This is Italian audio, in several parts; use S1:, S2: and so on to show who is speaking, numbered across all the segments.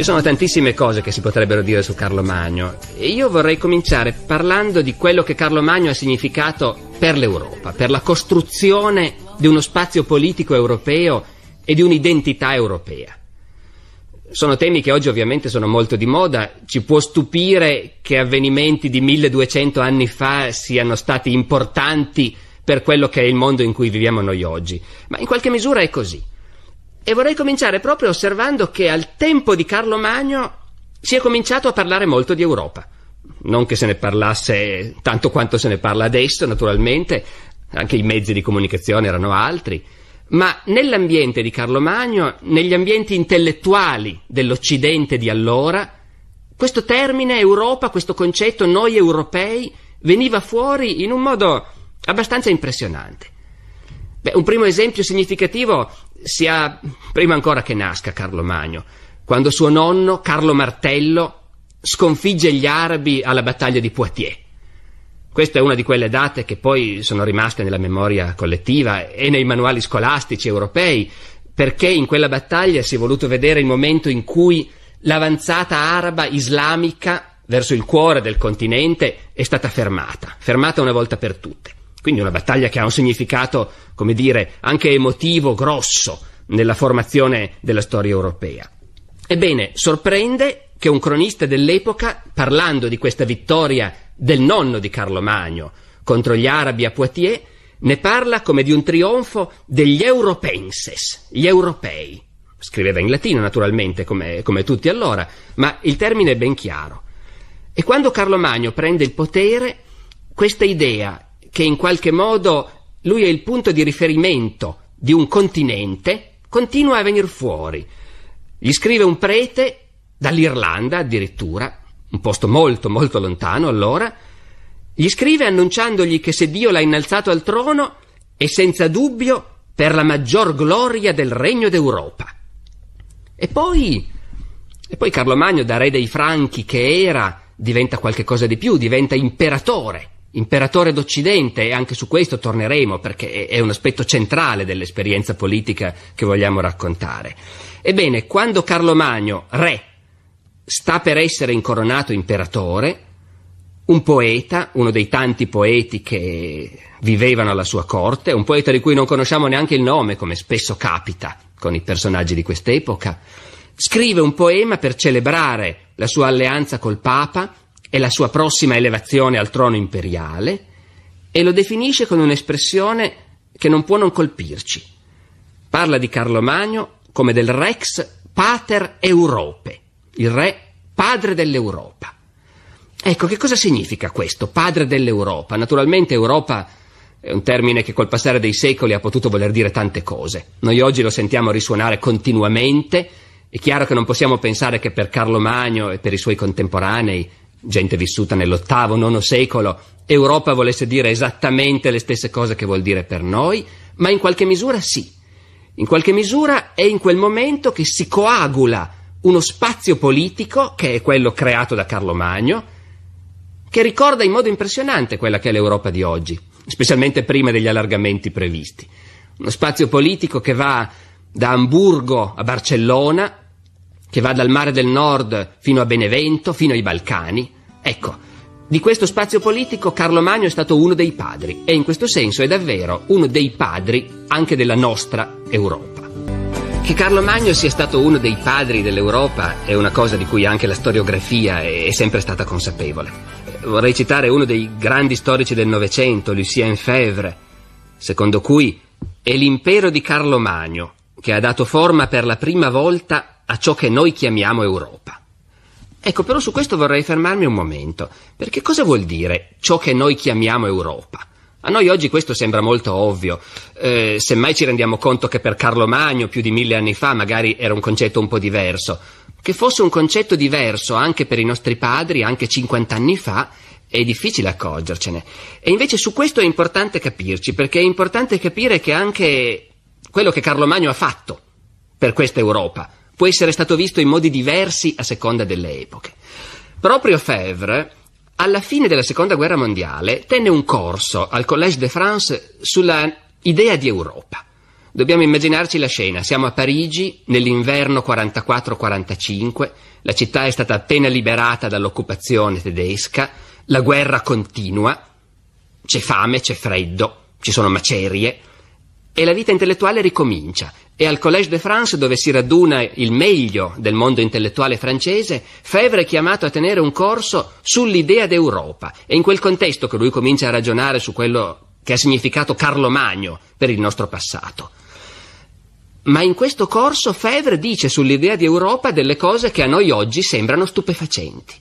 S1: Ci sono tantissime cose che si potrebbero dire su Carlo Magno e io vorrei cominciare parlando di quello che Carlo Magno ha significato per l'Europa, per la costruzione di uno spazio politico europeo e di un'identità europea. Sono temi che oggi ovviamente sono molto di moda, ci può stupire che avvenimenti di 1200 anni fa siano stati importanti per quello che è il mondo in cui viviamo noi oggi, ma in qualche misura è così. E vorrei cominciare proprio osservando che al tempo di Carlo Magno si è cominciato a parlare molto di Europa. Non che se ne parlasse tanto quanto se ne parla adesso, naturalmente, anche i mezzi di comunicazione erano altri, ma nell'ambiente di Carlo Magno, negli ambienti intellettuali dell'Occidente di allora, questo termine Europa, questo concetto noi europei, veniva fuori in un modo abbastanza impressionante. Beh, un primo esempio significativo sia prima ancora che nasca Carlo Magno, quando suo nonno, Carlo Martello, sconfigge gli arabi alla battaglia di Poitiers. Questa è una di quelle date che poi sono rimaste nella memoria collettiva e nei manuali scolastici europei, perché in quella battaglia si è voluto vedere il momento in cui l'avanzata araba islamica verso il cuore del continente è stata fermata, fermata una volta per tutte. Quindi una battaglia che ha un significato, come dire, anche emotivo grosso nella formazione della storia europea. Ebbene, sorprende che un cronista dell'epoca, parlando di questa vittoria del nonno di Carlo Magno contro gli arabi a Poitiers, ne parla come di un trionfo degli europenses, gli europei. Scriveva in latino, naturalmente, come, come tutti allora, ma il termine è ben chiaro. E quando Carlo Magno prende il potere, questa idea che in qualche modo lui è il punto di riferimento di un continente, continua a venire fuori. Gli scrive un prete dall'Irlanda addirittura, un posto molto molto lontano allora, gli scrive annunciandogli che se Dio l'ha innalzato al trono è senza dubbio per la maggior gloria del regno d'Europa. E poi, e poi Carlo Magno, da re dei Franchi che era, diventa qualcosa di più, diventa imperatore imperatore d'Occidente e anche su questo torneremo perché è un aspetto centrale dell'esperienza politica che vogliamo raccontare. Ebbene, quando Carlo Magno, re, sta per essere incoronato imperatore, un poeta, uno dei tanti poeti che vivevano alla sua corte, un poeta di cui non conosciamo neanche il nome, come spesso capita con i personaggi di quest'epoca, scrive un poema per celebrare la sua alleanza col Papa e la sua prossima elevazione al trono imperiale, e lo definisce con un'espressione che non può non colpirci. Parla di Carlo Magno come del rex pater Europe, il re padre dell'Europa. Ecco, che cosa significa questo, padre dell'Europa? Naturalmente Europa è un termine che col passare dei secoli ha potuto voler dire tante cose. Noi oggi lo sentiamo risuonare continuamente. È chiaro che non possiamo pensare che per Carlo Magno e per i suoi contemporanei gente vissuta nell'ottavo, nono secolo, Europa volesse dire esattamente le stesse cose che vuol dire per noi, ma in qualche misura sì. In qualche misura è in quel momento che si coagula uno spazio politico, che è quello creato da Carlo Magno, che ricorda in modo impressionante quella che è l'Europa di oggi, specialmente prima degli allargamenti previsti. Uno spazio politico che va da Amburgo a Barcellona, che va dal mare del nord fino a Benevento, fino ai Balcani. Ecco, di questo spazio politico Carlo Magno è stato uno dei padri e in questo senso è davvero uno dei padri anche della nostra Europa. Che Carlo Magno sia stato uno dei padri dell'Europa è una cosa di cui anche la storiografia è sempre stata consapevole. Vorrei citare uno dei grandi storici del Novecento, Lucien Febvre, secondo cui è l'impero di Carlo Magno che ha dato forma per la prima volta a ciò che noi chiamiamo Europa. Ecco, però su questo vorrei fermarmi un momento, perché cosa vuol dire ciò che noi chiamiamo Europa? A noi oggi questo sembra molto ovvio, eh, semmai ci rendiamo conto che per Carlo Magno più di mille anni fa magari era un concetto un po' diverso. Che fosse un concetto diverso anche per i nostri padri, anche 50 anni fa, è difficile accorgercene. E invece su questo è importante capirci, perché è importante capire che anche quello che Carlo Magno ha fatto per questa Europa, può essere stato visto in modi diversi a seconda delle epoche. Proprio Fèvre, alla fine della Seconda Guerra Mondiale, tenne un corso al Collège de France sulla idea di Europa. Dobbiamo immaginarci la scena. Siamo a Parigi nell'inverno 44-45, la città è stata appena liberata dall'occupazione tedesca, la guerra continua, c'è fame, c'è freddo, ci sono macerie e la vita intellettuale ricomincia. E al Collège de France, dove si raduna il meglio del mondo intellettuale francese, Febvre è chiamato a tenere un corso sull'idea d'Europa. È in quel contesto che lui comincia a ragionare su quello che ha significato Carlo Magno per il nostro passato. Ma in questo corso Febvre dice sull'idea di Europa delle cose che a noi oggi sembrano stupefacenti.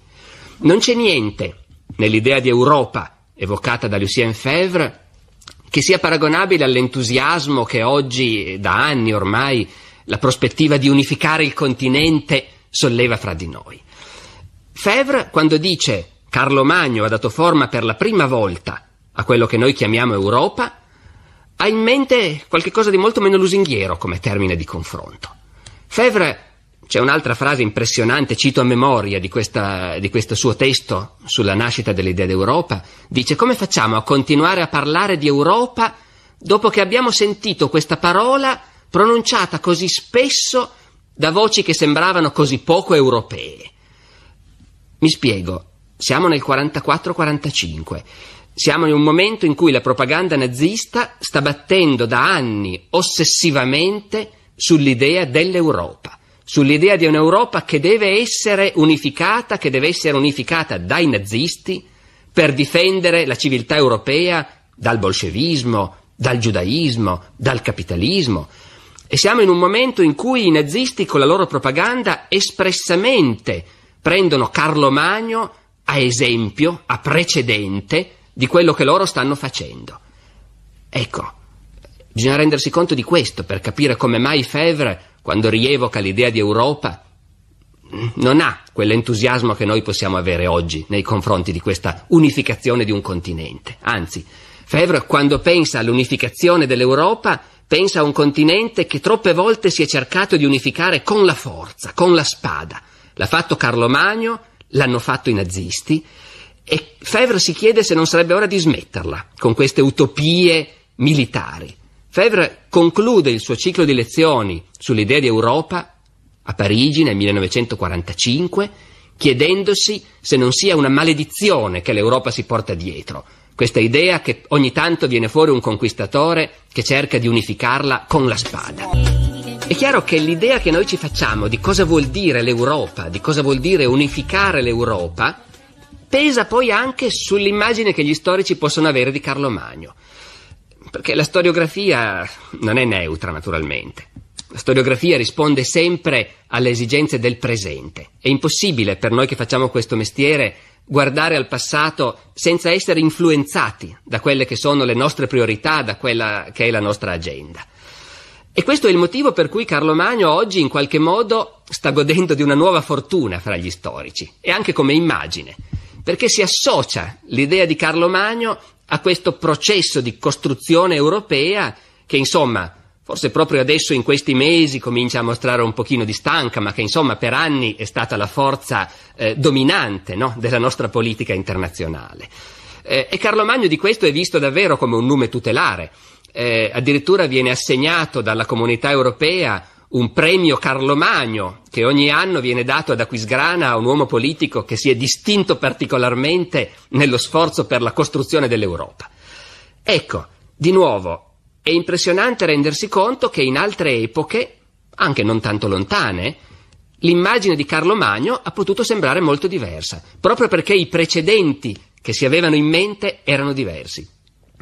S1: Non c'è niente nell'idea di Europa evocata da Lucien Febvre che sia paragonabile all'entusiasmo che oggi, da anni ormai, la prospettiva di unificare il continente solleva fra di noi. Fevre, quando dice Carlo Magno ha dato forma per la prima volta a quello che noi chiamiamo Europa, ha in mente qualcosa di molto meno lusinghiero come termine di confronto. Fevre c'è un'altra frase impressionante, cito a memoria di, questa, di, questo suo testo sulla nascita dell'idea d'Europa. Dice come facciamo a continuare a parlare di Europa dopo che abbiamo sentito questa parola pronunciata così spesso da voci che sembravano così poco europee? Mi spiego, siamo nel 44-45. Siamo in un momento in cui la propaganda nazista sta battendo da anni ossessivamente sull'idea dell'Europa sull'idea di un'Europa che deve essere unificata, che deve essere unificata dai nazisti per difendere la civiltà europea dal bolscevismo, dal giudaismo, dal capitalismo. E siamo in un momento in cui i nazisti con la loro propaganda espressamente prendono Carlo Magno a esempio, a precedente di quello che loro stanno facendo. Ecco, bisogna rendersi conto di questo per capire come mai Fevre quando rievoca l'idea di Europa, non ha quell'entusiasmo che noi possiamo avere oggi nei confronti di questa unificazione di un continente. Anzi, Fevre, quando pensa all'unificazione dell'Europa, pensa a un continente che troppe volte si è cercato di unificare con la forza, con la spada. L'ha fatto Carlo Magno, l'hanno fatto i nazisti, e Fevre si chiede se non sarebbe ora di smetterla con queste utopie militari. Fevre conclude il suo ciclo di lezioni sull'idea di Europa a Parigi nel 1945 chiedendosi se non sia una maledizione che l'Europa si porta dietro, questa idea che ogni tanto viene fuori un conquistatore che cerca di unificarla con la spada. È chiaro che l'idea che noi ci facciamo di cosa vuol dire l'Europa, di cosa vuol dire unificare l'Europa, pesa poi anche sull'immagine che gli storici possono avere di Carlo Magno perché la storiografia non è neutra, naturalmente. La storiografia risponde sempre alle esigenze del presente. È impossibile per noi che facciamo questo mestiere guardare al passato senza essere influenzati da quelle che sono le nostre priorità, da quella che è la nostra agenda. E questo è il motivo per cui Carlo Magno oggi in qualche modo sta godendo di una nuova fortuna fra gli storici, e anche come immagine perché si associa l'idea di Carlo Magno a questo processo di costruzione europea che insomma forse proprio adesso in questi mesi comincia a mostrare un pochino di stanca, ma che insomma per anni è stata la forza eh, dominante no? della nostra politica internazionale. Eh, e Carlo Magno di questo è visto davvero come un nome tutelare, eh, addirittura viene assegnato dalla comunità europea un premio Carlo Magno che ogni anno viene dato ad Aquisgrana a un uomo politico che si è distinto particolarmente nello sforzo per la costruzione dell'Europa. Ecco, di nuovo, è impressionante rendersi conto che in altre epoche, anche non tanto lontane, l'immagine di Carlo Magno ha potuto sembrare molto diversa, proprio perché i precedenti che si avevano in mente erano diversi.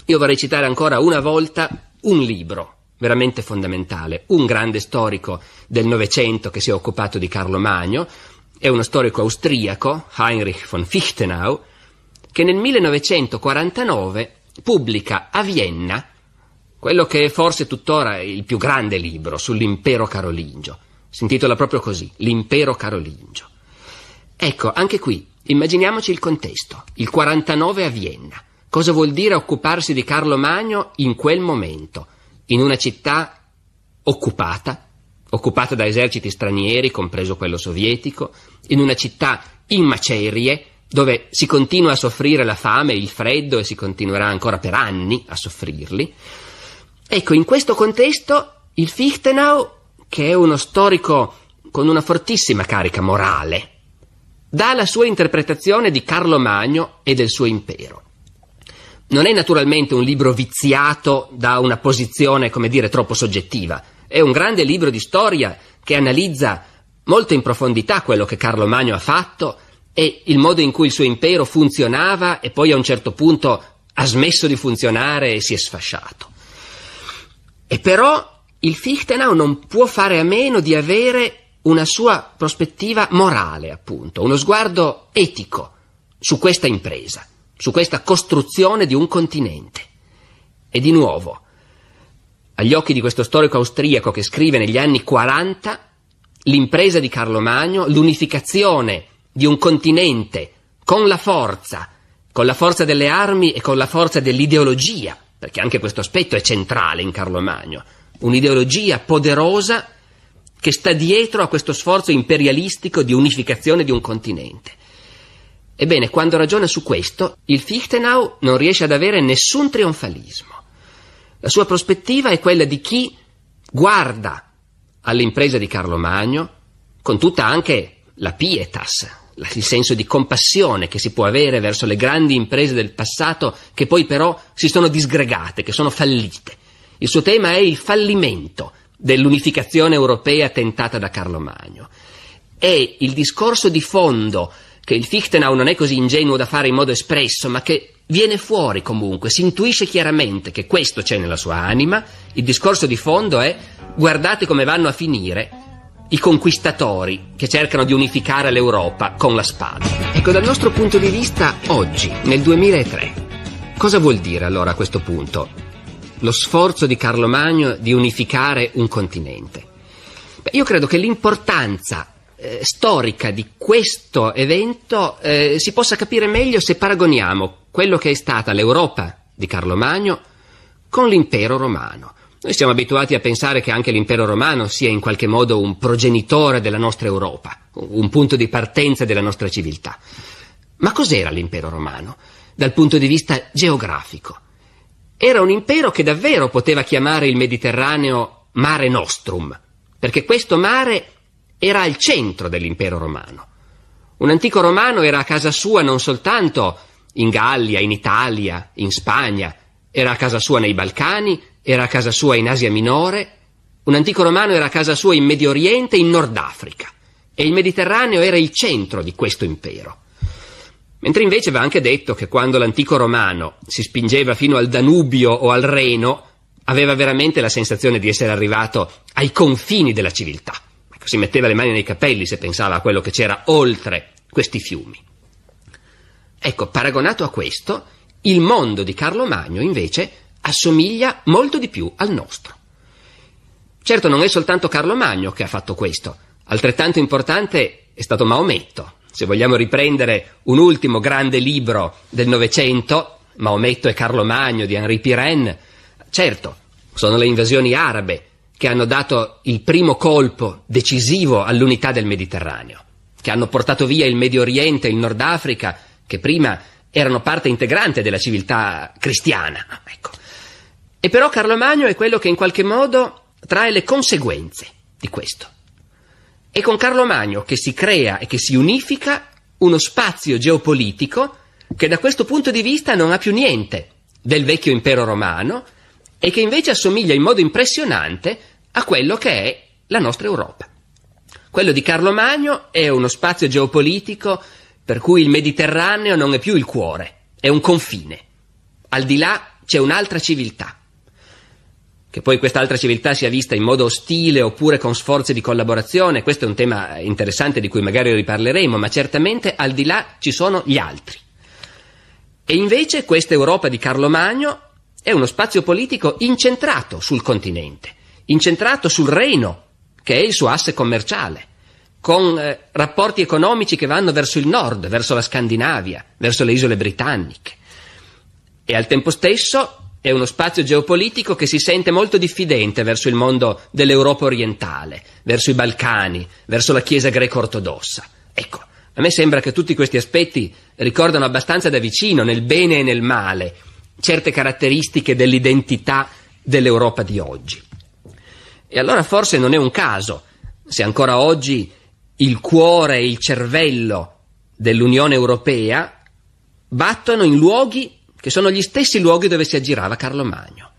S1: Io vorrei citare ancora una volta un libro veramente fondamentale, un grande storico del Novecento che si è occupato di Carlo Magno, è uno storico austriaco, Heinrich von Fichtenau, che nel 1949 pubblica a Vienna quello che è forse tuttora il più grande libro sull'impero carolingio. Si intitola proprio così, L'impero carolingio. Ecco, anche qui, immaginiamoci il contesto, il 49 a Vienna. Cosa vuol dire occuparsi di Carlo Magno in quel momento? in una città occupata, occupata da eserciti stranieri, compreso quello sovietico, in una città in macerie, dove si continua a soffrire la fame, il freddo e si continuerà ancora per anni a soffrirli. Ecco, in questo contesto il Fichtenau, che è uno storico con una fortissima carica morale, dà la sua interpretazione di Carlo Magno e del suo impero non è naturalmente un libro viziato da una posizione, come dire, troppo soggettiva. È un grande libro di storia che analizza molto in profondità quello che Carlo Magno ha fatto e il modo in cui il suo impero funzionava e poi a un certo punto ha smesso di funzionare e si è sfasciato. E però il Fichtenau non può fare a meno di avere una sua prospettiva morale, appunto, uno sguardo etico su questa impresa su questa costruzione di un continente. E di nuovo, agli occhi di questo storico austriaco che scrive negli anni 40, l'impresa di Carlo Magno, l'unificazione di un continente con la forza, con la forza delle armi e con la forza dell'ideologia, perché anche questo aspetto è centrale in Carlo Magno, un'ideologia poderosa che sta dietro a questo sforzo imperialistico di unificazione di un continente. Ebbene, quando ragiona su questo, il Fichtenau non riesce ad avere nessun trionfalismo. La sua prospettiva è quella di chi guarda all'impresa di Carlo Magno con tutta anche la pietas, il senso di compassione che si può avere verso le grandi imprese del passato che poi però si sono disgregate, che sono fallite. Il suo tema è il fallimento dell'unificazione europea tentata da Carlo Magno. È il discorso di fondo che il Fichtenau non è così ingenuo da fare in modo espresso, ma che viene fuori comunque, si intuisce chiaramente che questo c'è nella sua anima, il discorso di fondo è guardate come vanno a finire i conquistatori che cercano di unificare l'Europa con la spada. Ecco, dal nostro punto di vista, oggi, nel 2003, cosa vuol dire allora a questo punto lo sforzo di Carlo Magno di unificare un continente? Beh, io credo che l'importanza eh, storica di questo evento eh, si possa capire meglio se paragoniamo quello che è stata l'Europa di Carlo Magno con l'impero romano. Noi siamo abituati a pensare che anche l'impero romano sia in qualche modo un progenitore della nostra Europa, un punto di partenza della nostra civiltà. Ma cos'era l'impero romano dal punto di vista geografico? Era un impero che davvero poteva chiamare il Mediterraneo Mare Nostrum, perché questo mare era al centro dell'impero romano. Un antico romano era a casa sua non soltanto in Gallia, in Italia, in Spagna, era a casa sua nei Balcani, era a casa sua in Asia Minore, un antico romano era a casa sua in Medio Oriente, e in Nord Africa, e il Mediterraneo era il centro di questo impero. Mentre invece va anche detto che quando l'antico romano si spingeva fino al Danubio o al Reno, aveva veramente la sensazione di essere arrivato ai confini della civiltà si metteva le mani nei capelli se pensava a quello che c'era oltre questi fiumi. Ecco, paragonato a questo, il mondo di Carlo Magno invece assomiglia molto di più al nostro. Certo non è soltanto Carlo Magno che ha fatto questo, altrettanto importante è stato Maometto. Se vogliamo riprendere un ultimo grande libro del Novecento, Maometto e Carlo Magno di Henri Pirenne, certo, sono le invasioni arabe che hanno dato il primo colpo decisivo all'unità del Mediterraneo, che hanno portato via il Medio Oriente e il Nord Africa, che prima erano parte integrante della civiltà cristiana. Ecco. E però Carlo Magno è quello che in qualche modo trae le conseguenze di questo. È con Carlo Magno che si crea e che si unifica uno spazio geopolitico che da questo punto di vista non ha più niente del vecchio impero romano, e che invece assomiglia in modo impressionante a quello che è la nostra Europa. Quello di Carlo Magno è uno spazio geopolitico per cui il Mediterraneo non è più il cuore, è un confine. Al di là c'è un'altra civiltà. Che poi quest'altra civiltà sia vista in modo ostile oppure con sforzi di collaborazione, questo è un tema interessante di cui magari riparleremo, ma certamente al di là ci sono gli altri. E invece questa Europa di Carlo Magno è uno spazio politico incentrato sul continente, incentrato sul Reno, che è il suo asse commerciale, con eh, rapporti economici che vanno verso il nord, verso la Scandinavia, verso le isole britanniche. E al tempo stesso è uno spazio geopolitico che si sente molto diffidente verso il mondo dell'Europa orientale, verso i Balcani, verso la Chiesa greco-ortodossa. Ecco, a me sembra che tutti questi aspetti ricordano abbastanza da vicino, nel bene e nel male, certe caratteristiche dell'identità dell'Europa di oggi. E allora forse non è un caso se ancora oggi il cuore e il cervello dell'Unione Europea battono in luoghi che sono gli stessi luoghi dove si aggirava Carlo Magno.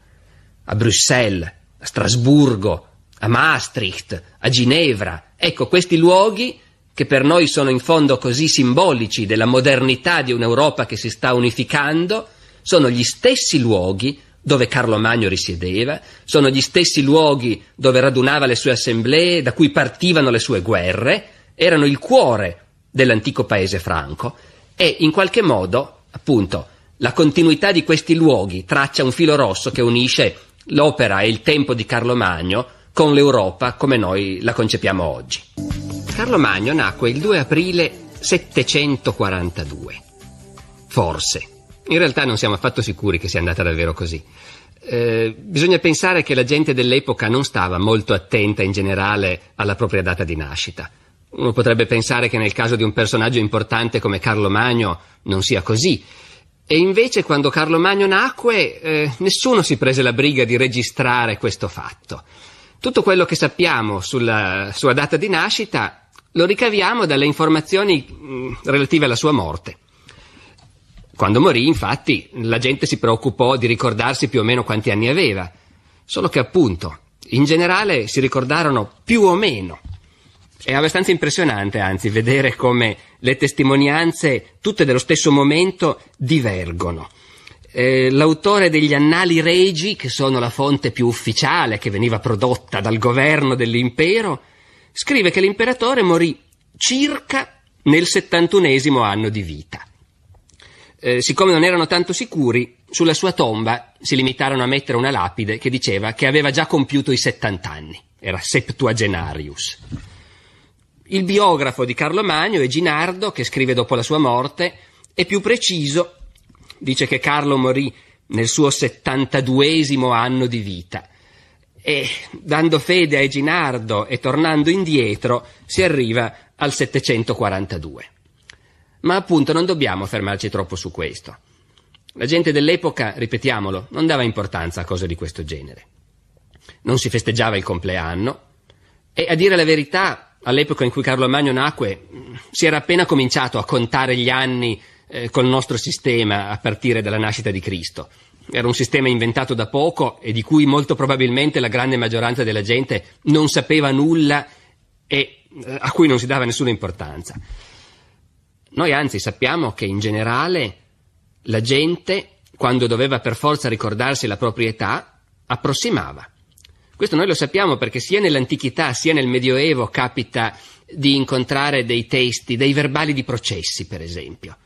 S1: A Bruxelles, a Strasburgo, a Maastricht, a Ginevra. Ecco, questi luoghi che per noi sono in fondo così simbolici della modernità di un'Europa che si sta unificando, sono gli stessi luoghi dove Carlo Magno risiedeva, sono gli stessi luoghi dove radunava le sue assemblee, da cui partivano le sue guerre, erano il cuore dell'antico paese franco e in qualche modo, appunto, la continuità di questi luoghi traccia un filo rosso che unisce l'opera e il tempo di Carlo Magno con l'Europa come noi la concepiamo oggi. Carlo Magno nacque il 2 aprile 742. Forse in realtà non siamo affatto sicuri che sia andata davvero così. Eh, bisogna pensare che la gente dell'epoca non stava molto attenta in generale alla propria data di nascita. Uno potrebbe pensare che nel caso di un personaggio importante come Carlo Magno non sia così. E invece quando Carlo Magno nacque eh, nessuno si prese la briga di registrare questo fatto. Tutto quello che sappiamo sulla sua data di nascita lo ricaviamo dalle informazioni mh, mm, relative alla sua morte. Quando morì, infatti, la gente si preoccupò di ricordarsi più o meno quanti anni aveva, solo che appunto, in generale si ricordarono più o meno. È abbastanza impressionante, anzi, vedere come le testimonianze, tutte dello stesso momento, divergono. Eh, l'autore degli Annali Regi, che sono la fonte più ufficiale che veniva prodotta dal governo dell'impero, scrive che l'imperatore morì circa nel settantunesimo anno di vita eh, siccome non erano tanto sicuri, sulla sua tomba si limitarono a mettere una lapide che diceva che aveva già compiuto i 70 anni, era septuagenarius. Il biografo di Carlo Magno è Ginardo, che scrive dopo la sua morte, è più preciso dice che Carlo morì nel suo 72 anno di vita. E dando fede a Eginardo e tornando indietro si arriva al 742. Ma appunto non dobbiamo fermarci troppo su questo. La gente dell'epoca, ripetiamolo, non dava importanza a cose di questo genere. Non si festeggiava il compleanno e a dire la verità, all'epoca in cui Carlo Magno nacque, mm, si era appena cominciato a contare gli anni eh, col nostro sistema a partire dalla nascita di Cristo. Era un sistema inventato da poco e di cui molto probabilmente la grande maggioranza della gente non sapeva nulla e eh, a cui non si dava nessuna importanza. Noi anzi sappiamo che in generale la gente, quando doveva per forza ricordarsi la proprietà, approssimava. Questo noi lo sappiamo perché sia nell'antichità sia nel Medioevo capita di incontrare dei testi, dei verbali di processi, per esempio.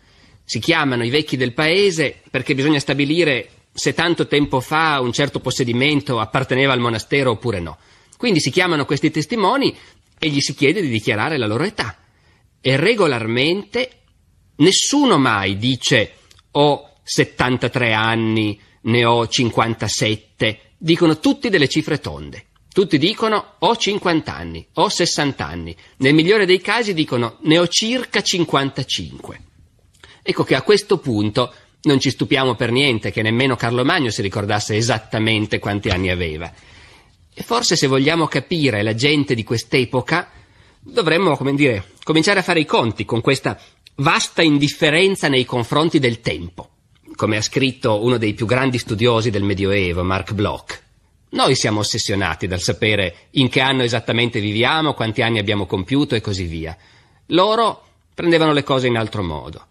S1: Si chiamano i vecchi del paese perché bisogna stabilire se tanto tempo fa un certo possedimento apparteneva al monastero oppure no. Quindi si chiamano questi testimoni e gli si chiede di dichiarare la loro età e regolarmente nessuno mai dice ho 73 anni, ne ho 57, dicono tutti delle cifre tonde. Tutti dicono ho 50 anni, ho 60 anni, nel migliore dei casi dicono ne ho circa 55. Ecco che a questo punto non ci stupiamo per niente che nemmeno Carlo Magno si ricordasse esattamente quanti anni aveva. E forse se vogliamo capire la gente di quest'epoca, dovremmo, come dire, cominciare a fare i conti con questa vasta indifferenza nei confronti del tempo, come ha scritto uno dei più grandi studiosi del Medioevo, Mark Bloch. Noi siamo ossessionati dal sapere in che anno esattamente viviamo, quanti anni abbiamo compiuto e così via. Loro prendevano le cose in altro modo.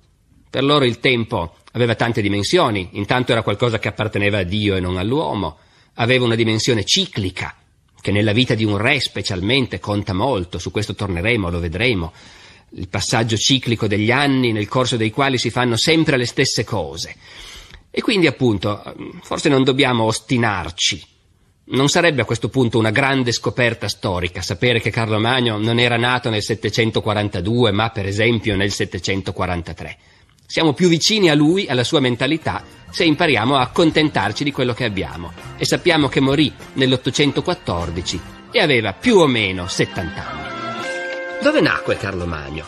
S1: Per loro il tempo aveva tante dimensioni, intanto era qualcosa che apparteneva a Dio e non all'uomo, aveva una dimensione ciclica, che nella vita di un re specialmente conta molto, su questo torneremo, lo vedremo, il passaggio ciclico degli anni nel corso dei quali si fanno sempre le stesse cose. E quindi appunto forse non dobbiamo ostinarci. Non sarebbe a questo punto una grande scoperta storica sapere che Carlo Magno non era nato nel 742 ma per esempio nel 743. Siamo più vicini a lui, alla sua mentalità, se impariamo a contentarci di quello che abbiamo. E sappiamo che morì nell'814 e aveva più o meno 70 anni. Dove nacque Carlo Magno?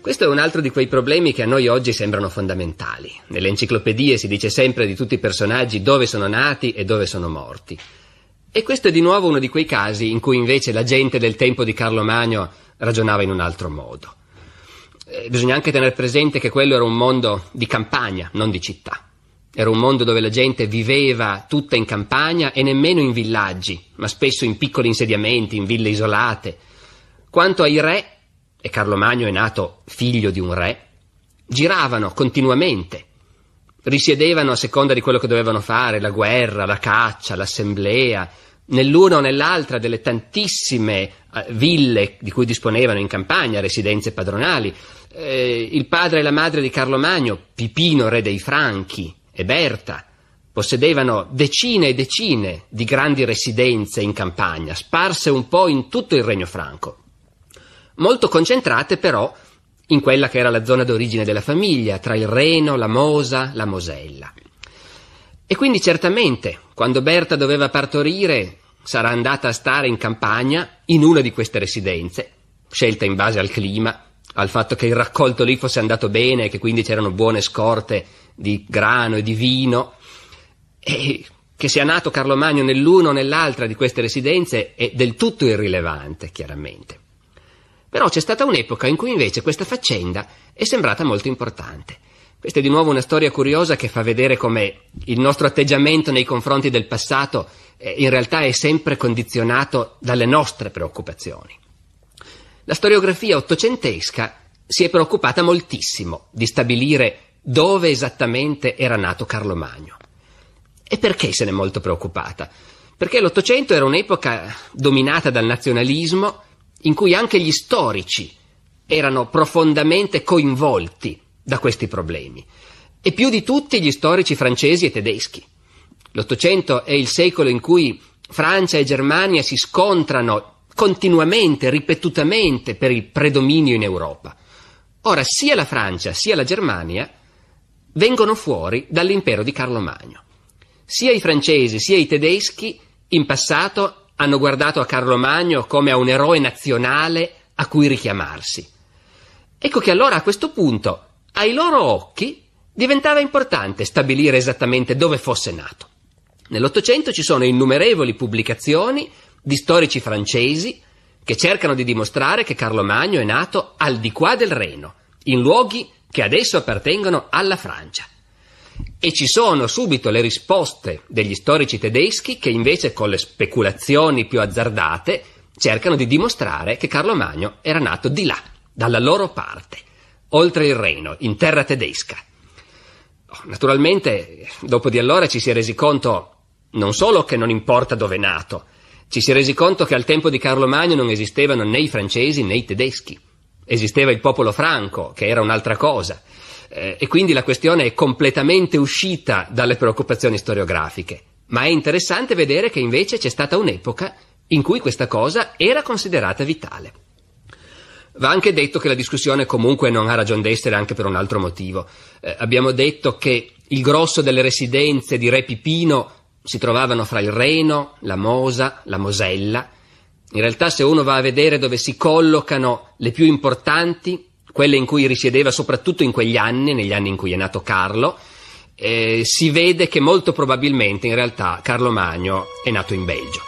S1: Questo è un altro di quei problemi che a noi oggi sembrano fondamentali. Nelle enciclopedie si dice sempre di tutti i personaggi dove sono nati e dove sono morti. E questo è di nuovo uno di quei casi in cui invece la gente del tempo di Carlo Magno ragionava in un altro modo eh, bisogna anche tenere presente che quello era un mondo di campagna, non di città. Era un mondo dove la gente viveva tutta in campagna e nemmeno in villaggi, ma spesso in piccoli insediamenti, in ville isolate. Quanto ai re, e Carlo Magno è nato figlio di un re, giravano continuamente, risiedevano a seconda di quello che dovevano fare, la guerra, la caccia, l'assemblea, nell'una o nell'altra delle tantissime eh, ville di cui disponevano in campagna, residenze padronali. Eh, il padre e la madre di Carlo Magno, Pipino, re dei Franchi, e Berta, possedevano decine e decine di grandi residenze in campagna, sparse un po' in tutto il Regno Franco, molto concentrate però in quella che era la zona d'origine della famiglia, tra il Reno, la Mosa, la Mosella. E quindi certamente, quando Berta doveva partorire, sarà andata a stare in campagna, in una di queste residenze, scelta in base al clima, al fatto che il raccolto lì fosse andato bene, e che quindi c'erano buone scorte di grano e di vino, e che sia nato Carlo Magno nell'una o nell'altra di queste residenze è del tutto irrilevante, chiaramente. Però c'è stata un'epoca in cui invece questa faccenda è sembrata molto importante. Questa è di nuovo una storia curiosa che fa vedere come il nostro atteggiamento nei confronti del passato eh, in realtà è sempre condizionato dalle nostre preoccupazioni. La storiografia ottocentesca si è preoccupata moltissimo di stabilire dove esattamente era nato Carlo Magno. E perché se n'è molto preoccupata? Perché l'Ottocento era un'epoca dominata dal nazionalismo in cui anche gli storici erano profondamente coinvolti da questi problemi, e più di tutti gli storici francesi e tedeschi. L'Ottocento è il secolo in cui Francia e Germania si scontrano continuamente, ripetutamente per il predominio in Europa. Ora sia la Francia sia la Germania vengono fuori dall'impero di Carlo Magno. Sia i francesi sia i tedeschi in passato hanno guardato a Carlo Magno come a un eroe nazionale a cui richiamarsi. Ecco che allora a questo punto ai loro occhi diventava importante stabilire esattamente dove fosse nato. Nell'Ottocento ci sono innumerevoli pubblicazioni di storici francesi che cercano di dimostrare che Carlo Magno è nato al di qua del Reno, in luoghi che adesso appartengono alla Francia. E ci sono subito le risposte degli storici tedeschi che invece con le speculazioni più azzardate cercano di dimostrare che Carlo Magno era nato di là, dalla loro parte oltre il Reno, in terra tedesca. Oh, naturalmente, dopo di allora ci si è resi conto non solo che non importa dove è nato, ci si è resi conto che al tempo di Carlo Magno non esistevano né i francesi né i tedeschi. Esisteva il popolo franco, che era un'altra cosa. Eh, e quindi la questione è completamente uscita dalle preoccupazioni storiografiche. Ma è interessante vedere che invece c'è stata un'epoca in cui questa cosa era considerata vitale. Va anche detto che la discussione comunque non ha ragione d'essere anche per un altro motivo. Eh, abbiamo detto che il grosso delle residenze di Re Pipino si trovavano fra il Reno, la Mosa, la Mosella. In realtà se uno va a vedere dove si collocano le più importanti, quelle in cui risiedeva soprattutto in quegli anni, negli anni in cui è nato Carlo, eh, si vede che molto probabilmente in realtà Carlo Magno è nato in Belgio.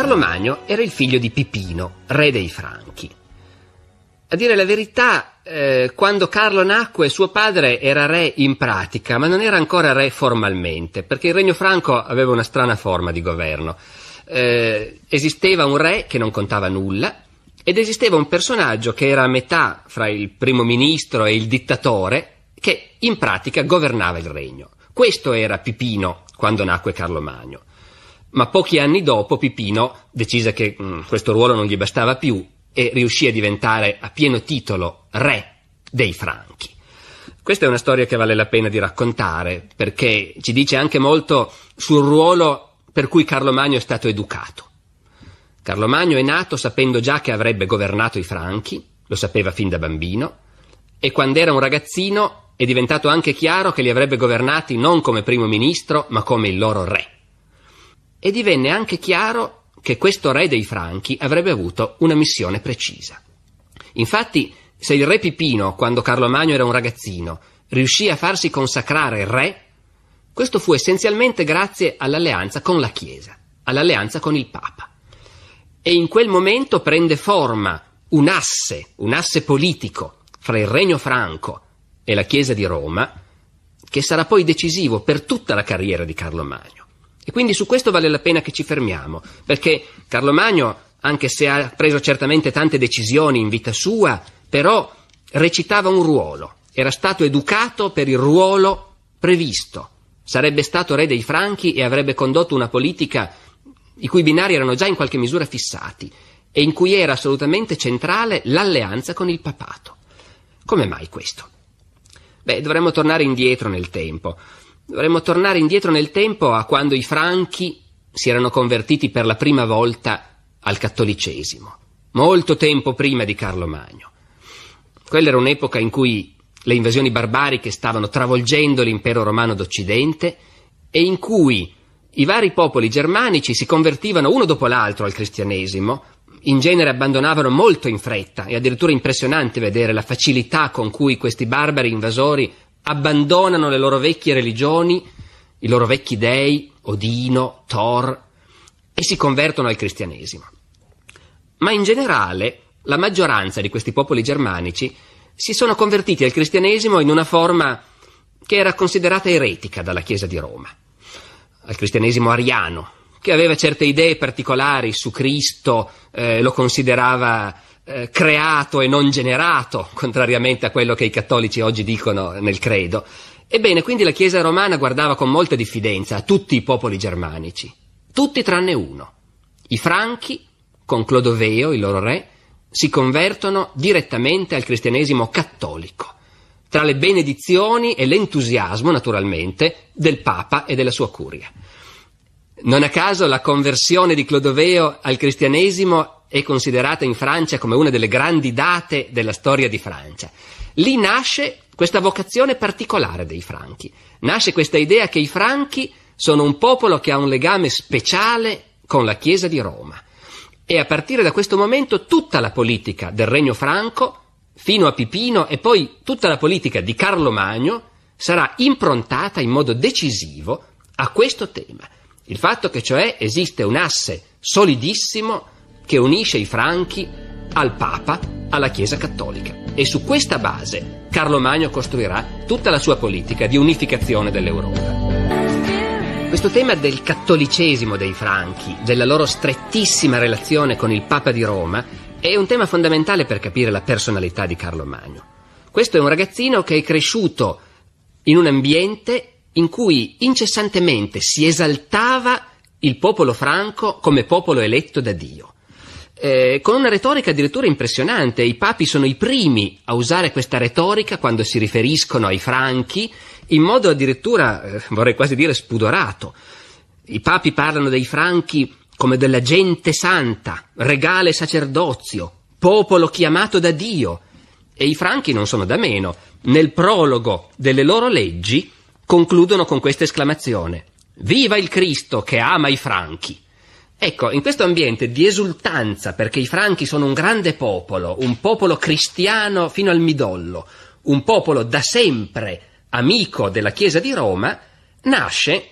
S1: Carlo Magno era il figlio di Pipino, re dei Franchi. A dire la verità, eh, quando Carlo nacque suo padre era re in pratica, ma non era ancora re formalmente, perché il regno franco aveva una strana forma di governo. Eh, esisteva un re che non contava nulla ed esisteva un personaggio che era a metà fra il primo ministro e il dittatore che in pratica governava il regno. Questo era Pipino quando nacque Carlo Magno ma pochi anni dopo Pipino decise che mh, mm, questo ruolo non gli bastava più e riuscì a diventare a pieno titolo re dei Franchi. Questa è una storia che vale la pena di raccontare perché ci dice anche molto sul ruolo per cui Carlo Magno è stato educato. Carlo Magno è nato sapendo già che avrebbe governato i Franchi, lo sapeva fin da bambino, e quando era un ragazzino è diventato anche chiaro che li avrebbe governati non come primo ministro ma come il loro re e divenne anche chiaro che questo re dei Franchi avrebbe avuto una missione precisa. Infatti, se il re Pipino, quando Carlo Magno era un ragazzino, riuscì a farsi consacrare re, questo fu essenzialmente grazie all'alleanza con la Chiesa, all'alleanza con il Papa. E in quel momento prende forma un asse, un asse politico fra il Regno Franco e la Chiesa di Roma, che sarà poi decisivo per tutta la carriera di Carlo Magno. E quindi su questo vale la pena che ci fermiamo, perché Carlo Magno, anche se ha preso certamente tante decisioni in vita sua, però recitava un ruolo, era stato educato per il ruolo previsto. Sarebbe stato re dei Franchi e avrebbe condotto una politica i cui binari erano già in qualche misura fissati e in cui era assolutamente centrale l'alleanza con il papato. Come mai questo? Beh, dovremmo tornare indietro nel tempo. Dovremmo tornare indietro nel tempo a quando i franchi si erano convertiti per la prima volta al cattolicesimo, molto tempo prima di Carlo Magno. Quella era un'epoca in cui le invasioni barbariche stavano travolgendo l'impero romano d'Occidente e in cui i vari popoli germanici si convertivano uno dopo l'altro al cristianesimo, in genere abbandonavano molto in fretta, è addirittura impressionante vedere la facilità con cui questi barbari invasori abbandonano le loro vecchie religioni, i loro vecchi dei, Odino, Thor, e si convertono al cristianesimo. Ma in generale la maggioranza di questi popoli germanici si sono convertiti al cristianesimo in una forma che era considerata eretica dalla Chiesa di Roma, al cristianesimo ariano, che aveva certe idee particolari su Cristo, eh, lo considerava eh, creato e non generato, contrariamente a quello che i cattolici oggi dicono nel credo. Ebbene, quindi la Chiesa romana guardava con molta diffidenza a tutti i popoli germanici, tutti tranne uno. I Franchi, con Clodoveo, il loro re, si convertono direttamente al cristianesimo cattolico, tra le benedizioni e l'entusiasmo, naturalmente, del Papa e della sua curia. Non a caso la conversione di Clodoveo al cristianesimo è considerata in Francia come una delle grandi date della storia di Francia. Lì nasce questa vocazione particolare dei franchi, nasce questa idea che i franchi sono un popolo che ha un legame speciale con la Chiesa di Roma. E a partire da questo momento tutta la politica del Regno Franco, fino a Pipino e poi tutta la politica di Carlo Magno, sarà improntata in modo decisivo a questo tema. Il fatto che cioè esiste un asse solidissimo che unisce i franchi al Papa, alla Chiesa Cattolica. E su questa base Carlo Magno costruirà tutta la sua politica di unificazione dell'Europa. Questo tema del cattolicesimo dei franchi, della loro strettissima relazione con il Papa di Roma, è un tema fondamentale per capire la personalità di Carlo Magno. Questo è un ragazzino che è cresciuto in un ambiente in cui incessantemente si esaltava il popolo franco come popolo eletto da Dio eh, con una retorica addirittura impressionante. I papi sono i primi a usare questa retorica quando si riferiscono ai franchi, in modo addirittura, eh, vorrei quasi dire, spudorato. I papi parlano dei franchi come della gente santa, regale sacerdozio, popolo chiamato da Dio. E i franchi non sono da meno. Nel prologo delle loro leggi concludono con questa esclamazione. Viva il Cristo che ama i franchi! Ecco, in questo ambiente di esultanza, perché i franchi sono un grande popolo, un popolo cristiano fino al midollo, un popolo da sempre amico della Chiesa di Roma, nasce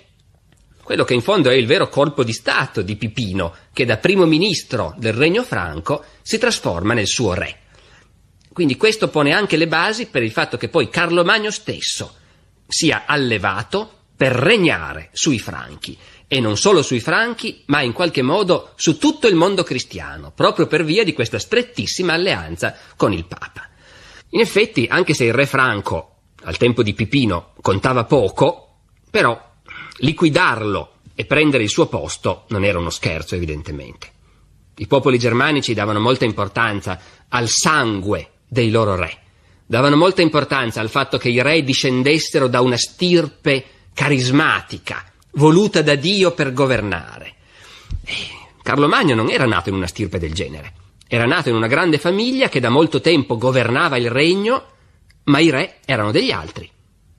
S1: quello che in fondo è il vero colpo di Stato di Pipino, che da primo ministro del Regno Franco si trasforma nel suo re. Quindi questo pone anche le basi per il fatto che poi Carlo Magno stesso sia allevato per regnare sui Franchi e non solo sui franchi, ma in qualche modo su tutto il mondo cristiano, proprio per via di questa strettissima alleanza con il Papa. In effetti, anche se il re Franco, al tempo di Pipino, contava poco, però liquidarlo e prendere il suo posto non era uno scherzo, evidentemente. I popoli germanici davano molta importanza al sangue dei loro re, davano molta importanza al fatto che i re discendessero da una stirpe carismatica, voluta da Dio per governare. Carlo Magno non era nato in una stirpe del genere, era nato in una grande famiglia che da molto tempo governava il regno, ma i re erano degli altri.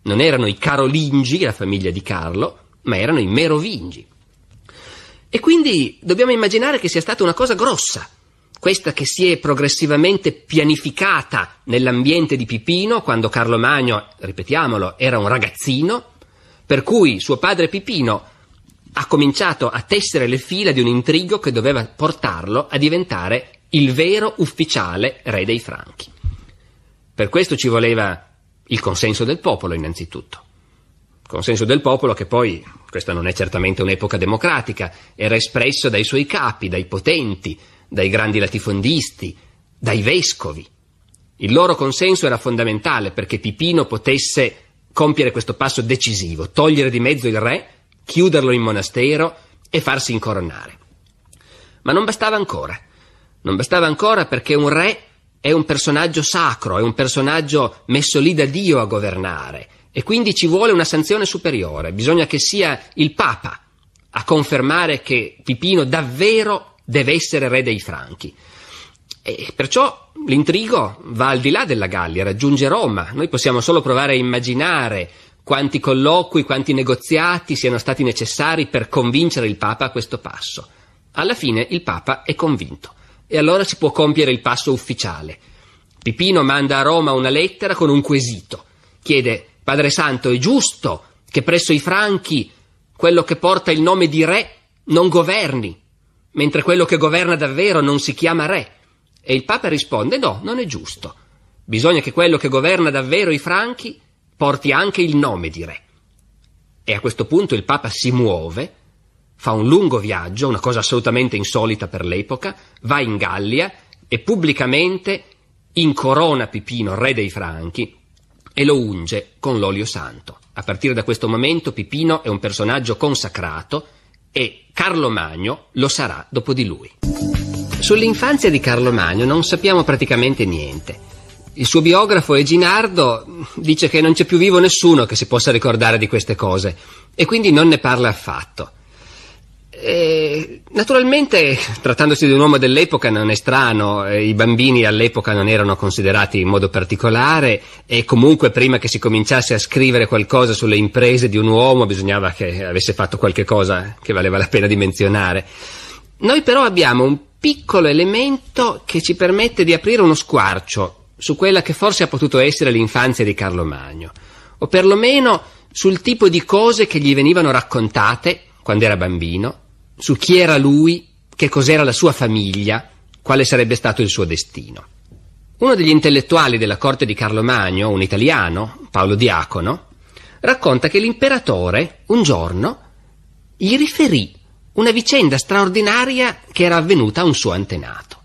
S1: Non erano i Carolingi, la famiglia di Carlo, ma erano i Merovingi. E quindi dobbiamo immaginare che sia stata una cosa grossa, questa che si è progressivamente pianificata nell'ambiente di Pipino, quando Carlo Magno, ripetiamolo, era un ragazzino, per cui suo padre Pipino ha cominciato a tessere le fila di un intrigo che doveva portarlo a diventare il vero ufficiale re dei Franchi. Per questo ci voleva il consenso del popolo innanzitutto. Consenso del popolo che poi, questa non è certamente un'epoca democratica, era espresso dai suoi capi, dai potenti, dai grandi latifondisti, dai vescovi. Il loro consenso era fondamentale perché Pipino potesse compiere questo passo decisivo, togliere di mezzo il re, chiuderlo in monastero e farsi incoronare. Ma non bastava ancora. Non bastava ancora perché un re è un personaggio sacro, è un personaggio messo lì da Dio a governare e quindi ci vuole una sanzione superiore, bisogna che sia il Papa a confermare che Pipino davvero deve essere re dei Franchi. E perciò L'intrigo va al di là della Gallia, raggiunge Roma. Noi possiamo solo provare a immaginare quanti colloqui, quanti negoziati siano stati necessari per convincere il Papa a questo passo. Alla fine il Papa è convinto e allora si può compiere il passo ufficiale. Pipino manda a Roma una lettera con un quesito. Chiede, Padre Santo, è giusto che presso i Franchi quello che porta il nome di re non governi, mentre quello che governa davvero non si chiama re? E il Papa risponde no, non è giusto. Bisogna che quello che governa davvero i franchi porti anche il nome di re. E a questo punto il Papa si muove, fa un lungo viaggio, una cosa assolutamente insolita per l'epoca, va in Gallia e pubblicamente incorona Pipino, re dei Franchi, e lo unge con l'olio santo. A partire da questo momento Pipino è un personaggio consacrato e Carlo Magno lo sarà dopo di lui. Sull'infanzia di Carlo Magno non sappiamo praticamente niente. Il suo biografo Eginardo dice che non c'è più vivo nessuno che si possa ricordare di queste cose e quindi non ne parla affatto. E, naturalmente, trattandosi di un uomo dell'epoca, non è strano, eh, i bambini all'epoca non erano considerati in modo particolare e comunque prima che si cominciasse a scrivere qualcosa sulle imprese di un uomo bisognava che avesse fatto qualche cosa che valeva la pena di menzionare. Noi però abbiamo un piccolo elemento che ci permette di aprire uno squarcio su quella che forse ha potuto essere l'infanzia di Carlo Magno, o perlomeno sul tipo di cose che gli venivano raccontate quando era bambino, su chi era lui, che cos'era la sua famiglia, quale sarebbe stato il suo destino. Uno degli intellettuali della corte di Carlo Magno, un italiano, Paolo Diacono, racconta che l'imperatore, un giorno, gli riferì una vicenda straordinaria che era avvenuta a un suo antenato.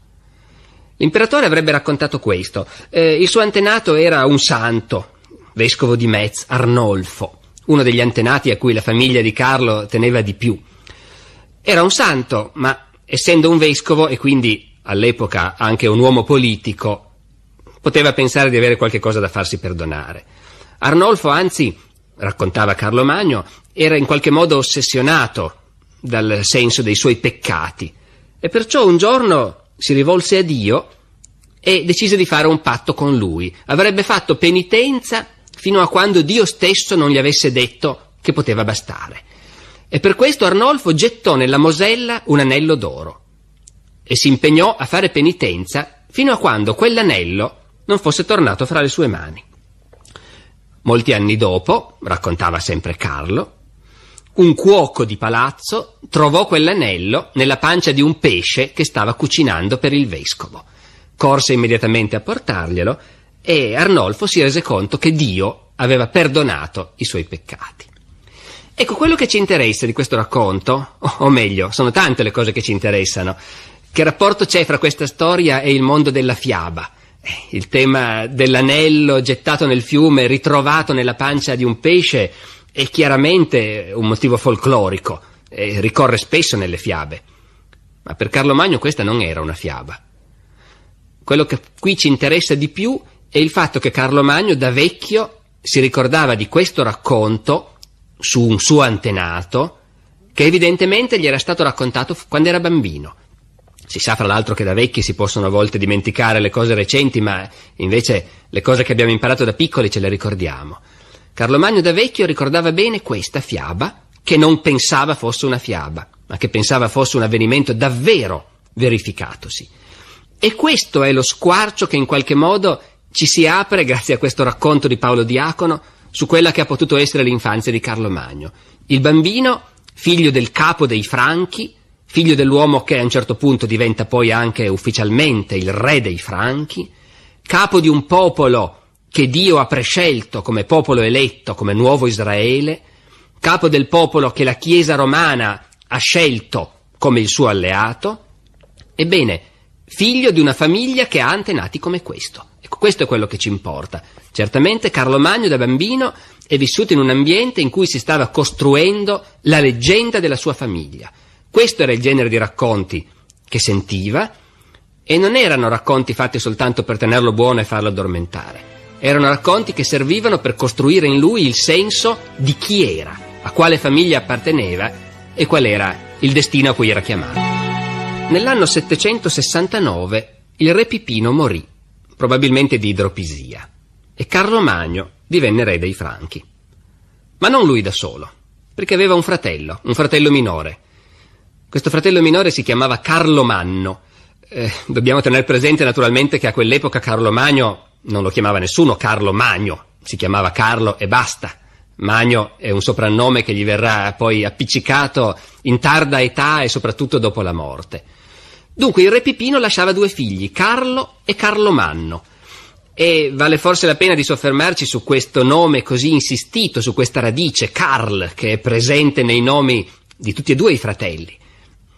S1: L'imperatore avrebbe raccontato questo. Eh, il suo antenato era un santo, vescovo di Metz, Arnolfo, uno degli antenati a cui la famiglia di Carlo teneva di più. Era un santo, ma essendo un vescovo e quindi all'epoca anche un uomo politico, poteva pensare di avere qualche cosa da farsi perdonare. Arnolfo, anzi, raccontava Carlo Magno, era in qualche modo ossessionato dal senso dei suoi peccati. E perciò un giorno si rivolse a Dio e decise di fare un patto con lui. Avrebbe fatto penitenza fino a quando Dio stesso non gli avesse detto che poteva bastare. E per questo Arnolfo gettò nella Mosella un anello d'oro e si impegnò a fare penitenza fino a quando quell'anello non fosse tornato fra le sue mani. Molti anni dopo, raccontava sempre Carlo, un cuoco di palazzo trovò quell'anello nella pancia di un pesce che stava cucinando per il vescovo. Corse immediatamente a portarglielo e Arnolfo si rese conto che Dio aveva perdonato i suoi peccati. Ecco, quello che ci interessa di questo racconto, o meglio, sono tante le cose che ci interessano. Che rapporto c'è fra questa storia e il mondo della fiaba? Eh, il tema dell'anello gettato nel fiume, ritrovato nella pancia di un pesce, è chiaramente un motivo folclorico e ricorre spesso nelle fiabe. Ma per Carlo Magno questa non era una fiaba. Quello che qui ci interessa di più è il fatto che Carlo Magno da vecchio si ricordava di questo racconto su un suo antenato che evidentemente gli era stato raccontato quando era bambino. Si sa fra l'altro che da vecchi si possono a volte dimenticare le cose recenti, ma invece le cose che abbiamo imparato da piccoli ce le ricordiamo. Carlo Magno da vecchio ricordava bene questa fiaba, che non pensava fosse una fiaba, ma che pensava fosse un avvenimento davvero verificatosi. E questo è lo squarcio che in qualche modo ci si apre, grazie a questo racconto di Paolo Diacono, su quella che ha potuto essere l'infanzia di Carlo Magno. Il bambino, figlio del capo dei Franchi, figlio dell'uomo che a un certo punto diventa poi anche ufficialmente il re dei Franchi, capo di un popolo che Dio ha prescelto come popolo eletto, come nuovo Israele, capo del popolo che la Chiesa romana ha scelto come il suo alleato, ebbene, figlio di una famiglia che ha antenati come questo. Ecco, questo è quello che ci importa. Certamente Carlo Magno da bambino è vissuto in un ambiente in cui si stava costruendo la leggenda della sua famiglia. Questo era il genere di racconti che sentiva e non erano racconti fatti soltanto per tenerlo buono e farlo addormentare erano racconti che servivano per costruire in lui il senso di chi era, a quale famiglia apparteneva e qual era il destino a cui era chiamato. Nell'anno 769 il re Pipino morì, probabilmente di idropisia, e Carlo Magno divenne re dei Franchi. Ma non lui da solo, perché aveva un fratello, un fratello minore. Questo fratello minore si chiamava Carlo Manno. Eh, dobbiamo tenere presente naturalmente che a quell'epoca Carlo Magno non lo chiamava nessuno Carlo Magno, si chiamava Carlo e basta. Magno è un soprannome che gli verrà poi appiccicato in tarda età e soprattutto dopo la morte. Dunque il re Pipino lasciava due figli, Carlo e Carlomanno. E vale forse la pena di soffermarci su questo nome così insistito, su questa radice, Carl, che è presente nei nomi di tutti e due i fratelli.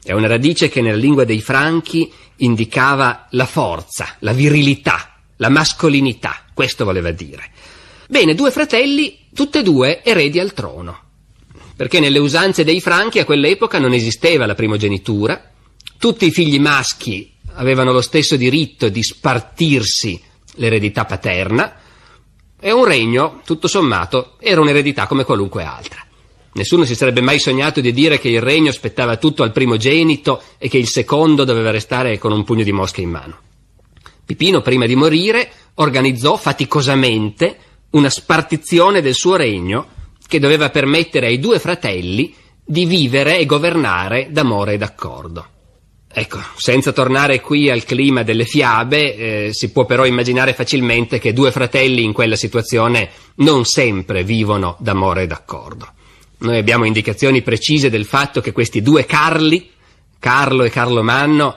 S1: È una radice che nella lingua dei franchi indicava la forza, la virilità, la mascolinità, questo voleva dire. Bene, due fratelli, tutte e due eredi al trono, perché nelle usanze dei franchi a quell'epoca non esisteva la primogenitura, tutti i figli maschi avevano lo stesso diritto di spartirsi l'eredità paterna, e un regno, tutto sommato, era un'eredità come qualunque altra. Nessuno si sarebbe mai sognato di dire che il regno spettava tutto al primogenito e che il secondo doveva restare con un pugno di mosche in mano. Pipino, prima di morire, organizzò faticosamente una spartizione del suo regno che doveva permettere ai due fratelli di vivere e governare d'amore e d'accordo. Ecco, senza tornare qui al clima delle fiabe, eh, si può però immaginare facilmente che due fratelli in quella situazione non sempre vivono d'amore e d'accordo. Noi abbiamo indicazioni precise del fatto che questi due Carli, Carlo e Carlo Manno,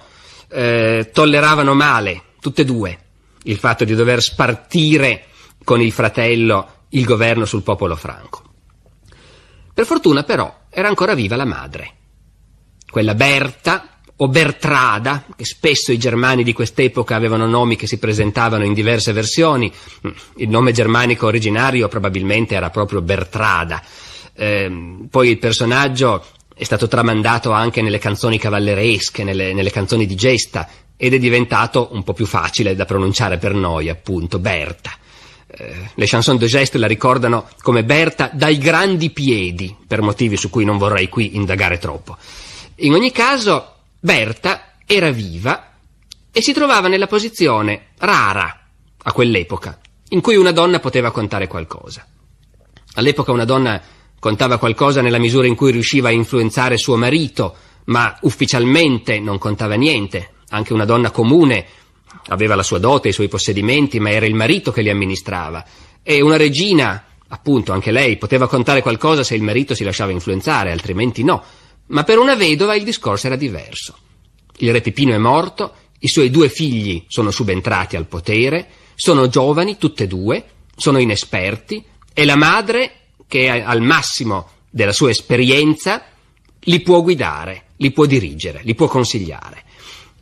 S1: eh, tolleravano male tutte e due, il fatto di dover spartire con il fratello il governo sul popolo franco. Per fortuna però era ancora viva la madre, quella Berta o Bertrada, che spesso i germani di quest'epoca avevano nomi che si presentavano in diverse versioni, mm, il nome germanico originario probabilmente era proprio Bertrada, eh, poi il personaggio è stato tramandato anche nelle canzoni cavalleresche, nelle, nelle canzoni di gesta, ed è diventato un po' più facile da pronunciare per noi, appunto, Berta. Eh, le chanson de geste la ricordano come Berta dai grandi piedi, per motivi su cui non vorrei qui indagare troppo. In ogni caso, Berta era viva e si trovava nella posizione rara a quell'epoca, in cui una donna poteva contare qualcosa. All'epoca una donna contava qualcosa nella misura in cui riusciva a influenzare suo marito, ma ufficialmente non contava niente, anche una donna comune aveva la sua dote, i suoi possedimenti, ma era il marito che li amministrava. E una regina, appunto, anche lei poteva contare qualcosa se il marito si lasciava influenzare, altrimenti no. Ma per una vedova il discorso era diverso. Il re Pipino è morto, i suoi due figli sono subentrati al potere, sono giovani tutte e due, sono inesperti e la madre, che è al massimo della sua esperienza, li può guidare, li può dirigere, li può consigliare.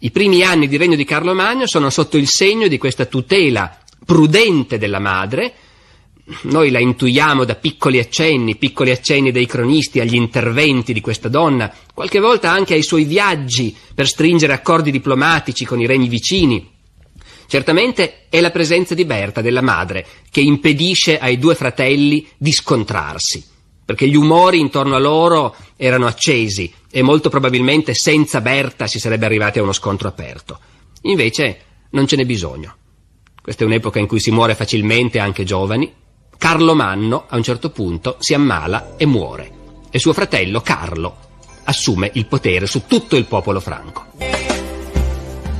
S1: I primi anni di regno di Carlo Magno sono sotto il segno di questa tutela prudente della madre, noi la intuiamo da piccoli accenni, piccoli accenni dei cronisti agli interventi di questa donna, qualche volta anche ai suoi viaggi per stringere accordi diplomatici con i regni vicini. Certamente è la presenza di Berta, della madre, che impedisce ai due fratelli di scontrarsi, perché gli umori intorno a loro erano accesi, e molto probabilmente senza Berta si sarebbe arrivati a uno scontro aperto. Invece non ce n'è bisogno. Questa è un'epoca in cui si muore facilmente anche giovani. Carlo Manno a un certo punto si ammala e muore e suo fratello Carlo assume il potere su tutto il popolo franco.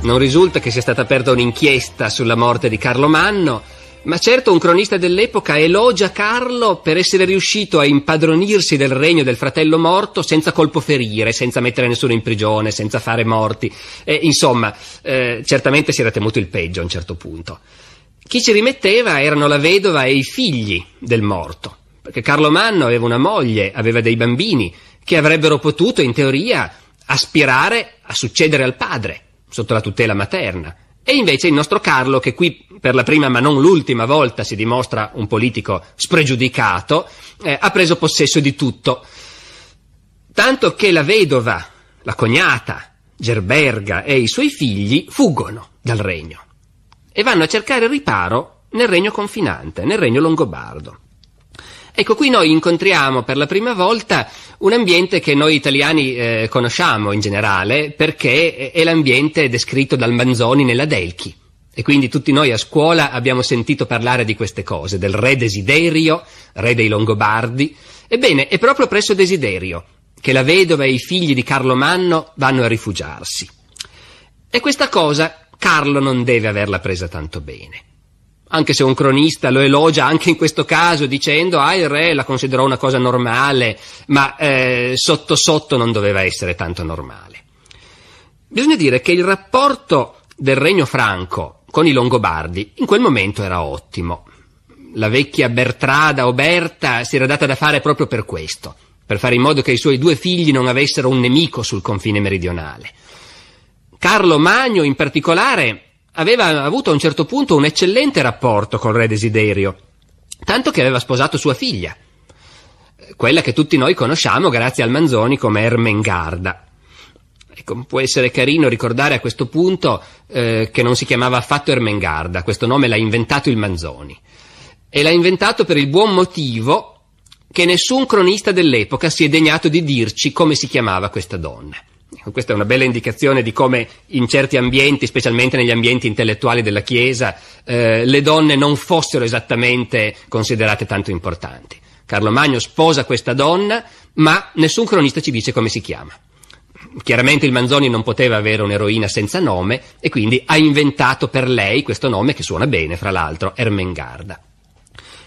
S1: Non risulta che sia stata aperta un'inchiesta sulla morte di Carlo Manno, ma certo un cronista dell'epoca elogia Carlo per essere riuscito a impadronirsi del regno del fratello morto senza colpo ferire, senza mettere nessuno in prigione, senza fare morti. E, insomma, eh, certamente si era temuto il peggio a un certo punto. Chi ci rimetteva erano la vedova e i figli del morto, perché Carlo Manno aveva una moglie, aveva dei bambini, che avrebbero potuto, in teoria, aspirare a succedere al padre, sotto la tutela materna. E invece il nostro Carlo, che qui per la prima ma non l'ultima volta si dimostra un politico spregiudicato, eh, ha preso possesso di tutto. Tanto che la vedova, la cognata, Gerberga e i suoi figli fuggono dal regno e vanno a cercare riparo nel regno confinante, nel regno longobardo. Ecco, qui noi incontriamo per la prima volta un ambiente che noi italiani eh, conosciamo in generale perché è l'ambiente descritto dal Manzoni nella Delchi. E quindi tutti noi a scuola abbiamo sentito parlare di queste cose, del re Desiderio, re dei Longobardi. Ebbene, è proprio presso Desiderio che la vedova e i figli di Carlo Manno vanno a rifugiarsi. E questa cosa Carlo non deve averla presa tanto bene anche se un cronista lo elogia anche in questo caso dicendo ah il re la considerò una cosa normale, ma eh, sotto sotto non doveva essere tanto normale. Bisogna dire che il rapporto del regno franco con i Longobardi in quel momento era ottimo. La vecchia Bertrada o Berta si era data da fare proprio per questo, per fare in modo che i suoi due figli non avessero un nemico sul confine meridionale. Carlo Magno in particolare aveva avuto a un certo punto un eccellente rapporto col re Desiderio, tanto che aveva sposato sua figlia, quella che tutti noi conosciamo grazie al Manzoni come Ermengarda. Ecco, può essere carino ricordare a questo punto eh, che non si chiamava affatto Ermengarda, questo nome l'ha inventato il Manzoni. E l'ha inventato per il buon motivo che nessun cronista dell'epoca si è degnato di dirci come si chiamava questa donna. Questa è una bella indicazione di come in certi ambienti, specialmente negli ambienti intellettuali della Chiesa, eh, le donne non fossero esattamente considerate tanto importanti. Carlo Magno sposa questa donna, ma nessun cronista ci dice come si chiama. Chiaramente il Manzoni non poteva avere un'eroina senza nome e quindi ha inventato per lei questo nome che suona bene, fra l'altro, Ermengarda.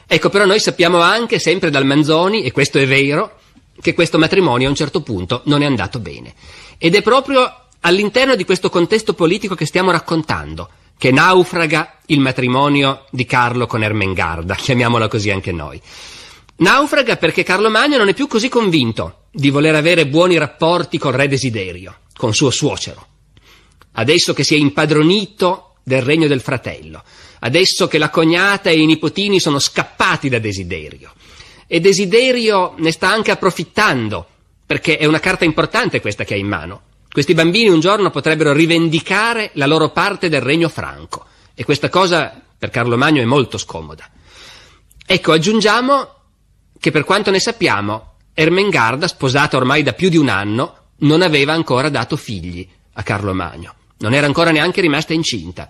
S1: Ecco, però noi sappiamo anche, sempre dal Manzoni, e questo è vero, che questo matrimonio a un certo punto non è andato bene. Ed è proprio all'interno di questo contesto politico che stiamo raccontando che naufraga il matrimonio di Carlo con Ermengarda, chiamiamola così anche noi. Naufraga perché Carlo Magno non è più così convinto di voler avere buoni rapporti col re Desiderio, con suo suocero. Adesso che si è impadronito del regno del fratello, adesso che la cognata e i nipotini sono scappati da Desiderio. E Desiderio ne sta anche approfittando perché è una carta importante questa che hai in mano. Questi bambini un giorno potrebbero rivendicare la loro parte del regno franco e questa cosa per Carlo Magno è molto scomoda. Ecco, aggiungiamo che per quanto ne sappiamo, Ermengarda, sposata ormai da più di un anno, non aveva ancora dato figli a Carlo Magno, non era ancora neanche rimasta incinta.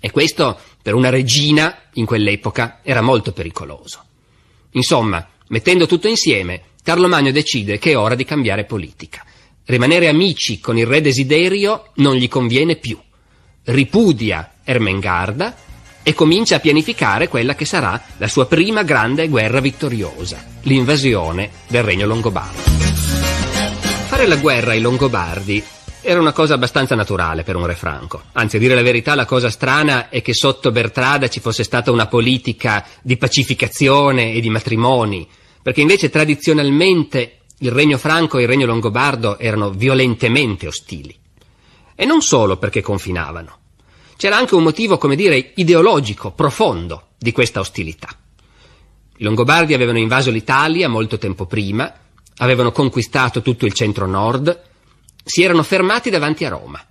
S1: E questo per una regina in quell'epoca era molto pericoloso. Insomma, mettendo tutto insieme, Carlo Magno decide che è ora di cambiare politica. Rimanere amici con il re Desiderio non gli conviene più. Ripudia Ermengarda e comincia a pianificare quella che sarà la sua prima grande guerra vittoriosa, l'invasione del regno longobardo. Fare la guerra ai longobardi era una cosa abbastanza naturale per un re franco. Anzi, a dire la verità, la cosa strana è che sotto Bertrada ci fosse stata una politica di pacificazione e di matrimoni, perché invece tradizionalmente il regno franco e il regno longobardo erano violentemente ostili. E non solo perché confinavano. C'era anche un motivo, come dire, ideologico, profondo di questa ostilità. I Longobardi avevano invaso l'Italia molto tempo prima, avevano conquistato tutto il centro-nord, si erano fermati davanti a Roma.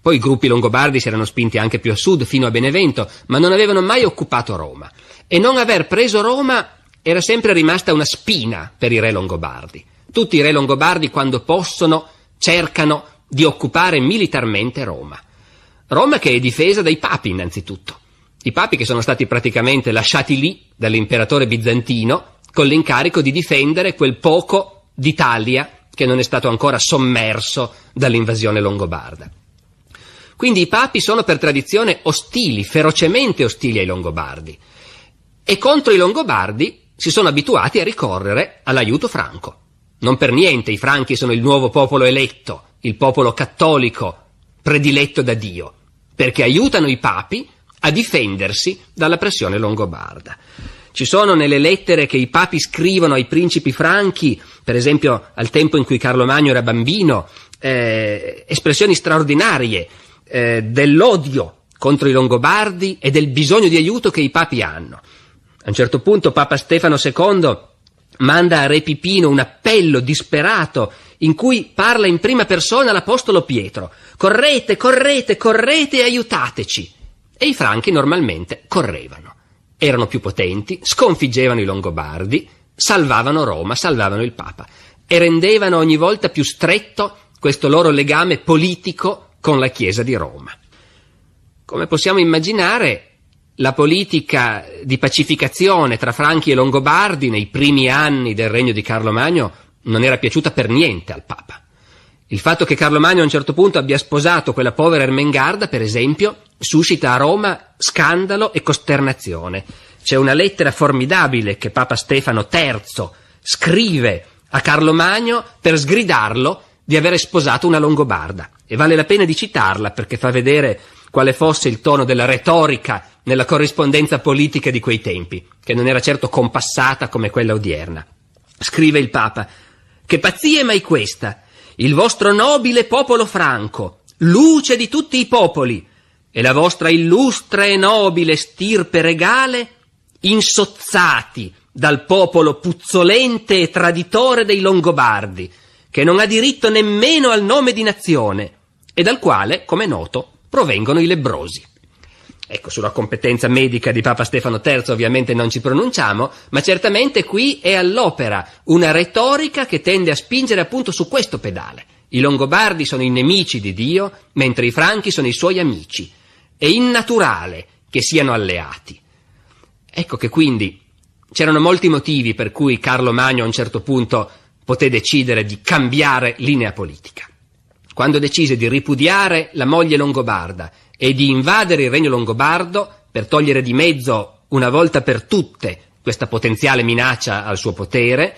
S1: Poi i gruppi longobardi si erano spinti anche più a sud, fino a Benevento, ma non avevano mai occupato Roma. E non aver preso Roma era sempre rimasta una spina per i re longobardi. Tutti i re longobardi, quando possono, cercano di occupare militarmente Roma. Roma che è difesa dai papi innanzitutto. I papi che sono stati praticamente lasciati lì dall'imperatore bizantino con l'incarico di difendere quel poco d'Italia che non è stato ancora sommerso dall'invasione longobarda. Quindi i papi sono per tradizione ostili, ferocemente ostili ai longobardi. E contro i longobardi si sono abituati a ricorrere all'aiuto franco. Non per niente i franchi sono il nuovo popolo eletto, il popolo cattolico prediletto da Dio, perché aiutano i papi a difendersi dalla pressione longobarda. Ci sono nelle lettere che i papi scrivono ai principi franchi, per esempio al tempo in cui Carlo Magno era bambino, eh, espressioni straordinarie eh, dell'odio contro i longobardi e del bisogno di aiuto che i papi hanno. A un certo punto Papa Stefano II manda a Re Pipino un appello disperato in cui parla in prima persona l'Apostolo Pietro. Correte, correte, correte e aiutateci. E i Franchi normalmente correvano. Erano più potenti, sconfiggevano i Longobardi, salvavano Roma, salvavano il Papa e rendevano ogni volta più stretto questo loro legame politico con la Chiesa di Roma. Come possiamo immaginare, la politica di pacificazione tra Franchi e Longobardi nei primi anni del regno di Carlo Magno non era piaciuta per niente al Papa. Il fatto che Carlo Magno a un certo punto abbia sposato quella povera Ermengarda, per esempio, suscita a Roma scandalo e costernazione. C'è una lettera formidabile che Papa Stefano III scrive a Carlo Magno per sgridarlo di avere sposato una Longobarda. E vale la pena di citarla perché fa vedere quale fosse il tono della retorica nella corrispondenza politica di quei tempi, che non era certo compassata come quella odierna. Scrive il Papa, che pazzia è mai questa? Il vostro nobile popolo franco, luce di tutti i popoli, e la vostra illustre e nobile stirpe regale, insozzati dal popolo puzzolente e traditore dei Longobardi, che non ha diritto nemmeno al nome di nazione, e dal quale, come noto, provengono i lebbrosi. Ecco, sulla competenza medica di Papa Stefano III ovviamente non ci pronunciamo, ma certamente qui è all'opera una retorica che tende a spingere appunto su questo pedale. I Longobardi sono i nemici di Dio, mentre i Franchi sono i suoi amici. È innaturale che siano alleati. Ecco che quindi c'erano molti motivi per cui Carlo Magno a un certo punto poté decidere di cambiare linea politica quando decise di ripudiare la moglie longobarda e di invadere il regno longobardo per togliere di mezzo una volta per tutte questa potenziale minaccia al suo potere,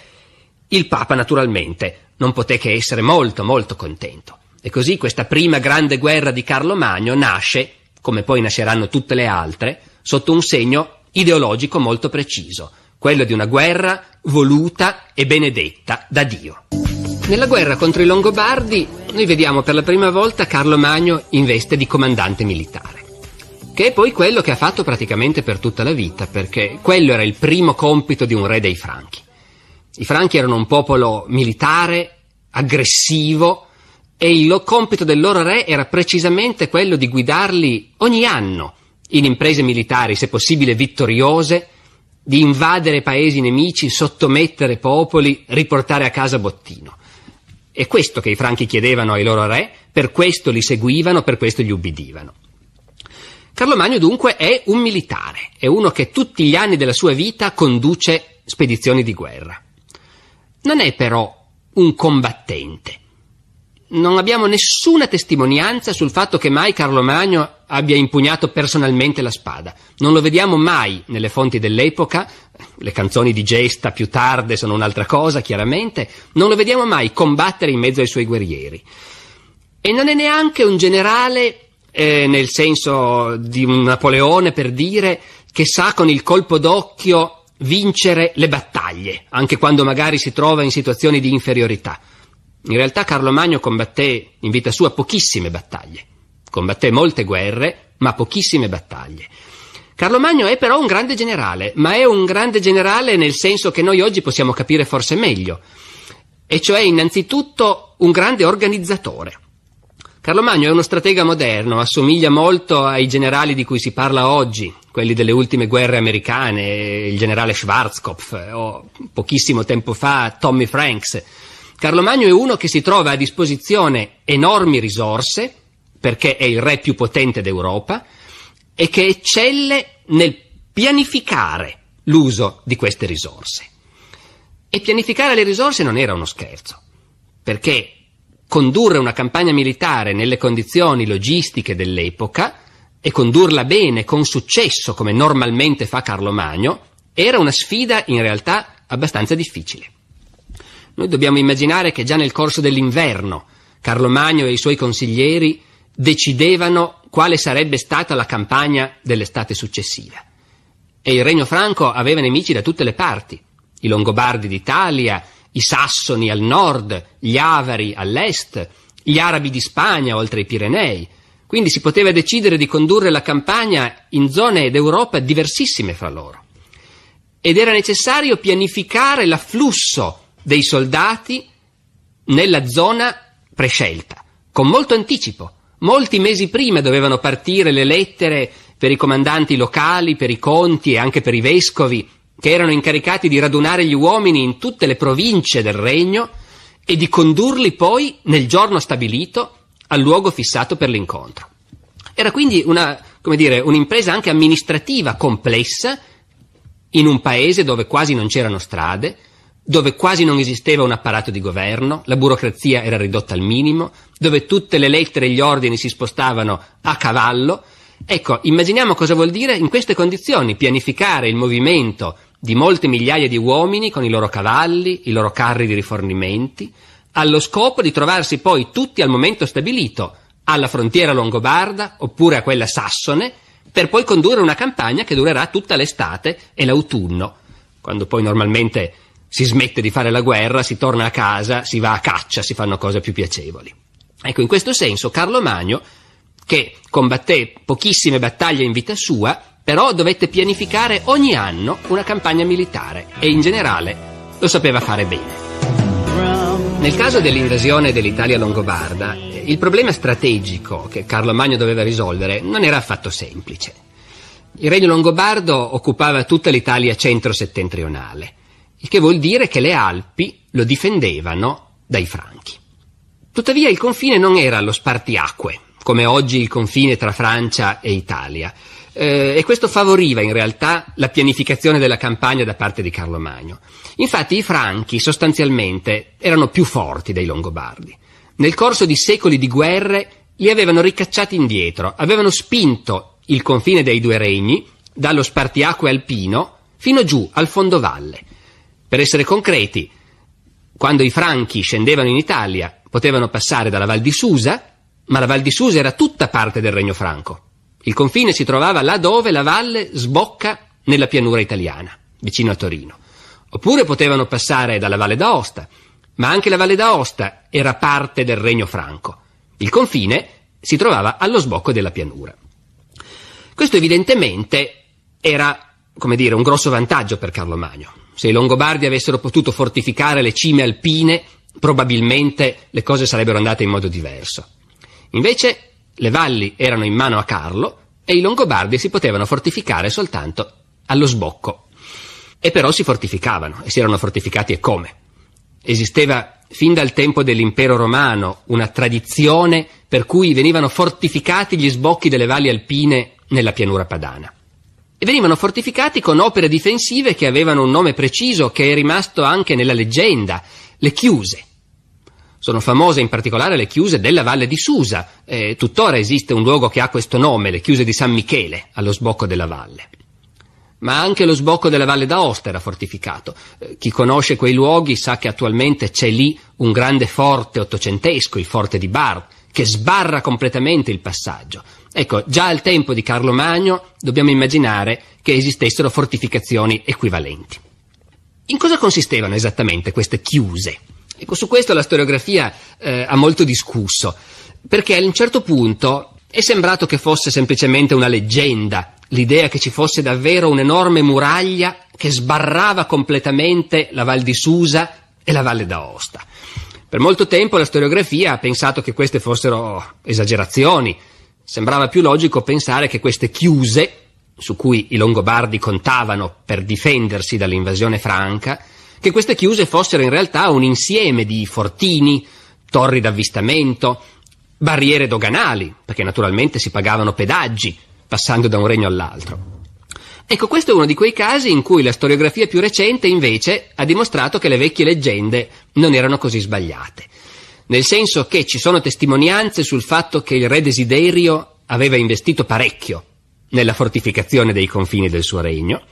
S1: il Papa naturalmente non poté che essere molto molto contento. E così questa prima grande guerra di Carlo Magno nasce, come poi nasceranno tutte le altre, sotto un segno ideologico molto preciso, quello di una guerra voluta e benedetta da Dio. Nella guerra contro i Longobardi noi vediamo per la prima volta Carlo Magno in veste di comandante militare, che è poi quello che ha fatto praticamente per tutta la vita, perché quello era il primo compito di un re dei Franchi. I Franchi erano un popolo militare, aggressivo, e il compito del loro re era precisamente quello di guidarli ogni anno in imprese militari, se possibile vittoriose, di invadere paesi nemici, sottomettere popoli, riportare a casa bottino. È questo che i franchi chiedevano ai loro re, per questo li seguivano, per questo gli ubbidivano. Carlo Magno dunque è un militare, è uno che tutti gli anni della sua vita conduce spedizioni di guerra. Non è però un combattente. Non abbiamo nessuna testimonianza sul fatto che mai Carlo Magno abbia impugnato personalmente la spada. Non lo vediamo mai nelle fonti dell'epoca, le canzoni di gesta più tarde sono un'altra cosa, chiaramente, non lo vediamo mai combattere in mezzo ai suoi guerrieri. E non è neanche un generale, eh, nel senso di un Napoleone per dire, che sa con il colpo d'occhio vincere le battaglie, anche quando magari si trova in situazioni di inferiorità. In realtà Carlo Magno combatté in vita sua pochissime battaglie, combatté molte guerre, ma pochissime battaglie. Carlo Magno è però un grande generale, ma è un grande generale nel senso che noi oggi possiamo capire forse meglio, e cioè innanzitutto un grande organizzatore. Carlo Magno è uno stratega moderno, assomiglia molto ai generali di cui si parla oggi, quelli delle ultime guerre americane, il generale Schwarzkopf o pochissimo tempo fa Tommy Franks. Carlo Magno è uno che si trova a disposizione enormi risorse, perché è il re più potente d'Europa, e che eccelle nel pianificare l'uso di queste risorse. E pianificare le risorse non era uno scherzo, perché condurre una campagna militare nelle condizioni logistiche dell'epoca e condurla bene, con successo, come normalmente fa Carlo Magno, era una sfida in realtà abbastanza difficile. Noi dobbiamo immaginare che già nel corso dell'inverno Carlo Magno e i suoi consiglieri decidevano quale sarebbe stata la campagna dell'estate successiva. E il Regno Franco aveva nemici da tutte le parti, i Longobardi d'Italia, i Sassoni al nord, gli Avari all'est, gli Arabi di Spagna oltre i Pirenei. Quindi si poteva decidere di condurre la campagna in zone d'Europa diversissime fra loro. Ed era necessario pianificare l'afflusso dei soldati nella zona prescelta, con molto anticipo, Molti mesi prima dovevano partire le lettere per i comandanti locali, per i conti e anche per i vescovi, che erano incaricati di radunare gli uomini in tutte le province del regno e di condurli poi nel giorno stabilito al luogo fissato per l'incontro. Era quindi una, dire, un'impresa anche amministrativa complessa in un paese dove quasi non c'erano strade, dove quasi non esisteva un apparato di governo, la burocrazia era ridotta al minimo, dove tutte le lettere e gli ordini si spostavano a cavallo. Ecco, immaginiamo cosa vuol dire in queste condizioni pianificare il movimento di molte migliaia di uomini con i loro cavalli, i loro carri di rifornimenti, allo scopo di trovarsi poi tutti al momento stabilito alla frontiera longobarda oppure a quella sassone, per poi condurre una campagna che durerà tutta l'estate e l'autunno, quando poi normalmente si smette di fare la guerra, si torna a casa, si va a caccia, si fanno cose più piacevoli. Ecco, in questo senso Carlo Magno, che combatté pochissime battaglie in vita sua, però dovette pianificare ogni anno una campagna militare e in generale lo sapeva fare bene. Nel caso dell'invasione dell'Italia longobarda, il problema strategico che Carlo Magno doveva risolvere non era affatto semplice. Il regno longobardo occupava tutta l'Italia centro-settentrionale il che vuol dire che le Alpi lo difendevano dai Franchi. Tuttavia il confine non era lo spartiacque, come oggi il confine tra Francia e Italia, eh, e questo favoriva in realtà la pianificazione della campagna da parte di Carlo Magno. Infatti i Franchi sostanzialmente erano più forti dei Longobardi. Nel corso di secoli di guerre li avevano ricacciati indietro, avevano spinto il confine dei due regni dallo spartiacque alpino fino giù al fondovalle per essere concreti, quando i franchi scendevano in Italia potevano passare dalla Val di Susa, ma la Val di Susa era tutta parte del Regno Franco. Il confine si trovava là dove la valle sbocca nella pianura italiana, vicino a Torino. Oppure potevano passare dalla Valle d'Aosta, ma anche la Valle d'Aosta era parte del Regno Franco. Il confine si trovava allo sbocco della pianura. Questo evidentemente era, come dire, un grosso vantaggio per Carlo Magno. Se i Longobardi avessero potuto fortificare le cime alpine, probabilmente le cose sarebbero andate in modo diverso. Invece le valli erano in mano a Carlo e i Longobardi si potevano fortificare soltanto allo sbocco. E però si fortificavano e si erano fortificati e come. Esisteva fin dal tempo dell'impero romano una tradizione per cui venivano fortificati gli sbocchi delle valli alpine nella pianura padana e venivano fortificati con opere difensive che avevano un nome preciso che è rimasto anche nella leggenda, le chiuse. Sono famose in particolare le chiuse della Valle di Susa, eh, tuttora esiste un luogo che ha questo nome, le chiuse di San Michele, allo sbocco della valle. Ma anche lo sbocco della Valle d'Aosta era fortificato. Eh, chi conosce quei luoghi sa che attualmente c'è lì un grande forte ottocentesco, il forte di Bar, che sbarra completamente il passaggio. Ecco, già al tempo di Carlo Magno dobbiamo immaginare che esistessero fortificazioni equivalenti. In cosa consistevano esattamente queste chiuse? Ecco, su questo la storiografia eh, ha molto discusso, perché a un certo punto è sembrato che fosse semplicemente una leggenda l'idea che ci fosse davvero un'enorme muraglia che sbarrava completamente la Val di Susa e la Valle d'Aosta. Per molto tempo la storiografia ha pensato che queste fossero esagerazioni, Sembrava più logico pensare che queste chiuse, su cui i Longobardi contavano per difendersi dall'invasione franca, che queste chiuse fossero in realtà un insieme di fortini, torri d'avvistamento, barriere doganali, perché naturalmente si pagavano pedaggi passando da un regno all'altro. Ecco, questo è uno di quei casi in cui la storiografia più recente invece ha dimostrato che le vecchie leggende non erano così sbagliate nel senso che ci sono testimonianze sul fatto che il re Desiderio aveva investito parecchio nella fortificazione dei confini del suo regno,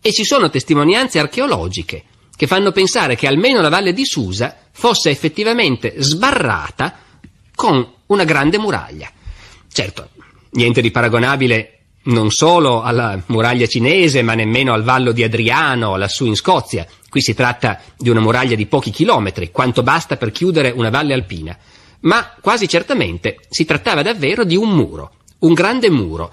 S1: e ci sono testimonianze archeologiche che fanno pensare che almeno la valle di Susa fosse effettivamente sbarrata con una grande muraglia. Certo, niente di paragonabile non solo alla muraglia cinese, ma nemmeno al vallo di Adriano, lassù in Scozia, Qui si tratta di una muraglia di pochi chilometri, quanto basta per chiudere una valle alpina. Ma quasi certamente si trattava davvero di un muro, un grande muro,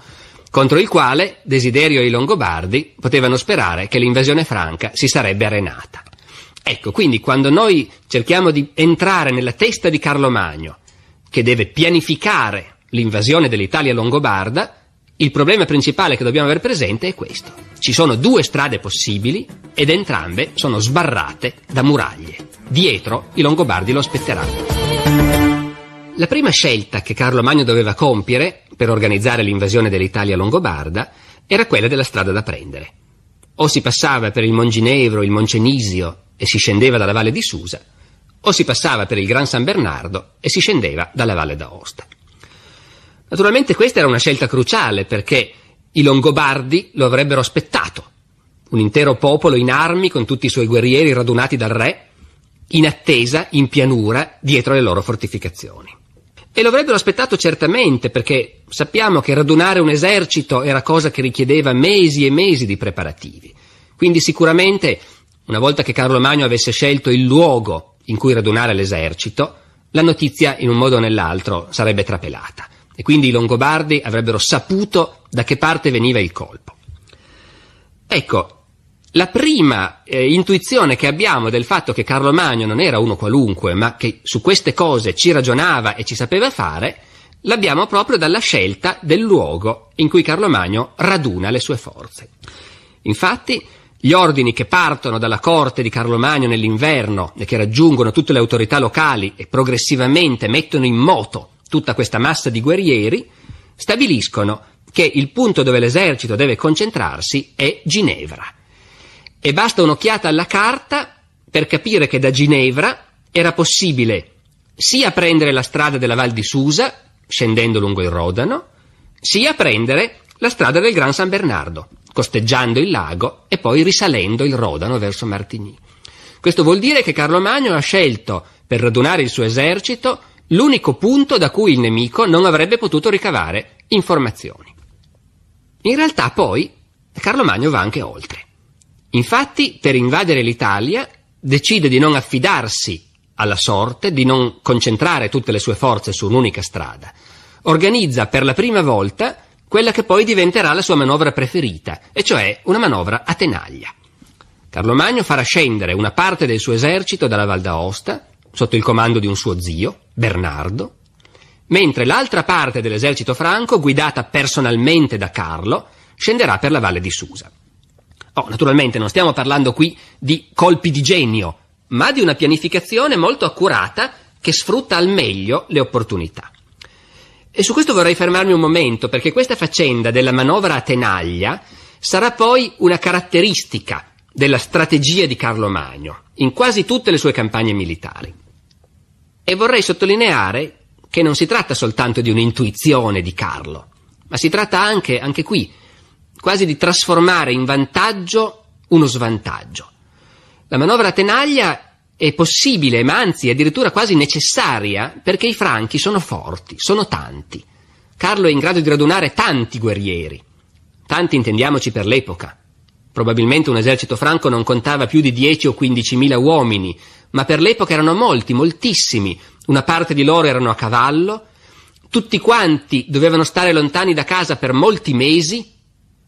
S1: contro il quale Desiderio e i Longobardi potevano sperare che l'invasione franca si sarebbe arenata. Ecco, quindi quando noi cerchiamo di entrare nella testa di Carlo Magno, che deve pianificare l'invasione dell'Italia longobarda, il problema principale che dobbiamo avere presente è questo. Ci sono due strade possibili ed entrambe sono sbarrate da muraglie. Dietro i Longobardi lo aspetteranno. La prima scelta che Carlo Magno doveva compiere per organizzare l'invasione dell'Italia longobarda era quella della strada da prendere. O si passava per il Monginevro, il Moncenisio e si scendeva dalla Valle di Susa, o si passava per il Gran San Bernardo e si scendeva dalla Valle d'Aosta. Naturalmente questa era una scelta cruciale perché i Longobardi lo avrebbero aspettato, un intero popolo in armi con tutti i suoi guerrieri radunati dal re, in attesa, in pianura, dietro le loro fortificazioni. E lo avrebbero aspettato certamente perché sappiamo che radunare un esercito era cosa che richiedeva mesi e mesi di preparativi. Quindi sicuramente, una volta che Carlo Magno avesse scelto il luogo in cui radunare l'esercito, la notizia in un modo o nell'altro sarebbe trapelata e quindi i Longobardi avrebbero saputo da che parte veniva il colpo. Ecco, la prima eh, intuizione che abbiamo del fatto che Carlo Magno non era uno qualunque, ma che su queste cose ci ragionava e ci sapeva fare, l'abbiamo proprio dalla scelta del luogo in cui Carlo Magno raduna le sue forze. Infatti, gli ordini che partono dalla corte di Carlo Magno nell'inverno e che raggiungono tutte le autorità locali e progressivamente mettono in moto tutta questa massa di guerrieri, stabiliscono che il punto dove l'esercito deve concentrarsi è Ginevra. E basta un'occhiata alla carta per capire che da Ginevra era possibile sia prendere la strada della Val di Susa, scendendo lungo il Rodano, sia prendere la strada del Gran San Bernardo, costeggiando il lago e poi risalendo il Rodano verso Martigny. Questo vuol dire che Carlo Magno ha scelto per radunare il suo esercito l'unico punto da cui il nemico non avrebbe potuto ricavare informazioni. In realtà poi Carlo Magno va anche oltre. Infatti, per invadere l'Italia, decide di non affidarsi alla sorte, di non concentrare tutte le sue forze su un'unica strada. Organizza per la prima volta quella che poi diventerà la sua manovra preferita, e cioè una manovra a tenaglia. Carlo Magno farà scendere una parte del suo esercito dalla Val d'Aosta, sotto il comando di un suo zio, Bernardo, mentre l'altra parte dell'esercito franco, guidata personalmente da Carlo, scenderà per la valle di Susa. Oh, naturalmente non stiamo parlando qui di colpi di genio, ma di una pianificazione molto accurata che sfrutta al meglio le opportunità. E su questo vorrei fermarmi un momento, perché questa faccenda della manovra a tenaglia sarà poi una caratteristica della strategia di Carlo Magno in quasi tutte le sue campagne militari. E vorrei sottolineare che non si tratta soltanto di un'intuizione di Carlo, ma si tratta anche, anche qui, quasi di trasformare in vantaggio uno svantaggio. La manovra a tenaglia è possibile, ma anzi addirittura quasi necessaria, perché i franchi sono forti, sono tanti. Carlo è in grado di radunare tanti guerrieri. Tanti intendiamoci per l'epoca. Probabilmente un esercito franco non contava più di 10 o 15 mila uomini, ma per l'epoca erano molti, moltissimi. Una parte di loro erano a cavallo, tutti quanti dovevano stare lontani da casa per molti mesi,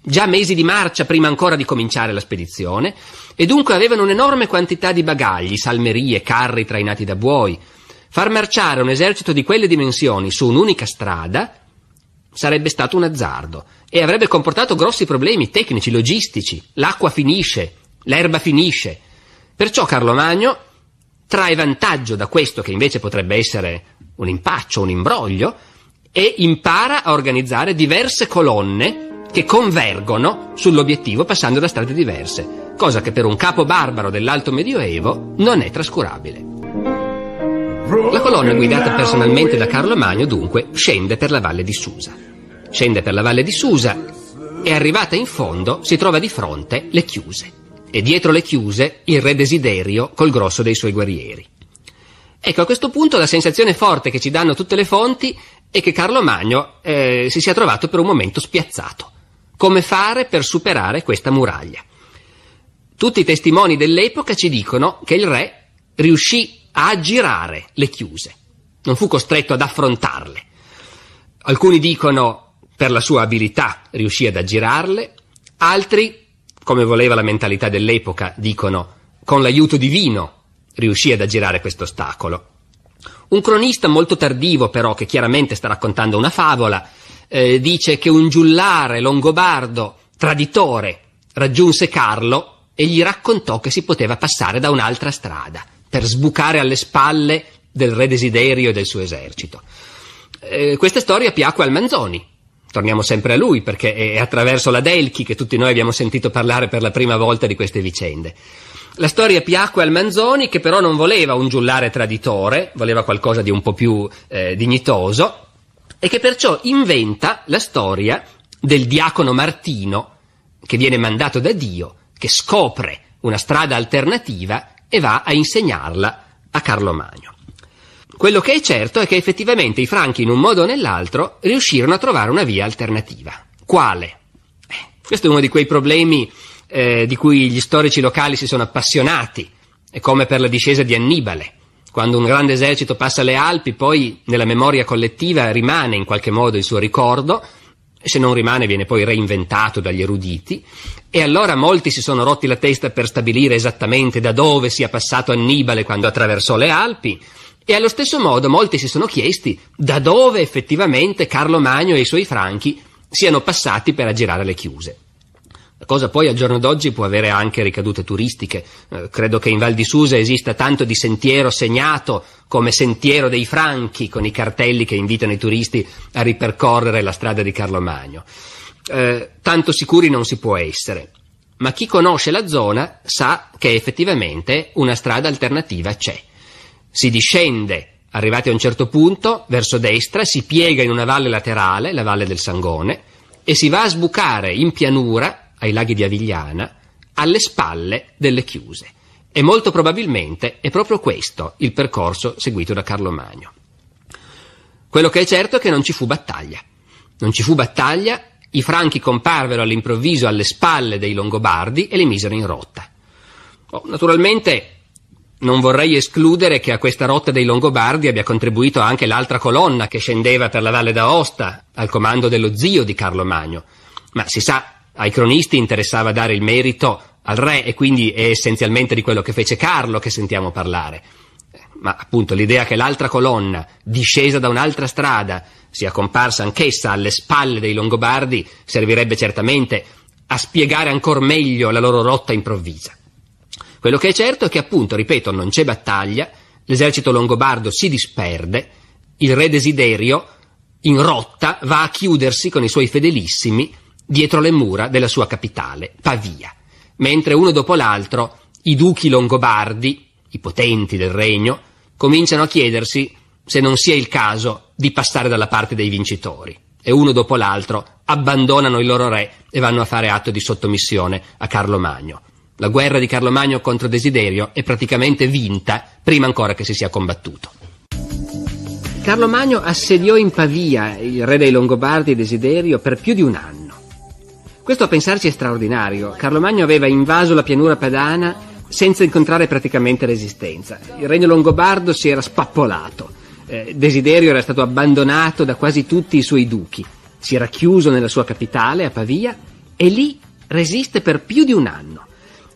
S1: già mesi di marcia prima ancora di cominciare la spedizione, e dunque avevano un'enorme quantità di bagagli, salmerie, carri trainati da buoi. Far marciare un esercito di quelle dimensioni su un'unica strada sarebbe stato un azzardo e avrebbe comportato grossi problemi tecnici, logistici. L'acqua finisce, l'erba finisce. Perciò Carlo Magno trae vantaggio da questo che invece potrebbe essere un impaccio, un imbroglio, e impara a organizzare diverse colonne che convergono sull'obiettivo passando da strade diverse, cosa che per un capo barbaro dell'alto medioevo non è trascurabile. La colonna guidata personalmente da Carlo Magno dunque scende per la valle di Susa. Scende per la valle di Susa e arrivata in fondo si trova di fronte le chiuse e dietro le chiuse il re Desiderio col grosso dei suoi guerrieri. Ecco, a questo punto la sensazione forte che ci danno tutte le fonti è che Carlo Magno eh, si sia trovato per un momento spiazzato. Come fare per superare questa muraglia? Tutti i testimoni dell'epoca ci dicono che il re riuscì a aggirare le chiuse, non fu costretto ad affrontarle. Alcuni dicono per la sua abilità riuscì ad aggirarle, altri come voleva la mentalità dell'epoca, dicono, con l'aiuto divino riuscì ad aggirare questo ostacolo. Un cronista molto tardivo, però, che chiaramente sta raccontando una favola, eh, dice che un giullare longobardo, traditore, raggiunse Carlo e gli raccontò che si poteva passare da un'altra strada per sbucare alle spalle del re Desiderio e del suo esercito. Eh, questa storia piacque al Manzoni, torniamo sempre a lui perché è attraverso la Delchi che tutti noi abbiamo sentito parlare per la prima volta di queste vicende. La storia piacque al Manzoni che però non voleva un giullare traditore, voleva qualcosa di un po' più eh, dignitoso e che perciò inventa la storia del diacono Martino che viene mandato da Dio, che scopre una strada alternativa e va a insegnarla a Carlo Magno. Quello che è certo è che effettivamente i franchi in un modo o nell'altro riuscirono a trovare una via alternativa. Quale? Eh, questo è uno di quei problemi eh, di cui gli storici locali si sono appassionati, è come per la discesa di Annibale. Quando un grande esercito passa le Alpi, poi nella memoria collettiva rimane in qualche modo il suo ricordo, e se non rimane viene poi reinventato dagli eruditi, e allora molti si sono rotti la testa per stabilire esattamente da dove sia passato Annibale quando attraversò le Alpi, e allo stesso modo molti si sono chiesti da dove effettivamente Carlo Magno e i suoi franchi siano passati per aggirare le chiuse. La cosa poi al giorno d'oggi può avere anche ricadute turistiche. Eh, credo che in Val di Susa esista tanto di sentiero segnato come Sentiero dei Franchi, con i cartelli che invitano i turisti a ripercorrere la strada di Carlo Magno. Eh, tanto sicuri non si può essere. Ma chi conosce la zona sa che effettivamente una strada alternativa c'è si discende arrivati a un certo punto, verso destra, si piega in una valle laterale, la valle del Sangone, e si va a sbucare in pianura, ai laghi di Avigliana, alle spalle delle chiuse. E molto probabilmente è proprio questo il percorso seguito da Carlo Magno. Quello che è certo è che non ci fu battaglia. Non ci fu battaglia, i franchi comparvero all'improvviso alle spalle dei Longobardi e li misero in rotta. Oh, naturalmente non vorrei escludere che a questa rotta dei Longobardi abbia contribuito anche l'altra colonna che scendeva per la Valle d'Aosta, al comando dello zio di Carlo Magno. Ma si sa, ai cronisti interessava dare il merito al re e quindi è essenzialmente di quello che fece Carlo che sentiamo parlare. Ma appunto l'idea che l'altra colonna, discesa da un'altra strada, sia comparsa anch'essa alle spalle dei Longobardi, servirebbe certamente a spiegare ancor meglio la loro rotta improvvisa. Quello che è certo è che appunto, ripeto, non c'è battaglia, l'esercito longobardo si disperde, il re Desiderio in rotta va a chiudersi con i suoi fedelissimi dietro le mura della sua capitale, Pavia, mentre uno dopo l'altro i duchi longobardi, i potenti del regno, cominciano a chiedersi se non sia il caso di passare dalla parte dei vincitori e uno dopo l'altro abbandonano il loro re e vanno a fare atto di sottomissione a Carlo Magno. La guerra di Carlo Magno contro Desiderio è praticamente vinta prima ancora che si sia combattuto. Carlo Magno assediò in Pavia il re dei Longobardi Desiderio per più di un anno. Questo a pensarci è straordinario. Carlo Magno aveva invaso la pianura padana senza incontrare praticamente resistenza. Il regno longobardo si era spappolato. Eh, Desiderio era stato abbandonato da quasi tutti i suoi duchi. Si era chiuso nella sua capitale, a Pavia, e lì resiste per più di un anno.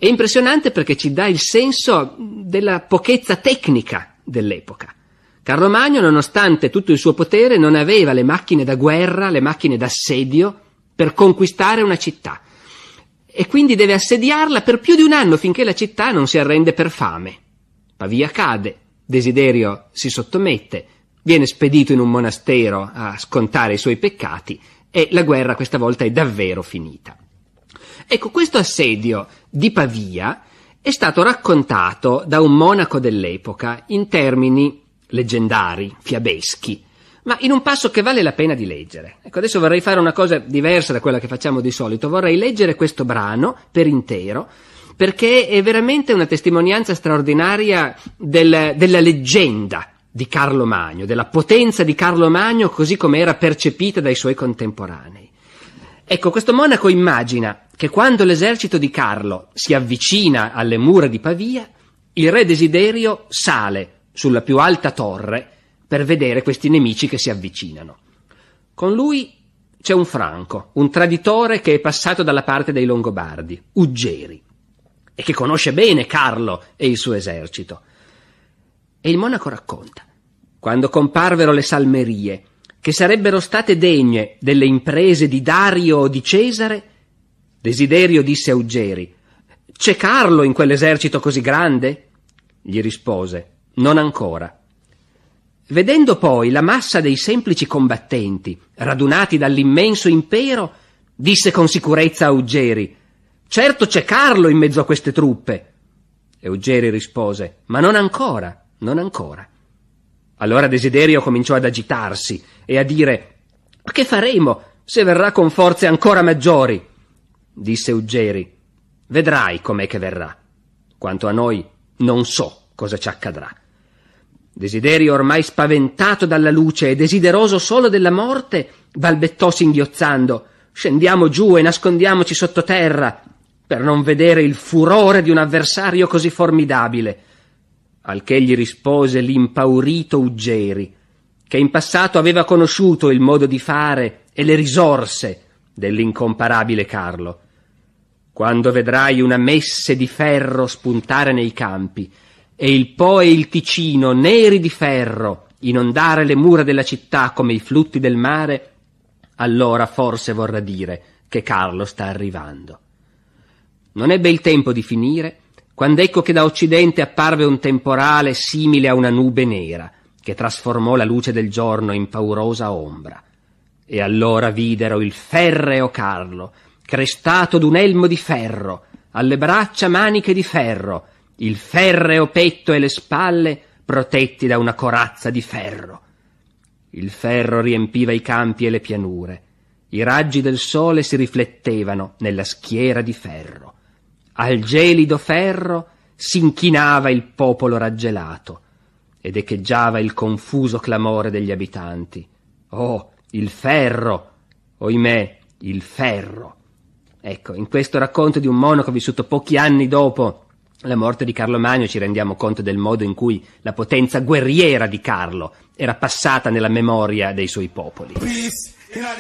S1: È impressionante perché ci dà il senso della pochezza tecnica dell'epoca. Carlo Magno, nonostante tutto il suo potere, non aveva le macchine da guerra, le macchine d'assedio per conquistare una città. E quindi deve assediarla per più di un anno finché la città non si arrende per fame. Pavia cade, Desiderio si sottomette, viene spedito in un monastero a scontare i suoi peccati e la guerra questa volta è davvero finita. Ecco, questo assedio di Pavia è stato raccontato da un monaco dell'epoca in termini leggendari, fiabeschi, ma in un passo che vale la pena di leggere. Ecco, adesso vorrei fare una cosa diversa da quella che facciamo di solito, vorrei leggere questo brano per intero, perché è veramente una testimonianza straordinaria del, della leggenda di Carlo Magno, della potenza di Carlo Magno così come era percepita dai suoi contemporanei. Ecco, questo monaco immagina che quando l'esercito di Carlo si avvicina alle mura di Pavia, il re Desiderio sale sulla più alta torre per vedere questi nemici che si avvicinano. Con lui c'è un franco, un traditore che è passato dalla parte dei Longobardi, Uggeri, e che conosce bene Carlo e il suo esercito. E il monaco racconta, quando comparvero le salmerie, che sarebbero state degne delle imprese di Dario o di Cesare? Desiderio disse a Uggeri. C'è Carlo in quell'esercito così grande? Gli rispose Non ancora. Vedendo poi la massa dei semplici combattenti, radunati dall'immenso impero, disse con sicurezza a Uggeri Certo c'è Carlo in mezzo a queste truppe. E Uggeri rispose Ma non ancora, non ancora. Allora Desiderio cominciò ad agitarsi e a dire Che faremo se verrà con forze ancora maggiori? disse Uggeri. Vedrai com'è che verrà. Quanto a noi, non so cosa ci accadrà. Desiderio, ormai spaventato dalla luce e desideroso solo della morte, balbettò singhiozzando Scendiamo giù e nascondiamoci sottoterra, per non vedere il furore di un avversario così formidabile al che gli rispose l'impaurito Uggeri, che in passato aveva conosciuto il modo di fare e le risorse dell'incomparabile Carlo. Quando vedrai una messe di ferro spuntare nei campi e il Po e il Ticino neri di ferro inondare le mura della città come i flutti del mare, allora forse vorrà dire che Carlo sta arrivando. Non ebbe il tempo di finire quando ecco che da occidente apparve un temporale simile a una nube nera, che trasformò la luce del giorno in paurosa ombra. E allora videro il ferreo Carlo, crestato d'un elmo di ferro, alle braccia maniche di ferro, il ferreo petto e le spalle protetti da una corazza di ferro. Il ferro riempiva i campi e le pianure. I raggi del sole si riflettevano nella schiera di ferro al gelido ferro s'inchinava il popolo raggelato ed echeggiava il confuso clamore degli abitanti. Oh, il ferro! Oimè, il ferro! Ecco, in questo racconto di un monaco vissuto pochi anni dopo la morte di Carlo Magno ci rendiamo conto del modo in cui la potenza guerriera di Carlo era passata nella memoria dei suoi popoli.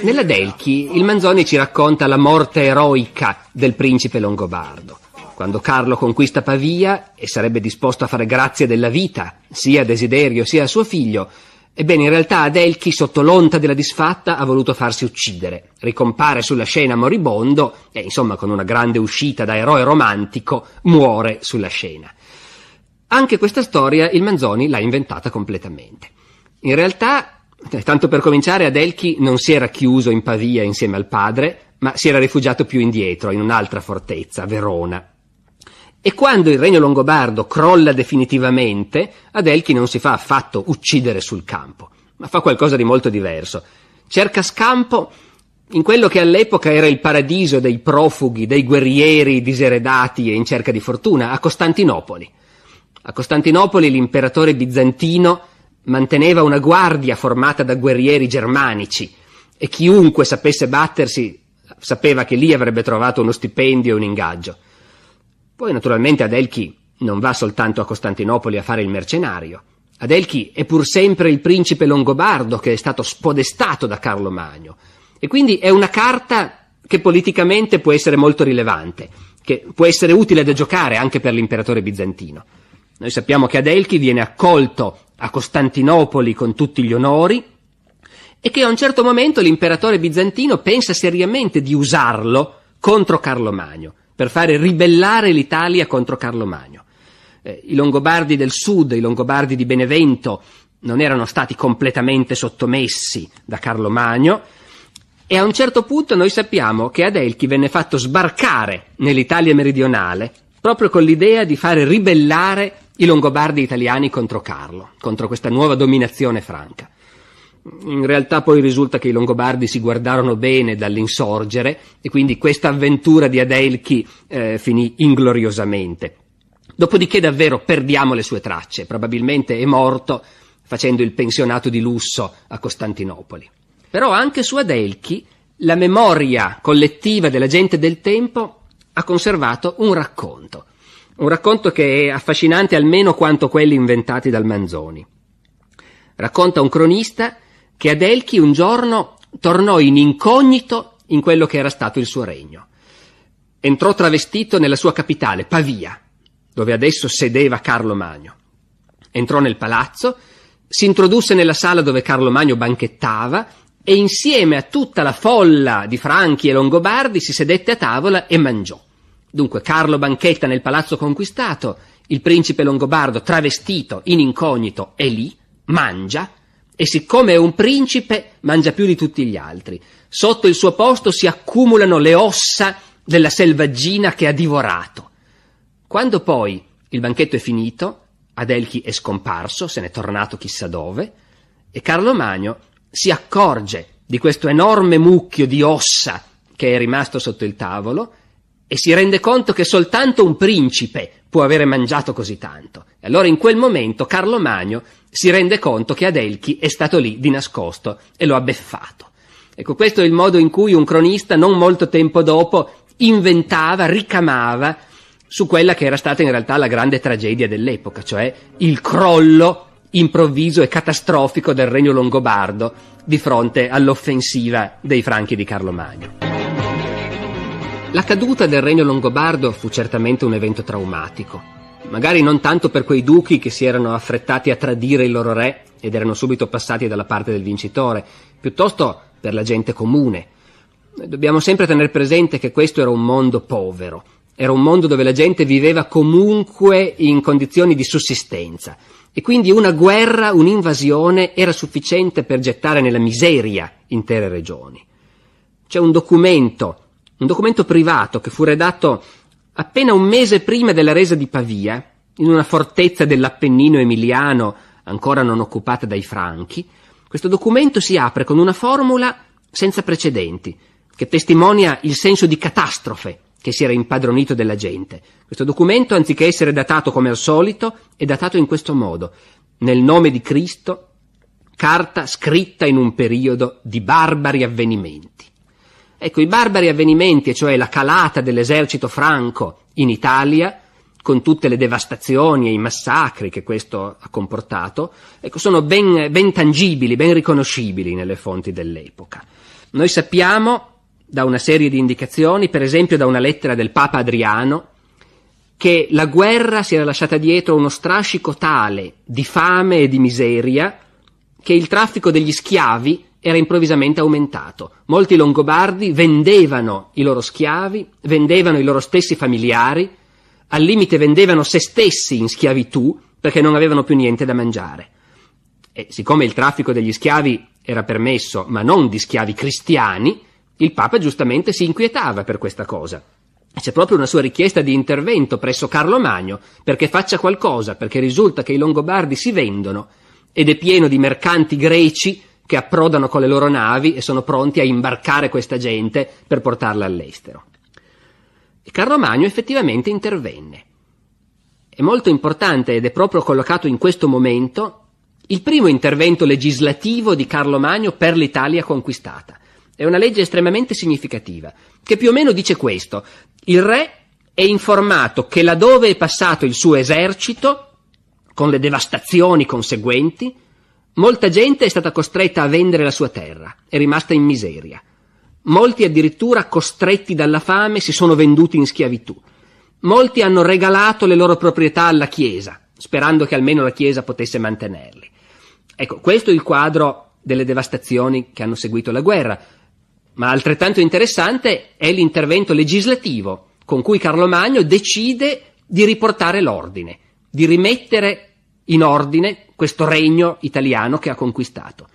S1: Nella Delchi il Manzoni ci racconta la morte eroica del principe longobardo quando Carlo conquista Pavia e sarebbe disposto a fare grazie della vita, sia a Desiderio sia a suo figlio, ebbene in realtà Adelchi, sotto l'onta della disfatta, ha voluto farsi uccidere. Ricompare sulla scena moribondo e, insomma, con una grande uscita da eroe romantico, muore sulla scena. Anche questa storia il Manzoni l'ha inventata completamente. In realtà, eh, tanto per cominciare, Adelchi non si era chiuso in Pavia insieme al padre, ma si era rifugiato più indietro, in un'altra fortezza, Verona, e quando il regno longobardo crolla definitivamente, Adelchi non si fa affatto uccidere sul campo, ma fa qualcosa di molto diverso. Cerca scampo in quello che all'epoca era il paradiso dei profughi, dei guerrieri diseredati e in cerca di fortuna, a Costantinopoli. A Costantinopoli l'imperatore bizantino manteneva una guardia formata da guerrieri germanici e chiunque sapesse battersi sapeva che lì avrebbe trovato uno stipendio e un ingaggio. Poi naturalmente Adelchi non va soltanto a Costantinopoli a fare il mercenario. Adelchi è pur sempre il principe longobardo che è stato spodestato da Carlo Magno. E quindi è una carta che politicamente può essere molto rilevante, che può essere utile da giocare anche per l'imperatore bizantino. Noi sappiamo che Adelchi viene accolto a Costantinopoli con tutti gli onori e che a un certo momento l'imperatore bizantino pensa seriamente di usarlo contro Carlo Magno per fare ribellare l'Italia contro Carlo Magno. Eh, I Longobardi del sud, i Longobardi di Benevento, non erano stati completamente sottomessi da Carlo Magno e a un certo punto noi sappiamo che Adelchi venne fatto sbarcare nell'Italia meridionale proprio con l'idea di fare ribellare i Longobardi italiani contro Carlo, contro questa nuova dominazione franca. In realtà poi risulta che i Longobardi si guardarono bene dall'insorgere e quindi questa avventura di Adelchi eh, finì ingloriosamente. Dopodiché davvero perdiamo le sue tracce, probabilmente è morto facendo il pensionato di lusso a Costantinopoli. Però anche su Adelchi la memoria collettiva della gente del tempo ha conservato un racconto, un racconto che è affascinante almeno quanto quelli inventati dal Manzoni. Racconta un cronista che Adelchi un giorno tornò in incognito in quello che era stato il suo regno. Entrò travestito nella sua capitale, Pavia, dove adesso sedeva Carlo Magno. Entrò nel palazzo, si introdusse nella sala dove Carlo Magno banchettava e insieme a tutta la folla di franchi e longobardi si sedette a tavola e mangiò. Dunque Carlo banchetta nel palazzo conquistato, il principe longobardo travestito in incognito è lì, mangia e siccome è un principe mangia più di tutti gli altri. Sotto il suo posto si accumulano le ossa della selvaggina che ha divorato. Quando poi il banchetto è finito, Adelchi è scomparso, se n'è tornato chissà dove, e Carlo Magno si accorge di questo enorme mucchio di ossa che è rimasto sotto il tavolo e si rende conto che soltanto un principe può avere mangiato così tanto. E allora in quel momento Carlo Magno si rende conto che Adelchi è stato lì di nascosto e lo ha beffato. Ecco, questo è il modo in cui un cronista non molto tempo dopo inventava, ricamava su quella che era stata in realtà la grande tragedia dell'epoca, cioè il crollo improvviso e catastrofico del regno longobardo di fronte all'offensiva dei franchi di Carlo Magno. La caduta del regno longobardo fu certamente un evento traumatico, magari non tanto per quei duchi che si erano affrettati a tradire il loro re ed erano subito passati dalla parte del vincitore, piuttosto per la gente comune. Dobbiamo sempre tenere presente che questo era un mondo povero, era un mondo dove la gente viveva comunque in condizioni di sussistenza e quindi una guerra, un'invasione era sufficiente per gettare nella miseria intere regioni. C'è un documento un documento privato che fu redatto appena un mese prima della resa di Pavia, in una fortezza dell'Appennino emiliano ancora non occupata dai franchi, questo documento si apre con una formula senza precedenti, che testimonia il senso di catastrofe che si era impadronito della gente. Questo documento, anziché essere datato come al solito, è datato in questo modo, nel nome di Cristo, carta scritta in un periodo di barbari avvenimenti. Ecco, i barbari avvenimenti, e cioè la calata dell'esercito franco in Italia, con tutte le devastazioni e i massacri che questo ha comportato, ecco, sono ben, ben tangibili, ben riconoscibili nelle fonti dell'epoca. Noi sappiamo, da una serie di indicazioni, per esempio da una lettera del Papa Adriano, che la guerra si era lasciata dietro uno strascico tale di fame e di miseria che il traffico degli schiavi era improvvisamente aumentato. Molti longobardi vendevano i loro schiavi, vendevano i loro stessi familiari, al limite vendevano se stessi in schiavitù perché non avevano più niente da mangiare. E siccome il traffico degli schiavi era permesso, ma non di schiavi cristiani, il Papa giustamente si inquietava per questa cosa. C'è proprio una sua richiesta di intervento presso Carlo Magno perché faccia qualcosa, perché risulta che i Longobardi si vendono ed è pieno di mercanti greci che approdano con le loro navi e sono pronti a imbarcare questa gente per portarla all'estero. E Carlo Magno effettivamente intervenne. È molto importante ed è proprio collocato in questo momento il primo intervento legislativo di Carlo Magno per l'Italia conquistata. È una legge estremamente significativa, che più o meno dice questo. Il re è informato che laddove è passato il suo esercito, con le devastazioni conseguenti, Molta gente è stata costretta a vendere la sua terra, è rimasta in miseria. Molti addirittura costretti dalla fame si sono venduti in schiavitù. Molti hanno regalato le loro proprietà alla Chiesa, sperando che almeno la Chiesa potesse mantenerli. Ecco, questo è il quadro delle devastazioni che hanno seguito la guerra, ma altrettanto interessante è l'intervento legislativo con cui Carlo Magno decide di riportare l'ordine, di rimettere in ordine questo regno italiano che ha conquistato.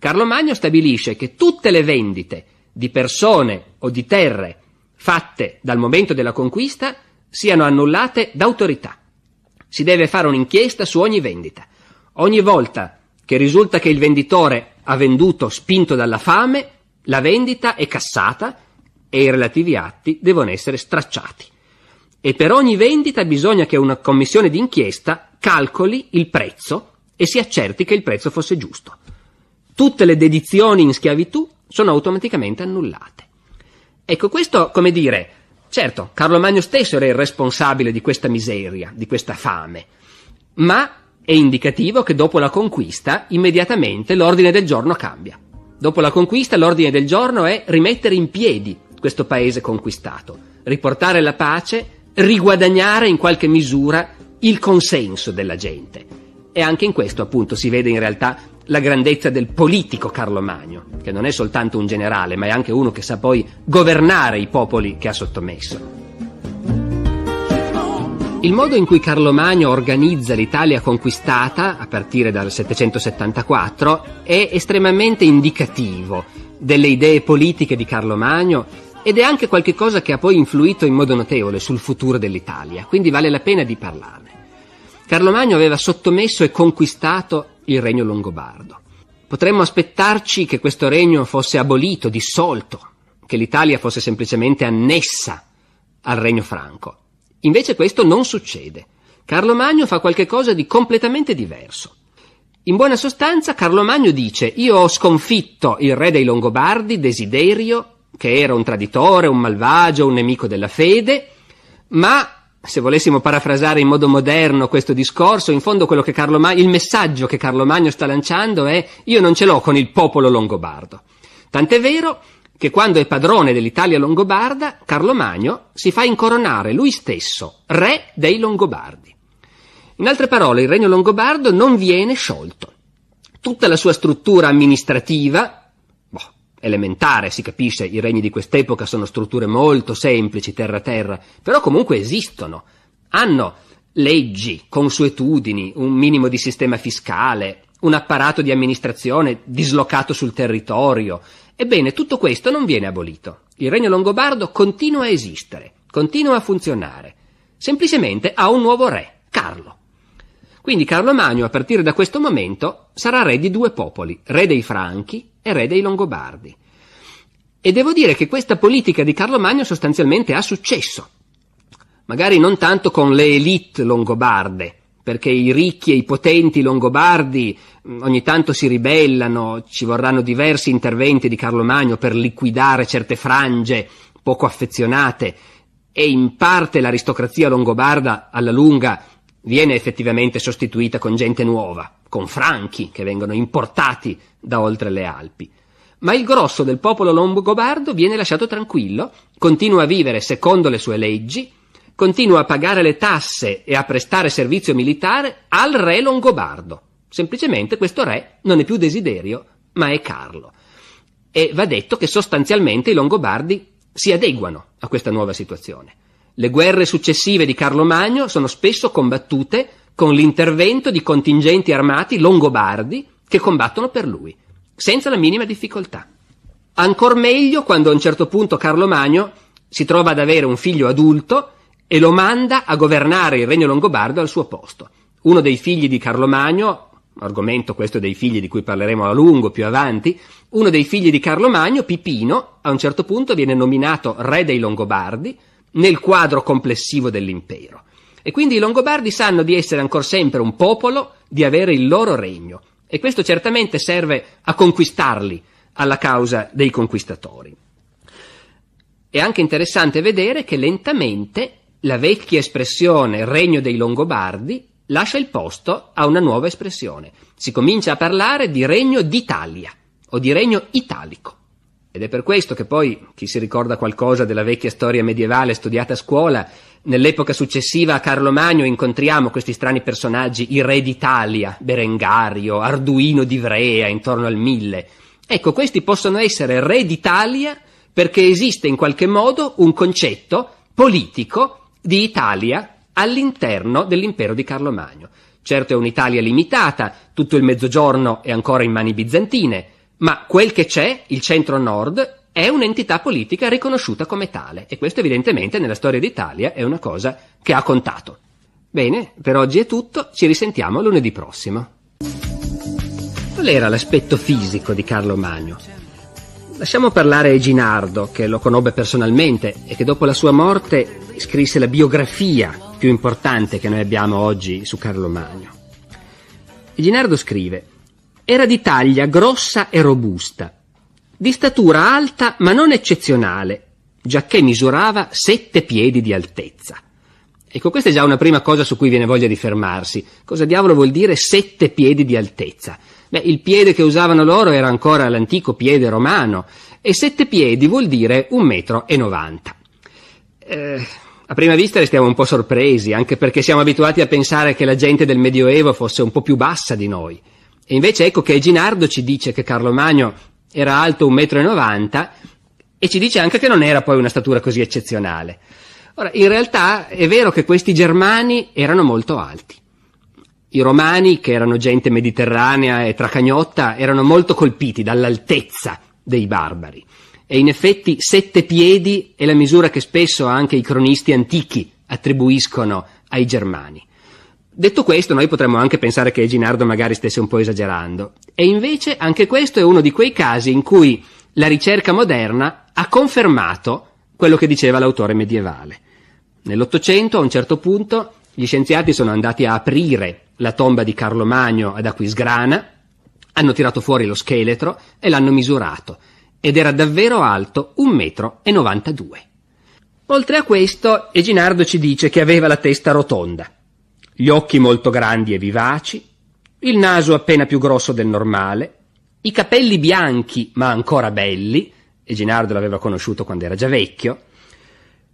S1: Carlo Magno stabilisce che tutte le vendite di persone o di terre fatte dal momento della conquista siano annullate d'autorità. Si deve fare un'inchiesta su ogni vendita. Ogni volta che risulta che il venditore ha venduto spinto dalla fame, la vendita è cassata e i relativi atti devono essere stracciati. E per ogni vendita bisogna che una commissione d'inchiesta calcoli il prezzo e si accerti che il prezzo fosse giusto. Tutte le dedizioni in schiavitù sono automaticamente annullate. Ecco, questo, come dire, certo, Carlo Magno stesso era il responsabile di questa miseria, di questa fame, ma è indicativo che dopo la conquista immediatamente l'ordine del giorno cambia. Dopo la conquista l'ordine del giorno è rimettere in piedi questo paese conquistato, riportare la pace, riguadagnare in qualche misura il consenso della gente. E anche in questo appunto si vede in realtà la grandezza del politico Carlo Magno, che non è soltanto un generale, ma è anche uno che sa poi governare i popoli che ha sottomesso. Il modo in cui Carlo Magno organizza l'Italia conquistata, a partire dal 774, è estremamente indicativo delle idee politiche di Carlo Magno ed è anche qualcosa che ha poi influito in modo notevole sul futuro dell'Italia, quindi vale la pena di parlarne. Carlo Magno aveva sottomesso e conquistato il regno longobardo. Potremmo aspettarci che questo regno fosse abolito, dissolto, che l'Italia fosse semplicemente annessa al regno franco. Invece questo non succede. Carlo Magno fa qualcosa di completamente diverso. In buona sostanza Carlo Magno dice io ho sconfitto il re dei Longobardi, Desiderio, che era un traditore, un malvagio, un nemico della fede, ma se volessimo parafrasare in modo moderno questo discorso, in fondo quello che Carlo Magno, il messaggio che Carlo Magno sta lanciando è io non ce l'ho con il popolo longobardo. Tant'è vero che quando è padrone dell'Italia longobarda, Carlo Magno si fa incoronare lui stesso, re dei Longobardi. In altre parole, il regno longobardo non viene sciolto. Tutta la sua struttura amministrativa, elementare, si capisce, i regni di quest'epoca sono strutture molto semplici, terra-terra, però comunque esistono, hanno leggi, consuetudini, un minimo di sistema fiscale, un apparato di amministrazione dislocato sul territorio. Ebbene, tutto questo non viene abolito. Il regno longobardo continua a esistere, continua a funzionare. Semplicemente ha un nuovo re, Carlo. Quindi Carlo Magno, a partire da questo momento, sarà re di due popoli, re dei Franchi è re dei Longobardi. E devo dire che questa politica di Carlo Magno sostanzialmente ha successo. Magari non tanto con le elite longobarde, perché i ricchi e i potenti longobardi mm, ogni tanto si ribellano, ci vorranno diversi interventi di Carlo Magno per liquidare certe frange poco affezionate e in parte l'aristocrazia longobarda alla lunga viene effettivamente sostituita con gente nuova con franchi che vengono importati da oltre le Alpi. Ma il grosso del popolo longobardo viene lasciato tranquillo, continua a vivere secondo le sue leggi, continua a pagare le tasse e a prestare servizio militare al re longobardo. Semplicemente questo re non è più desiderio, ma è Carlo. E va detto che sostanzialmente i longobardi si adeguano a questa nuova situazione. Le guerre successive di Carlo Magno sono spesso combattute con l'intervento di contingenti armati longobardi che combattono per lui, senza la minima difficoltà. Ancor meglio quando a un certo punto Carlo Magno si trova ad avere un figlio adulto e lo manda a governare il regno longobardo al suo posto. Uno dei figli di Carlo Magno, argomento questo dei figli di cui parleremo a lungo più avanti, uno dei figli di Carlo Magno, Pipino, a un certo punto viene nominato re dei Longobardi nel quadro complessivo dell'impero. E quindi i Longobardi sanno di essere ancora sempre un popolo, di avere il loro regno. E questo certamente serve a conquistarli alla causa dei conquistatori. È anche interessante vedere che lentamente la vecchia espressione regno dei Longobardi lascia il posto a una nuova espressione. Si comincia a parlare di regno d'Italia o di regno italico. Ed è per questo che poi chi si ricorda qualcosa della vecchia storia medievale studiata a scuola Nell'epoca successiva a Carlo Magno incontriamo questi strani personaggi, i re d'Italia, Berengario, Arduino di Vrea, intorno al mille. Ecco, questi possono essere re d'Italia perché esiste in qualche modo un concetto politico di Italia all'interno dell'impero di Carlo Magno. Certo è un'Italia limitata, tutto il mezzogiorno è ancora in mani bizantine, ma quel che c'è, il centro-nord, è un'entità politica riconosciuta come tale e questo evidentemente nella storia d'Italia è una cosa che ha contato. Bene, per oggi è tutto, ci risentiamo lunedì prossimo. Qual era l'aspetto fisico di Carlo Magno? Lasciamo parlare Ginardo, che lo conobbe personalmente e che dopo la sua morte scrisse la biografia più importante che noi abbiamo oggi su Carlo Magno. Ginardo scrive: Era di taglia grossa e robusta di statura alta ma non eccezionale, giacché misurava sette piedi di altezza. Ecco, questa è già una prima cosa su cui viene voglia di fermarsi. Cosa diavolo vuol dire sette piedi di altezza? Beh, il piede che usavano loro era ancora l'antico piede romano e sette piedi vuol dire un metro e novanta. Eh, a prima vista restiamo un po' sorpresi, anche perché siamo abituati a pensare che la gente del Medioevo fosse un po' più bassa di noi. E invece ecco che Ginardo ci dice che Carlo Magno era alto 1,90 m e ci dice anche che non era poi una statura così eccezionale. Ora, in realtà è vero che questi germani erano molto alti. I romani, che erano gente mediterranea e tracagnotta, erano molto colpiti dall'altezza dei barbari. E in effetti sette piedi è la misura che spesso anche i cronisti antichi attribuiscono ai germani. Detto questo, noi potremmo anche pensare che Ginardo magari stesse un po' esagerando. E invece anche questo è uno di quei casi in cui la ricerca moderna ha confermato quello che diceva l'autore medievale. Nell'Ottocento, a un certo punto, gli scienziati sono andati a aprire la tomba di Carlo Magno ad Aquisgrana, hanno tirato fuori lo scheletro e l'hanno misurato, ed era davvero alto 1,92 m. Oltre a questo, Eginardo ci dice che aveva la testa rotonda, gli occhi molto grandi e vivaci, il naso appena più grosso del normale, i capelli bianchi ma ancora belli, e Ginardo l'aveva conosciuto quando era già vecchio,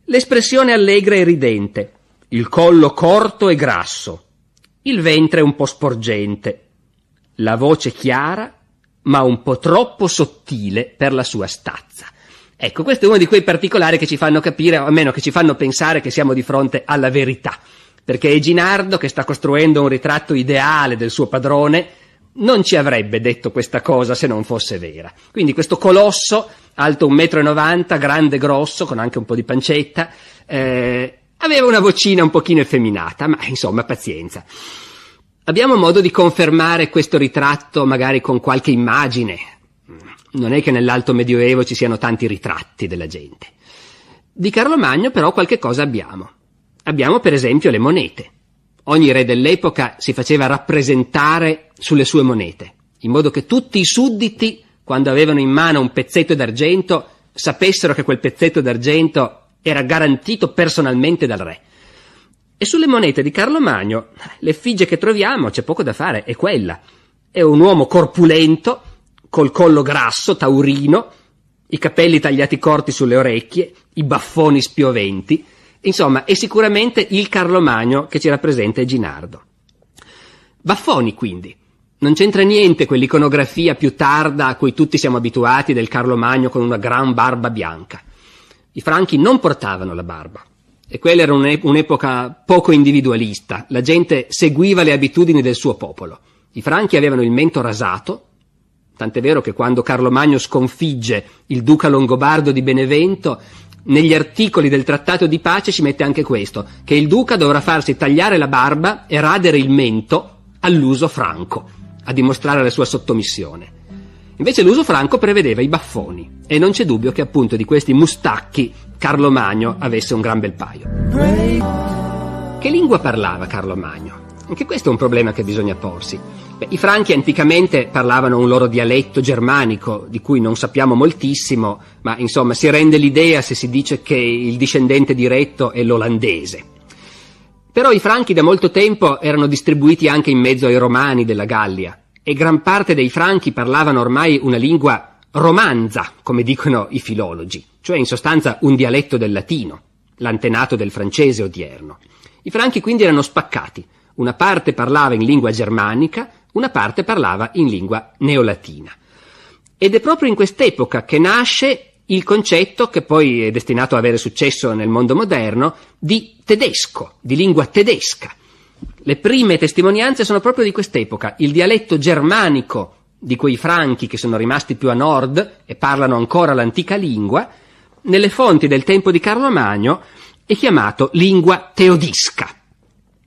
S1: l'espressione allegra e ridente, il collo corto e grasso, il ventre un po' sporgente, la voce chiara ma un po' troppo sottile per la sua stazza. Ecco, questo è uno di quei particolari che ci fanno capire, o almeno che ci fanno pensare che siamo di fronte alla verità perché Eginardo, che sta costruendo un ritratto ideale del suo padrone, non ci avrebbe detto questa cosa se non fosse vera. Quindi questo colosso, alto 1,90 m, grande e grosso, con anche un po' di pancetta, eh, aveva una vocina un pochino effeminata, ma insomma pazienza. Abbiamo modo di confermare questo ritratto magari con qualche immagine. Non è che nell'alto medioevo ci siano tanti ritratti della gente. Di Carlo Magno però qualche cosa abbiamo. Abbiamo per esempio le monete. Ogni re dell'epoca si faceva rappresentare sulle sue monete, in modo che tutti i sudditi, quando avevano in mano un pezzetto d'argento, sapessero che quel pezzetto d'argento era garantito personalmente dal re. E sulle monete di Carlo Magno, l'effigie che troviamo, c'è poco da fare, è quella. È un uomo corpulento, col collo grasso, taurino, i capelli tagliati corti sulle orecchie, i baffoni spioventi, Insomma, è sicuramente il Carlo Magno che ci rappresenta Ginardo. Baffoni, quindi. Non c'entra niente quell'iconografia più tarda a cui tutti siamo abituati del Carlo Magno con una gran barba bianca. I franchi non portavano la barba. E quella era un'epoca poco individualista. La gente seguiva le abitudini del suo popolo. I franchi avevano il mento rasato, tant'è vero che quando Carlo Magno sconfigge il duca longobardo di Benevento, negli articoli del trattato di pace ci mette anche questo, che il duca dovrà farsi tagliare la barba e radere il mento all'uso franco, a dimostrare la sua sottomissione. Invece l'uso franco prevedeva i baffoni e non c'è dubbio che appunto di questi mustacchi Carlo Magno avesse un gran bel paio. Che lingua parlava Carlo Magno? Anche questo è un problema che bisogna porsi. Beh, I franchi anticamente parlavano un loro dialetto germanico, di cui non sappiamo moltissimo, ma insomma si rende l'idea se si dice che il discendente diretto è l'olandese. Però i franchi da molto tempo erano distribuiti anche in mezzo ai romani della Gallia e gran parte dei franchi parlavano ormai una lingua romanza, come dicono i filologi, cioè in sostanza un dialetto del latino, l'antenato del francese odierno. I franchi quindi erano spaccati, una parte parlava in lingua germanica, una parte parlava in lingua neolatina. Ed è proprio in quest'epoca che nasce il concetto che poi è destinato a avere successo nel mondo moderno di tedesco, di lingua tedesca. Le prime testimonianze sono proprio di quest'epoca, il dialetto germanico di quei franchi che sono rimasti più a nord e parlano ancora l'antica lingua, nelle fonti del tempo di Carlo Magno è chiamato lingua teodisca.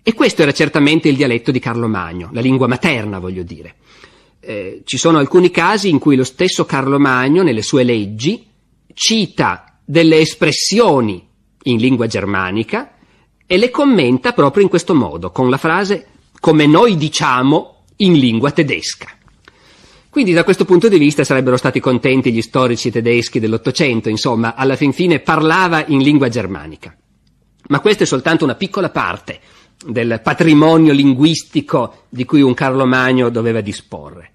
S1: E questo era certamente il dialetto di Carlo Magno, la lingua materna, voglio dire. Eh, ci sono alcuni casi in cui lo stesso Carlo Magno, nelle sue leggi, cita delle espressioni in lingua germanica e le commenta proprio in questo modo, con la frase come noi diciamo in lingua tedesca. Quindi da questo punto di vista sarebbero stati contenti gli storici tedeschi dell'Ottocento, insomma, alla fin fine parlava in lingua germanica. Ma questa è soltanto una piccola parte del patrimonio linguistico di cui un Carlo Magno doveva disporre.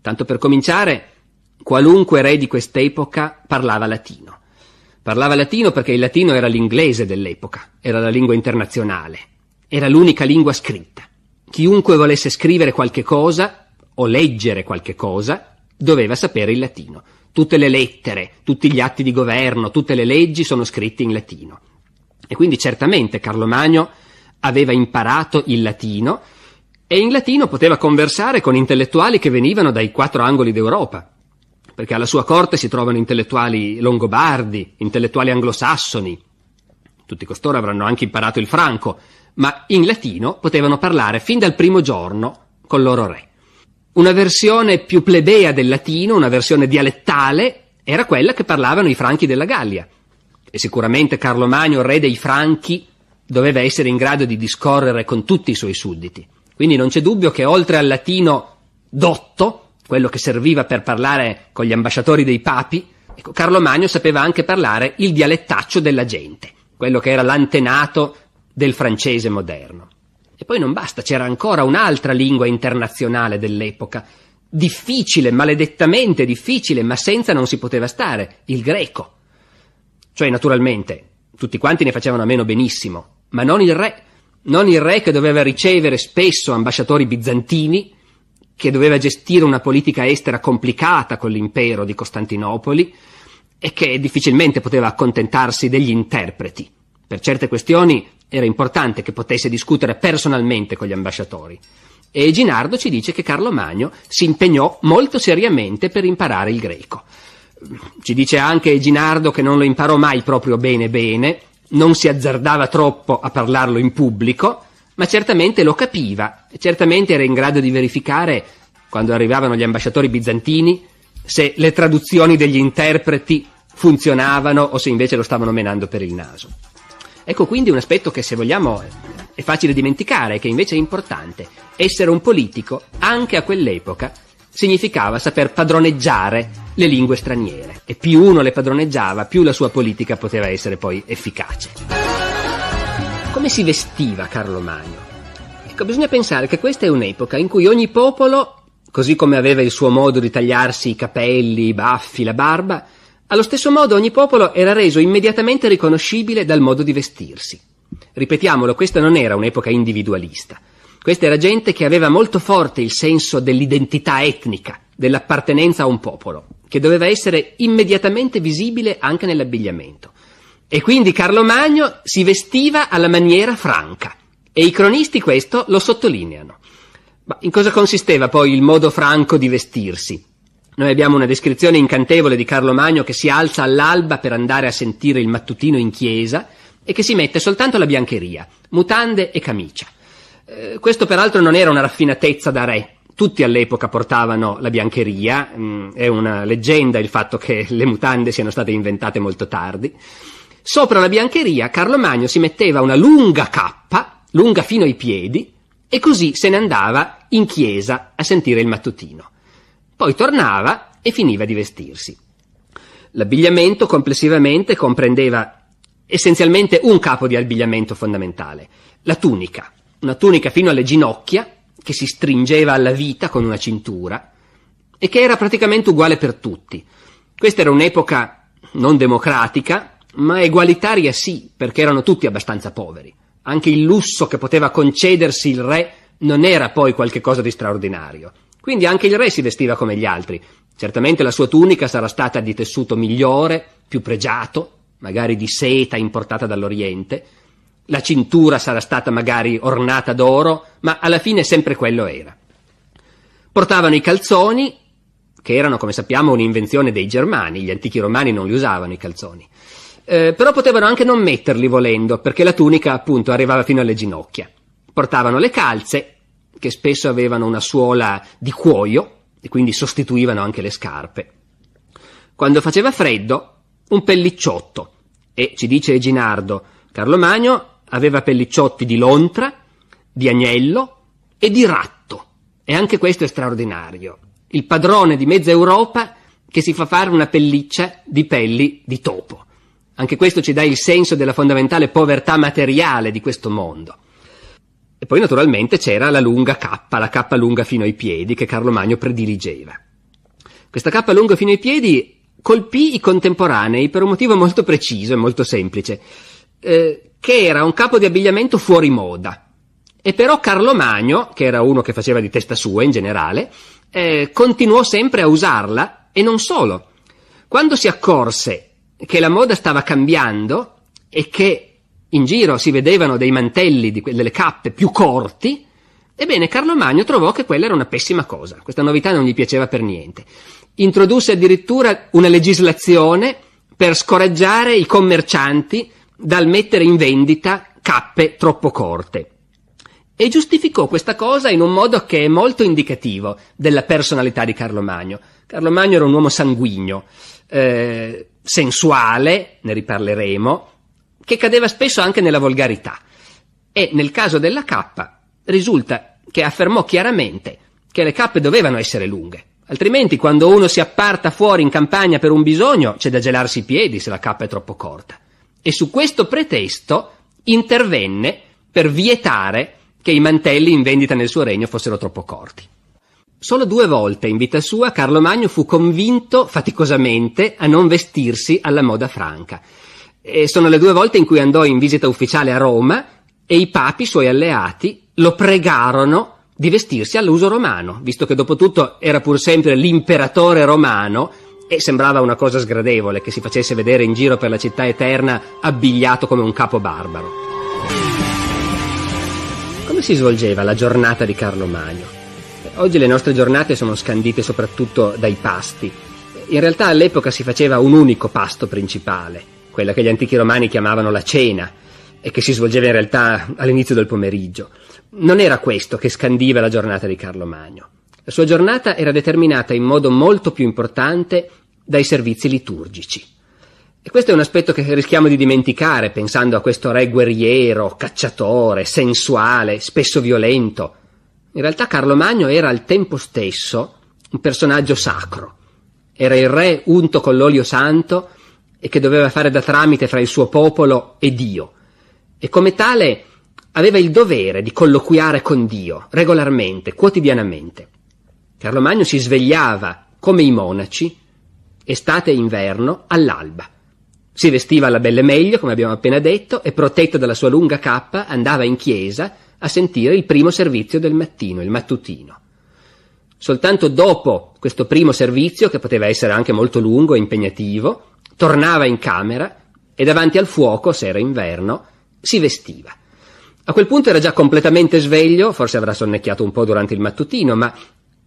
S1: Tanto per cominciare, qualunque re di quest'epoca parlava latino. Parlava latino perché il latino era l'inglese dell'epoca, era la lingua internazionale, era l'unica lingua scritta. Chiunque volesse scrivere qualche cosa o leggere qualche cosa doveva sapere il latino. Tutte le lettere, tutti gli atti di governo, tutte le leggi sono scritti in latino. E quindi certamente Carlo Magno aveva imparato il latino e in latino poteva conversare con intellettuali che venivano dai quattro angoli d'Europa, perché alla sua corte si trovano intellettuali longobardi, intellettuali anglosassoni, tutti costoro avranno anche imparato il franco, ma in latino potevano parlare fin dal primo giorno col loro re. Una versione più plebea del latino, una versione dialettale, era quella che parlavano i franchi della Gallia. E sicuramente Carlo Magno, re dei franchi, doveva essere in grado di discorrere con tutti i suoi sudditi. Quindi non c'è dubbio che oltre al latino dotto, quello che serviva per parlare con gli ambasciatori dei papi, ecco, Carlo Magno sapeva anche parlare il dialettaccio della gente, quello che era l'antenato del francese moderno. E poi non basta, c'era ancora un'altra lingua internazionale dell'epoca, difficile, maledettamente difficile, ma senza non si poteva stare, il greco. Cioè, naturalmente, tutti quanti ne facevano a meno benissimo, ma non il re, non il re che doveva ricevere spesso ambasciatori bizantini, che doveva gestire una politica estera complicata con l'impero di Costantinopoli e che difficilmente poteva accontentarsi degli interpreti. Per certe questioni era importante che potesse discutere personalmente con gli ambasciatori. E Ginardo ci dice che Carlo Magno si impegnò molto seriamente per imparare il greco. Ci dice anche Ginardo che non lo imparò mai proprio bene bene, non si azzardava troppo a parlarlo in pubblico, ma certamente lo capiva, certamente era in grado di verificare, quando arrivavano gli ambasciatori bizantini, se le traduzioni degli interpreti funzionavano o se invece lo stavano menando per il naso. Ecco quindi un aspetto che se vogliamo è facile dimenticare, che invece è importante, essere un politico anche a quell'epoca significava saper padroneggiare le lingue straniere e più uno le padroneggiava, più la sua politica poteva essere poi efficace. Come si vestiva Carlo Magno? Ecco, bisogna pensare che questa è un'epoca in cui ogni popolo, così come aveva il suo modo di tagliarsi i capelli, i baffi, la barba, allo stesso modo ogni popolo era reso immediatamente riconoscibile dal modo di vestirsi. Ripetiamolo, questa non era un'epoca individualista. Questa era gente che aveva molto forte il senso dell'identità etnica, dell'appartenenza a un popolo, che doveva essere immediatamente visibile anche nell'abbigliamento. E quindi Carlo Magno si vestiva alla maniera franca, e i cronisti questo lo sottolineano. Ma in cosa consisteva poi il modo franco di vestirsi? Noi abbiamo una descrizione incantevole di Carlo Magno che si alza all'alba per andare a sentire il mattutino in chiesa e che si mette soltanto la biancheria, mutande e camicia. Eh, questo peraltro non era una raffinatezza da re. Tutti all'epoca portavano la biancheria, mm, è una leggenda il fatto che le mutande siano state inventate molto tardi. Sopra la biancheria Carlo Magno si metteva una lunga cappa, lunga fino ai piedi, e così se ne andava in chiesa a sentire il mattutino. Poi tornava e finiva di vestirsi. L'abbigliamento complessivamente comprendeva essenzialmente un capo di abbigliamento fondamentale, la tunica, una tunica fino alle ginocchia, che si stringeva alla vita con una cintura, e che era praticamente uguale per tutti. Questa era un'epoca non democratica, ma egualitaria sì, perché erano tutti abbastanza poveri. Anche il lusso che poteva concedersi il re non era poi qualcosa di straordinario. Quindi anche il re si vestiva come gli altri. Certamente la sua tunica sarà stata di tessuto migliore, più pregiato, magari di seta importata dall'Oriente, la cintura sarà stata magari ornata d'oro, ma alla fine sempre quello era. Portavano i calzoni, che erano, come sappiamo, un'invenzione dei germani, gli antichi romani non li usavano i calzoni. Eh, però potevano anche non metterli volendo, perché la tunica appunto arrivava fino alle ginocchia. Portavano le calze, che spesso avevano una suola di cuoio, e quindi sostituivano anche le scarpe. Quando faceva freddo, un pellicciotto, e ci dice Ginardo, Carlo Magno aveva pellicciotti di lontra, di agnello e di ratto. E anche questo è straordinario. Il padrone di mezza Europa che si fa fare una pelliccia di pelli di topo. Anche questo ci dà il senso della fondamentale povertà materiale di questo mondo. E poi naturalmente c'era la lunga cappa, la cappa lunga fino ai piedi che Carlo Magno prediligeva. Questa cappa lunga fino ai piedi colpì i contemporanei per un motivo molto preciso e molto semplice eh, che era un capo di abbigliamento fuori moda. E però Carlo Magno, che era uno che faceva di testa sua in generale, eh, continuò sempre a usarla e non solo. Quando si accorse che la moda stava cambiando e che in giro si vedevano dei mantelli, que- delle cappe più corti, ebbene Carlo Magno trovò che quella era una pessima cosa, questa novità non gli piaceva per niente. Introdusse addirittura una legislazione per scoraggiare i commercianti dal mettere in vendita cappe troppo corte. E giustificò questa cosa in un modo che è molto indicativo della personalità di Carlo Magno. Carlo Magno era un uomo sanguigno, eh, sensuale, ne riparleremo, che cadeva spesso anche nella volgarità. E nel caso della cappa risulta che affermò chiaramente che le cappe dovevano essere lunghe. Altrimenti, quando uno si apparta fuori in campagna per un bisogno, c'è da gelarsi i piedi se la cappa è troppo corta e su questo pretesto intervenne per vietare che i mantelli in vendita nel suo regno fossero troppo corti. Solo due volte in vita sua Carlo Magno fu convinto faticosamente a non vestirsi alla moda franca. E sono le due volte in cui andò in visita ufficiale a Roma e i papi, suoi alleati, lo pregarono di vestirsi all'uso romano, visto che dopo tutto era pur sempre l'imperatore romano e sembrava una cosa sgradevole che si facesse vedere in giro per la città eterna abbigliato come un capo barbaro. Come si svolgeva la giornata di Carlo Magno? Oggi le nostre giornate sono scandite soprattutto dai pasti. In realtà all'epoca si faceva un unico pasto principale, quella che gli antichi romani chiamavano la cena, e che si svolgeva in realtà all'inizio del pomeriggio. Non era questo che scandiva la giornata di Carlo Magno. La sua giornata era determinata in modo molto più importante dai servizi liturgici. E questo è un aspetto che rischiamo di dimenticare pensando a questo re guerriero, cacciatore, sensuale, spesso violento. In realtà Carlo Magno era al tempo stesso un personaggio sacro. Era il re unto con l'olio santo e che doveva fare da tramite fra il suo popolo e Dio. E come tale aveva il dovere di colloquiare con Dio regolarmente, quotidianamente. Carlo Magno si svegliava come i monaci estate e inverno, all'alba. Si vestiva alla belle meglio, come abbiamo appena detto, e protetta dalla sua lunga cappa andava in chiesa a sentire il primo servizio del mattino, il mattutino. Soltanto dopo questo primo servizio, che poteva essere anche molto lungo e impegnativo, tornava in camera e davanti al fuoco, se era inverno, si vestiva. A quel punto era già completamente sveglio, forse avrà sonnecchiato un po' durante il mattutino, ma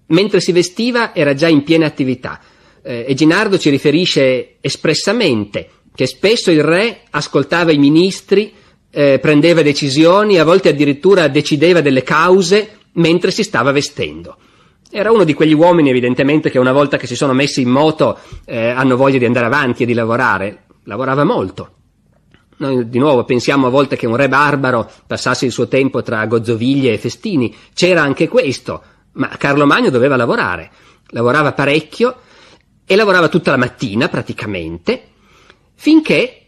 S1: mentre si vestiva era già in piena attività eh, e Ginardo ci riferisce espressamente che spesso il re ascoltava i ministri, eh, prendeva decisioni, a volte addirittura decideva delle cause mentre si stava vestendo. Era uno di quegli uomini, evidentemente, che una volta che si sono messi in moto eh, hanno voglia di andare avanti e di lavorare. Lavorava molto. Noi di nuovo pensiamo a volte che un re barbaro passasse il suo tempo tra gozzoviglie e festini. C'era anche questo, ma Carlo Magno doveva lavorare. Lavorava parecchio e lavorava tutta la mattina praticamente finché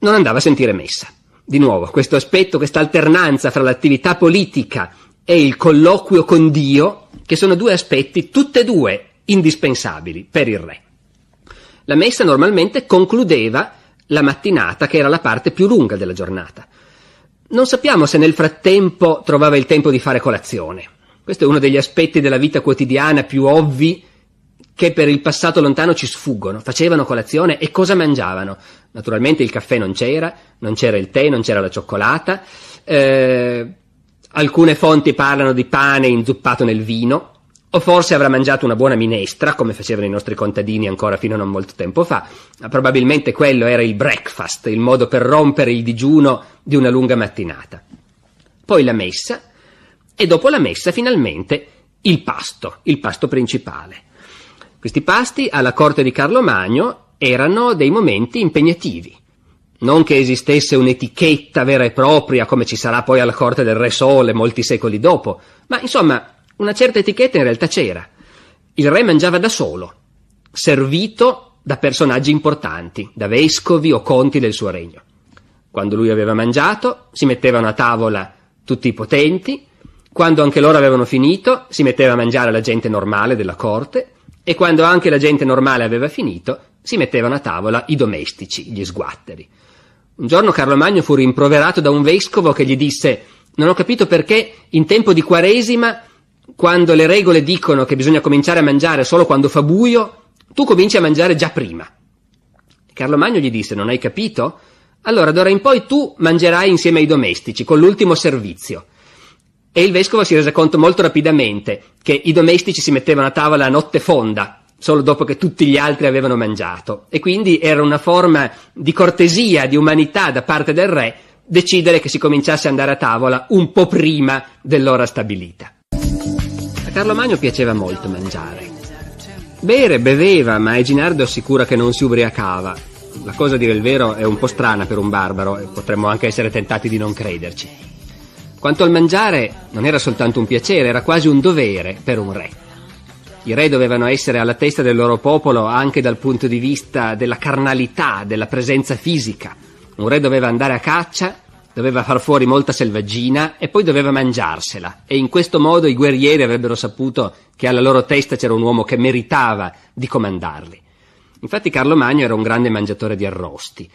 S1: non andava a sentire messa. Di nuovo, questo aspetto, questa alternanza fra l'attività politica e il colloquio con Dio, che sono due aspetti, tutte e due indispensabili per il re. La messa normalmente concludeva la mattinata, che era la parte più lunga della giornata. Non sappiamo se nel frattempo trovava il tempo di fare colazione. Questo è uno degli aspetti della vita quotidiana più ovvi che per il passato lontano ci sfuggono, facevano colazione e cosa mangiavano? Naturalmente il caffè non c'era, non c'era il tè, non c'era la cioccolata, eh, alcune fonti parlano di pane inzuppato nel vino, o forse avrà mangiato una buona minestra, come facevano i nostri contadini ancora fino a non molto tempo fa. Probabilmente quello era il breakfast, il modo per rompere il digiuno di una lunga mattinata. Poi la messa, e dopo la messa finalmente il pasto, il pasto principale. Questi pasti alla corte di Carlo Magno erano dei momenti impegnativi. Non che esistesse un'etichetta vera e propria, come ci sarà poi alla corte del Re Sole molti secoli dopo, ma insomma, una certa etichetta in realtà c'era. Il re mangiava da solo, servito da personaggi importanti, da vescovi o conti del suo regno. Quando lui aveva mangiato, si mettevano a tavola tutti i potenti, quando anche loro avevano finito, si metteva a mangiare la gente normale della corte, e quando anche la gente normale aveva finito, si mettevano a tavola i domestici, gli sguatteri. Un giorno Carlo Magno fu rimproverato da un vescovo che gli disse non ho capito perché in tempo di quaresima, quando le regole dicono che bisogna cominciare a mangiare solo quando fa buio, tu cominci a mangiare già prima. Carlo Magno gli disse non hai capito? Allora d'ora in poi tu mangerai insieme ai domestici, con l'ultimo servizio. E il vescovo si rese conto molto rapidamente che i domestici si mettevano a tavola a notte fonda, solo dopo che tutti gli altri avevano mangiato. E quindi era una forma di cortesia, di umanità da parte del re decidere che si cominciasse ad andare a tavola un po' prima dell'ora stabilita. A Carlo Magno piaceva molto mangiare. Bere beveva, ma Eginardo assicura che non si ubriacava. La cosa, a dire il vero, è un po' strana per un barbaro e potremmo anche essere tentati di non crederci. Quanto al mangiare, non era soltanto un piacere, era quasi un dovere per un re. I re dovevano essere alla testa del loro popolo anche dal punto di vista della carnalità, della presenza fisica. Un re doveva andare a caccia, doveva far fuori molta selvaggina e poi doveva mangiarsela. E in questo modo i guerrieri avrebbero saputo che alla loro testa c'era un uomo che meritava di comandarli. Infatti Carlo Magno era un grande mangiatore di arrosti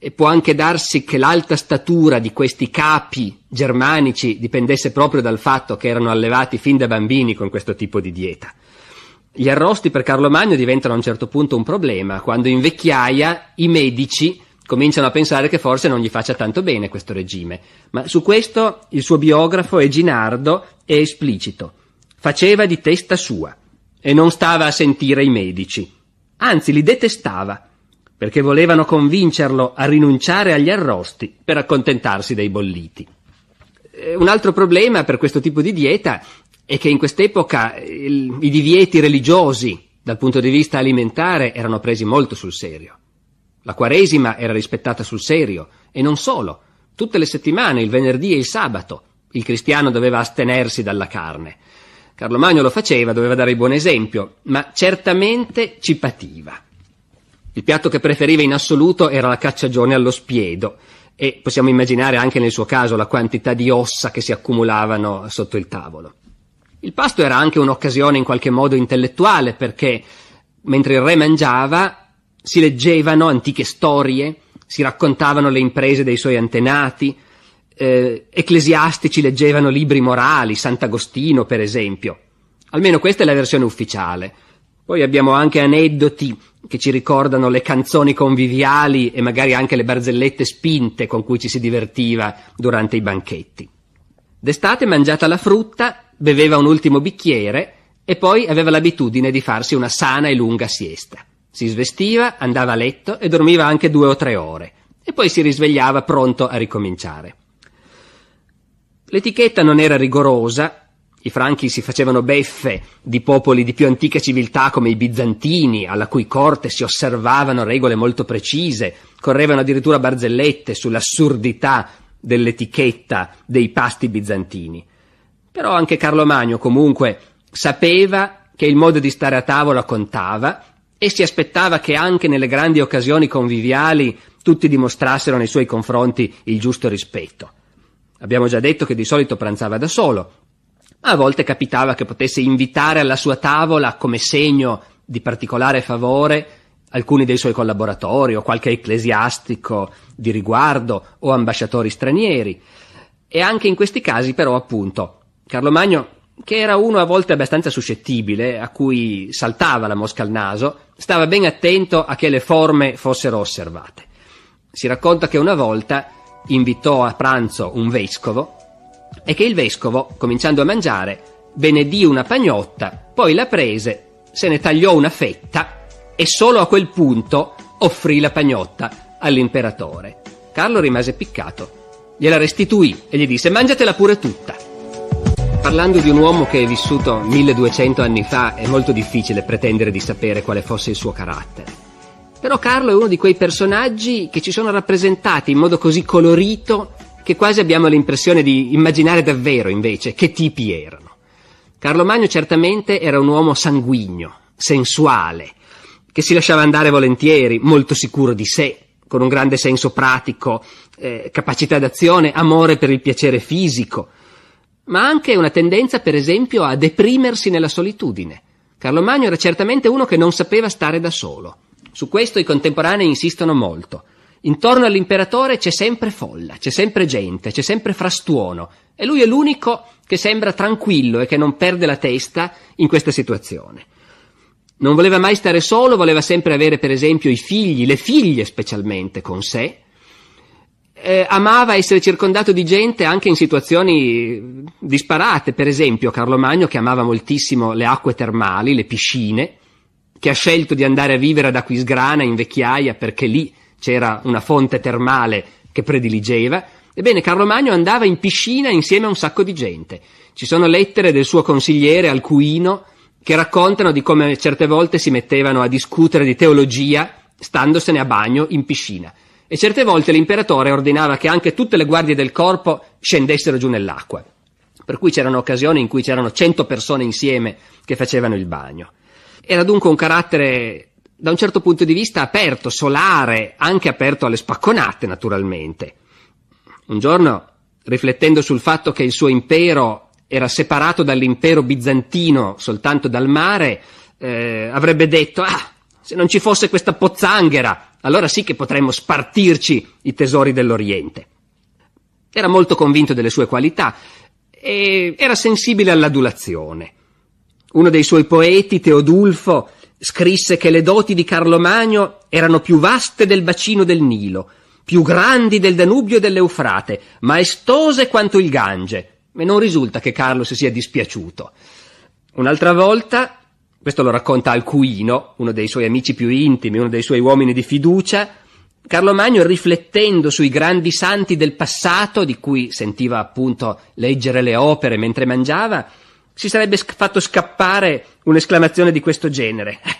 S1: e può anche darsi che l'alta statura di questi capi germanici dipendesse proprio dal fatto che erano allevati fin da bambini con questo tipo di dieta. Gli arrosti per Carlo Magno diventano a un certo punto un problema, quando in vecchiaia i medici cominciano a pensare che forse non gli faccia tanto bene questo regime, ma su questo il suo biografo è Ginardo è esplicito. Faceva di testa sua e non stava a sentire i medici, anzi li detestava perché volevano convincerlo a rinunciare agli arrosti per accontentarsi dei bolliti. Eh, un altro problema per questo tipo di dieta è che in quest'epoca eh, il, i divieti religiosi dal punto di vista alimentare erano presi molto sul serio. La Quaresima era rispettata sul serio e non solo. Tutte le settimane, il venerdì e il sabato, il cristiano doveva astenersi dalla carne. Carlo Magno lo faceva, doveva dare il buon esempio, ma certamente ci pativa. Il piatto che preferiva in assoluto era la cacciagione allo spiedo e possiamo immaginare anche nel suo caso la quantità di ossa che si accumulavano sotto il tavolo. Il pasto era anche un'occasione in qualche modo intellettuale perché mentre il re mangiava si leggevano antiche storie, si raccontavano le imprese dei suoi antenati, eh, ecclesiastici leggevano libri morali, Sant'Agostino per esempio. Almeno questa è la versione ufficiale. Poi abbiamo anche aneddoti che ci ricordano le canzoni conviviali e magari anche le barzellette spinte con cui ci si divertiva durante i banchetti. D'estate mangiata la frutta, beveva un ultimo bicchiere e poi aveva l'abitudine di farsi una sana e lunga siesta. Si svestiva, andava a letto e dormiva anche due o tre ore e poi si risvegliava pronto a ricominciare. L'etichetta non era rigorosa i Franchi si facevano beffe di popoli di più antica civiltà come i bizantini, alla cui corte si osservavano regole molto precise, correvano addirittura barzellette sull'assurdità dell'etichetta dei pasti bizantini. Però anche Carlo Magno comunque sapeva che il modo di stare a tavola contava e si aspettava che anche nelle grandi occasioni conviviali tutti dimostrassero nei suoi confronti il giusto rispetto. Abbiamo già detto che di solito pranzava da solo, ma a volte capitava che potesse invitare alla sua tavola come segno di particolare favore alcuni dei suoi collaboratori o qualche ecclesiastico di riguardo o ambasciatori stranieri. E anche in questi casi però appunto Carlo Magno, che era uno a volte abbastanza suscettibile, a cui saltava la mosca al naso, stava ben attento a che le forme fossero osservate. Si racconta che una volta invitò a pranzo un vescovo è che il vescovo, cominciando a mangiare, benedì una pagnotta, poi la prese, se ne tagliò una fetta e solo a quel punto offrì la pagnotta all'imperatore. Carlo rimase piccato, gliela restituì e gli disse mangiatela pure tutta. Parlando di un uomo che è vissuto 1200 anni fa è molto difficile pretendere di sapere quale fosse il suo carattere. Però Carlo è uno di quei personaggi che ci sono rappresentati in modo così colorito che quasi abbiamo l'impressione di immaginare davvero, invece, che tipi erano. Carlo Magno certamente era un uomo sanguigno, sensuale, che si lasciava andare volentieri, molto sicuro di sé, con un grande senso pratico, eh, capacità d'azione, amore per il piacere fisico, ma anche una tendenza, per esempio, a deprimersi nella solitudine. Carlo Magno era certamente uno che non sapeva stare da solo. Su questo i contemporanei insistono molto. Intorno all'imperatore c'è sempre folla, c'è sempre gente, c'è sempre frastuono e lui è l'unico che sembra tranquillo e che non perde la testa in questa situazione. Non voleva mai stare solo, voleva sempre avere per esempio i figli, le figlie specialmente con sé. Eh, amava essere circondato di gente anche in situazioni disparate, per esempio Carlo Magno che amava moltissimo le acque termali, le piscine, che ha scelto di andare a vivere ad Aquisgrana in vecchiaia perché lì c'era una fonte termale che prediligeva, ebbene Carlo Magno andava in piscina insieme a un sacco di gente. Ci sono lettere del suo consigliere Alcuino che raccontano di come certe volte si mettevano a discutere di teologia standosene a bagno in piscina. E certe volte l'imperatore ordinava che anche tutte le guardie del corpo scendessero giù nell'acqua. Per cui c'erano occasioni in cui c'erano cento persone insieme che facevano il bagno. Era dunque un carattere da un certo punto di vista aperto, solare, anche aperto alle spacconate naturalmente. Un giorno, riflettendo sul fatto che il suo impero era separato dall'impero bizantino soltanto dal mare, eh, avrebbe detto, ah, se non ci fosse questa pozzanghera, allora sì che potremmo spartirci i tesori dell'Oriente. Era molto convinto delle sue qualità e era sensibile all'adulazione. Uno dei suoi poeti, Teodulfo, scrisse che le doti di Carlo Magno erano più vaste del bacino del Nilo, più grandi del Danubio e dell'Eufrate, maestose quanto il Gange, e non risulta che Carlo si sia dispiaciuto. Un'altra volta, questo lo racconta Alcuino, uno dei suoi amici più intimi, uno dei suoi uomini di fiducia, Carlo Magno, riflettendo sui grandi santi del passato, di cui sentiva appunto leggere le opere mentre mangiava, si sarebbe fatto scappare un'esclamazione di questo genere. Eh,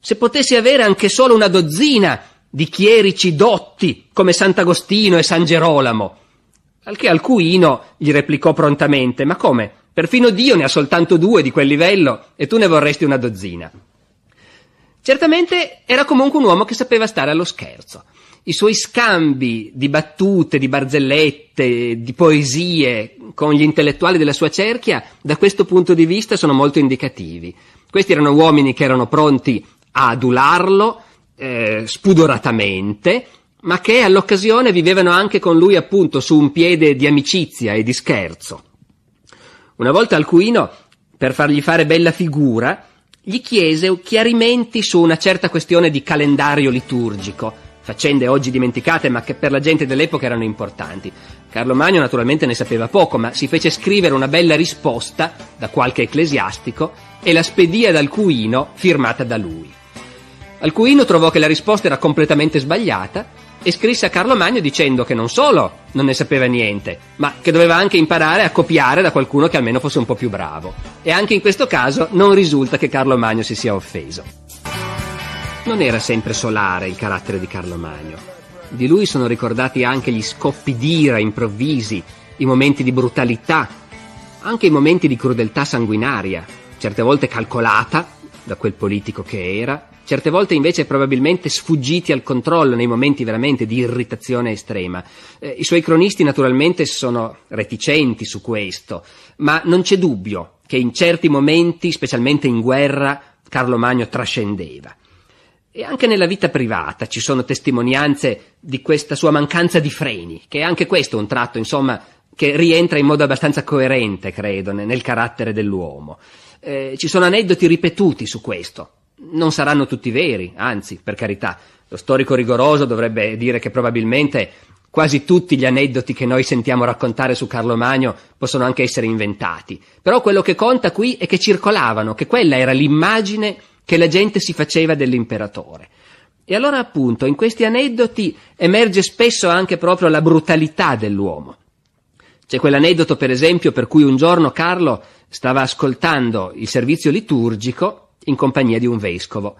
S1: se potessi avere anche solo una dozzina di chierici dotti come Sant'Agostino e San Gerolamo. Al che Alcuino gli replicò prontamente Ma come? Perfino Dio ne ha soltanto due di quel livello e tu ne vorresti una dozzina. Certamente era comunque un uomo che sapeva stare allo scherzo i suoi scambi di battute, di barzellette, di poesie con gli intellettuali della sua cerchia, da questo punto di vista sono molto indicativi. Questi erano uomini che erano pronti a adularlo eh, spudoratamente, ma che all'occasione vivevano anche con lui appunto su un piede di amicizia e di scherzo. Una volta Alcuino, per fargli fare bella figura, gli chiese chiarimenti su una certa questione di calendario liturgico, faccende oggi dimenticate ma che per la gente dell'epoca erano importanti. Carlo Magno naturalmente ne sapeva poco, ma si fece scrivere una bella risposta da qualche ecclesiastico e la spedì ad Alcuino firmata da lui. Alcuino trovò che la risposta era completamente sbagliata e scrisse a Carlo Magno dicendo che non solo non ne sapeva niente, ma che doveva anche imparare a copiare da qualcuno che almeno fosse un po' più bravo. E anche in questo caso non risulta che Carlo Magno si sia offeso. Non era sempre solare il carattere di Carlo Magno. Di lui sono ricordati anche gli scoppi d'ira improvvisi, i momenti di brutalità, anche i momenti di crudeltà sanguinaria, certe volte calcolata da quel politico che era, certe volte invece probabilmente sfuggiti al controllo nei momenti veramente di irritazione estrema. Eh, I suoi cronisti naturalmente sono reticenti su questo, ma non c'è dubbio che in certi momenti, specialmente in guerra, Carlo Magno trascendeva. E anche nella vita privata ci sono testimonianze di questa sua mancanza di freni, che è anche questo un tratto, insomma, che rientra in modo abbastanza coerente, credo, nel carattere dell'uomo. Eh, ci sono aneddoti ripetuti su questo. Non saranno tutti veri, anzi, per carità, lo storico rigoroso dovrebbe dire che probabilmente quasi tutti gli aneddoti che noi sentiamo raccontare su Carlo Magno possono anche essere inventati. Però quello che conta qui è che circolavano, che quella era l'immagine che la gente si faceva dell'imperatore. E allora appunto in questi aneddoti emerge spesso anche proprio la brutalità dell'uomo. C'è quell'aneddoto per esempio per cui un giorno Carlo stava ascoltando il servizio liturgico in compagnia di un vescovo.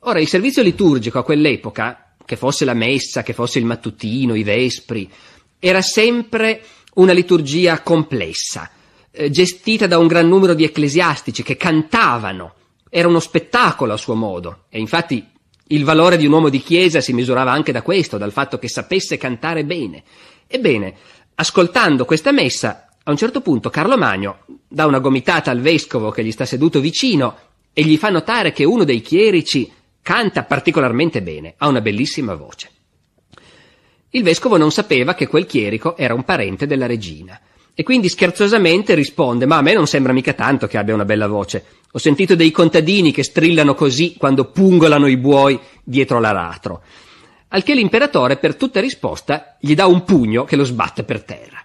S1: Ora il servizio liturgico a quell'epoca, che fosse la messa, che fosse il mattutino, i vespri, era sempre una liturgia complessa, eh, gestita da un gran numero di ecclesiastici che cantavano era uno spettacolo a suo modo e infatti il valore di un uomo di chiesa si misurava anche da questo, dal fatto che sapesse cantare bene. Ebbene, ascoltando questa messa, a un certo punto Carlo Magno dà una gomitata al vescovo che gli sta seduto vicino e gli fa notare che uno dei chierici canta particolarmente bene, ha una bellissima voce. Il vescovo non sapeva che quel chierico era un parente della regina. E quindi scherzosamente risponde, ma a me non sembra mica tanto che abbia una bella voce. Ho sentito dei contadini che strillano così quando pungolano i buoi dietro l'aratro. Al che l'imperatore, per tutta risposta, gli dà un pugno che lo sbatte per terra.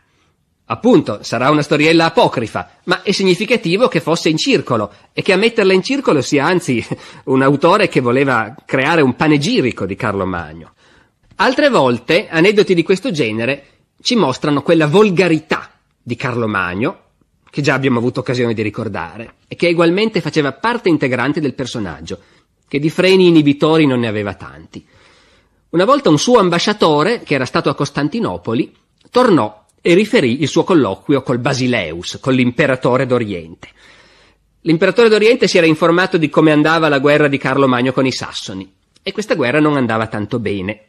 S1: Appunto, sarà una storiella apocrifa, ma è significativo che fosse in circolo e che a metterla in circolo sia anzi un autore che voleva creare un panegirico di Carlo Magno. Altre volte aneddoti di questo genere ci mostrano quella volgarità di Carlo Magno, che già abbiamo avuto occasione di ricordare, e che egualmente faceva parte integrante del personaggio, che di freni inibitori non ne aveva tanti. Una volta un suo ambasciatore, che era stato a Costantinopoli, tornò e riferì il suo colloquio col Basileus, con l'imperatore d'Oriente. L'imperatore d'Oriente si era informato di come andava la guerra di Carlo Magno con i Sassoni, e questa guerra non andava tanto bene.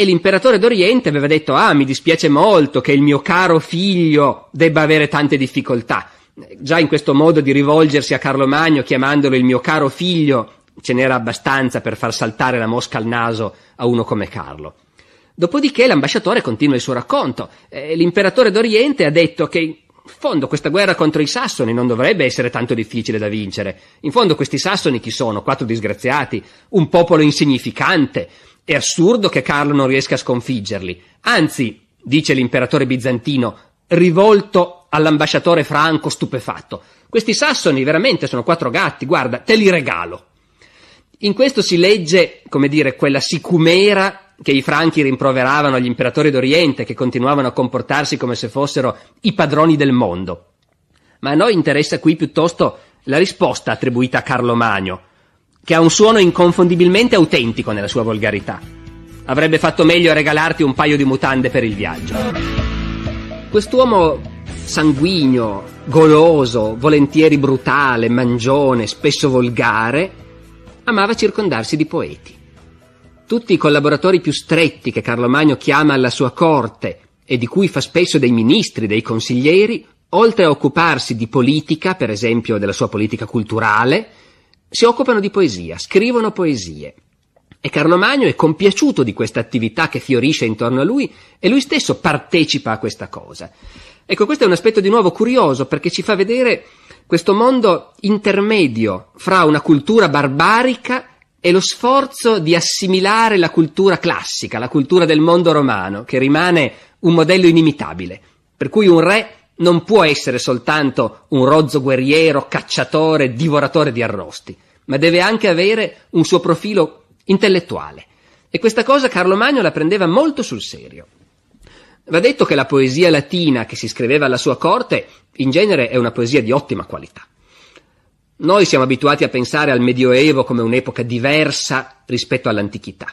S1: E l'imperatore d'Oriente aveva detto, ah, mi dispiace molto che il mio caro figlio debba avere tante difficoltà. Già in questo modo di rivolgersi a Carlo Magno chiamandolo il mio caro figlio ce n'era abbastanza per far saltare la mosca al naso a uno come Carlo. Dopodiché l'ambasciatore continua il suo racconto. l'imperatore d'Oriente ha detto che in fondo questa guerra contro i sassoni non dovrebbe essere tanto difficile da vincere. In fondo questi sassoni chi sono? Quattro disgraziati, un popolo insignificante, è assurdo che Carlo non riesca a sconfiggerli. Anzi, dice l'imperatore bizantino, rivolto all'ambasciatore franco stupefatto, questi sassoni veramente sono quattro gatti, guarda, te li regalo. In questo si legge, come dire, quella sicumera che i franchi rimproveravano agli imperatori d'Oriente, che continuavano a comportarsi come se fossero i padroni del mondo. Ma a noi interessa qui piuttosto la risposta attribuita a Carlo Magno, che ha un suono inconfondibilmente autentico nella sua volgarità. Avrebbe fatto meglio a regalarti un paio di mutande per il viaggio. Quest'uomo sanguigno, goloso, volentieri brutale, mangione, spesso volgare, amava circondarsi di poeti. Tutti i collaboratori più stretti che Carlo Magno chiama alla sua corte e di cui fa spesso dei ministri, dei consiglieri, oltre a occuparsi di politica, per esempio della sua politica culturale, si occupano di poesia, scrivono poesie. E Carlo Magno è compiaciuto di questa attività che fiorisce intorno a lui e lui stesso partecipa a questa cosa. Ecco, questo è un aspetto di nuovo curioso perché ci fa vedere questo mondo intermedio fra una cultura barbarica e lo sforzo di assimilare la cultura classica, la cultura del mondo romano, che rimane un modello inimitabile, per cui un re non può essere soltanto un rozzo guerriero, cacciatore, divoratore di arrosti, ma deve anche avere un suo profilo intellettuale. E questa cosa Carlo Magno la prendeva molto sul serio. Va detto che la poesia latina che si scriveva alla sua corte in genere è una poesia di ottima qualità. Noi siamo abituati a pensare al Medioevo come un'epoca diversa rispetto all'antichità.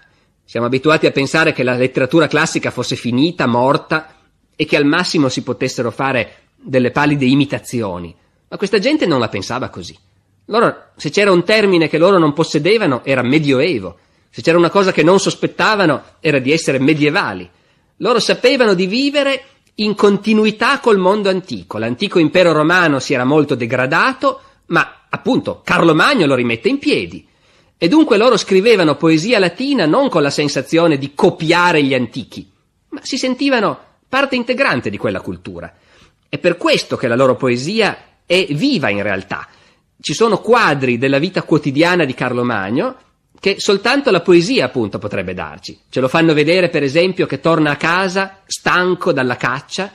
S1: Siamo abituati a pensare che la letteratura classica fosse finita, morta, e che al massimo si potessero fare delle pallide imitazioni. Ma questa gente non la pensava così. Loro, se c'era un termine che loro non possedevano, era medioevo. Se c'era una cosa che non sospettavano, era di essere medievali. Loro sapevano di vivere in continuità col mondo antico. L'antico impero romano si era molto degradato, ma appunto Carlo Magno lo rimette in piedi. E dunque loro scrivevano poesia latina non con la sensazione di copiare gli antichi, ma si sentivano parte integrante di quella cultura. È per questo che la loro poesia è viva in realtà. Ci sono quadri della vita quotidiana di Carlo Magno che soltanto la poesia appunto potrebbe darci. Ce lo fanno vedere per esempio che torna a casa stanco dalla caccia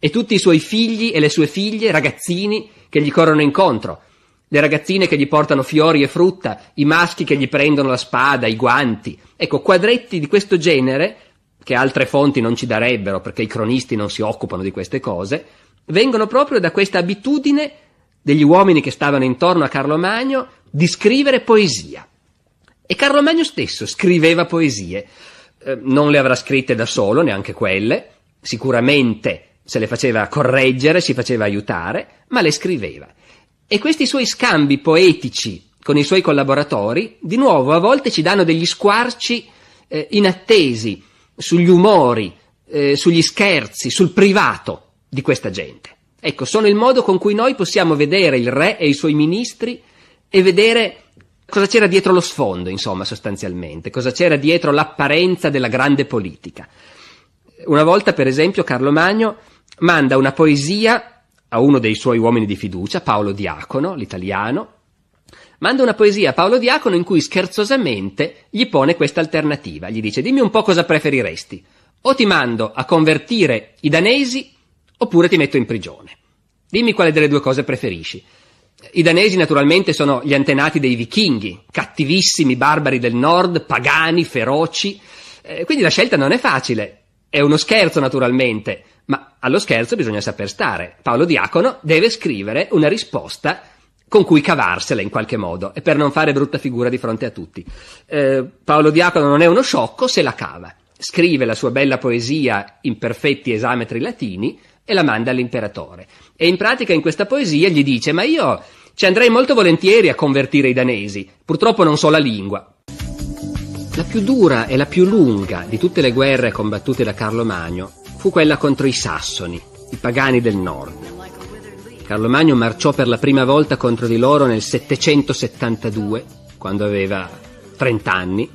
S1: e tutti i suoi figli e le sue figlie, ragazzini, che gli corrono incontro. Le ragazzine che gli portano fiori e frutta, i maschi che gli prendono la spada, i guanti. Ecco, quadretti di questo genere che altre fonti non ci darebbero perché i cronisti non si occupano di queste cose, vengono proprio da questa abitudine degli uomini che stavano intorno a Carlo Magno di scrivere poesia. E Carlo Magno stesso scriveva poesie, eh, non le avrà scritte da solo, neanche quelle, sicuramente se le faceva correggere, si faceva aiutare, ma le scriveva. E questi suoi scambi poetici con i suoi collaboratori, di nuovo a volte ci danno degli squarci eh, inattesi sugli umori, eh, sugli scherzi, sul privato di questa gente. Ecco, sono il modo con cui noi possiamo vedere il re e i suoi ministri e vedere cosa c'era dietro lo sfondo, insomma, sostanzialmente, cosa c'era dietro l'apparenza della grande politica. Una volta, per esempio, Carlo Magno manda una poesia a uno dei suoi uomini di fiducia, Paolo Diacono, l'italiano, manda una poesia a Paolo Diacono in cui scherzosamente gli pone questa alternativa. Gli dice dimmi un po' cosa preferiresti. O ti mando a convertire i danesi oppure ti metto in prigione. Dimmi quale delle due cose preferisci. I danesi naturalmente sono gli antenati dei vichinghi, cattivissimi barbari del nord, pagani, feroci. Eh, quindi la scelta non è facile. È uno scherzo naturalmente, ma allo scherzo bisogna saper stare. Paolo Diacono deve scrivere una risposta con cui cavarsela in qualche modo e per non fare brutta figura di fronte a tutti. Eh, Paolo Diacono non è uno sciocco, se la cava. Scrive la sua bella poesia in perfetti esametri latini e la manda all'imperatore. E in pratica in questa poesia gli dice: Ma io ci andrei molto volentieri a convertire i danesi, purtroppo non so la lingua. La più dura e la più lunga di tutte le guerre combattute da Carlo Magno fu quella contro i sassoni, i pagani del nord. Carlo Magno marciò per la prima volta contro di loro nel 772, quando aveva 30 anni,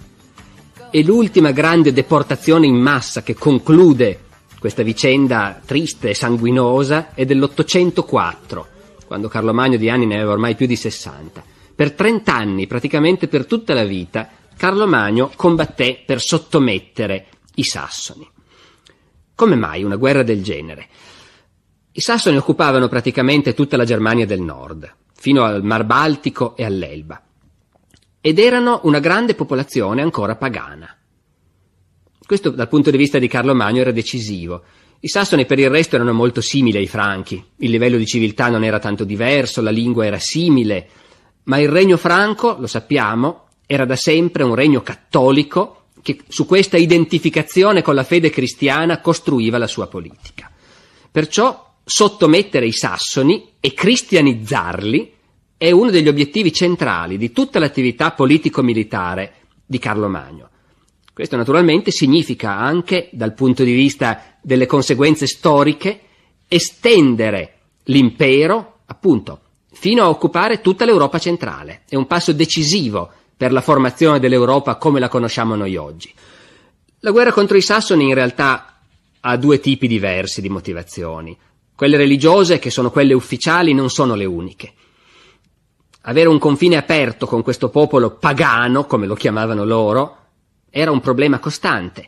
S1: e l'ultima grande deportazione in massa che conclude questa vicenda triste e sanguinosa è dell'804, quando Carlo Magno di anni ne aveva ormai più di 60. Per 30 anni, praticamente per tutta la vita, Carlo Magno combatté per sottomettere i sassoni. Come mai una guerra del genere? I Sassoni occupavano praticamente tutta la Germania del Nord, fino al Mar Baltico e all'Elba, ed erano una grande popolazione ancora pagana. Questo dal punto di vista di Carlo Magno era decisivo. I Sassoni per il resto erano molto simili ai Franchi, il livello di civiltà non era tanto diverso, la lingua era simile, ma il regno franco, lo sappiamo, era da sempre un regno cattolico che su questa identificazione con la fede cristiana costruiva la sua politica. Perciò sottomettere i sassoni e cristianizzarli è uno degli obiettivi centrali di tutta l'attività politico-militare di Carlo Magno. Questo naturalmente significa anche, dal punto di vista delle conseguenze storiche, estendere l'impero, appunto, fino a occupare tutta l'Europa centrale. È un passo decisivo per la formazione dell'Europa come la conosciamo noi oggi. La guerra contro i Sassoni in realtà ha due tipi diversi di motivazioni. Quelle religiose, che sono quelle ufficiali, non sono le uniche. Avere un confine aperto con questo popolo pagano, come lo chiamavano loro, era un problema costante.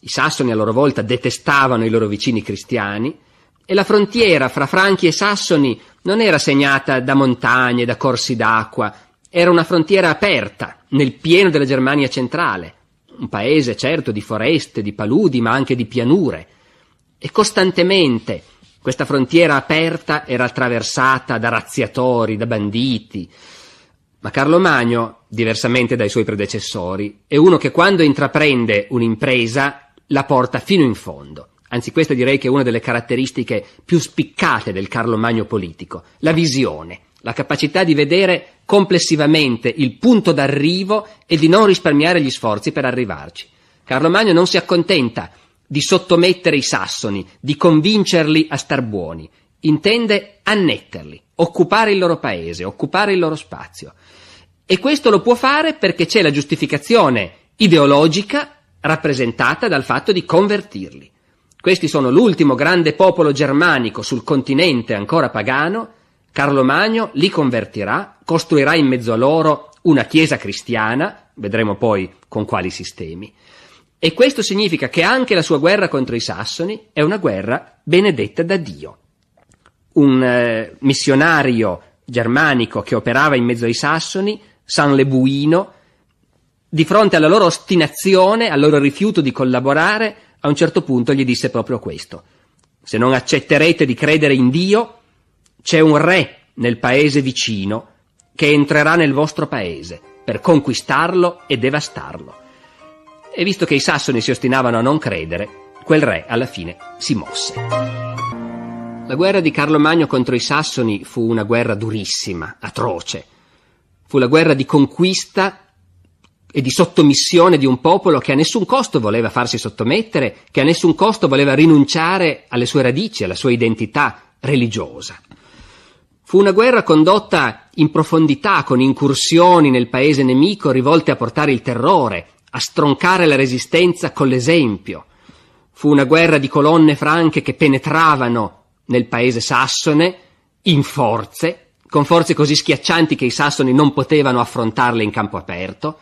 S1: I sassoni a loro volta detestavano i loro vicini cristiani e la frontiera fra franchi e sassoni non era segnata da montagne, da corsi d'acqua, era una frontiera aperta, nel pieno della Germania centrale, un paese certo di foreste, di paludi, ma anche di pianure. E costantemente questa frontiera aperta era attraversata da razziatori, da banditi. Ma Carlo Magno, diversamente dai suoi predecessori, è uno che quando intraprende un'impresa la porta fino in fondo. Anzi, questa direi che è una delle caratteristiche più spiccate del Carlo Magno politico, la visione, la capacità di vedere complessivamente il punto d'arrivo e di non risparmiare gli sforzi per arrivarci. Carlo Magno non si accontenta di sottomettere i sassoni, di convincerli a star buoni, intende annetterli, occupare il loro paese, occupare il loro spazio. E questo lo può fare perché c'è la giustificazione ideologica rappresentata dal fatto di convertirli. Questi sono l'ultimo grande popolo germanico sul continente ancora pagano, Carlo Magno li convertirà, costruirà in mezzo a loro una chiesa cristiana, vedremo poi con quali sistemi. E questo significa che anche la sua guerra contro i sassoni è una guerra benedetta da Dio. Un eh, missionario germanico che operava in mezzo ai sassoni, San Lebuino, di fronte alla loro ostinazione, al loro rifiuto di collaborare, a un certo punto gli disse proprio questo. Se non accetterete di credere in Dio, c'è un re nel paese vicino che entrerà nel vostro paese per conquistarlo e devastarlo. E visto che i sassoni si ostinavano a non credere, quel re alla fine si mosse. La guerra di Carlo Magno contro i sassoni fu una guerra durissima, atroce. Fu la guerra di conquista e di sottomissione di un popolo che a nessun costo voleva farsi sottomettere, che a nessun costo voleva rinunciare alle sue radici, alla sua identità religiosa. Fu una guerra condotta in profondità, con incursioni nel paese nemico rivolte a portare il terrore, a stroncare la resistenza con l'esempio. Fu una guerra di colonne franche che penetravano nel paese sassone in forze, con forze così schiaccianti che i sassoni non potevano affrontarle in campo aperto,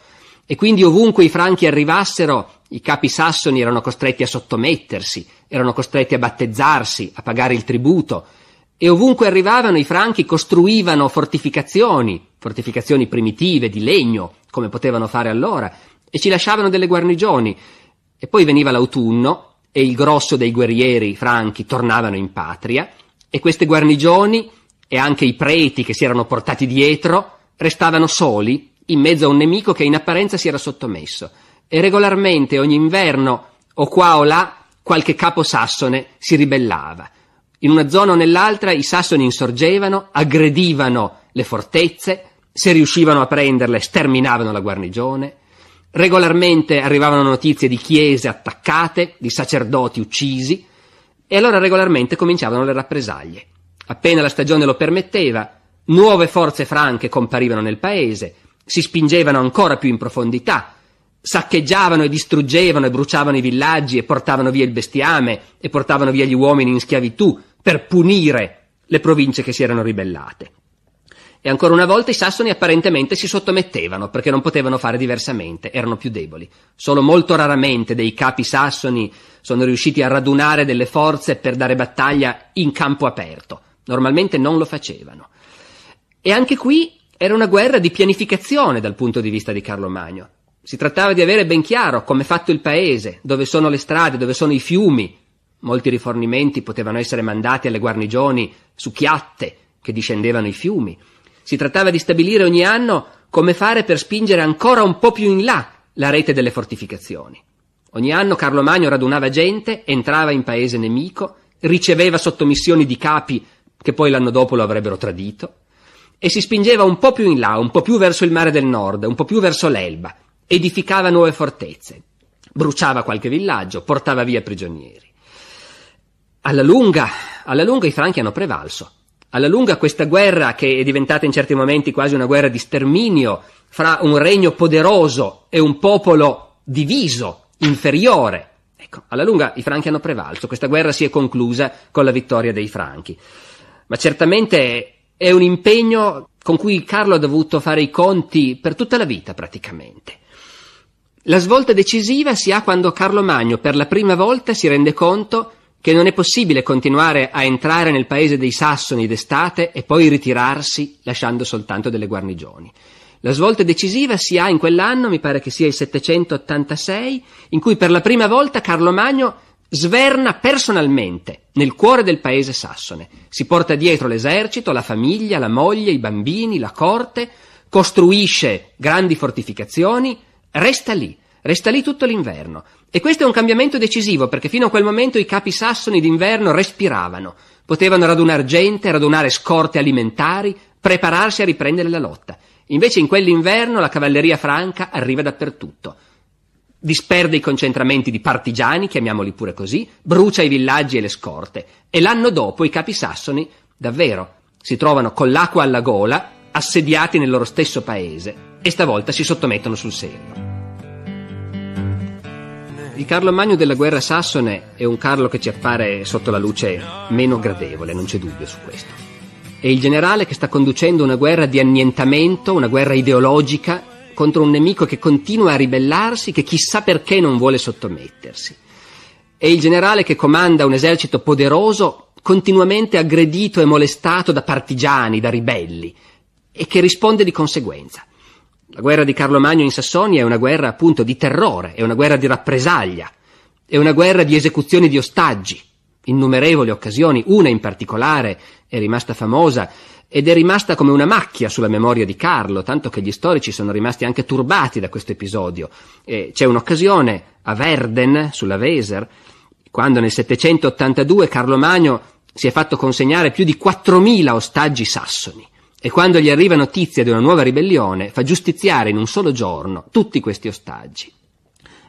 S1: e quindi ovunque i franchi arrivassero, i capi sassoni erano costretti a sottomettersi, erano costretti a battezzarsi, a pagare il tributo, e ovunque arrivavano i franchi costruivano fortificazioni, fortificazioni primitive di legno, come potevano fare allora, e ci lasciavano delle guarnigioni. E poi veniva l'autunno e il grosso dei guerrieri franchi tornavano in patria e queste guarnigioni e anche i preti che si erano portati dietro restavano soli in mezzo a un nemico che in apparenza si era sottomesso e regolarmente ogni inverno o qua o là qualche capo sassone si ribellava. In una zona o nell'altra i sassoni insorgevano, aggredivano le fortezze, se riuscivano a prenderle sterminavano la guarnigione Regolarmente arrivavano notizie di chiese attaccate, di sacerdoti uccisi, e allora regolarmente cominciavano le rappresaglie. Appena la stagione lo permetteva, nuove forze franche comparivano nel paese, si spingevano ancora più in profondità, saccheggiavano e distruggevano e bruciavano i villaggi e portavano via il bestiame e portavano via gli uomini in schiavitù per punire le province che si erano ribellate. E ancora una volta i sassoni apparentemente si sottomettevano perché non potevano fare diversamente, erano più deboli. Solo molto raramente dei capi sassoni sono riusciti a radunare delle forze per dare battaglia in campo aperto. Normalmente non lo facevano. E anche qui era una guerra di pianificazione dal punto di vista di Carlo Magno. Si trattava di avere ben chiaro come è fatto il paese, dove sono le strade, dove sono i fiumi. Molti rifornimenti potevano essere mandati alle guarnigioni su chiatte che discendevano i fiumi. Si trattava di stabilire ogni anno come fare per spingere ancora un po' più in là la rete delle fortificazioni. Ogni anno Carlo Magno radunava gente, entrava in paese nemico, riceveva sottomissioni di capi che poi l'anno dopo lo avrebbero tradito, e si spingeva un po' più in là, un po' più verso il mare del nord, un po' più verso l'Elba, edificava nuove fortezze, bruciava qualche villaggio, portava via prigionieri. Alla lunga, alla lunga i franchi hanno prevalso, alla lunga questa guerra, che è diventata in certi momenti quasi una guerra di sterminio fra un regno poderoso e un popolo diviso, inferiore, ecco, alla lunga i franchi hanno prevalso, questa guerra si è conclusa con la vittoria dei franchi. Ma certamente è un impegno con cui Carlo ha dovuto fare i conti per tutta la vita praticamente. La svolta decisiva si ha quando Carlo Magno per la prima volta si rende conto che non è possibile continuare a entrare nel paese dei Sassoni d'estate e poi ritirarsi lasciando soltanto delle guarnigioni. La svolta decisiva si ha in quell'anno, mi pare che sia il 786, in cui per la prima volta Carlo Magno sverna personalmente nel cuore del paese sassone. Si porta dietro l'esercito, la famiglia, la moglie, i bambini, la corte, costruisce grandi fortificazioni, resta lì, Resta lì tutto l'inverno. E questo è un cambiamento decisivo perché fino a quel momento i capi sassoni d'inverno respiravano, potevano radunare gente, radunare scorte alimentari, prepararsi a riprendere la lotta. Invece in quell'inverno la cavalleria franca arriva dappertutto. Disperde i concentramenti di partigiani, chiamiamoli pure così, brucia i villaggi e le scorte. E l'anno dopo i capi sassoni, davvero, si trovano con l'acqua alla gola, assediati nel loro stesso paese, e stavolta si sottomettono sul serio. Il Carlo Magno della guerra sassone è un Carlo che ci appare sotto la luce meno gradevole, non c'è dubbio su questo. È il generale che sta conducendo una guerra di annientamento, una guerra ideologica contro un nemico che continua a ribellarsi, che chissà perché non vuole sottomettersi. È il generale che comanda un esercito poderoso, continuamente aggredito e molestato da partigiani, da ribelli, e che risponde di conseguenza. La guerra di Carlo Magno in Sassonia è una guerra appunto di terrore, è una guerra di rappresaglia, è una guerra di esecuzione di ostaggi. Innumerevoli occasioni, una in particolare è rimasta famosa ed è rimasta come una macchia sulla memoria di Carlo, tanto che gli storici sono rimasti anche turbati da questo episodio. E c'è un'occasione a Verden, sulla Weser, quando nel 782 Carlo Magno si è fatto consegnare più di 4.000 ostaggi sassoni e quando gli arriva notizia di una nuova ribellione fa giustiziare in un solo giorno tutti questi ostaggi.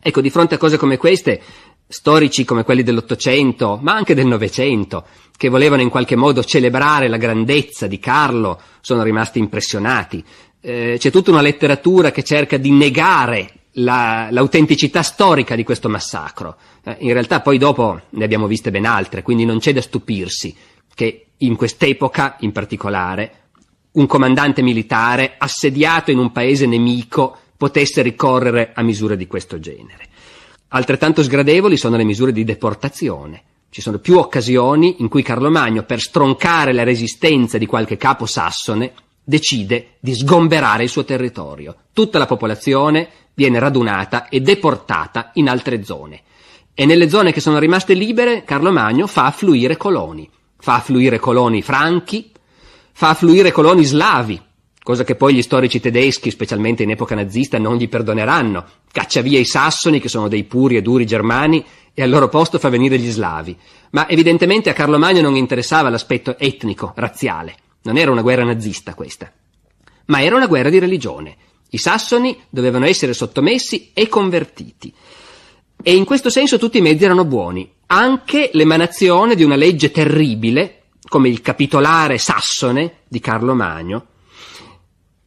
S1: Ecco, di fronte a cose come queste, storici come quelli dell'Ottocento, ma anche del Novecento, che volevano in qualche modo celebrare la grandezza di Carlo, sono rimasti impressionati. Eh, c'è tutta una letteratura che cerca di negare la, l'autenticità storica di questo massacro. Eh, in realtà poi dopo ne abbiamo viste ben altre, quindi non c'è da stupirsi che in quest'epoca in particolare un comandante militare assediato in un paese nemico potesse ricorrere a misure di questo genere. Altrettanto sgradevoli sono le misure di deportazione. Ci sono più occasioni in cui Carlo Magno, per stroncare la resistenza di qualche capo sassone, decide di sgomberare il suo territorio. Tutta la popolazione viene radunata e deportata in altre zone. E nelle zone che sono rimaste libere, Carlo Magno fa affluire coloni. Fa affluire coloni franchi, fa affluire coloni slavi, cosa che poi gli storici tedeschi, specialmente in epoca nazista, non gli perdoneranno. Caccia via i sassoni, che sono dei puri e duri germani, e al loro posto fa venire gli slavi. Ma evidentemente a Carlo Magno non interessava l'aspetto etnico, razziale. Non era una guerra nazista questa. Ma era una guerra di religione. I sassoni dovevano essere sottomessi e convertiti. E in questo senso tutti i mezzi erano buoni. Anche l'emanazione di una legge terribile, come il capitolare sassone di Carlo Magno,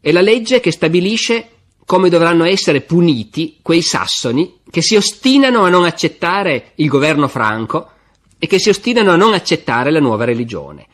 S1: è la legge che stabilisce come dovranno essere puniti quei sassoni che si ostinano a non accettare il governo franco e che si ostinano a non accettare la nuova religione.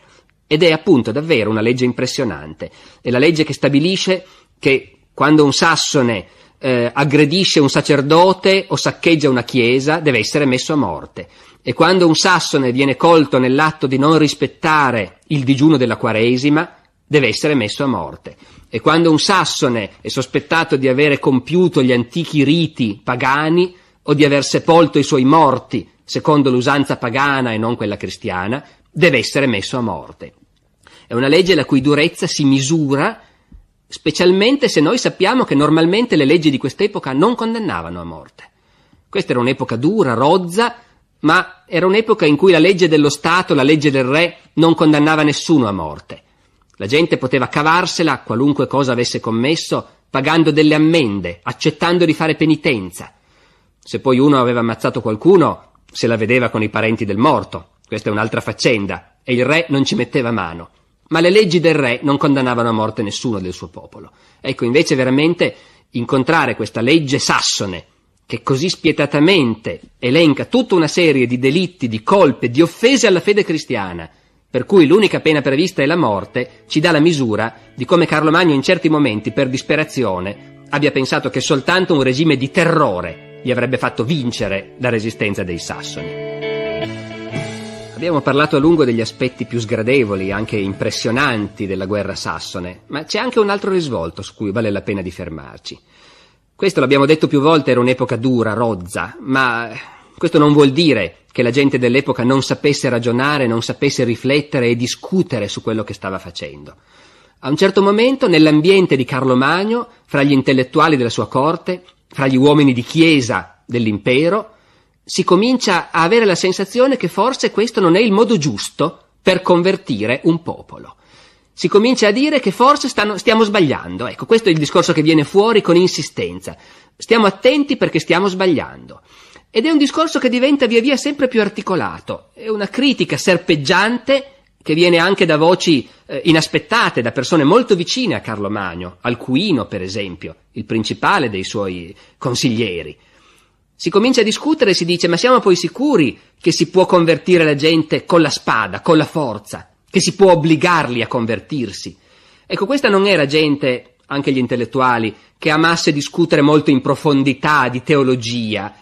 S1: Ed è appunto davvero una legge impressionante, è la legge che stabilisce che quando un sassone eh, aggredisce un sacerdote o saccheggia una chiesa deve essere messo a morte. E quando un sassone viene colto nell'atto di non rispettare il digiuno della Quaresima, deve essere messo a morte. E quando un sassone è sospettato di avere compiuto gli antichi riti pagani o di aver sepolto i suoi morti secondo l'usanza pagana e non quella cristiana, deve essere messo a morte. È una legge la cui durezza si misura specialmente se noi sappiamo che normalmente le leggi di quest'epoca non condannavano a morte. Questa era un'epoca dura, rozza, ma era un'epoca in cui la legge dello Stato, la legge del re, non condannava nessuno a morte. La gente poteva cavarsela, qualunque cosa avesse commesso, pagando delle ammende, accettando di fare penitenza. Se poi uno aveva ammazzato qualcuno, se la vedeva con i parenti del morto, questa è un'altra faccenda, e il re non ci metteva mano. Ma le leggi del re non condannavano a morte nessuno del suo popolo. Ecco, invece veramente incontrare questa legge sassone, che così spietatamente elenca tutta una serie di delitti, di colpe, di offese alla fede cristiana, per cui l'unica pena prevista è la morte, ci dà la misura di come Carlo Magno in certi momenti, per disperazione, abbia pensato che soltanto un regime di terrore gli avrebbe fatto vincere la resistenza dei Sassoni. Abbiamo parlato a lungo degli aspetti più sgradevoli, anche impressionanti della guerra sassone, ma c'è anche un altro risvolto su cui vale la pena di fermarci. Questo l'abbiamo detto più volte, era un'epoca dura, rozza, ma questo non vuol dire che la gente dell'epoca non sapesse ragionare, non sapesse riflettere e discutere su quello che stava facendo. A un certo momento, nell'ambiente di Carlo Magno, fra gli intellettuali della sua corte, fra gli uomini di chiesa dell'impero, si comincia a avere la sensazione che forse questo non è il modo giusto per convertire un popolo si comincia a dire che forse stanno, stiamo sbagliando. Ecco, questo è il discorso che viene fuori con insistenza. Stiamo attenti perché stiamo sbagliando. Ed è un discorso che diventa via via sempre più articolato, è una critica serpeggiante che viene anche da voci eh, inaspettate, da persone molto vicine a Carlo Magno, Alcuino per esempio, il principale dei suoi consiglieri. Si comincia a discutere e si dice ma siamo poi sicuri che si può convertire la gente con la spada, con la forza? che si può obbligarli a convertirsi. Ecco, questa non era gente, anche gli intellettuali, che amasse discutere molto in profondità di teologia,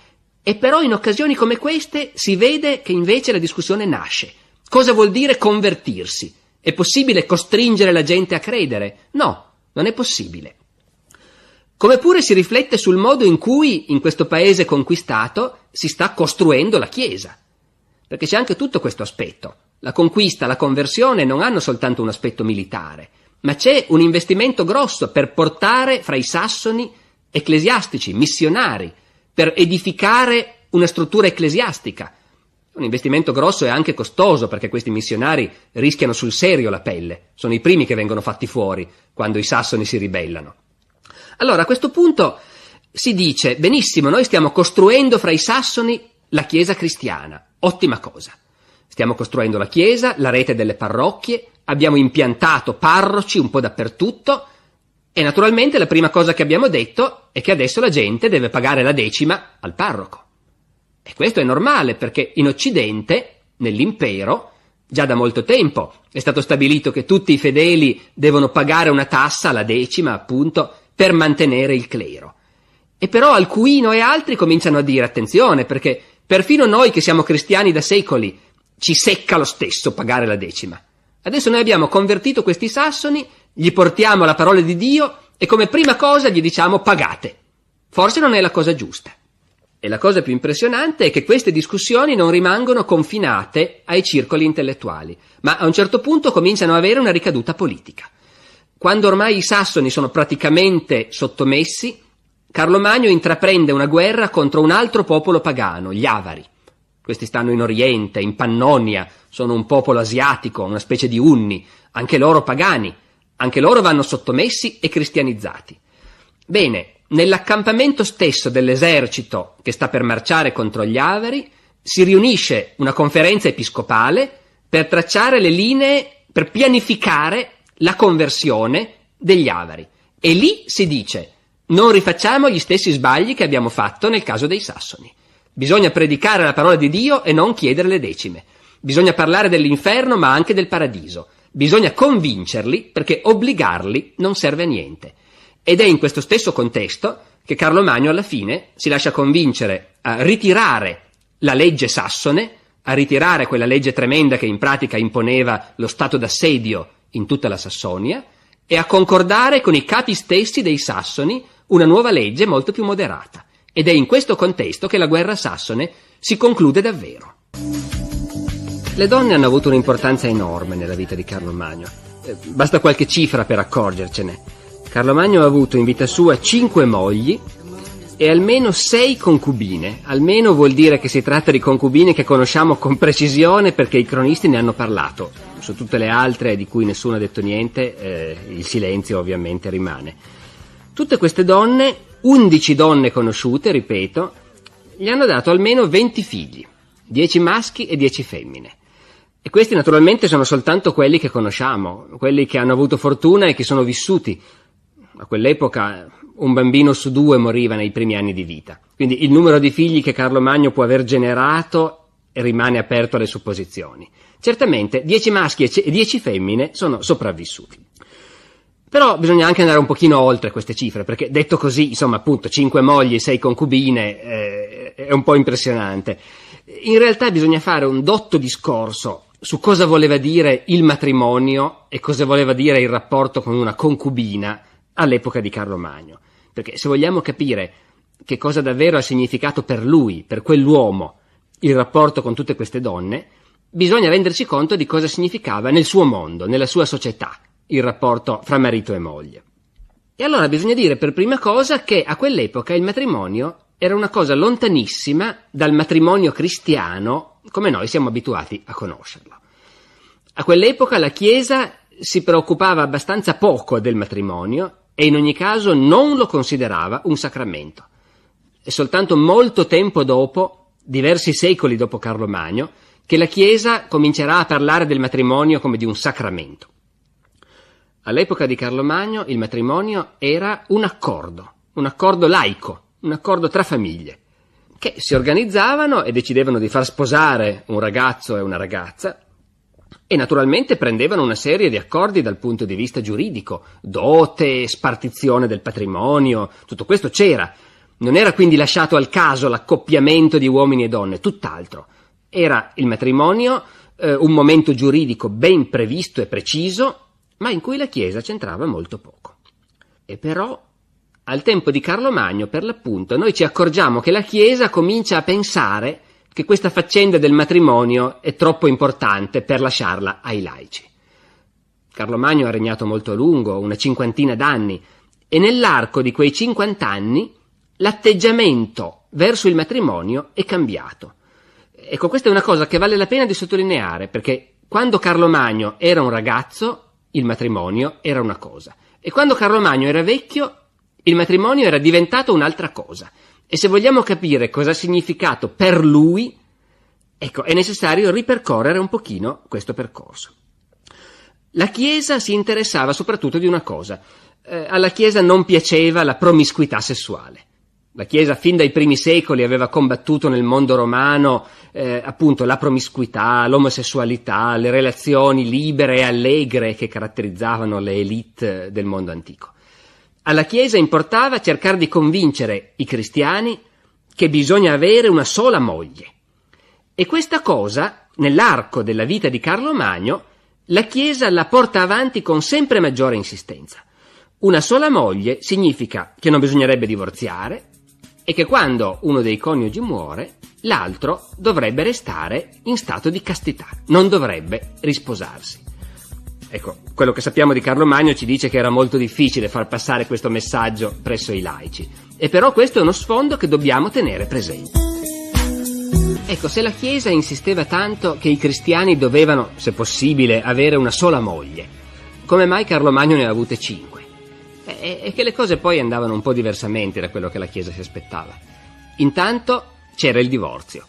S1: e però in occasioni come queste si vede che invece la discussione nasce. Cosa vuol dire convertirsi? È possibile costringere la gente a credere? No, non è possibile. Come pure si riflette sul modo in cui in questo paese conquistato si sta costruendo la Chiesa, perché c'è anche tutto questo aspetto. La conquista, la conversione non hanno soltanto un aspetto militare, ma c'è un investimento grosso per portare fra i sassoni ecclesiastici, missionari, per edificare una struttura ecclesiastica. Un investimento grosso e anche costoso perché questi missionari rischiano sul serio la pelle, sono i primi che vengono fatti fuori quando i sassoni si ribellano. Allora a questo punto si dice benissimo, noi stiamo costruendo fra i sassoni la Chiesa cristiana, ottima cosa. Stiamo costruendo la chiesa, la rete delle parrocchie, abbiamo impiantato parroci un po' dappertutto e naturalmente la prima cosa che abbiamo detto è che adesso la gente deve pagare la decima al parroco. E questo è normale perché in Occidente, nell'impero, già da molto tempo è stato stabilito che tutti i fedeli devono pagare una tassa, la decima appunto, per mantenere il clero. E però Alcuino e altri cominciano a dire attenzione perché perfino noi che siamo cristiani da secoli ci secca lo stesso pagare la decima. Adesso noi abbiamo convertito questi sassoni, gli portiamo la parola di Dio e come prima cosa gli diciamo pagate. Forse non è la cosa giusta. E la cosa più impressionante è che queste discussioni non rimangono confinate ai circoli intellettuali, ma a un certo punto cominciano ad avere una ricaduta politica. Quando ormai i sassoni sono praticamente sottomessi, Carlo Magno intraprende una guerra contro un altro popolo pagano, gli avari. Questi stanno in Oriente, in Pannonia, sono un popolo asiatico, una specie di unni, anche loro pagani, anche loro vanno sottomessi e cristianizzati. Bene, nell'accampamento stesso dell'esercito che sta per marciare contro gli Averi si riunisce una conferenza episcopale per tracciare le linee, per pianificare la conversione degli Avari. E lì si dice non rifacciamo gli stessi sbagli che abbiamo fatto nel caso dei Sassoni. Bisogna predicare la parola di Dio e non chiedere le decime. Bisogna parlare dell'inferno ma anche del paradiso. Bisogna convincerli perché obbligarli non serve a niente. Ed è in questo stesso contesto che Carlo Magno alla fine si lascia convincere a ritirare la legge sassone, a ritirare quella legge tremenda che in pratica imponeva lo stato d'assedio in tutta la Sassonia e a concordare con i capi stessi dei sassoni una nuova legge molto più moderata. Ed è in questo contesto che la guerra sassone si conclude davvero. Le donne hanno avuto un'importanza enorme nella vita di Carlo Magno. Eh, basta qualche cifra per accorgercene. Carlo Magno ha avuto in vita sua cinque mogli e almeno sei concubine. Almeno vuol dire che si tratta di concubine che conosciamo con precisione perché i cronisti ne hanno parlato. Su tutte le altre di cui nessuno ha detto niente, eh, il silenzio ovviamente rimane. Tutte queste donne 11 donne conosciute, ripeto, gli hanno dato almeno 20 figli, 10 maschi e 10 femmine. E questi naturalmente sono soltanto quelli che conosciamo, quelli che hanno avuto fortuna e che sono vissuti. A quell'epoca un bambino su due moriva nei primi anni di vita. Quindi il numero di figli che Carlo Magno può aver generato rimane aperto alle supposizioni. Certamente 10 maschi e 10 femmine sono sopravvissuti. Però bisogna anche andare un pochino oltre queste cifre, perché detto così, insomma, appunto, 5 mogli, 6 concubine eh, è un po' impressionante. In realtà bisogna fare un dotto discorso su cosa voleva dire il matrimonio e cosa voleva dire il rapporto con una concubina all'epoca di Carlo Magno. Perché se vogliamo capire che cosa davvero ha significato per lui, per quell'uomo, il rapporto con tutte queste donne, bisogna renderci conto di cosa significava nel suo mondo, nella sua società, il rapporto fra marito e moglie. E allora bisogna dire per prima cosa che a quell'epoca il matrimonio era una cosa lontanissima dal matrimonio cristiano come noi siamo abituati a conoscerlo. A quell'epoca la Chiesa si preoccupava abbastanza poco del matrimonio e in ogni caso non lo considerava un sacramento. È soltanto molto tempo dopo, diversi secoli dopo Carlo Magno, che la Chiesa comincerà a parlare del matrimonio come di un sacramento. All'epoca di Carlo Magno il matrimonio era un accordo, un accordo laico, un accordo tra famiglie, che si organizzavano e decidevano di far sposare un ragazzo e una ragazza e naturalmente prendevano una serie di accordi dal punto di vista giuridico, dote, spartizione del patrimonio, tutto questo c'era. Non era quindi lasciato al caso l'accoppiamento di uomini e donne, tutt'altro. Era il matrimonio eh, un momento giuridico ben previsto e preciso ma in cui la Chiesa c'entrava molto poco. E però, al tempo di Carlo Magno, per l'appunto, noi ci accorgiamo che la Chiesa comincia a pensare che questa faccenda del matrimonio è troppo importante per lasciarla ai laici. Carlo Magno ha regnato molto a lungo, una cinquantina d'anni, e nell'arco di quei cinquant'anni l'atteggiamento verso il matrimonio è cambiato. Ecco, questa è una cosa che vale la pena di sottolineare, perché quando Carlo Magno era un ragazzo, il matrimonio era una cosa e quando Carlo Magno era vecchio il matrimonio era diventato un'altra cosa. E se vogliamo capire cosa ha significato per lui, ecco, è necessario ripercorrere un pochino questo percorso. La Chiesa si interessava soprattutto di una cosa. Eh, alla Chiesa non piaceva la promiscuità sessuale. La Chiesa fin dai primi secoli aveva combattuto nel mondo romano eh, appunto la promiscuità, l'omosessualità, le relazioni libere e allegre che caratterizzavano le elite del mondo antico. Alla Chiesa importava cercare di convincere i cristiani che bisogna avere una sola moglie. E questa cosa, nell'arco della vita di Carlo Magno, la Chiesa la porta avanti con sempre maggiore insistenza. Una sola moglie significa che non bisognerebbe divorziare, e che quando uno dei coniugi muore, l'altro dovrebbe restare in stato di castità, non dovrebbe risposarsi. Ecco, quello che sappiamo di Carlo Magno ci dice che era molto difficile far passare questo messaggio presso i laici, e però questo è uno sfondo che dobbiamo tenere presente. Ecco, se la Chiesa insisteva tanto che i cristiani dovevano, se possibile, avere una sola moglie, come mai Carlo Magno ne ha avute cinque? e, eh, e eh, che le cose poi andavano un po' diversamente da quello che la Chiesa si aspettava. Intanto c'era il divorzio.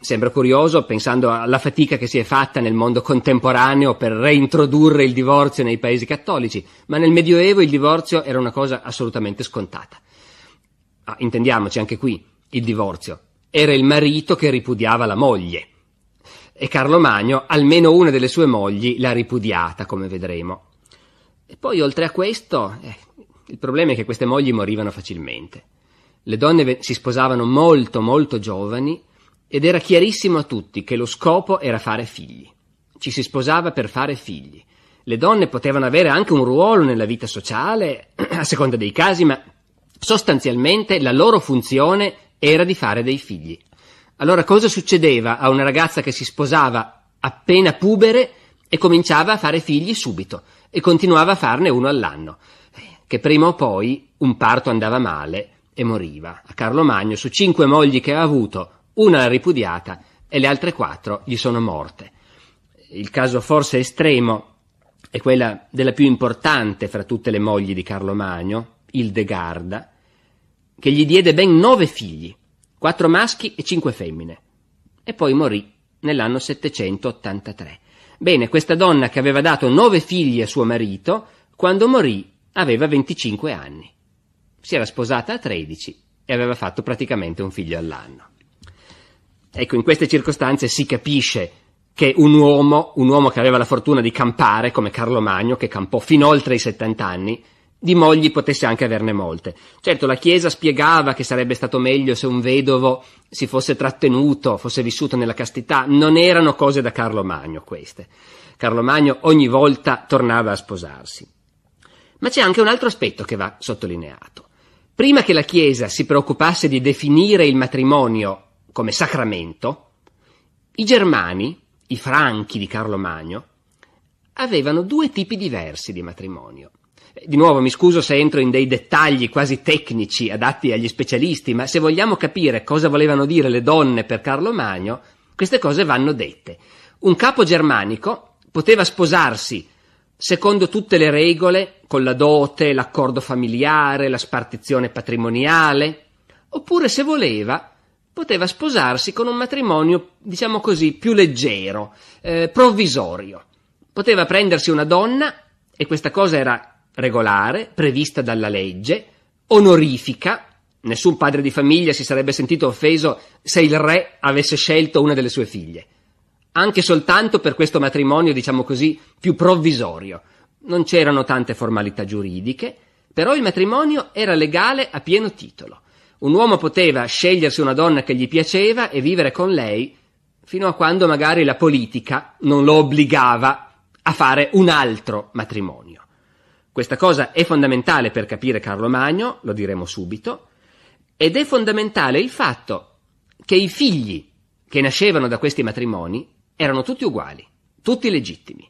S1: Sembra curioso pensando alla fatica che si è fatta nel mondo contemporaneo per reintrodurre il divorzio nei paesi cattolici, ma nel Medioevo il divorzio era una cosa assolutamente scontata. Ah, intendiamoci anche qui, il divorzio era il marito che ripudiava la moglie. E Carlo Magno, almeno una delle sue mogli, l'ha ripudiata, come vedremo. E poi oltre a questo, eh, il problema è che queste mogli morivano facilmente. Le donne si sposavano molto molto giovani ed era chiarissimo a tutti che lo scopo era fare figli. Ci si sposava per fare figli. Le donne potevano avere anche un ruolo nella vita sociale, a seconda dei casi, ma sostanzialmente la loro funzione era di fare dei figli. Allora cosa succedeva a una ragazza che si sposava appena pubere e cominciava a fare figli subito? e continuava a farne uno all'anno, che prima o poi un parto andava male e moriva. A Carlo Magno, su cinque mogli che ha avuto, una l'ha ripudiata e le altre quattro gli sono morte. Il caso forse estremo è quella della più importante fra tutte le mogli di Carlo Magno, Ildegarda, che gli diede ben nove figli, quattro maschi e cinque femmine, e poi morì nell'anno 783. Bene, questa donna che aveva dato nove figli a suo marito, quando morì aveva 25 anni. Si era sposata a 13 e aveva fatto praticamente un figlio all'anno. Ecco, in queste circostanze si capisce che un uomo, un uomo che aveva la fortuna di campare, come Carlo Magno, che campò fino oltre i 70 anni, di mogli potesse anche averne molte. Certo, la Chiesa spiegava che sarebbe stato meglio se un vedovo si fosse trattenuto, fosse vissuto nella castità, non erano cose da Carlo Magno queste. Carlo Magno ogni volta tornava a sposarsi. Ma c'è anche un altro aspetto che va sottolineato. Prima che la Chiesa si preoccupasse di definire il matrimonio come sacramento, i germani, i franchi di Carlo Magno, avevano due tipi diversi di matrimonio. Di nuovo mi scuso se entro in dei dettagli quasi tecnici adatti agli specialisti, ma se vogliamo capire cosa volevano dire le donne per Carlo Magno, queste cose vanno dette. Un capo germanico poteva sposarsi secondo tutte le regole, con la dote, l'accordo familiare, la spartizione patrimoniale, oppure se voleva poteva sposarsi con un matrimonio, diciamo così, più leggero, eh, provvisorio. Poteva prendersi una donna, e questa cosa era regolare, prevista dalla legge, onorifica. Nessun padre di famiglia si sarebbe sentito offeso se il re avesse scelto una delle sue figlie. Anche soltanto per questo matrimonio, diciamo così, più provvisorio. Non c'erano tante formalità giuridiche, però il matrimonio era legale a pieno titolo. Un uomo poteva scegliersi una donna che gli piaceva e vivere con lei fino a quando magari la politica non lo obbligava a fare un altro matrimonio. Questa cosa è fondamentale per capire Carlo Magno, lo diremo subito, ed è fondamentale il fatto che i figli che nascevano da questi matrimoni erano tutti uguali, tutti legittimi.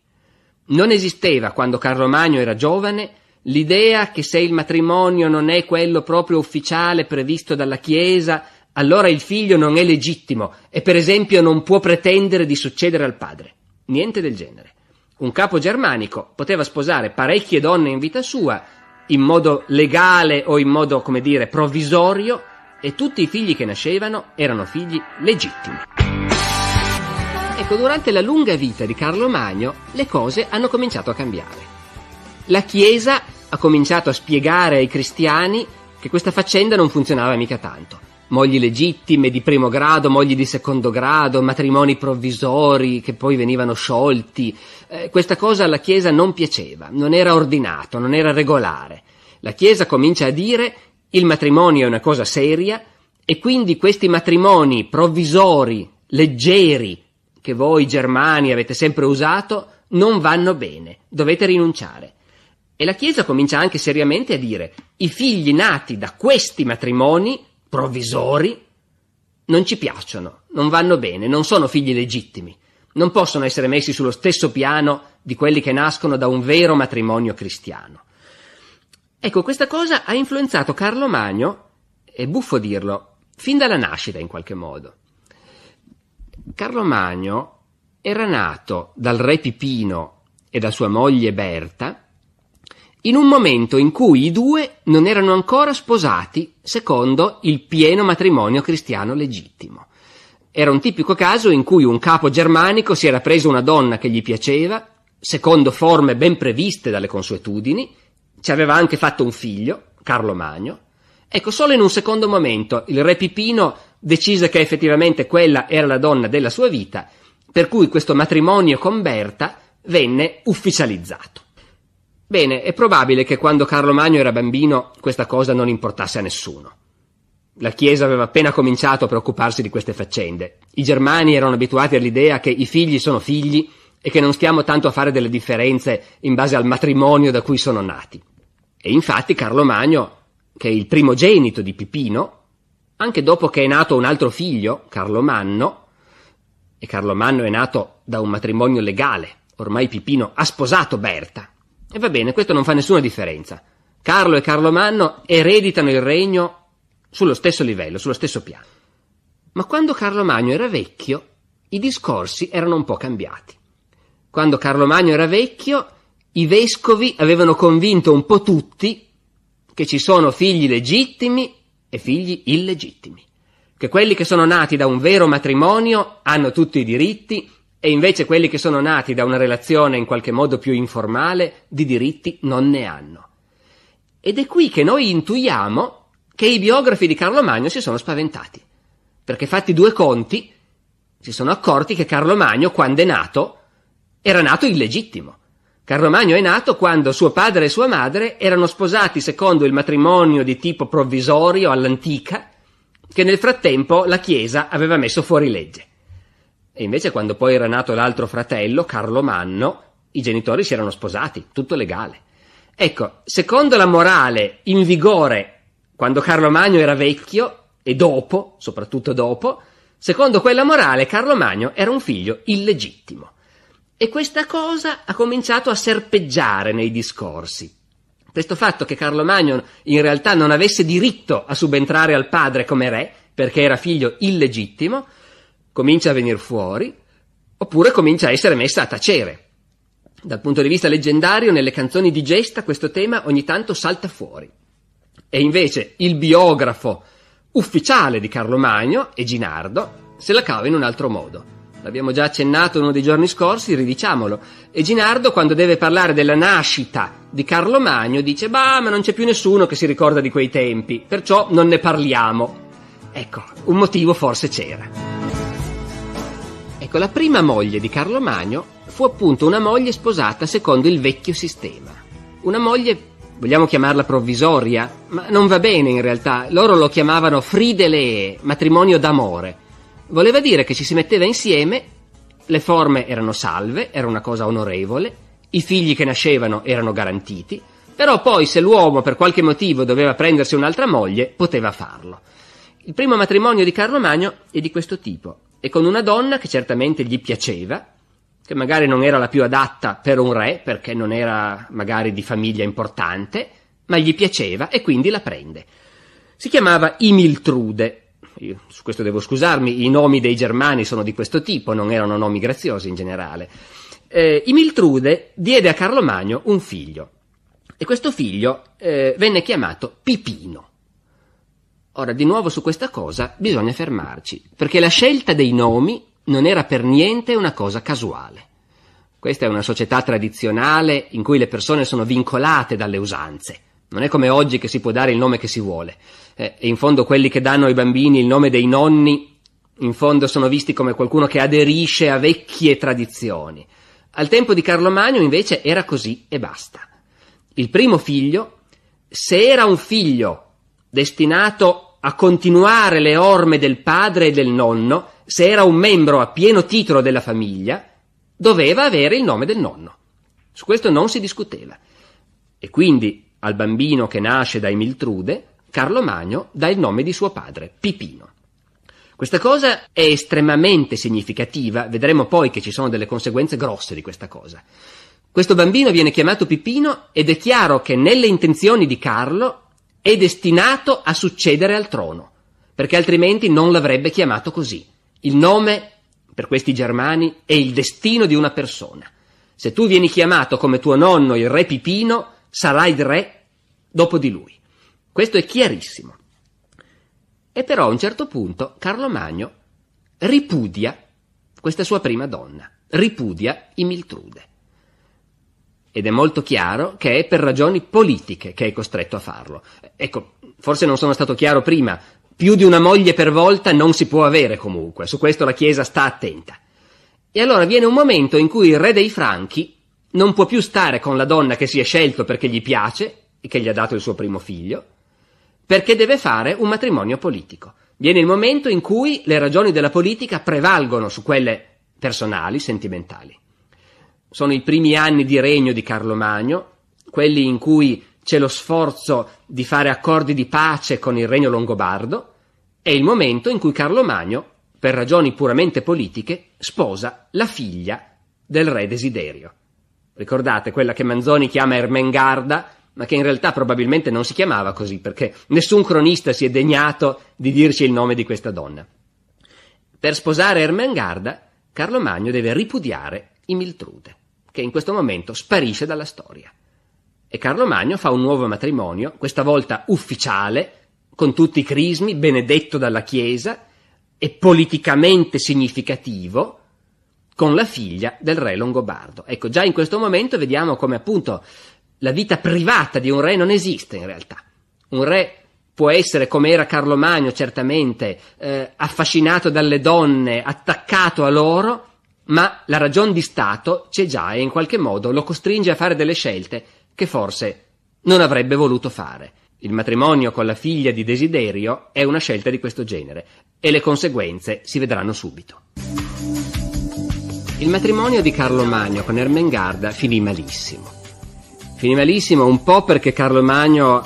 S1: Non esisteva quando Carlo Magno era giovane l'idea che se il matrimonio non è quello proprio ufficiale previsto dalla Chiesa, allora il figlio non è legittimo e per esempio non può pretendere di succedere al padre. Niente del genere un capo germanico poteva sposare parecchie donne in vita sua, in modo legale o in modo, come dire, provvisorio, e tutti i figli che nascevano erano figli legittimi. Ecco, durante la lunga vita di Carlo Magno le cose hanno cominciato a cambiare. La Chiesa ha cominciato a spiegare ai cristiani che questa faccenda non funzionava mica tanto. Mogli legittime di primo grado, mogli di secondo grado, matrimoni provvisori che poi venivano sciolti, eh, questa cosa alla Chiesa non piaceva, non era ordinato, non era regolare. La Chiesa comincia a dire il matrimonio è una cosa seria e quindi questi matrimoni provvisori, leggeri, che voi germani avete sempre usato, non vanno bene, dovete rinunciare. E la Chiesa comincia anche seriamente a dire i figli nati da questi matrimoni provvisori non ci piacciono, non vanno bene, non sono figli legittimi non possono essere messi sullo stesso piano di quelli che nascono da un vero matrimonio cristiano. Ecco, questa cosa ha influenzato Carlo Magno, è buffo dirlo, fin dalla nascita in qualche modo. Carlo Magno era nato dal re Pipino e da sua moglie Berta in un momento in cui i due non erano ancora sposati secondo il pieno matrimonio cristiano legittimo. Era un tipico caso in cui un capo germanico si era preso una donna che gli piaceva, secondo forme ben previste dalle consuetudini, ci aveva anche fatto un figlio, Carlo Magno. Ecco, solo in un secondo momento il re Pipino decise che effettivamente quella era la donna della sua vita, per cui questo matrimonio con Berta venne ufficializzato. Bene, è probabile che quando Carlo Magno era bambino questa cosa non importasse a nessuno. La Chiesa aveva appena cominciato a preoccuparsi di queste faccende. I germani erano abituati all'idea che i figli sono figli e che non stiamo tanto a fare delle differenze in base al matrimonio da cui sono nati. E infatti Carlo Magno, che è il primogenito di Pipino, anche dopo che è nato un altro figlio, Carlo Manno, e Carlo Manno è nato da un matrimonio legale, ormai Pipino ha sposato Berta. E va bene, questo non fa nessuna differenza. Carlo e Carlo Manno ereditano il regno sullo stesso livello, sullo stesso piano. Ma quando Carlo Magno era vecchio, i discorsi erano un po' cambiati. Quando Carlo Magno era vecchio, i vescovi avevano convinto un po' tutti che ci sono figli legittimi e figli illegittimi, che quelli che sono nati da un vero matrimonio hanno tutti i diritti e invece quelli che sono nati da una relazione in qualche modo più informale di diritti non ne hanno. Ed è qui che noi intuiamo che i biografi di Carlo Magno si sono spaventati, perché fatti due conti si sono accorti che Carlo Magno, quando è nato, era nato illegittimo. Carlo Magno è nato quando suo padre e sua madre erano sposati secondo il matrimonio di tipo provvisorio all'antica, che nel frattempo la Chiesa aveva messo fuori legge. E invece quando poi era nato l'altro fratello, Carlo Manno, i genitori si erano sposati, tutto legale. Ecco, secondo la morale in vigore quando Carlo Magno era vecchio e dopo, soprattutto dopo, secondo quella morale Carlo Magno era un figlio illegittimo. E questa cosa ha cominciato a serpeggiare nei discorsi. Questo fatto che Carlo Magno in realtà non avesse diritto a subentrare al padre come re, perché era figlio illegittimo, comincia a venire fuori, oppure comincia a essere messa a tacere. Dal punto di vista leggendario, nelle canzoni di gesta questo tema ogni tanto salta fuori. E invece il biografo ufficiale di Carlo Magno Eginardo, se la cava in un altro modo. L'abbiamo già accennato uno dei giorni scorsi, ridiciamolo. E Ginardo, quando deve parlare della nascita di Carlo Magno, dice: Bah, ma non c'è più nessuno che si ricorda di quei tempi, perciò non ne parliamo. Ecco, un motivo forse c'era. Ecco, la prima moglie di Carlo Magno fu appunto una moglie sposata secondo il vecchio sistema. Una moglie vogliamo chiamarla provvisoria, ma non va bene in realtà, loro lo chiamavano fridelee, matrimonio d'amore. Voleva dire che ci si metteva insieme, le forme erano salve, era una cosa onorevole, i figli che nascevano erano garantiti, però poi se l'uomo per qualche motivo doveva prendersi un'altra moglie, poteva farlo. Il primo matrimonio di Carlo Magno è di questo tipo, e con una donna che certamente gli piaceva, che magari non era la più adatta per un re perché non era magari di famiglia importante, ma gli piaceva e quindi la prende. Si chiamava Imiltrude. Io su questo devo scusarmi, i nomi dei germani sono di questo tipo, non erano nomi graziosi in generale. Eh, Imiltrude diede a Carlo Magno un figlio e questo figlio eh, venne chiamato Pipino. Ora, di nuovo su questa cosa bisogna fermarci, perché la scelta dei nomi non era per niente una cosa casuale. Questa è una società tradizionale in cui le persone sono vincolate dalle usanze. Non è come oggi che si può dare il nome che si vuole. Eh, e in fondo quelli che danno ai bambini il nome dei nonni, in fondo sono visti come qualcuno che aderisce a vecchie tradizioni. Al tempo di Carlo Magno invece era così e basta. Il primo figlio, se era un figlio destinato a continuare le orme del padre e del nonno, se era un membro a pieno titolo della famiglia, doveva avere il nome del nonno. Su questo non si discuteva. E quindi al bambino che nasce da Emiltrude, Carlo Magno dà il nome di suo padre, Pipino. Questa cosa è estremamente significativa, vedremo poi che ci sono delle conseguenze grosse di questa cosa. Questo bambino viene chiamato Pipino ed è chiaro che nelle intenzioni di Carlo è destinato a succedere al trono, perché altrimenti non l'avrebbe chiamato così. Il nome, per questi germani, è il destino di una persona. Se tu vieni chiamato come tuo nonno il re Pipino, sarai il re dopo di lui. Questo è chiarissimo. E però a un certo punto Carlo Magno ripudia questa sua prima donna, ripudia i Miltrude. Ed è molto chiaro che è per ragioni politiche che è costretto a farlo. Ecco, forse non sono stato chiaro prima, più di una moglie per volta non si può avere comunque, su questo la Chiesa sta attenta. E allora viene un momento in cui il re dei Franchi non può più stare con la donna che si è scelto perché gli piace e che gli ha dato il suo primo figlio, perché deve fare un matrimonio politico. Viene il momento in cui le ragioni della politica prevalgono su quelle personali, sentimentali. Sono i primi anni di regno di Carlo Magno, quelli in cui c'è lo sforzo di fare accordi di pace con il regno longobardo, è il momento in cui Carlo Magno, per ragioni puramente politiche, sposa la figlia del re Desiderio. Ricordate quella che Manzoni chiama Ermengarda, ma che in realtà probabilmente non si chiamava così, perché nessun cronista si è degnato di dirci il nome di questa donna. Per sposare Ermengarda, Carlo Magno deve ripudiare Imiltrude, che in questo momento sparisce dalla storia. E Carlo Magno fa un nuovo matrimonio, questa volta ufficiale, con tutti i crismi, benedetto dalla Chiesa e politicamente significativo con la figlia del re Longobardo. Ecco, già in questo momento vediamo come appunto la vita privata di un re non esiste in realtà. Un re può essere, come era Carlo Magno certamente, eh, affascinato dalle donne, attaccato a loro, ma la ragion di Stato c'è già e in qualche modo lo costringe a fare delle scelte che forse non avrebbe voluto fare. Il matrimonio con la figlia di Desiderio è una scelta di questo genere e le conseguenze si vedranno subito. Il matrimonio di Carlo Magno con Ermengarda finì malissimo. Finì malissimo un po' perché Carlo Magno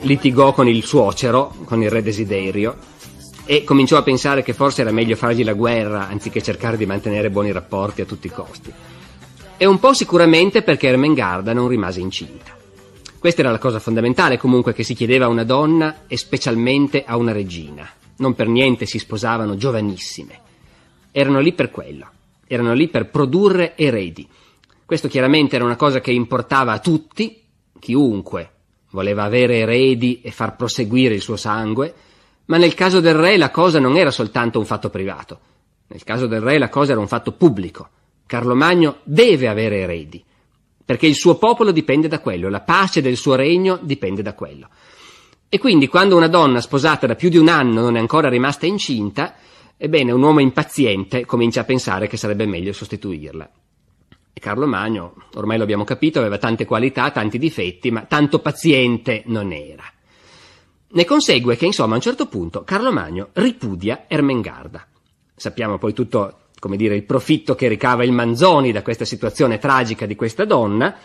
S1: litigò con il suocero, con il re Desiderio, e cominciò a pensare che forse era meglio fargli la guerra anziché cercare di mantenere buoni rapporti a tutti i costi. E un po' sicuramente perché Ermengarda non rimase incinta. Questa era la cosa fondamentale comunque che si chiedeva a una donna e specialmente a una regina. Non per niente si sposavano giovanissime. Erano lì per quello, erano lì per produrre eredi. Questo chiaramente era una cosa che importava a tutti, chiunque voleva avere eredi e far proseguire il suo sangue, ma nel caso del re la cosa non era soltanto un fatto privato, nel caso del re la cosa era un fatto pubblico. Carlo Magno deve avere eredi perché il suo popolo dipende da quello, la pace del suo regno dipende da quello. E quindi quando una donna sposata da più di un anno non è ancora rimasta incinta, ebbene un uomo impaziente comincia a pensare che sarebbe meglio sostituirla. E Carlo Magno, ormai lo abbiamo capito, aveva tante qualità, tanti difetti, ma tanto paziente non era. Ne consegue che, insomma, a un certo punto Carlo Magno ripudia Ermengarda. Sappiamo poi tutto come dire, il profitto che ricava il Manzoni da questa situazione tragica di questa donna,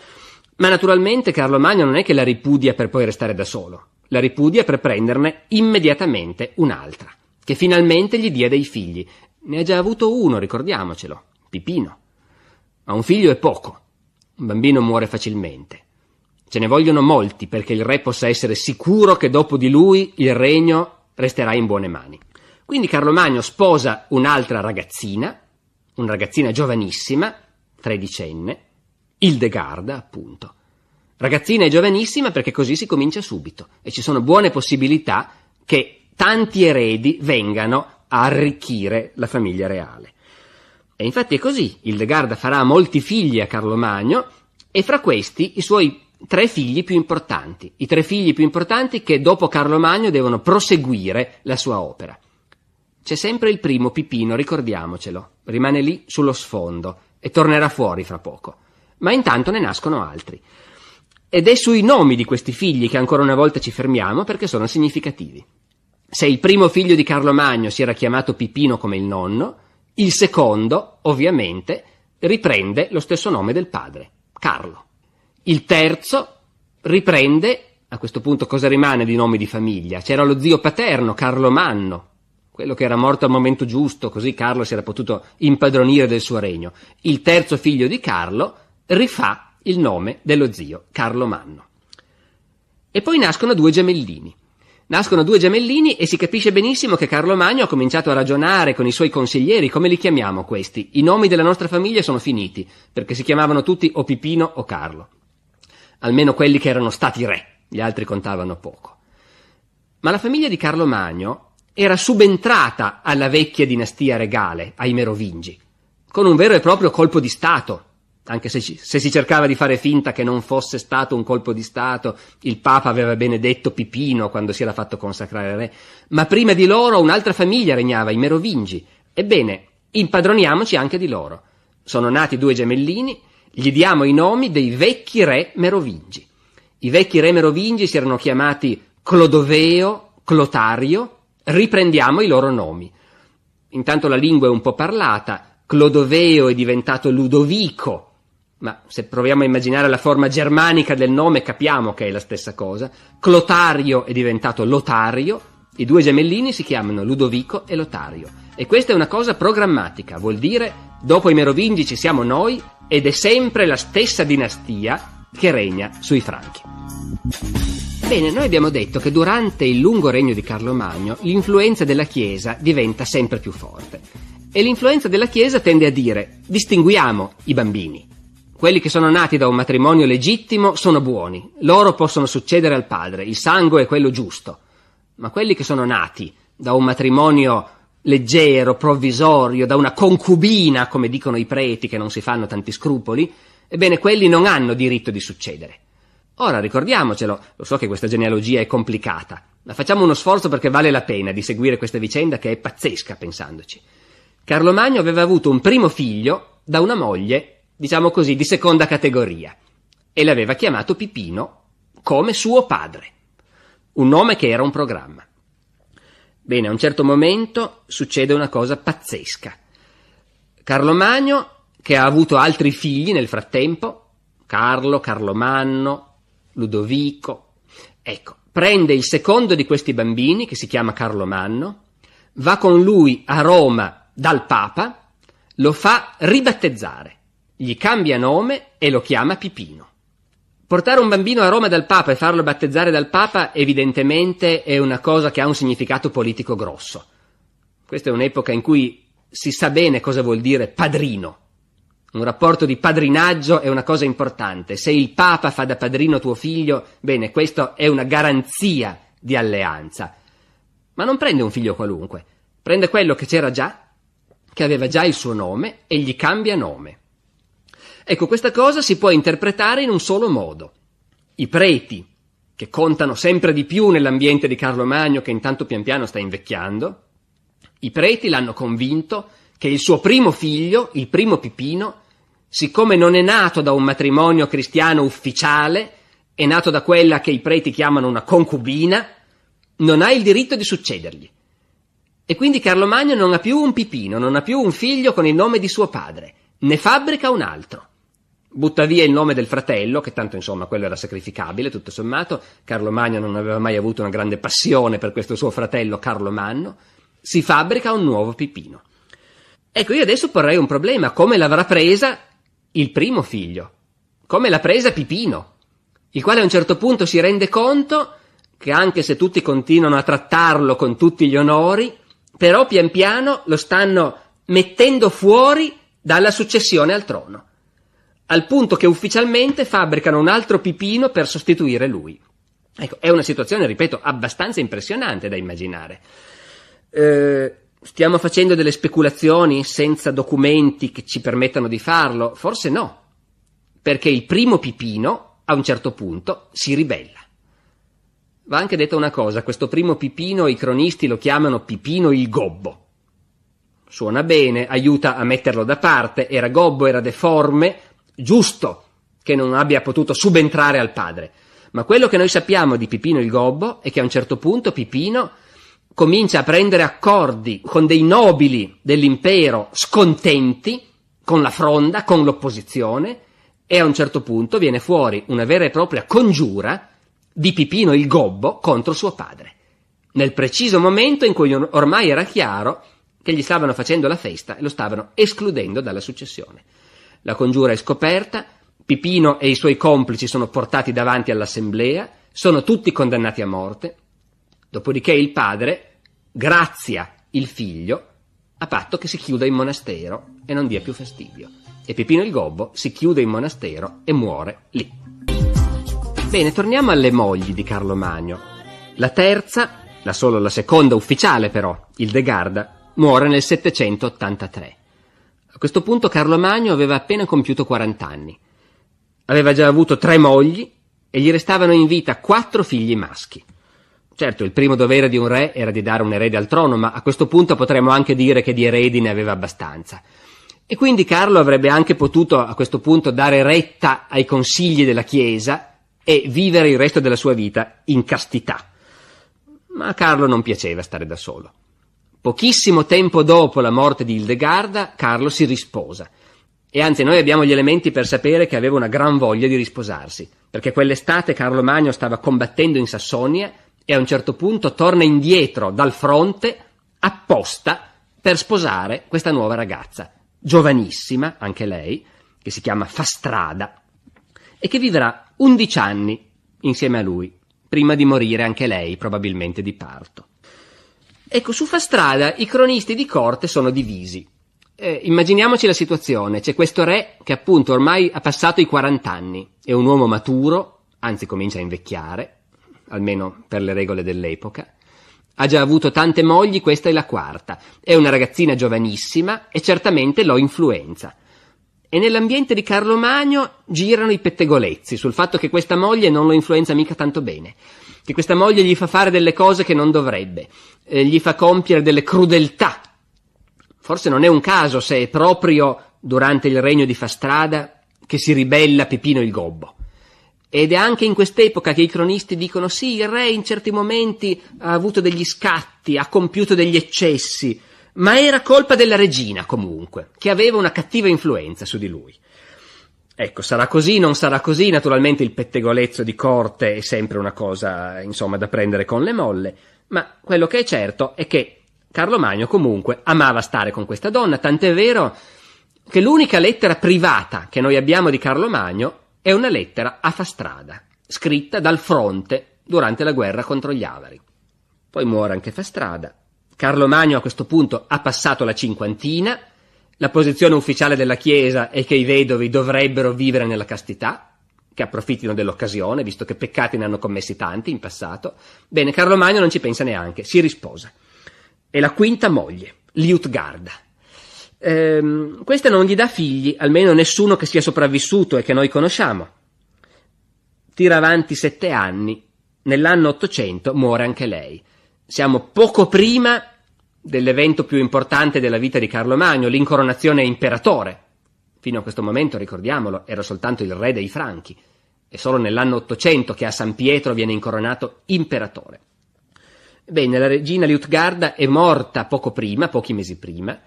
S1: ma naturalmente Carlo Magno non è che la ripudia per poi restare da solo, la ripudia per prenderne immediatamente un'altra, che finalmente gli dia dei figli. Ne ha già avuto uno, ricordiamocelo, Pipino. Ma un figlio è poco, un bambino muore facilmente. Ce ne vogliono molti perché il re possa essere sicuro che dopo di lui il regno resterà in buone mani. Quindi Carlo Magno sposa un'altra ragazzina, una ragazzina giovanissima, tredicenne, Hildegarda appunto. Ragazzina e giovanissima perché così si comincia subito e ci sono buone possibilità che tanti eredi vengano a arricchire la famiglia reale. E infatti è così, Hildegarda farà molti figli a Carlo Magno e fra questi i suoi tre figli più importanti, i tre figli più importanti che dopo Carlo Magno devono proseguire la sua opera. C'è sempre il primo Pipino, ricordiamocelo rimane lì sullo sfondo e tornerà fuori fra poco. Ma intanto ne nascono altri. Ed è sui nomi di questi figli che ancora una volta ci fermiamo perché sono significativi. Se il primo figlio di Carlo Magno si era chiamato Pipino come il nonno, il secondo, ovviamente, riprende lo stesso nome del padre, Carlo. Il terzo riprende, a questo punto cosa rimane di nomi di famiglia? C'era lo zio paterno, Carlo Manno, quello che era morto al momento giusto, così Carlo si era potuto impadronire del suo regno. Il terzo figlio di Carlo rifà il nome dello zio, Carlo Manno. E poi nascono due gemellini. Nascono due gemellini e si capisce benissimo che Carlo Magno ha cominciato a ragionare con i suoi consiglieri, come li chiamiamo questi? I nomi della nostra famiglia sono finiti, perché si chiamavano tutti o Pipino o Carlo. Almeno quelli che erano stati re, gli altri contavano poco. Ma la famiglia di Carlo Magno era subentrata alla vecchia dinastia regale, ai Merovingi, con un vero e proprio colpo di Stato, anche se, ci, se, si cercava di fare finta che non fosse stato un colpo di Stato, il Papa aveva benedetto Pipino quando si era fatto consacrare re, ma prima di loro un'altra famiglia regnava, i Merovingi. Ebbene, impadroniamoci anche di loro. Sono nati due gemellini, gli diamo i nomi dei vecchi re Merovingi. I vecchi re Merovingi si erano chiamati Clodoveo, Clotario Riprendiamo i loro nomi. Intanto la lingua è un po' parlata, Clodoveo è diventato Ludovico, ma se proviamo a immaginare la forma germanica del nome capiamo che è la stessa cosa. Clotario è diventato Lotario, i due gemellini si chiamano Ludovico e Lotario. E questa è una cosa programmatica, vuol dire dopo i Merovingi ci siamo noi ed è sempre la stessa dinastia che regna sui Franchi. Bene, noi abbiamo detto che durante il lungo regno di Carlo Magno l'influenza della Chiesa diventa sempre più forte. E l'influenza della Chiesa tende a dire distinguiamo i bambini. Quelli che sono nati da un matrimonio legittimo sono buoni, loro possono succedere al padre, il sangue è quello giusto. Ma quelli che sono nati da un matrimonio leggero, provvisorio, da una concubina, come dicono i preti che non si fanno tanti scrupoli, ebbene quelli non hanno diritto di succedere. Ora ricordiamocelo, lo so che questa genealogia è complicata, ma facciamo uno sforzo perché vale la pena di seguire questa vicenda che è pazzesca pensandoci. Carlo Magno aveva avuto un primo figlio da una moglie, diciamo così, di seconda categoria e l'aveva chiamato Pipino come suo padre, un nome che era un programma. Bene, a un certo momento succede una cosa pazzesca. Carlo Magno, che ha avuto altri figli nel frattempo, Carlo, Carlomanno, Ludovico. Ecco, prende il secondo di questi bambini, che si chiama Carlo Manno, va con lui a Roma dal Papa, lo fa ribattezzare, gli cambia nome e lo chiama Pipino. Portare un bambino a Roma dal Papa e farlo battezzare dal Papa evidentemente è una cosa che ha un significato politico grosso. Questa è un'epoca in cui si sa bene cosa vuol dire padrino un rapporto di padrinaggio è una cosa importante. Se il Papa fa da padrino tuo figlio, bene, questo è una garanzia di alleanza. Ma non prende un figlio qualunque, prende quello che c'era già, che aveva già il suo nome e gli cambia nome. Ecco, questa cosa si può interpretare in un solo modo. I preti, che contano sempre di più nell'ambiente di Carlo Magno, che intanto pian piano sta invecchiando, i preti l'hanno convinto che il suo primo figlio, il primo Pipino, siccome non è nato da un matrimonio cristiano ufficiale, è nato da quella che i preti chiamano una concubina, non ha il diritto di succedergli. E quindi Carlo Magno non ha più un Pipino, non ha più un figlio con il nome di suo padre, ne fabbrica un altro. Butta via il nome del fratello, che tanto insomma quello era sacrificabile, tutto sommato. Carlo Magno non aveva mai avuto una grande passione per questo suo fratello Carlo Manno. Si fabbrica un nuovo Pipino. Ecco, io adesso porrei un problema, come l'avrà presa il primo figlio? Come l'ha presa Pipino? Il quale a un certo punto si rende conto che anche se tutti continuano a trattarlo con tutti gli onori, però pian piano lo stanno mettendo fuori dalla successione al trono, al punto che ufficialmente fabbricano un altro Pipino per sostituire lui. Ecco, è una situazione, ripeto, abbastanza impressionante da immaginare. Eh, Stiamo facendo delle speculazioni senza documenti che ci permettano di farlo? Forse no, perché il primo Pipino a un certo punto si ribella. Va anche detta una cosa, questo primo Pipino i cronisti lo chiamano Pipino il Gobbo. Suona bene, aiuta a metterlo da parte, era gobbo, era deforme, giusto che non abbia potuto subentrare al padre. Ma quello che noi sappiamo di Pipino il Gobbo è che a un certo punto Pipino comincia a prendere accordi con dei nobili dell'impero scontenti, con la fronda, con l'opposizione, e a un certo punto viene fuori una vera e propria congiura di Pipino il Gobbo contro suo padre, nel preciso momento in cui ormai era chiaro che gli stavano facendo la festa e lo stavano escludendo dalla successione. La congiura è scoperta, Pipino e i suoi complici sono portati davanti all'assemblea, sono tutti condannati a morte, dopodiché il padre grazia il figlio a patto che si chiuda in monastero e non dia più fastidio. E Pepino il Gobbo si chiude in monastero e muore lì. Bene, torniamo alle mogli di Carlo Magno. La terza, la solo la seconda ufficiale però, il De Garda, muore nel 783. A questo punto Carlo Magno aveva appena compiuto 40 anni. Aveva già avuto tre mogli e gli restavano in vita quattro figli maschi. Certo, il primo dovere di un re era di dare un erede al trono, ma a questo punto potremmo anche dire che di eredi ne aveva abbastanza. E quindi Carlo avrebbe anche potuto a questo punto dare retta ai consigli della Chiesa e vivere il resto della sua vita in castità. Ma a Carlo non piaceva stare da solo. Pochissimo tempo dopo la morte di Hildegarda, Carlo si risposa. E anzi, noi abbiamo gli elementi per sapere che aveva una gran voglia di risposarsi, perché quell'estate Carlo Magno stava combattendo in Sassonia e a un certo punto torna indietro dal fronte apposta per sposare questa nuova ragazza, giovanissima anche lei, che si chiama Fastrada e che vivrà 11 anni insieme a lui, prima di morire anche lei, probabilmente di parto. Ecco, su Fastrada i cronisti di corte sono divisi. Eh, immaginiamoci la situazione, c'è questo re che appunto ormai ha passato i 40 anni, è un uomo maturo, anzi comincia a invecchiare, almeno per le regole dell'epoca. Ha già avuto tante mogli, questa è la quarta. È una ragazzina giovanissima e certamente lo influenza. E nell'ambiente di Carlo Magno girano i pettegolezzi sul fatto che questa moglie non lo influenza mica tanto bene, che questa moglie gli fa fare delle cose che non dovrebbe, eh, gli fa compiere delle crudeltà. Forse non è un caso se è proprio durante il regno di Fastrada che si ribella Pipino il Gobbo. Ed è anche in quest'epoca che i cronisti dicono sì, il re in certi momenti ha avuto degli scatti, ha compiuto degli eccessi, ma era colpa della regina comunque, che aveva una cattiva influenza su di lui. Ecco, sarà così, non sarà così, naturalmente il pettegolezzo di corte è sempre una cosa, insomma, da prendere con le molle, ma quello che è certo è che Carlo Magno comunque amava stare con questa donna, tant'è vero che l'unica lettera privata che noi abbiamo di Carlo Magno è una lettera a Fastrada, scritta dal fronte durante la guerra contro gli Avari. Poi muore anche Fastrada. Carlo Magno a questo punto ha passato la cinquantina, la posizione ufficiale della Chiesa è che i vedovi dovrebbero vivere nella castità, che approfittino dell'occasione, visto che peccati ne hanno commessi tanti in passato. Bene, Carlo Magno non ci pensa neanche, si risposa. È la quinta moglie, Liutgarda, ehm, questa non gli dà figli, almeno nessuno che sia sopravvissuto e che noi conosciamo. Tira avanti sette anni, nell'anno 800 muore anche lei. Siamo poco prima dell'evento più importante della vita di Carlo Magno, l'incoronazione imperatore. Fino a questo momento, ricordiamolo, era soltanto il re dei Franchi. È solo nell'anno 800 che a San Pietro viene incoronato imperatore. Bene, la regina Liutgarda è morta poco prima, pochi mesi prima,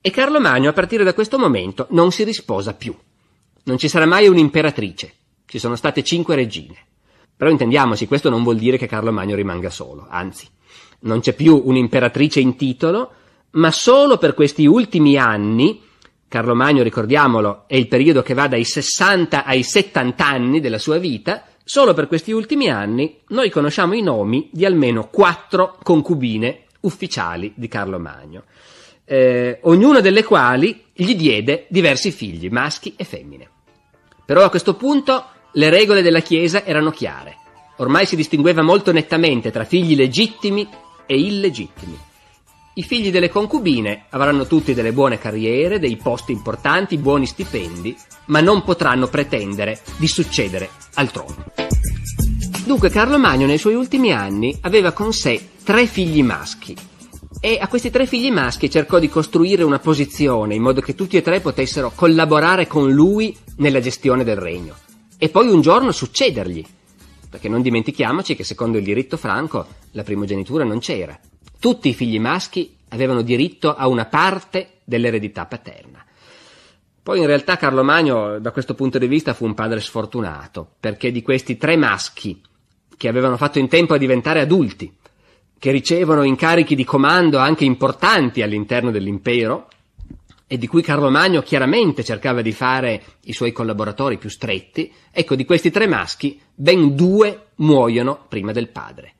S1: e Carlo Magno a partire da questo momento non si risposa più. Non ci sarà mai un'imperatrice. Ci sono state cinque regine. Però intendiamoci, questo non vuol dire che Carlo Magno rimanga solo, anzi, non c'è più un'imperatrice in titolo, ma solo per questi ultimi anni, Carlo Magno, ricordiamolo, è il periodo che va dai 60 ai 70 anni della sua vita, solo per questi ultimi anni noi conosciamo i nomi di almeno quattro concubine ufficiali di Carlo Magno eh, ognuna delle quali gli diede diversi figli, maschi e femmine. Però a questo punto le regole della Chiesa erano chiare. Ormai si distingueva molto nettamente tra figli legittimi e illegittimi. I figli delle concubine avranno tutti delle buone carriere, dei posti importanti, buoni stipendi, ma non potranno pretendere di succedere al trono. Dunque Carlo Magno nei suoi ultimi anni aveva con sé tre figli maschi, e a questi tre figli maschi cercò di costruire una posizione in modo che tutti e tre potessero collaborare con lui nella gestione del regno e poi un giorno succedergli. Perché non dimentichiamoci che secondo il diritto franco la primogenitura non c'era. Tutti i figli maschi avevano diritto a una parte dell'eredità paterna. Poi in realtà Carlo Magno da questo punto di vista fu un padre sfortunato, perché di questi tre maschi che avevano fatto in tempo a diventare adulti, che ricevono incarichi di comando anche importanti all'interno dell'impero e di cui Carlo Magno chiaramente cercava di fare i suoi collaboratori più stretti, ecco di questi tre maschi ben due muoiono prima del padre.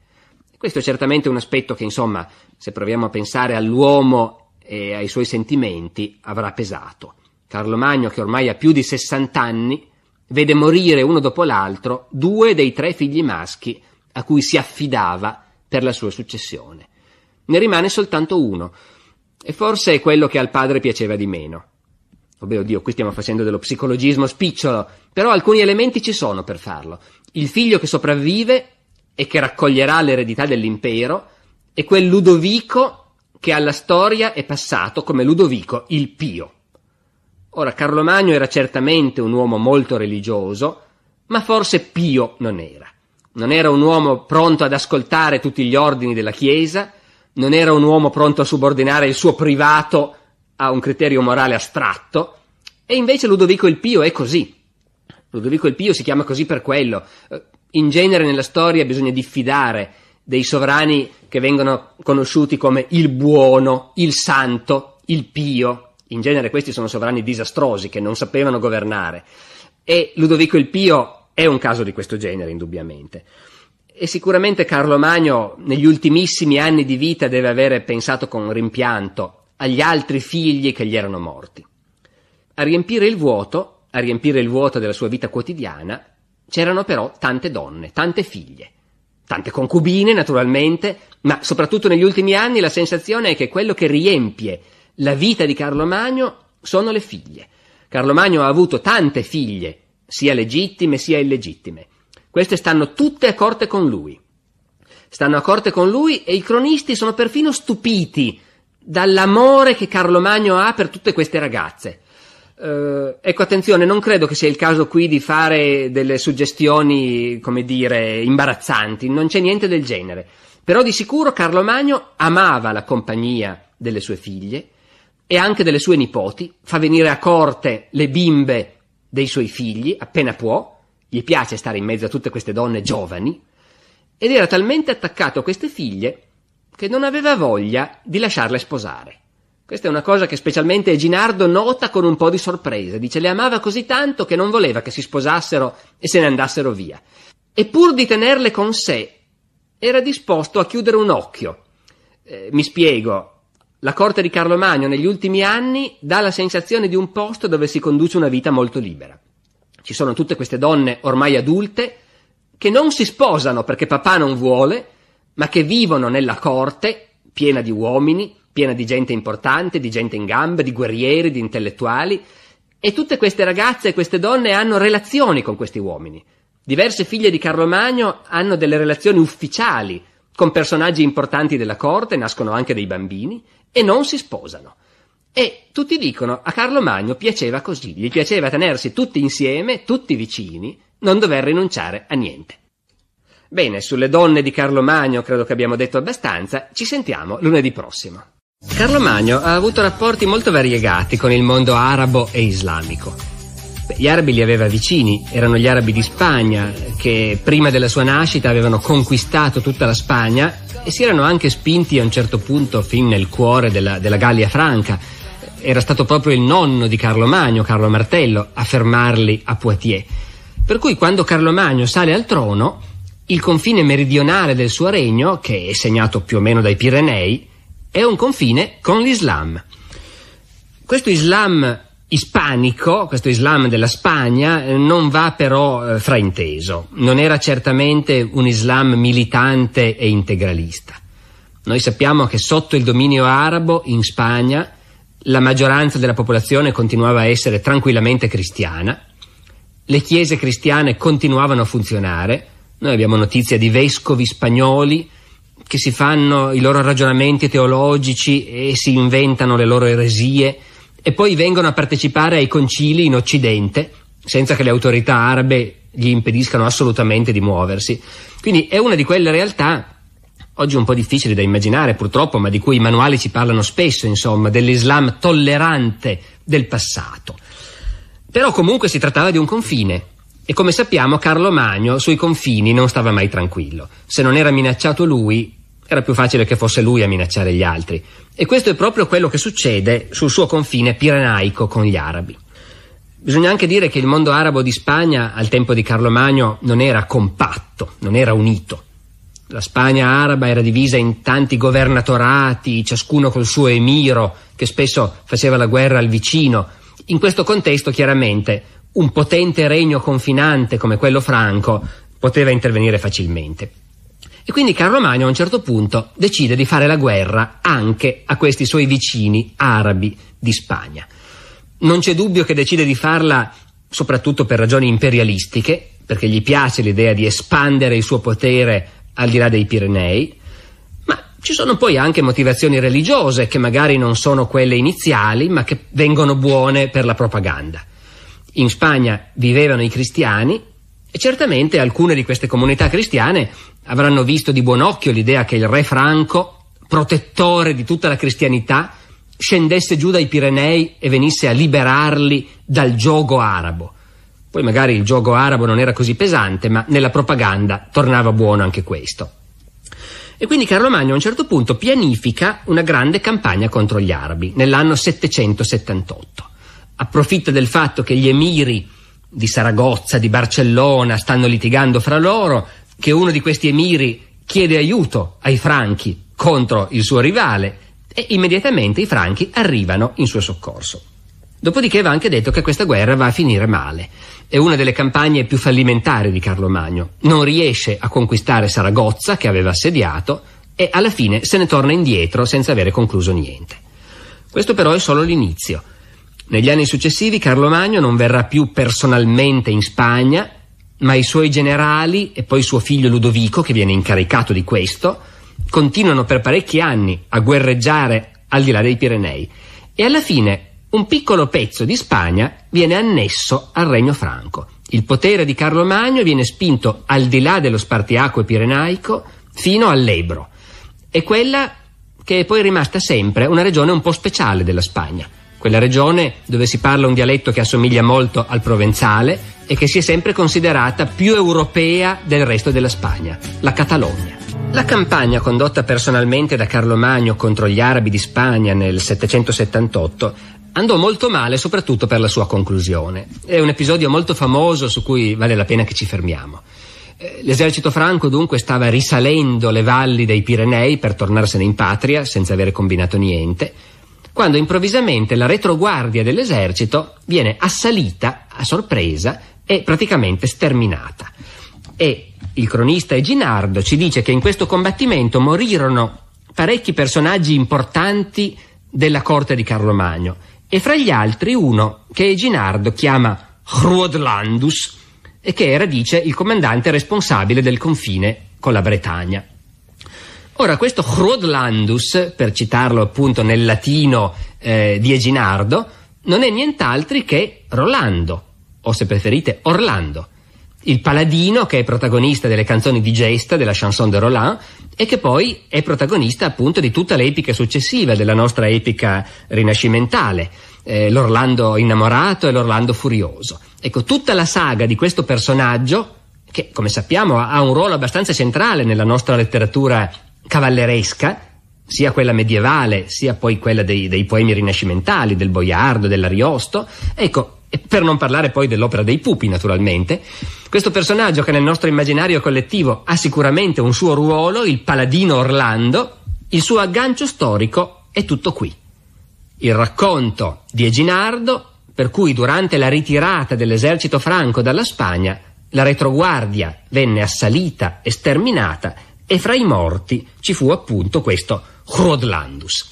S1: Questo è certamente un aspetto che insomma, se proviamo a pensare all'uomo e ai suoi sentimenti, avrà pesato. Carlo Magno, che ormai ha più di 60 anni, vede morire uno dopo l'altro due dei tre figli maschi a cui si affidava per la sua successione. Ne rimane soltanto uno, e forse è quello che al padre piaceva di meno. Ovvero Dio, qui stiamo facendo dello psicologismo spicciolo, però alcuni elementi ci sono per farlo. Il figlio che sopravvive e che raccoglierà l'eredità dell'impero, è quel Ludovico che alla storia è passato come Ludovico il Pio. Ora, Carlo Magno era certamente un uomo molto religioso, ma forse Pio non era non era un uomo pronto ad ascoltare tutti gli ordini della Chiesa, non era un uomo pronto a subordinare il suo privato a un criterio morale astratto, e invece Ludovico il Pio è così. Ludovico il Pio si chiama così per quello. Eh, in genere nella storia bisogna diffidare dei sovrani che vengono conosciuti come il buono, il santo, il pio. In genere questi sono sovrani disastrosi che non sapevano governare. E Ludovico il Pio è un caso di questo genere, indubbiamente. E sicuramente Carlo Magno, negli ultimissimi anni di vita, deve avere pensato con rimpianto agli altri figli che gli erano morti. A riempire il vuoto, a riempire il vuoto della sua vita quotidiana, c'erano però tante donne, tante figlie, tante concubine naturalmente, ma soprattutto negli ultimi anni la sensazione è che quello che riempie la vita di Carlo Magno sono le figlie. Carlo Magno ha avuto tante figlie sia legittime sia illegittime. Queste stanno tutte a corte con lui. Stanno a corte con lui e i cronisti sono perfino stupiti dall'amore che Carlo Magno ha per tutte queste ragazze. Eh, ecco, attenzione, non credo che sia il caso qui di fare delle suggestioni, come dire, imbarazzanti, non c'è niente del genere. Però di sicuro Carlo Magno amava la compagnia delle sue figlie e anche delle sue nipoti, fa venire a corte le bimbe dei suoi figli, appena può, gli piace stare in mezzo a tutte queste donne giovani, ed era talmente attaccato a queste figlie che non aveva voglia di lasciarle sposare. Questa è una cosa che specialmente Ginardo nota con un po' di sorpresa. Dice le amava così tanto che non voleva che si sposassero e se ne andassero via. E pur di tenerle con sé, era disposto a chiudere un occhio. Eh, mi spiego, la corte di Carlo Magno negli ultimi anni dà la sensazione di un posto dove si conduce una vita molto libera. Ci sono tutte queste donne ormai adulte che non si sposano perché papà non vuole, ma che vivono nella corte piena di uomini, piena di gente importante, di gente in gambe, di guerrieri, di intellettuali, e tutte queste ragazze e queste donne hanno relazioni con questi uomini. Diverse figlie di Carlo Magno hanno delle relazioni ufficiali con personaggi importanti della corte nascono anche dei bambini e non si sposano. E tutti dicono a Carlo Magno piaceva così, gli piaceva tenersi tutti insieme, tutti vicini, non dover rinunciare a niente. Bene, sulle donne di Carlo Magno credo che abbiamo detto abbastanza, ci sentiamo lunedì prossimo. Carlo Magno ha avuto rapporti molto variegati con il mondo arabo e islamico. Beh, gli arabi li aveva vicini, erano gli arabi di Spagna che prima della sua nascita avevano conquistato tutta la Spagna e si erano anche spinti a un certo punto fin nel cuore della, della Gallia Franca. Era stato proprio il nonno di Carlo Magno, Carlo Martello, a fermarli a Poitiers. Per cui quando Carlo Magno sale al trono, il confine meridionale del suo regno, che è segnato più o meno dai Pirenei, è un confine con l'Islam. Questo Islam ispanico, questo Islam della Spagna, eh, non va però eh, frainteso. Non era certamente un Islam militante e integralista. Noi sappiamo che sotto il dominio arabo in Spagna la maggioranza della popolazione continuava a essere tranquillamente cristiana, le chiese cristiane continuavano a funzionare, noi abbiamo notizia di vescovi spagnoli che si fanno i loro ragionamenti teologici e si inventano le loro eresie, e poi vengono a partecipare ai concili in Occidente, senza che le autorità arabe gli impediscano assolutamente di muoversi. Quindi è una di quelle realtà oggi un po' difficili da immaginare purtroppo, ma di cui i manuali ci parlano spesso, insomma, dell'Islam tollerante del passato. Però comunque si trattava di un confine e come sappiamo Carlo Magno sui confini non stava mai tranquillo. Se non era minacciato lui, era più facile che fosse lui a minacciare gli altri. E questo è proprio quello che succede sul suo confine pirenaico con gli arabi. Bisogna anche dire che il mondo arabo di Spagna al tempo di Carlo Magno non era compatto, non era unito. La Spagna araba era divisa in tanti governatorati, ciascuno col suo emiro, che spesso faceva la guerra al vicino. In questo contesto, chiaramente, un potente regno confinante come quello franco poteva intervenire facilmente. E quindi Carlo Romagno a un certo punto decide di fare la guerra anche a questi suoi vicini arabi di Spagna. Non c'è dubbio che decide di farla soprattutto per ragioni imperialistiche, perché gli piace l'idea di espandere il suo potere al di là dei Pirenei, ma ci sono poi anche motivazioni religiose che magari non sono quelle iniziali, ma che vengono buone per la propaganda. In Spagna vivevano i cristiani e certamente alcune di queste comunità cristiane avranno visto di buon occhio l'idea che il re Franco, protettore di tutta la cristianità, scendesse giù dai Pirenei e venisse a liberarli dal gioco arabo. Poi magari il gioco arabo non era così pesante, ma nella propaganda tornava buono anche questo. E quindi Carlo Magno a un certo punto pianifica una grande campagna contro gli arabi nell'anno 778. Approfitta del fatto che gli emiri di Saragozza, di Barcellona stanno litigando fra loro, che uno di questi emiri chiede aiuto ai franchi contro il suo rivale e immediatamente i franchi arrivano in suo soccorso. Dopodiché va anche detto che questa guerra va a finire male. È una delle campagne più fallimentari di Carlo Magno. Non riesce a conquistare Saragozza, che aveva assediato, e alla fine se ne torna indietro senza avere concluso niente. Questo però è solo l'inizio. Negli anni successivi Carlo Magno non verrà più personalmente in Spagna, ma i suoi generali e poi suo figlio Ludovico, che viene incaricato di questo, continuano per parecchi anni a guerreggiare al di là dei Pirenei e alla fine un piccolo pezzo di Spagna viene annesso al Regno Franco. Il potere di Carlo Magno viene spinto al di là dello spartiacque pirenaico fino all'Ebro È quella che è poi rimasta sempre una regione un po' speciale della Spagna quella regione dove si parla un dialetto che assomiglia molto al provenzale e che si è sempre considerata più europea del resto della Spagna, la Catalogna. La campagna condotta personalmente da Carlo Magno contro gli arabi di Spagna nel 778 andò molto male soprattutto per la sua conclusione. È un episodio molto famoso su cui vale la pena che ci fermiamo. Eh, l'esercito franco dunque stava risalendo le valli dei Pirenei per tornarsene in patria senza avere combinato niente quando improvvisamente la retroguardia dell'esercito viene assalita a sorpresa e praticamente sterminata. E il cronista Eginardo ci dice che in questo combattimento morirono parecchi personaggi importanti della corte di Carlo Magno e fra gli altri uno che Eginardo chiama Hruodlandus e che era, dice, il comandante responsabile del confine con la Bretagna. Ora, questo Hrodlandus, per citarlo appunto nel latino eh, di Eginardo, non è nient'altri che Rolando, o se preferite Orlando, il paladino che è protagonista delle canzoni di gesta della chanson de Roland e che poi è protagonista appunto di tutta l'epica successiva della nostra epica rinascimentale, eh, l'Orlando innamorato e l'Orlando furioso. Ecco, tutta la saga di questo personaggio, che come sappiamo ha un ruolo abbastanza centrale nella nostra letteratura cavalleresca, sia quella medievale, sia poi quella dei, dei poemi rinascimentali, del Boiardo, dell'Ariosto, ecco, per non parlare poi dell'opera dei pupi, naturalmente, questo personaggio che nel nostro immaginario collettivo ha sicuramente un suo ruolo, il paladino Orlando, il suo aggancio storico è tutto qui. Il racconto di Eginardo, per cui durante la ritirata dell'esercito franco dalla Spagna, la retroguardia venne assalita e sterminata e fra i morti ci fu appunto questo Hrodlandus.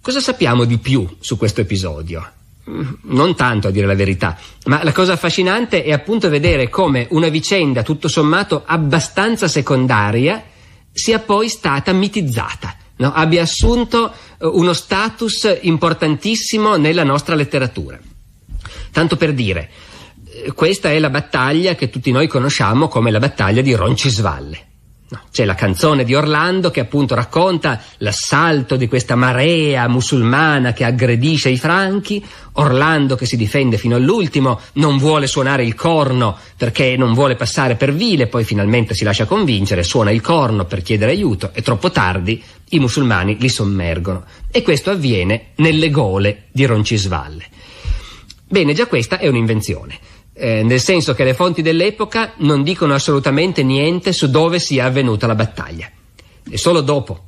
S1: Cosa sappiamo di più su questo episodio? Mm, non tanto a dire la verità, ma la cosa affascinante è appunto vedere come una vicenda tutto sommato abbastanza secondaria sia poi stata mitizzata, no? abbia assunto eh, uno status importantissimo nella nostra letteratura. Tanto per dire, eh, questa è la battaglia che tutti noi conosciamo come la battaglia di Roncisvalle. C'è la canzone di Orlando che appunto racconta l'assalto di questa marea musulmana che aggredisce i franchi, Orlando che si difende fino all'ultimo, non vuole suonare il corno perché non vuole passare per vile, poi finalmente si lascia convincere, suona il corno per chiedere aiuto e troppo tardi i musulmani li sommergono. E questo avviene nelle gole di Roncisvalle. Bene, già questa è un'invenzione eh, nel senso che le fonti dell'epoca non dicono assolutamente niente su dove sia avvenuta la battaglia. E solo dopo,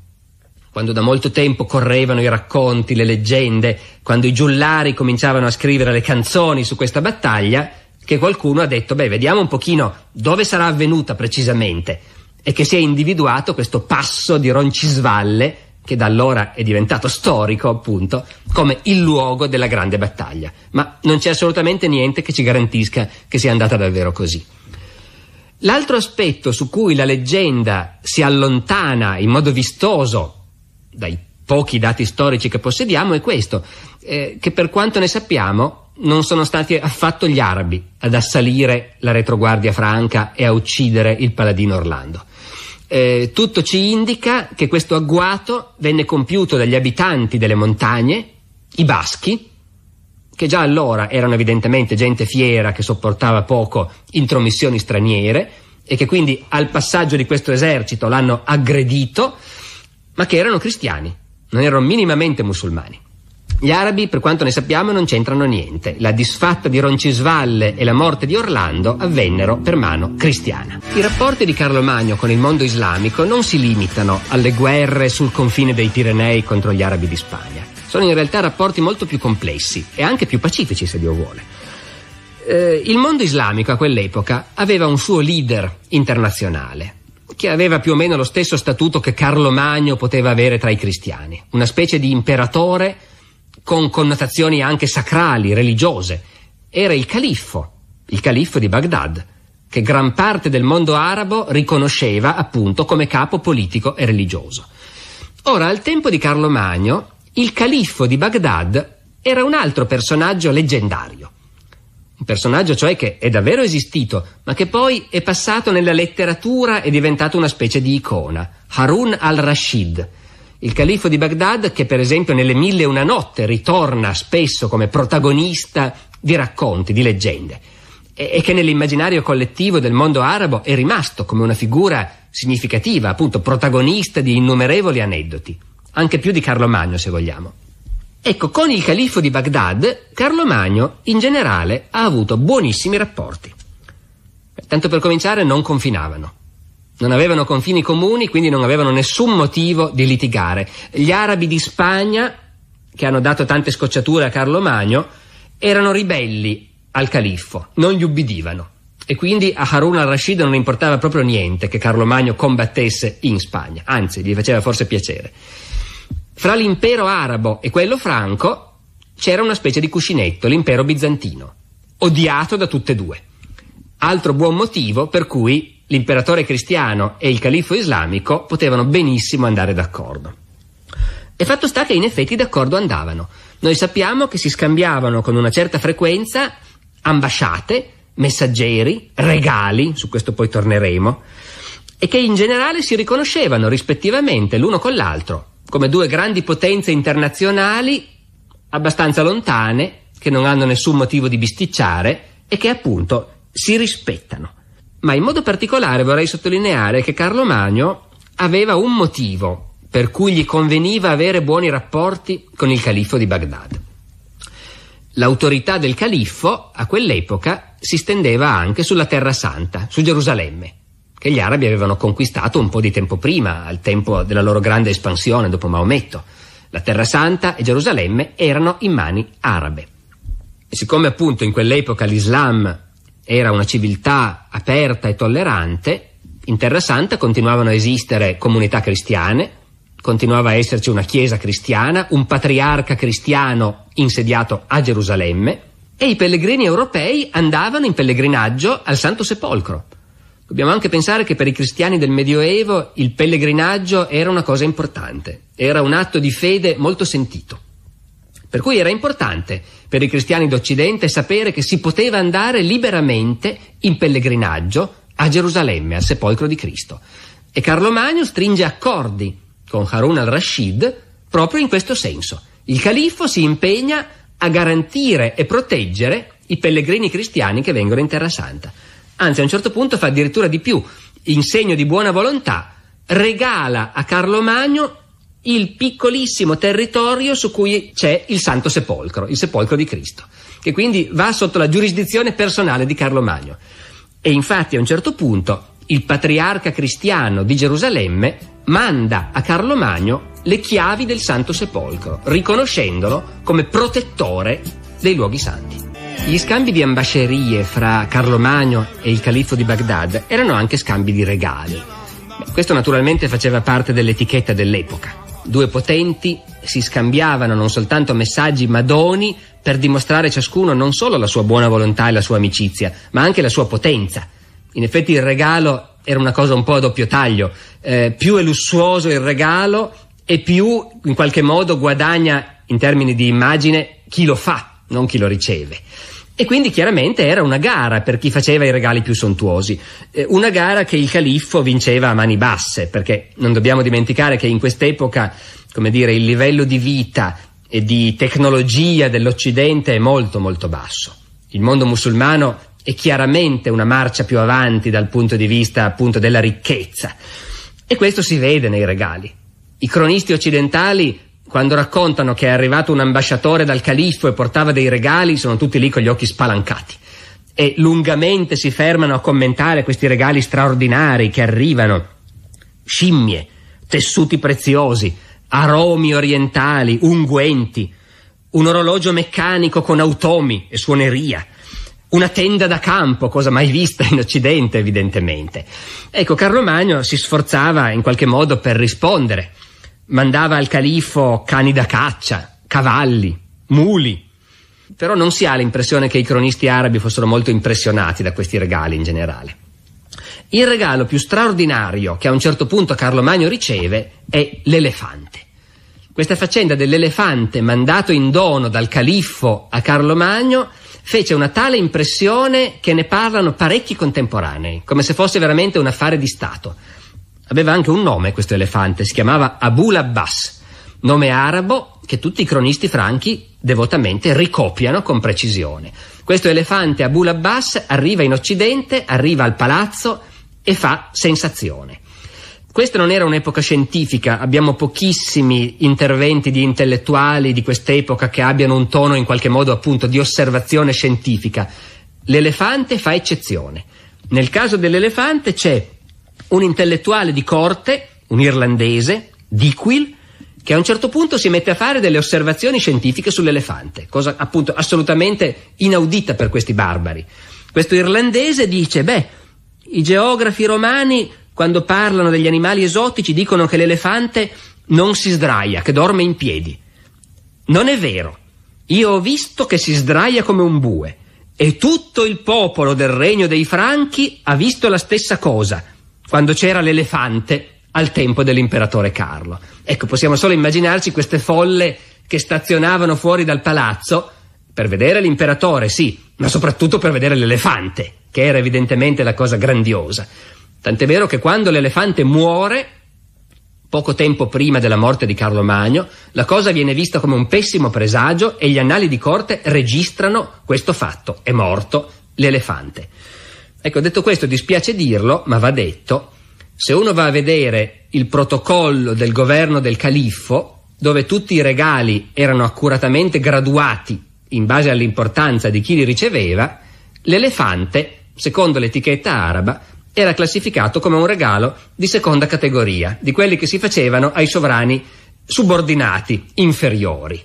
S1: quando da molto tempo correvano i racconti, le leggende, quando i giullari cominciavano a scrivere le canzoni su questa battaglia, che qualcuno ha detto, beh, vediamo un pochino dove sarà avvenuta precisamente, e che si è individuato questo passo di Roncisvalle, che da allora è diventato storico, appunto, come il luogo della grande battaglia. Ma non c'è assolutamente niente che ci garantisca che sia andata davvero così. L'altro aspetto su cui la leggenda si allontana in modo vistoso dai pochi dati storici che possediamo è questo, eh, che per quanto ne sappiamo non sono stati affatto gli arabi ad assalire la retroguardia franca e a uccidere il paladino Orlando eh, tutto ci indica che questo agguato venne compiuto dagli abitanti delle montagne, i baschi, che già allora erano evidentemente gente fiera che sopportava poco intromissioni straniere e che quindi al passaggio di questo esercito l'hanno aggredito, ma che erano cristiani, non erano minimamente musulmani. Gli arabi, per quanto ne sappiamo, non c'entrano niente. La disfatta di Roncisvalle e la morte di Orlando avvennero per mano cristiana. I rapporti di Carlo Magno con il mondo islamico non si limitano alle guerre sul confine dei Pirenei contro gli arabi di Spagna. Sono in realtà rapporti molto più complessi e anche più pacifici, se Dio vuole. Eh, il mondo islamico a quell'epoca aveva un suo leader internazionale, che aveva più o meno lo stesso statuto che Carlo Magno poteva avere tra i cristiani, una specie di imperatore con connotazioni anche sacrali, religiose. Era il califfo, il califfo di Baghdad, che gran parte del mondo arabo riconosceva appunto come capo politico e religioso. Ora, al tempo di Carlo Magno, il califfo di Baghdad era un altro personaggio leggendario. Un personaggio cioè che è davvero esistito, ma che poi è passato nella letteratura e diventato una specie di icona, Harun al-Rashid, il califfo di Baghdad, che per esempio nelle Mille e una notte ritorna spesso come protagonista di racconti, di leggende, e che nell'immaginario collettivo del mondo arabo è rimasto come una figura significativa, appunto protagonista di innumerevoli aneddoti, anche più di Carlo Magno se vogliamo. Ecco, con il califfo di Baghdad, Carlo Magno in generale ha avuto buonissimi rapporti. Tanto per cominciare non confinavano non avevano confini comuni, quindi non avevano nessun motivo di litigare. Gli arabi di Spagna, che hanno dato tante scocciature a Carlo Magno, erano ribelli al califfo, non gli ubbidivano. E quindi a Harun al-Rashid non importava proprio niente che Carlo Magno combattesse in Spagna, anzi gli faceva forse piacere. Fra l'impero arabo e quello franco c'era una specie di cuscinetto, l'impero bizantino, odiato da tutte e due. Altro buon motivo per cui l'imperatore cristiano e il califfo islamico potevano benissimo andare d'accordo. E fatto sta che in effetti d'accordo andavano. Noi sappiamo che si scambiavano con una certa frequenza ambasciate, messaggeri, regali, su questo poi torneremo, e che in generale si riconoscevano rispettivamente l'uno con l'altro, come due grandi potenze internazionali abbastanza lontane, che non hanno nessun motivo di bisticciare e che appunto si rispettano ma in modo particolare vorrei sottolineare che Carlo Magno aveva un motivo per cui gli conveniva avere buoni rapporti con il califfo di Baghdad. L'autorità del califfo a quell'epoca si stendeva anche sulla Terra Santa, su Gerusalemme, che gli arabi avevano conquistato un po' di tempo prima, al tempo della loro grande espansione dopo Maometto. La Terra Santa e Gerusalemme erano in mani arabe. E siccome appunto in quell'epoca l'Islam era una civiltà aperta e tollerante, in Terra Santa continuavano a esistere comunità cristiane, continuava a esserci una chiesa cristiana, un patriarca cristiano insediato a Gerusalemme e i pellegrini europei andavano in pellegrinaggio al Santo Sepolcro. Dobbiamo anche pensare che per i cristiani del Medioevo il pellegrinaggio era una cosa importante, era un atto di fede molto sentito. Per cui era importante per i cristiani d'Occidente sapere che si poteva andare liberamente in pellegrinaggio a Gerusalemme, al sepolcro di Cristo. E Carlo Magno stringe accordi con Harun al-Rashid proprio in questo senso. Il califfo si impegna a garantire e proteggere i pellegrini cristiani che vengono in Terra Santa. Anzi, a un certo punto fa addirittura di più, in segno di buona volontà, regala a Carlo Magno il piccolissimo territorio su cui c'è il Santo Sepolcro, il Sepolcro di Cristo, che quindi va sotto la giurisdizione personale di Carlo Magno. E infatti a un certo punto il patriarca cristiano di Gerusalemme manda a Carlo Magno le chiavi del Santo Sepolcro, riconoscendolo come protettore dei luoghi santi. Gli scambi di ambascerie fra Carlo Magno e il califfo di Baghdad erano anche scambi di regali. Questo naturalmente faceva parte dell'etichetta dell'epoca. Due potenti si scambiavano non soltanto messaggi ma doni per dimostrare ciascuno non solo la sua buona volontà e la sua amicizia, ma anche la sua potenza. In effetti il regalo era una cosa un po' a doppio taglio. Eh, più è lussuoso il regalo e più in qualche modo guadagna in termini di immagine chi lo fa, non chi lo riceve. E quindi chiaramente era una gara per chi faceva i regali più sontuosi, eh, una gara che il califfo vinceva a mani basse, perché non dobbiamo dimenticare che in quest'epoca, come dire, il livello di vita e di tecnologia dell'Occidente è molto molto basso. Il mondo musulmano è chiaramente una marcia più avanti dal punto di vista appunto della ricchezza e questo si vede nei regali. I cronisti occidentali quando raccontano che è arrivato un ambasciatore dal califfo e portava dei regali, sono tutti lì con gli occhi spalancati. E lungamente si fermano a commentare questi regali straordinari che arrivano. Scimmie, tessuti preziosi, aromi orientali, unguenti, un orologio meccanico con automi e suoneria, una tenda da campo, cosa mai vista in Occidente evidentemente. Ecco, Carlo Magno si sforzava in qualche modo per rispondere mandava al califfo cani da caccia, cavalli, muli. Però non si ha l'impressione che i cronisti arabi fossero molto impressionati da questi regali in generale. Il regalo più straordinario che a un certo punto Carlo Magno riceve è l'elefante. Questa faccenda dell'elefante mandato in dono dal califfo a Carlo Magno fece una tale impressione che ne parlano parecchi contemporanei, come se fosse veramente un affare di Stato. Aveva anche un nome questo elefante, si chiamava Abul Abbas, nome arabo che tutti i cronisti franchi devotamente ricopiano con precisione. Questo elefante Abul Abbas arriva in Occidente, arriva al palazzo e fa sensazione. Questa non era un'epoca scientifica, abbiamo pochissimi interventi di intellettuali di quest'epoca che abbiano un tono in qualche modo appunto di osservazione scientifica. L'elefante fa eccezione. Nel caso dell'elefante c'è un intellettuale di corte, un irlandese, Diquil, che a un certo punto si mette a fare delle osservazioni scientifiche sull'elefante, cosa appunto assolutamente inaudita per questi barbari. Questo irlandese dice, beh, i geografi romani quando parlano degli animali esotici dicono che l'elefante non si sdraia, che dorme in piedi. Non è vero. Io ho visto che si sdraia come un bue e tutto il popolo del regno dei Franchi ha visto la stessa cosa quando c'era l'elefante al tempo dell'imperatore Carlo. Ecco, possiamo solo immaginarci queste folle che stazionavano fuori dal palazzo per vedere l'imperatore, sì, ma soprattutto per vedere l'elefante, che era evidentemente la cosa grandiosa. Tant'è vero che quando l'elefante muore, poco tempo prima della morte di Carlo Magno, la cosa viene vista come un pessimo presagio e gli annali di corte registrano questo fatto. È morto l'elefante. Ecco, detto questo, dispiace dirlo, ma va detto, se uno va a vedere il protocollo del governo del califfo, dove tutti i regali erano accuratamente graduati in base all'importanza di chi li riceveva, l'elefante, secondo l'etichetta araba, era classificato come un regalo di seconda categoria, di quelli che si facevano ai sovrani subordinati, inferiori.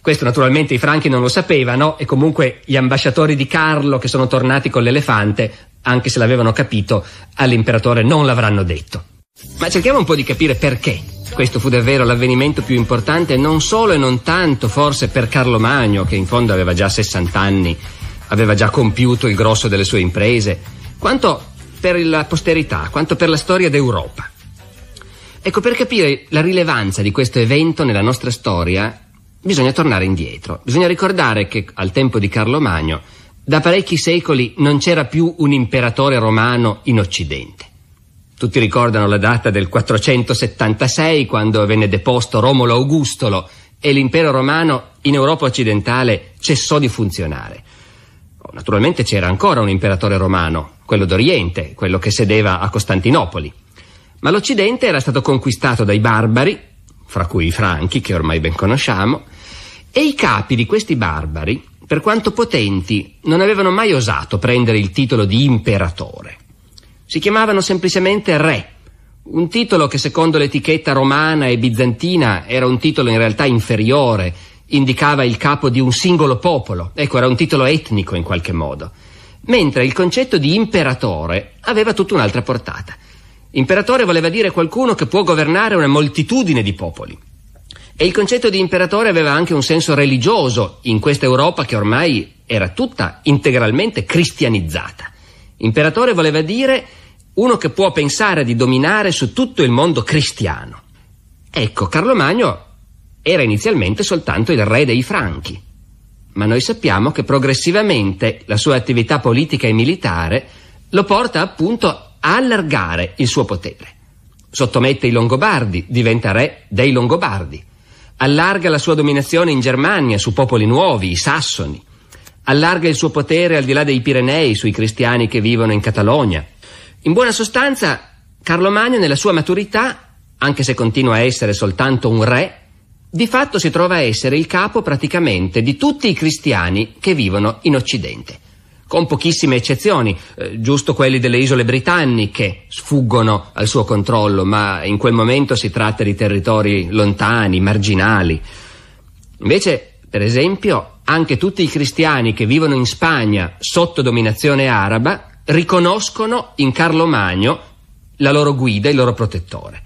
S1: Questo naturalmente i franchi non lo sapevano e comunque gli ambasciatori di Carlo che sono tornati con l'elefante anche se l'avevano capito, all'imperatore non l'avranno detto. Ma cerchiamo un po' di capire perché. Questo fu davvero l'avvenimento più importante non solo e non tanto forse per Carlo Magno, che in fondo aveva già 60 anni, aveva già compiuto il grosso delle sue imprese, quanto per la posterità, quanto per la storia d'Europa. Ecco, per capire la rilevanza di questo evento nella nostra storia, bisogna tornare indietro. Bisogna ricordare che al tempo di Carlo Magno da parecchi secoli non c'era più un imperatore romano in Occidente. Tutti ricordano la data del 476 quando venne deposto Romolo Augustolo e l'impero romano in Europa occidentale cessò di funzionare. Naturalmente c'era ancora un imperatore romano, quello d'Oriente, quello che sedeva a Costantinopoli. Ma l'Occidente era stato conquistato dai barbari, fra cui i franchi che ormai ben conosciamo, e i capi di questi barbari per quanto potenti, non avevano mai osato prendere il titolo di imperatore. Si chiamavano semplicemente re, un titolo che secondo l'etichetta romana e bizantina era un titolo in realtà inferiore, indicava il capo di un singolo popolo, ecco era un titolo etnico in qualche modo, mentre il concetto di imperatore aveva tutta un'altra portata. Imperatore voleva dire qualcuno che può governare una moltitudine di popoli. E il concetto di imperatore aveva anche un senso religioso in questa Europa che ormai era tutta integralmente cristianizzata. Imperatore voleva dire uno che può pensare di dominare su tutto il mondo cristiano. Ecco, Carlo Magno era inizialmente soltanto il re dei Franchi, ma noi sappiamo che progressivamente la sua attività politica e militare lo porta appunto a allargare il suo potere. Sottomette i Longobardi, diventa re dei Longobardi Allarga la sua dominazione in Germania su popoli nuovi, i sassoni. Allarga il suo potere al di là dei Pirenei sui cristiani che vivono in Catalogna. In buona sostanza, Carlo Magno nella sua maturità, anche se continua a essere soltanto un re, di fatto si trova a essere il capo praticamente di tutti i cristiani che vivono in Occidente con pochissime eccezioni, eh, giusto quelli delle isole britanniche sfuggono al suo controllo, ma in quel momento si tratta di territori lontani, marginali. Invece, per esempio, anche tutti i cristiani che vivono in Spagna sotto dominazione araba riconoscono in Carlo Magno la loro guida, il loro protettore.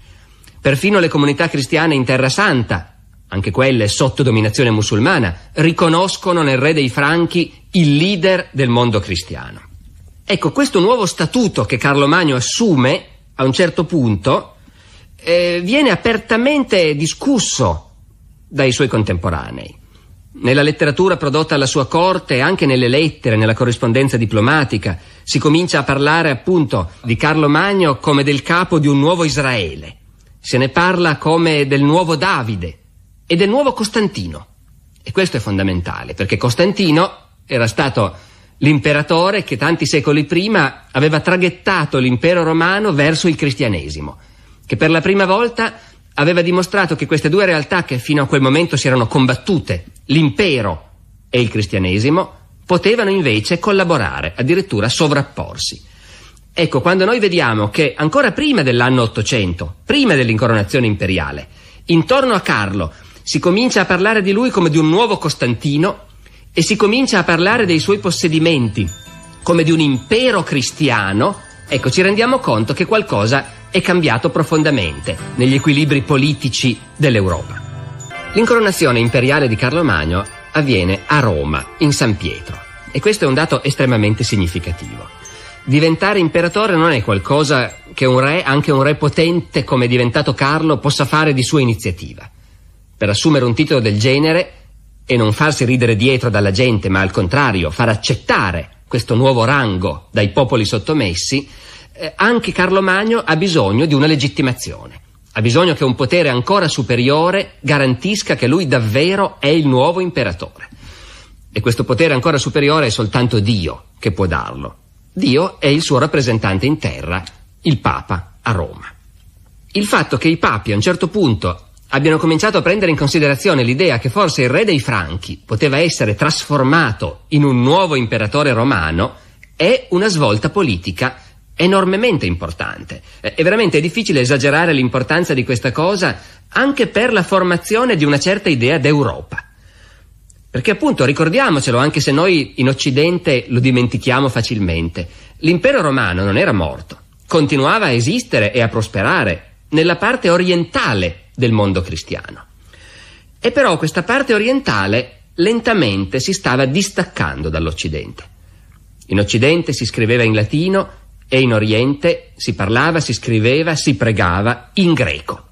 S1: Perfino le comunità cristiane in Terra Santa anche quelle sotto dominazione musulmana, riconoscono nel re dei Franchi il leader del mondo cristiano. Ecco, questo nuovo statuto che Carlo Magno assume a un certo punto eh, viene apertamente discusso dai suoi contemporanei. Nella letteratura prodotta alla sua corte e anche nelle lettere, nella corrispondenza diplomatica, si comincia a parlare appunto di Carlo Magno come del capo di un nuovo Israele. Se ne parla come del nuovo Davide, e del nuovo Costantino. E questo è fondamentale, perché Costantino era stato l'imperatore che tanti secoli prima aveva traghettato l'impero romano verso il cristianesimo, che per la prima volta aveva dimostrato che queste due realtà che fino a quel momento si erano combattute, l'impero e il cristianesimo, potevano invece collaborare, addirittura sovrapporsi. Ecco, quando noi vediamo che ancora prima dell'anno 800, prima dell'incoronazione imperiale, intorno a Carlo si comincia a parlare di lui come di un nuovo Costantino e si comincia a parlare dei suoi possedimenti come di un impero cristiano, ecco ci rendiamo conto che qualcosa è cambiato profondamente negli equilibri politici dell'Europa. L'incoronazione imperiale di Carlo Magno avviene a Roma, in San Pietro, e questo è un dato estremamente significativo. Diventare imperatore non è qualcosa che un re, anche un re potente come è diventato Carlo, possa fare di sua iniziativa per assumere un titolo del genere e non farsi ridere dietro dalla gente, ma al contrario, far accettare questo nuovo rango dai popoli sottomessi, eh, anche Carlo Magno ha bisogno di una legittimazione. Ha bisogno che un potere ancora superiore garantisca che lui davvero è il nuovo imperatore. E questo potere ancora superiore è soltanto Dio che può darlo. Dio è il suo rappresentante in terra, il Papa a Roma. Il fatto che i papi a un certo punto abbiano cominciato a prendere in considerazione l'idea che forse il re dei Franchi poteva essere trasformato in un nuovo imperatore romano è una svolta politica enormemente importante. È veramente difficile esagerare l'importanza di questa cosa anche per la formazione di una certa idea d'Europa. Perché appunto, ricordiamocelo, anche se noi in Occidente lo dimentichiamo facilmente, l'impero romano non era morto, continuava a esistere e a prosperare nella parte orientale del mondo cristiano. E però questa parte orientale lentamente si stava distaccando dall'Occidente. In Occidente si scriveva in latino e in Oriente si parlava, si scriveva, si pregava in greco.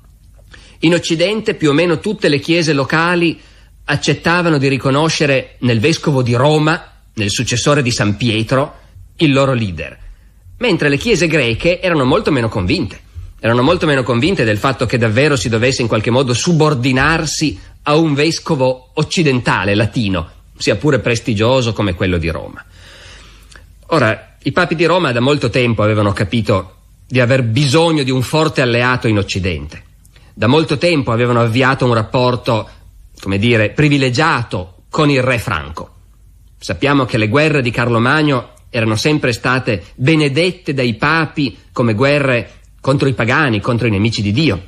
S1: In Occidente più o meno tutte le chiese locali accettavano di riconoscere nel vescovo di Roma, nel successore di San Pietro, il loro leader, mentre le chiese greche erano molto meno convinte erano molto meno convinte del fatto che davvero si dovesse in qualche modo subordinarsi a un vescovo occidentale latino, sia pure prestigioso come quello di Roma. Ora, i papi di Roma da molto tempo avevano capito di aver bisogno di un forte alleato in Occidente. Da molto tempo avevano avviato un rapporto, come dire, privilegiato con il re Franco. Sappiamo che le guerre di Carlo Magno erano sempre state benedette dai papi come guerre contro i pagani, contro i nemici di Dio.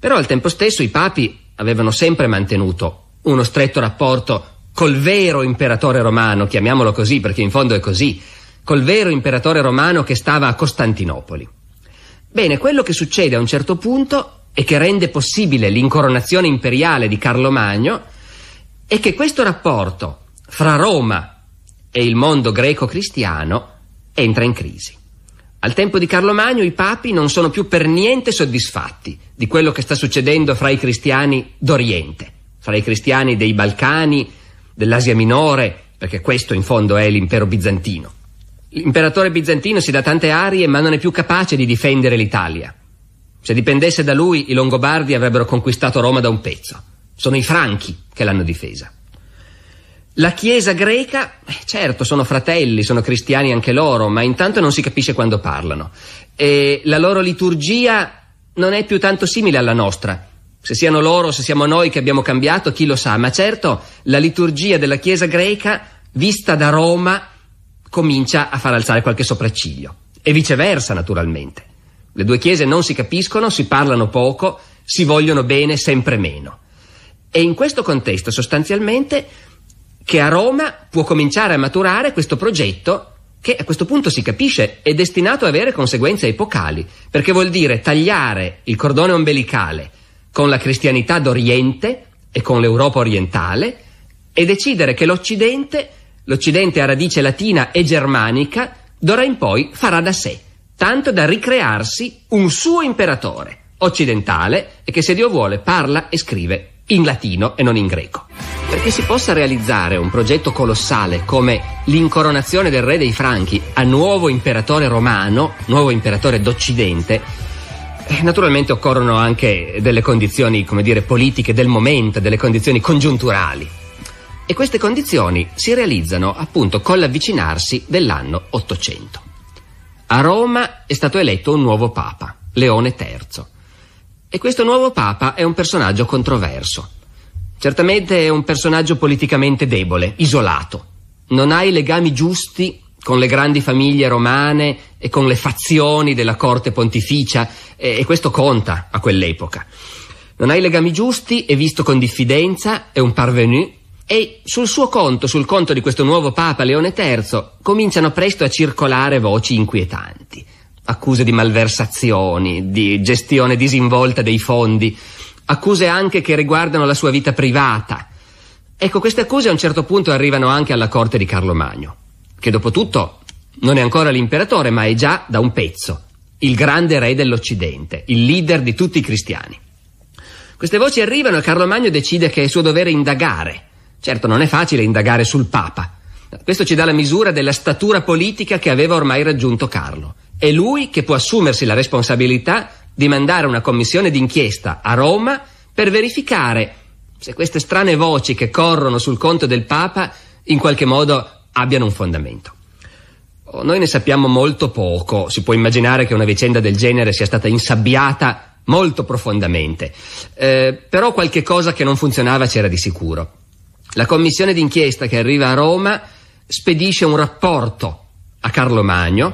S1: Però al tempo stesso i papi avevano sempre mantenuto uno stretto rapporto col vero imperatore romano, chiamiamolo così perché in fondo è così, col vero imperatore romano che stava a Costantinopoli. Bene, quello che succede a un certo punto e che rende possibile l'incoronazione imperiale di Carlo Magno è che questo rapporto fra Roma e il mondo greco-cristiano entra in crisi. Al tempo di Carlo Magno i papi non sono più per niente soddisfatti di quello che sta succedendo fra i cristiani d'Oriente, fra i cristiani dei Balcani, dell'Asia Minore, perché questo in fondo è l'impero bizantino. L'imperatore bizantino si dà tante arie ma non è più capace di difendere l'Italia. Se dipendesse da lui i Longobardi avrebbero conquistato Roma da un pezzo. Sono i Franchi che l'hanno difesa. La Chiesa greca, eh, certo, sono fratelli, sono cristiani anche loro, ma intanto non si capisce quando parlano. E la loro liturgia non è più tanto simile alla nostra. Se siano loro, se siamo noi che abbiamo cambiato, chi lo sa, ma certo la liturgia della Chiesa greca, vista da Roma, comincia a far alzare qualche sopracciglio. E viceversa, naturalmente. Le due chiese non si capiscono, si parlano poco, si vogliono bene sempre meno. E in questo contesto, sostanzialmente, che a Roma può cominciare a maturare questo progetto che a questo punto si capisce è destinato ad avere conseguenze epocali, perché vuol dire tagliare il cordone ombelicale con la cristianità d'Oriente e con l'Europa orientale e decidere che l'Occidente, l'Occidente a radice latina e germanica, d'ora in poi farà da sé, tanto da ricrearsi un suo imperatore occidentale e che se Dio vuole parla e scrive in latino e non in greco. Perché si possa realizzare un progetto colossale come l'incoronazione del re dei Franchi a nuovo imperatore romano, nuovo imperatore d'Occidente, eh, naturalmente occorrono anche delle condizioni, come dire, politiche del momento, delle condizioni congiunturali. E queste condizioni si realizzano appunto con l'avvicinarsi dell'anno 800. A Roma è stato eletto un nuovo papa, Leone III. E questo nuovo papa è un personaggio controverso. Certamente è un personaggio politicamente debole, isolato. Non ha i legami giusti con le grandi famiglie romane e con le fazioni della corte pontificia e, e questo conta a quell'epoca. Non ha i legami giusti, è visto con diffidenza, è un parvenu e sul suo conto, sul conto di questo nuovo Papa Leone III, cominciano presto a circolare voci inquietanti, accuse di malversazioni, di gestione disinvolta dei fondi, accuse anche che riguardano la sua vita privata. Ecco, queste accuse a un certo punto arrivano anche alla corte di Carlo Magno, che dopo tutto non è ancora l'imperatore, ma è già da un pezzo, il grande re dell'Occidente, il leader di tutti i cristiani. Queste voci arrivano e Carlo Magno decide che è suo dovere indagare. Certo, non è facile indagare sul Papa. Questo ci dà la misura della statura politica che aveva ormai raggiunto Carlo. È lui che può assumersi la responsabilità di mandare una commissione d'inchiesta a Roma per verificare se queste strane voci che corrono sul conto del Papa in qualche modo abbiano un fondamento. Oh, noi ne sappiamo molto poco, si può immaginare che una vicenda del genere sia stata insabbiata molto profondamente, eh, però qualche cosa che non funzionava c'era di sicuro. La commissione d'inchiesta che arriva a Roma spedisce un rapporto a Carlo Magno,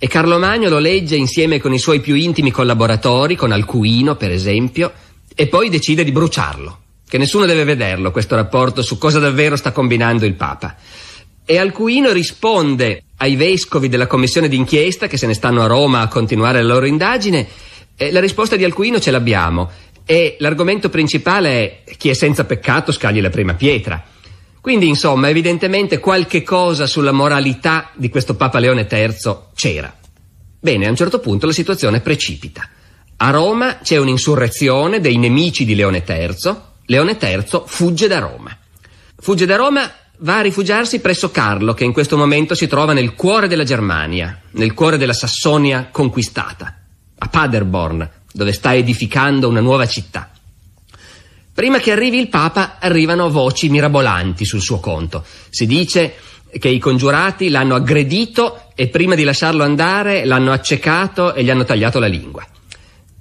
S1: e Carlo Magno lo legge insieme con i suoi più intimi collaboratori, con Alcuino per esempio, e poi decide di bruciarlo. Che nessuno deve vederlo questo rapporto su cosa davvero sta combinando il Papa. E Alcuino risponde ai vescovi della commissione d'inchiesta che se ne stanno a Roma a continuare la loro indagine. E la risposta di Alcuino ce l'abbiamo. E l'argomento principale è chi è senza peccato scagli la prima pietra. Quindi, insomma, evidentemente qualche cosa sulla moralità di questo Papa Leone III c'era. Bene, a un certo punto la situazione precipita. A Roma c'è un'insurrezione dei nemici di Leone III. Leone III fugge da Roma. Fugge da Roma, va a rifugiarsi presso Carlo, che in questo momento si trova nel cuore della Germania, nel cuore della Sassonia conquistata, a Paderborn, dove sta edificando una nuova città. Prima che arrivi il Papa arrivano voci mirabolanti sul suo conto. Si dice che i congiurati l'hanno aggredito e prima di lasciarlo andare l'hanno accecato e gli hanno tagliato la lingua.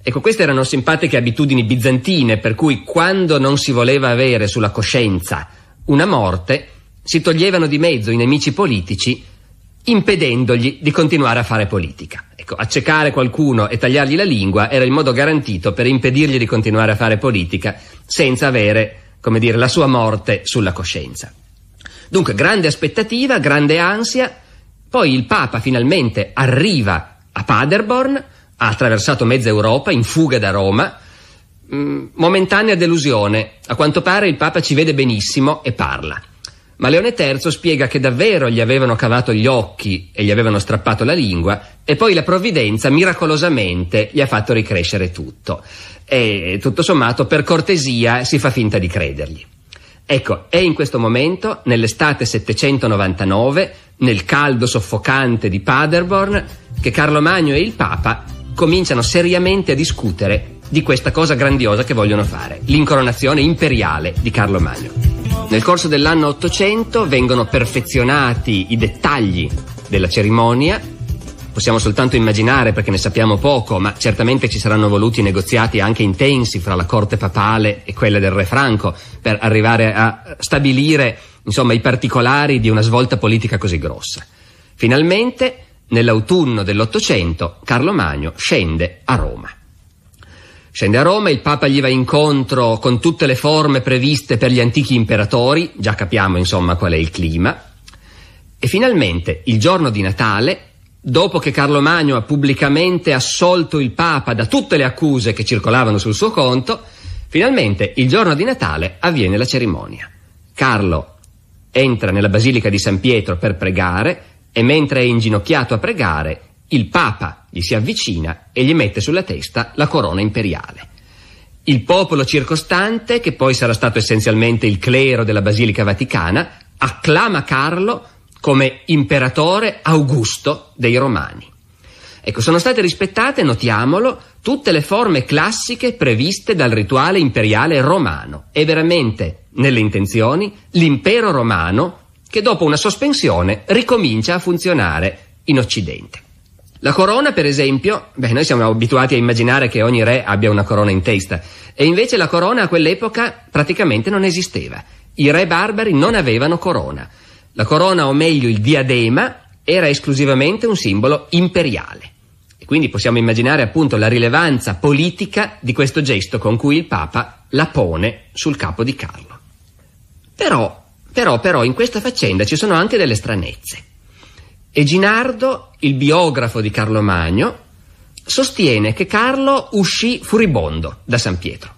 S1: Ecco, queste erano simpatiche abitudini bizantine, per cui quando non si voleva avere sulla coscienza una morte, si toglievano di mezzo i nemici politici impedendogli di continuare a fare politica. Ecco, accecare qualcuno e tagliargli la lingua era il modo garantito per impedirgli di continuare a fare politica senza avere, come dire, la sua morte sulla coscienza. Dunque, grande aspettativa, grande ansia, poi il Papa finalmente arriva a Paderborn, ha attraversato mezza Europa in fuga da Roma, mm, momentanea delusione, a quanto pare il Papa ci vede benissimo e parla. Ma Leone III spiega che davvero gli avevano cavato gli occhi e gli avevano strappato la lingua e poi la provvidenza miracolosamente gli ha fatto ricrescere tutto. E tutto sommato per cortesia si fa finta di credergli. Ecco, è in questo momento, nell'estate 799, nel caldo soffocante di Paderborn, che Carlo Magno e il Papa cominciano seriamente a discutere di questa cosa grandiosa che vogliono fare, l'incoronazione imperiale di Carlo Magno. Nel corso dell'anno 800 vengono perfezionati i dettagli della cerimonia. Possiamo soltanto immaginare perché ne sappiamo poco, ma certamente ci saranno voluti negoziati anche intensi fra la corte papale e quella del re Franco per arrivare a stabilire insomma, i particolari di una svolta politica così grossa. Finalmente, nell'autunno dell'Ottocento, Carlo Magno scende a Roma. Scende a Roma, il Papa gli va incontro con tutte le forme previste per gli antichi imperatori, già capiamo insomma qual è il clima, e finalmente il giorno di Natale, dopo che Carlo Magno ha pubblicamente assolto il Papa da tutte le accuse che circolavano sul suo conto, finalmente il giorno di Natale avviene la cerimonia. Carlo entra nella Basilica di San Pietro per pregare e mentre è inginocchiato a pregare, il Papa gli si avvicina e gli mette sulla testa la corona imperiale. Il popolo circostante, che poi sarà stato essenzialmente il clero della Basilica Vaticana, acclama Carlo come imperatore Augusto dei Romani. Ecco, sono state rispettate, notiamolo, tutte le forme classiche previste dal rituale imperiale romano e veramente, nelle intenzioni, l'impero romano che dopo una sospensione ricomincia a funzionare in Occidente. La corona, per esempio, beh, noi siamo abituati a immaginare che ogni re abbia una corona in testa, e invece la corona a quell'epoca praticamente non esisteva. I re barbari non avevano corona. La corona, o meglio il diadema, era esclusivamente un simbolo imperiale. E quindi possiamo immaginare appunto la rilevanza politica di questo gesto con cui il Papa la pone sul capo di Carlo. Però, però, però, in questa faccenda ci sono anche delle stranezze. E Ginardo, il biografo di Carlo Magno, sostiene che Carlo uscì furibondo da San Pietro.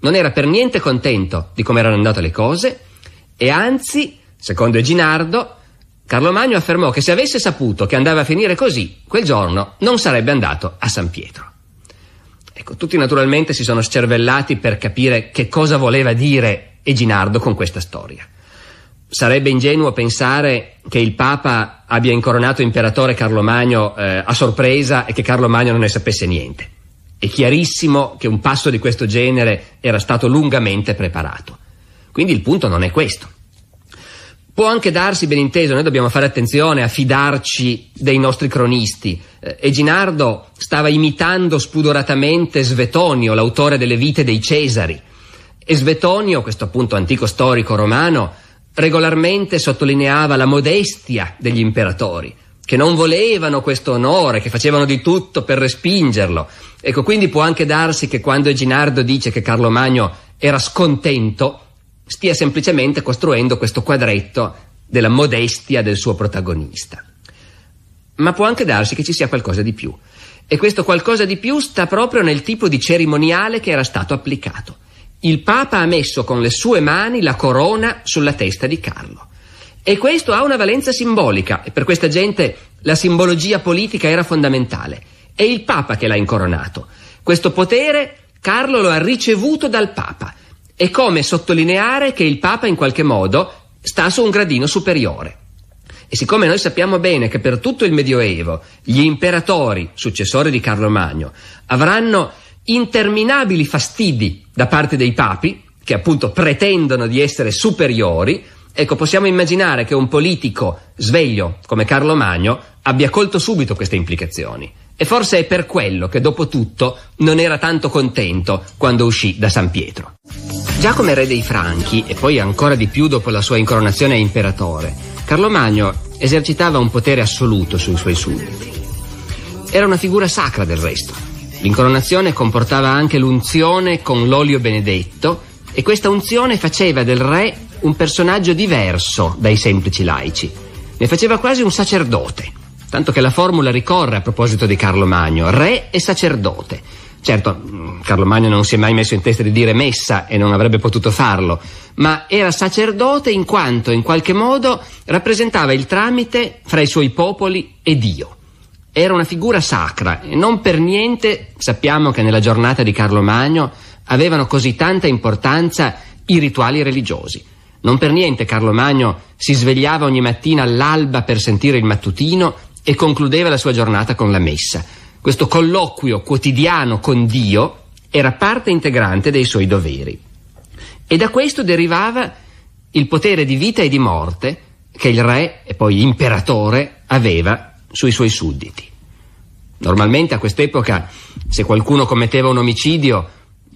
S1: Non era per niente contento di come erano andate le cose e anzi, secondo Ginardo, Carlo Magno affermò che se avesse saputo che andava a finire così, quel giorno non sarebbe andato a San Pietro. Ecco, tutti naturalmente si sono scervellati per capire che cosa voleva dire Eginardo con questa storia sarebbe ingenuo pensare che il Papa abbia incoronato imperatore Carlo Magno eh, a sorpresa e che Carlo Magno non ne sapesse niente. È chiarissimo che un passo di questo genere era stato lungamente preparato. Quindi il punto non è questo. Può anche darsi, ben inteso, noi dobbiamo fare attenzione a fidarci dei nostri cronisti. e eh, Ginardo stava imitando spudoratamente Svetonio, l'autore delle vite dei Cesari. E Svetonio, questo appunto antico storico romano, Regolarmente sottolineava la modestia degli imperatori, che non volevano questo onore, che facevano di tutto per respingerlo. Ecco, quindi può anche darsi che quando Eginardo dice che Carlo Magno era scontento, stia semplicemente costruendo questo quadretto della modestia del suo protagonista. Ma può anche darsi che ci sia qualcosa di più. E questo qualcosa di più sta proprio nel tipo di cerimoniale che era stato applicato. Il Papa ha messo con le sue mani la corona sulla testa di Carlo. E questo ha una valenza simbolica, e per questa gente la simbologia politica era fondamentale. È il Papa che l'ha incoronato. Questo potere Carlo lo ha ricevuto dal Papa. È come sottolineare che il Papa in qualche modo sta su un gradino superiore. E siccome noi sappiamo bene che per tutto il Medioevo gli imperatori, successori di Carlo Magno, avranno interminabili fastidi da parte dei papi, che appunto pretendono di essere superiori, ecco, possiamo immaginare che un politico sveglio come Carlo Magno abbia colto subito queste implicazioni. E forse è per quello che dopo tutto non era tanto contento quando uscì da San Pietro. Già come re dei Franchi, e poi ancora di più dopo la sua incoronazione a imperatore, Carlo Magno esercitava un potere assoluto sui suoi sudditi. Era una figura sacra del resto, L'incoronazione comportava anche l'unzione con l'olio benedetto e questa unzione faceva del re un personaggio diverso dai semplici laici. Ne faceva quasi un sacerdote, tanto che la formula ricorre a proposito di Carlo Magno, re e sacerdote. Certo, mm, Carlo Magno non si è mai messo in testa di dire messa e non avrebbe potuto farlo, ma era sacerdote in quanto in qualche modo rappresentava il tramite fra i suoi popoli e Dio. Era una figura sacra e non per niente sappiamo che nella giornata di Carlo Magno avevano così tanta importanza i rituali religiosi. Non per niente Carlo Magno si svegliava ogni mattina all'alba per sentire il mattutino e concludeva la sua giornata con la messa. Questo colloquio quotidiano con Dio era parte integrante dei suoi doveri. E da questo derivava il potere di vita e di morte che il re e poi imperatore aveva sui suoi sudditi. Normalmente a quest'epoca, se qualcuno commetteva un omicidio,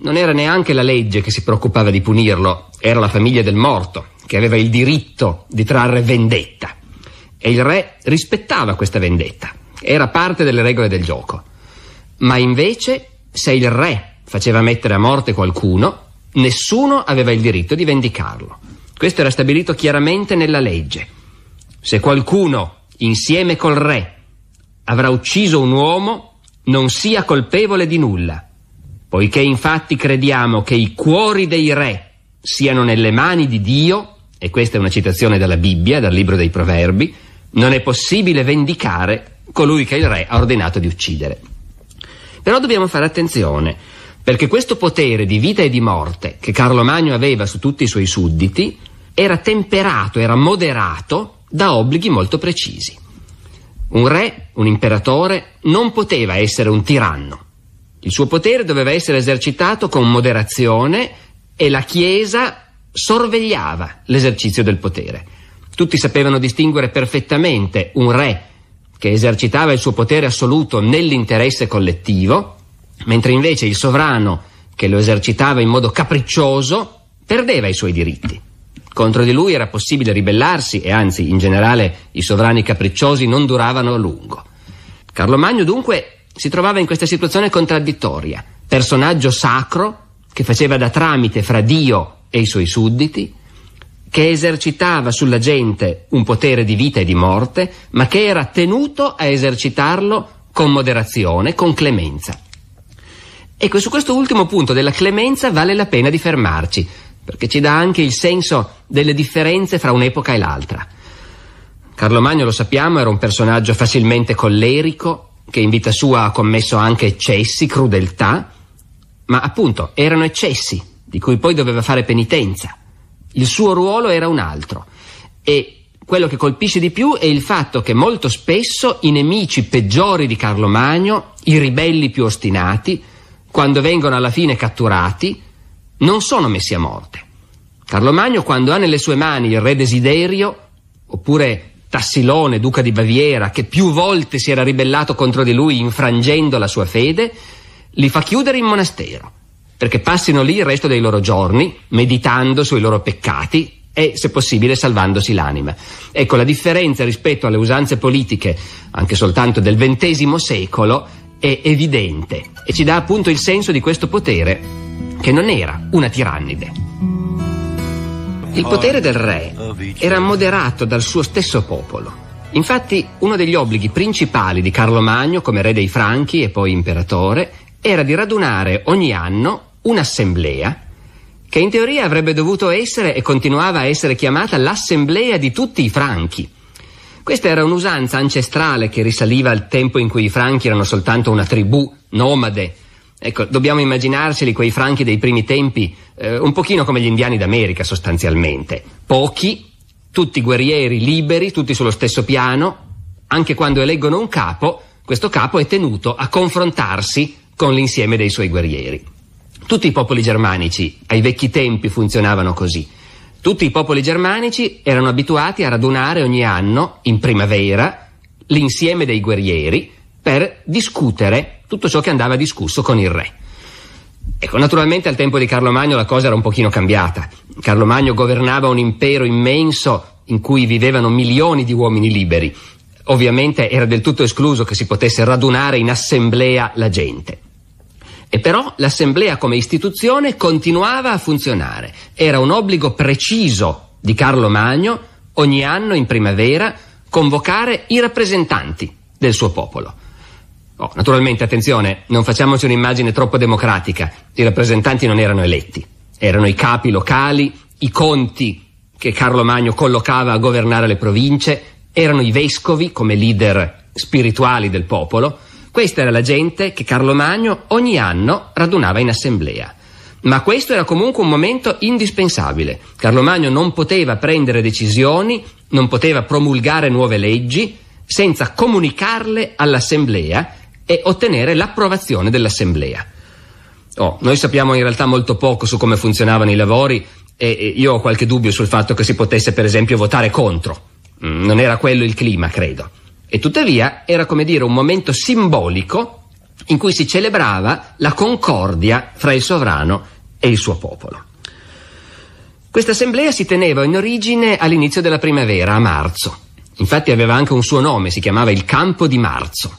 S1: non era neanche la legge che si preoccupava di punirlo, era la famiglia del morto, che aveva il diritto di trarre vendetta. E il re rispettava questa vendetta, era parte delle regole del gioco. Ma invece, se il re faceva mettere a morte qualcuno, nessuno aveva il diritto di vendicarlo. Questo era stabilito chiaramente nella legge. Se qualcuno insieme col re, avrà ucciso un uomo, non sia colpevole di nulla, poiché infatti crediamo che i cuori dei re siano nelle mani di Dio, e questa è una citazione dalla Bibbia, dal libro dei Proverbi, non è possibile vendicare colui che il re ha ordinato di uccidere. Però dobbiamo fare attenzione, perché questo potere di vita e di morte che Carlo Magno aveva su tutti i suoi sudditi era temperato, era moderato da obblighi molto precisi. Un re, un imperatore, non poteva essere un tiranno. Il suo potere doveva essere esercitato con moderazione e la Chiesa sorvegliava l'esercizio del potere. Tutti sapevano distinguere perfettamente un re che esercitava il suo potere assoluto nell'interesse collettivo, mentre invece il sovrano che lo esercitava in modo capriccioso perdeva i suoi diritti. Contro di lui era possibile ribellarsi e anzi, in generale, i sovrani capricciosi non duravano a lungo. Carlo Magno, dunque, si trovava in questa situazione contraddittoria. Personaggio sacro che faceva da tramite fra Dio e i suoi sudditi, che esercitava sulla gente un potere di vita e di morte, ma che era tenuto a esercitarlo con moderazione, con clemenza. Ecco, su questo ultimo punto della clemenza vale la pena di fermarci, perché ci dà anche il senso delle differenze fra un'epoca e l'altra. Carlo Magno, lo sappiamo, era un personaggio facilmente collerico, che in vita sua ha commesso anche eccessi, crudeltà, ma appunto erano eccessi, di cui poi doveva fare penitenza. Il suo ruolo era un altro e quello che colpisce di più è il fatto che molto spesso i nemici peggiori di Carlo Magno, i ribelli più ostinati, quando vengono alla fine catturati, non sono messi a morte. Carlo Magno, quando ha nelle sue mani il re Desiderio, oppure Tassilone, duca di Baviera, che più volte si era ribellato contro di lui infrangendo la sua fede, li fa chiudere in monastero, perché passino lì il resto dei loro giorni, meditando sui loro peccati e, se possibile, salvandosi l'anima. Ecco, la differenza rispetto alle usanze politiche, anche soltanto del XX secolo, è evidente e ci dà appunto il senso di questo potere che non era una tirannide. Il potere del re era moderato dal suo stesso popolo. Infatti, uno degli obblighi principali di Carlo Magno come re dei Franchi e poi imperatore era di radunare ogni anno un'assemblea che in teoria avrebbe dovuto essere e continuava a essere chiamata l'assemblea di tutti i Franchi. Questa era un'usanza ancestrale che risaliva al tempo in cui i Franchi erano soltanto una tribù nomade Ecco, dobbiamo immaginarceli quei franchi dei primi tempi, eh, un pochino come gli indiani d'America sostanzialmente. Pochi, tutti guerrieri liberi, tutti sullo stesso piano, anche quando eleggono un capo, questo capo è tenuto a confrontarsi con l'insieme dei suoi guerrieri. Tutti i popoli germanici ai vecchi tempi funzionavano così. Tutti i popoli germanici erano abituati a radunare ogni anno, in primavera, l'insieme dei guerrieri per discutere tutto ciò che andava discusso con il re. Ecco, naturalmente al tempo di Carlo Magno la cosa era un pochino cambiata. Carlo Magno governava un impero immenso in cui vivevano milioni di uomini liberi. Ovviamente era del tutto escluso che si potesse radunare in assemblea la gente. E però l'assemblea come istituzione continuava a funzionare. Era un obbligo preciso di Carlo Magno ogni anno in primavera convocare i rappresentanti del suo popolo. Oh, naturalmente, attenzione, non facciamoci un'immagine troppo democratica. I rappresentanti non erano eletti, erano i capi locali, i conti che Carlo Magno collocava a governare le province, erano i vescovi come leader spirituali del popolo. Questa era la gente che Carlo Magno ogni anno radunava in assemblea. Ma questo era comunque un momento indispensabile. Carlo Magno non poteva prendere decisioni, non poteva promulgare nuove leggi senza comunicarle all'assemblea e ottenere l'approvazione dell'Assemblea. Oh, noi sappiamo in realtà molto poco su come funzionavano i lavori e io ho qualche dubbio sul fatto che si potesse per esempio votare contro. Mm, non era quello il clima, credo. E tuttavia era come dire un momento simbolico in cui si celebrava la concordia fra il sovrano e il suo popolo. Questa assemblea si teneva in origine all'inizio della primavera, a marzo. Infatti aveva anche un suo nome, si chiamava il Campo di Marzo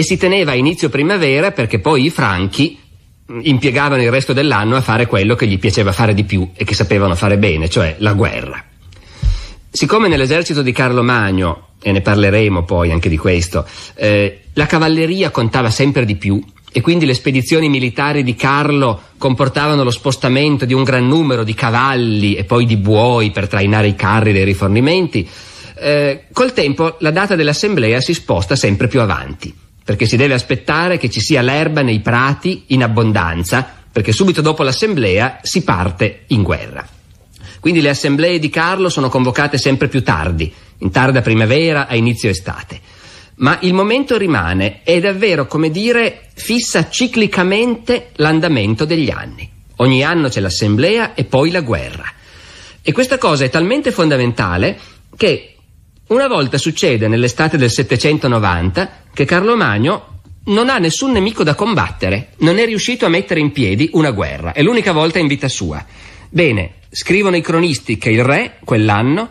S1: e si teneva a inizio primavera perché poi i franchi mm, impiegavano il resto dell'anno a fare quello che gli piaceva fare di più e che sapevano fare bene, cioè la guerra. Siccome nell'esercito di Carlo Magno, e ne parleremo poi anche di questo, eh, la cavalleria contava sempre di più e quindi le spedizioni militari di Carlo comportavano lo spostamento di un gran numero di cavalli e poi di buoi per trainare i carri dei rifornimenti, eh, col tempo la data dell'assemblea si sposta sempre più avanti perché si deve aspettare che ci sia l'erba nei prati in abbondanza, perché subito dopo l'assemblea si parte in guerra. Quindi le assemblee di Carlo sono convocate sempre più tardi, in tarda primavera, a inizio estate. Ma il momento rimane, è davvero, come dire, fissa ciclicamente l'andamento degli anni. Ogni anno c'è l'assemblea e poi la guerra. E questa cosa è talmente fondamentale che una volta succede nell'estate del 790 che Carlo Magno non ha nessun nemico da combattere, non è riuscito a mettere in piedi una guerra, è l'unica volta in vita sua. Bene, scrivono i cronisti che il re, quell'anno,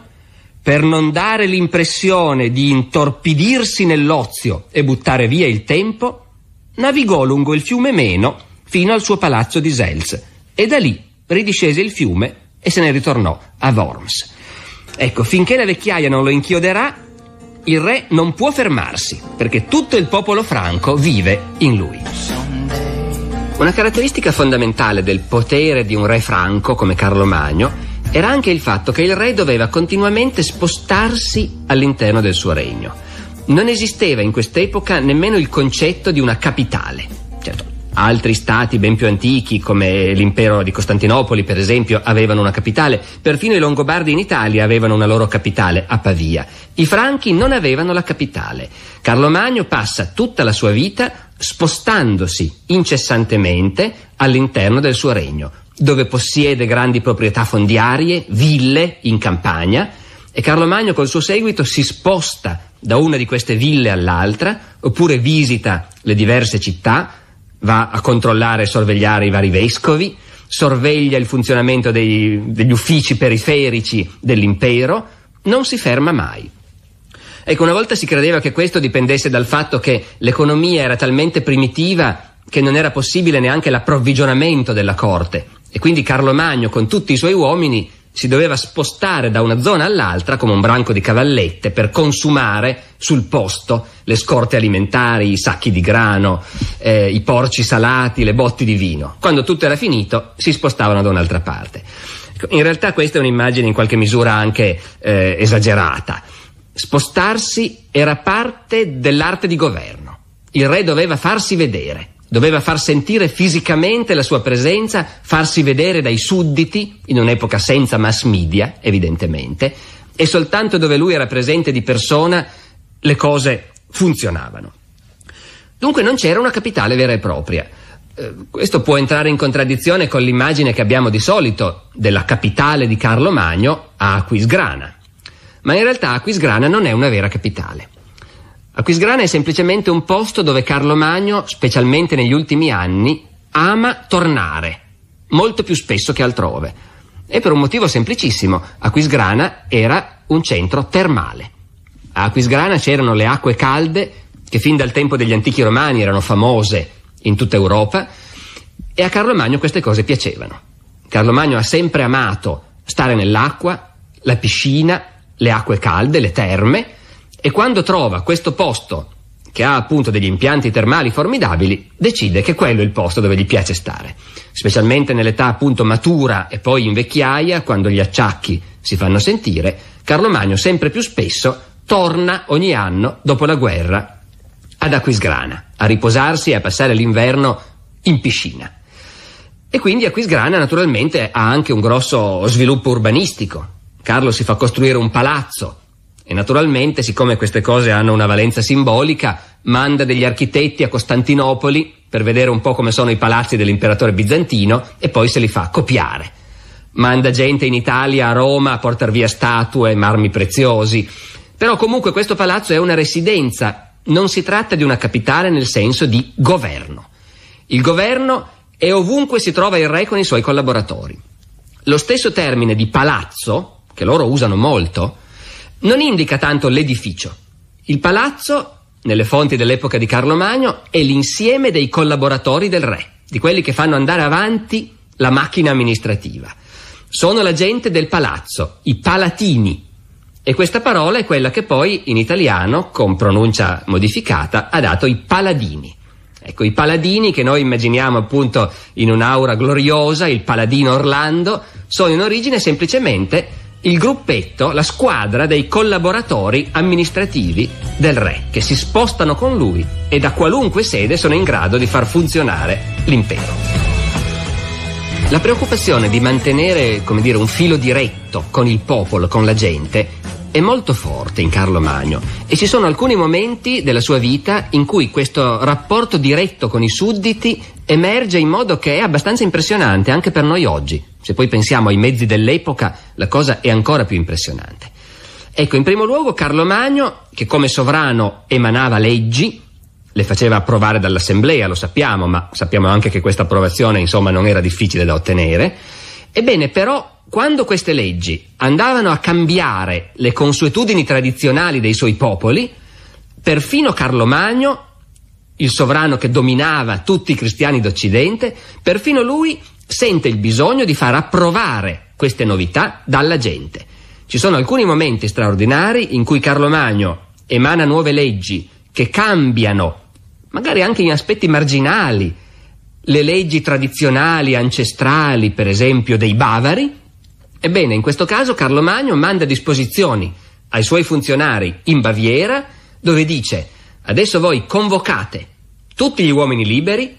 S1: per non dare l'impressione di intorpidirsi nell'ozio e buttare via il tempo, navigò lungo il fiume Meno fino al suo palazzo di Selz e da lì ridiscese il fiume e se ne ritornò a Worms. Ecco, finché la vecchiaia non lo inchioderà, il re non può fermarsi, perché tutto il popolo franco vive in lui. Una caratteristica fondamentale del potere di un re franco come Carlo Magno era anche il fatto che il re doveva continuamente spostarsi all'interno del suo regno. Non esisteva in quest'epoca nemmeno il concetto di una capitale. Certo, altri stati ben più antichi come l'impero di Costantinopoli per esempio avevano una capitale, perfino i Longobardi in Italia avevano una loro capitale a Pavia. I Franchi non avevano la capitale. Carlo Magno passa tutta la sua vita spostandosi incessantemente all'interno del suo regno, dove possiede grandi proprietà fondiarie, ville in campagna e Carlo Magno col suo seguito si sposta da una di queste ville all'altra, oppure visita le diverse città, va a controllare e sorvegliare i vari vescovi, sorveglia il funzionamento dei, degli uffici periferici dell'impero, non si ferma mai. Ecco, una volta si credeva che questo dipendesse dal fatto che l'economia era talmente primitiva che non era possibile neanche l'approvvigionamento della corte. E quindi Carlo Magno, con tutti i suoi uomini, si doveva spostare da una zona all'altra come un branco di cavallette per consumare sul posto le scorte alimentari, i sacchi di grano, eh, i porci salati, le botti di vino. Quando tutto era finito si spostavano da un'altra parte. Ecco, in realtà questa è un'immagine in qualche misura anche eh, esagerata. Spostarsi era parte dell'arte di governo. Il re doveva farsi vedere, Doveva far sentire fisicamente la sua presenza, farsi vedere dai sudditi, in un'epoca senza mass media, evidentemente, e soltanto dove lui era presente di persona le cose funzionavano. Dunque non c'era una capitale vera e propria. Eh, questo può entrare in contraddizione con l'immagine che abbiamo di solito della capitale di Carlo Magno a Aquisgrana. Ma in realtà Aquisgrana non è una vera capitale. Aquisgrana è semplicemente un posto dove Carlo Magno, specialmente negli ultimi anni, ama tornare, molto più spesso che altrove. E per un motivo semplicissimo, Aquisgrana era un centro termale. A Aquisgrana c'erano le acque calde, che fin dal tempo degli antichi romani erano famose in tutta Europa, e a Carlo Magno queste cose piacevano. Carlo Magno ha sempre amato stare nell'acqua, la piscina, le acque calde, le terme, e quando trova questo posto che ha appunto degli impianti termali formidabili, decide che quello è il posto dove gli piace stare, specialmente nell'età appunto matura e poi in vecchiaia, quando gli acciacchi si fanno sentire, Carlo Magno sempre più spesso torna ogni anno dopo la guerra ad Aquisgrana, a riposarsi e a passare l'inverno in piscina. E quindi Aquisgrana naturalmente ha anche un grosso sviluppo urbanistico. Carlo si fa costruire un palazzo, e naturalmente, siccome queste cose hanno una valenza simbolica, manda degli architetti a Costantinopoli per vedere un po' come sono i palazzi dell'imperatore bizantino e poi se li fa copiare. Manda gente in Italia, a Roma, a portare via statue, marmi preziosi. Però comunque questo palazzo è una residenza, non si tratta di una capitale nel senso di governo. Il governo è ovunque si trova il re con i suoi collaboratori. Lo stesso termine di palazzo, che loro usano molto, non indica tanto l'edificio. Il palazzo, nelle fonti dell'epoca di Carlo Magno, è l'insieme dei collaboratori del re, di quelli che fanno andare avanti la macchina amministrativa. Sono la gente del palazzo, i palatini. E questa parola è quella che poi in italiano, con pronuncia modificata, ha dato i paladini. Ecco, i paladini che noi immaginiamo appunto in un'aura gloriosa, il paladino Orlando, sono in origine semplicemente il gruppetto, la squadra dei collaboratori amministrativi del re, che si spostano con lui e da qualunque sede sono in grado di far funzionare l'impero. La preoccupazione di mantenere, come dire, un filo diretto con il popolo, con la gente, è molto forte in Carlo Magno e ci sono alcuni momenti della sua vita in cui questo rapporto diretto con i sudditi emerge in modo che è abbastanza impressionante anche per noi oggi. Se poi pensiamo ai mezzi dell'epoca, la cosa è ancora più impressionante. Ecco, in primo luogo Carlo Magno, che come sovrano emanava leggi, le faceva approvare dall'assemblea, lo sappiamo, ma sappiamo anche che questa approvazione, insomma, non era difficile da ottenere. Ebbene, però, quando queste leggi andavano a cambiare le consuetudini tradizionali dei suoi popoli, perfino Carlo Magno, il sovrano che dominava tutti i cristiani d'Occidente, perfino lui sente il bisogno di far approvare queste novità dalla gente. Ci sono alcuni momenti straordinari in cui Carlo Magno emana nuove leggi che cambiano, magari anche in aspetti marginali, le leggi tradizionali, ancestrali, per esempio, dei Bavari. Ebbene, in questo caso Carlo Magno manda disposizioni ai suoi funzionari in Baviera dove dice adesso voi convocate tutti gli uomini liberi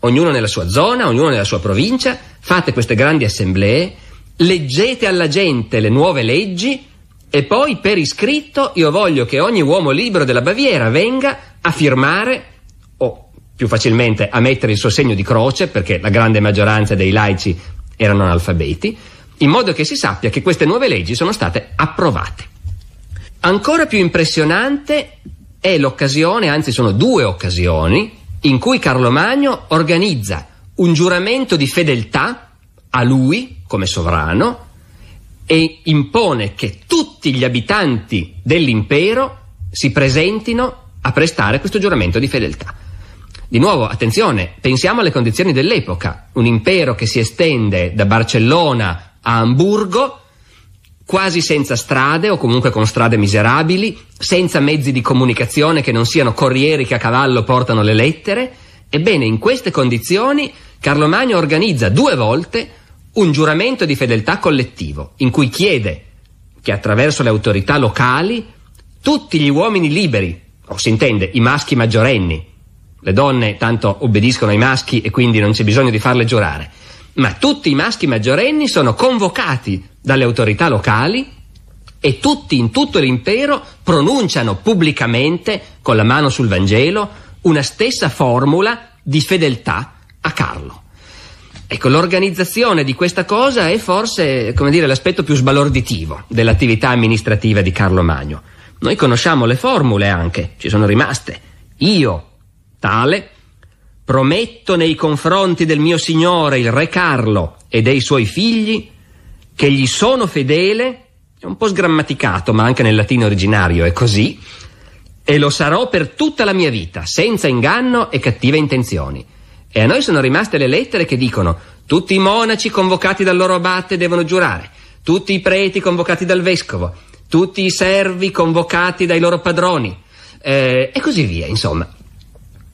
S1: ognuno nella sua zona, ognuno nella sua provincia, fate queste grandi assemblee, leggete alla gente le nuove leggi e poi per iscritto io voglio che ogni uomo libero della Baviera venga a firmare o più facilmente a mettere il suo segno di croce, perché la grande maggioranza dei laici erano analfabeti, in modo che si sappia che queste nuove leggi sono state approvate. Ancora più impressionante è l'occasione, anzi sono due occasioni, in cui Carlo Magno organizza un giuramento di fedeltà a lui come sovrano e impone che tutti gli abitanti dell'impero si presentino a prestare questo giuramento di fedeltà. Di nuovo, attenzione, pensiamo alle condizioni dell'epoca, un impero che si estende da Barcellona a Amburgo, quasi senza strade o comunque con strade miserabili, senza mezzi di comunicazione che non siano corrieri che a cavallo portano le lettere. Ebbene, in queste condizioni Carlo Magno organizza due volte un giuramento di fedeltà collettivo, in cui chiede che attraverso le autorità locali tutti gli uomini liberi, o si intende i maschi maggiorenni, le donne tanto obbediscono ai maschi e quindi non c'è bisogno di farle giurare, ma tutti i maschi maggiorenni sono convocati dalle autorità locali e tutti in tutto l'impero pronunciano pubblicamente, con la mano sul Vangelo, una stessa formula di fedeltà a Carlo. Ecco, l'organizzazione di questa cosa è forse, come dire, l'aspetto più sbalorditivo dell'attività amministrativa di Carlo Magno. Noi conosciamo le formule anche, ci sono rimaste. Io, tale, prometto nei confronti del mio Signore, il Re Carlo, e dei suoi figli, che gli sono fedele, è un po' sgrammaticato, ma anche nel latino originario è così, e lo sarò per tutta la mia vita, senza inganno e cattive intenzioni. E a noi sono rimaste le lettere che dicono tutti i monaci convocati dal loro abate devono giurare, tutti i preti convocati dal vescovo, tutti i servi convocati dai loro padroni, eh, e così via, insomma.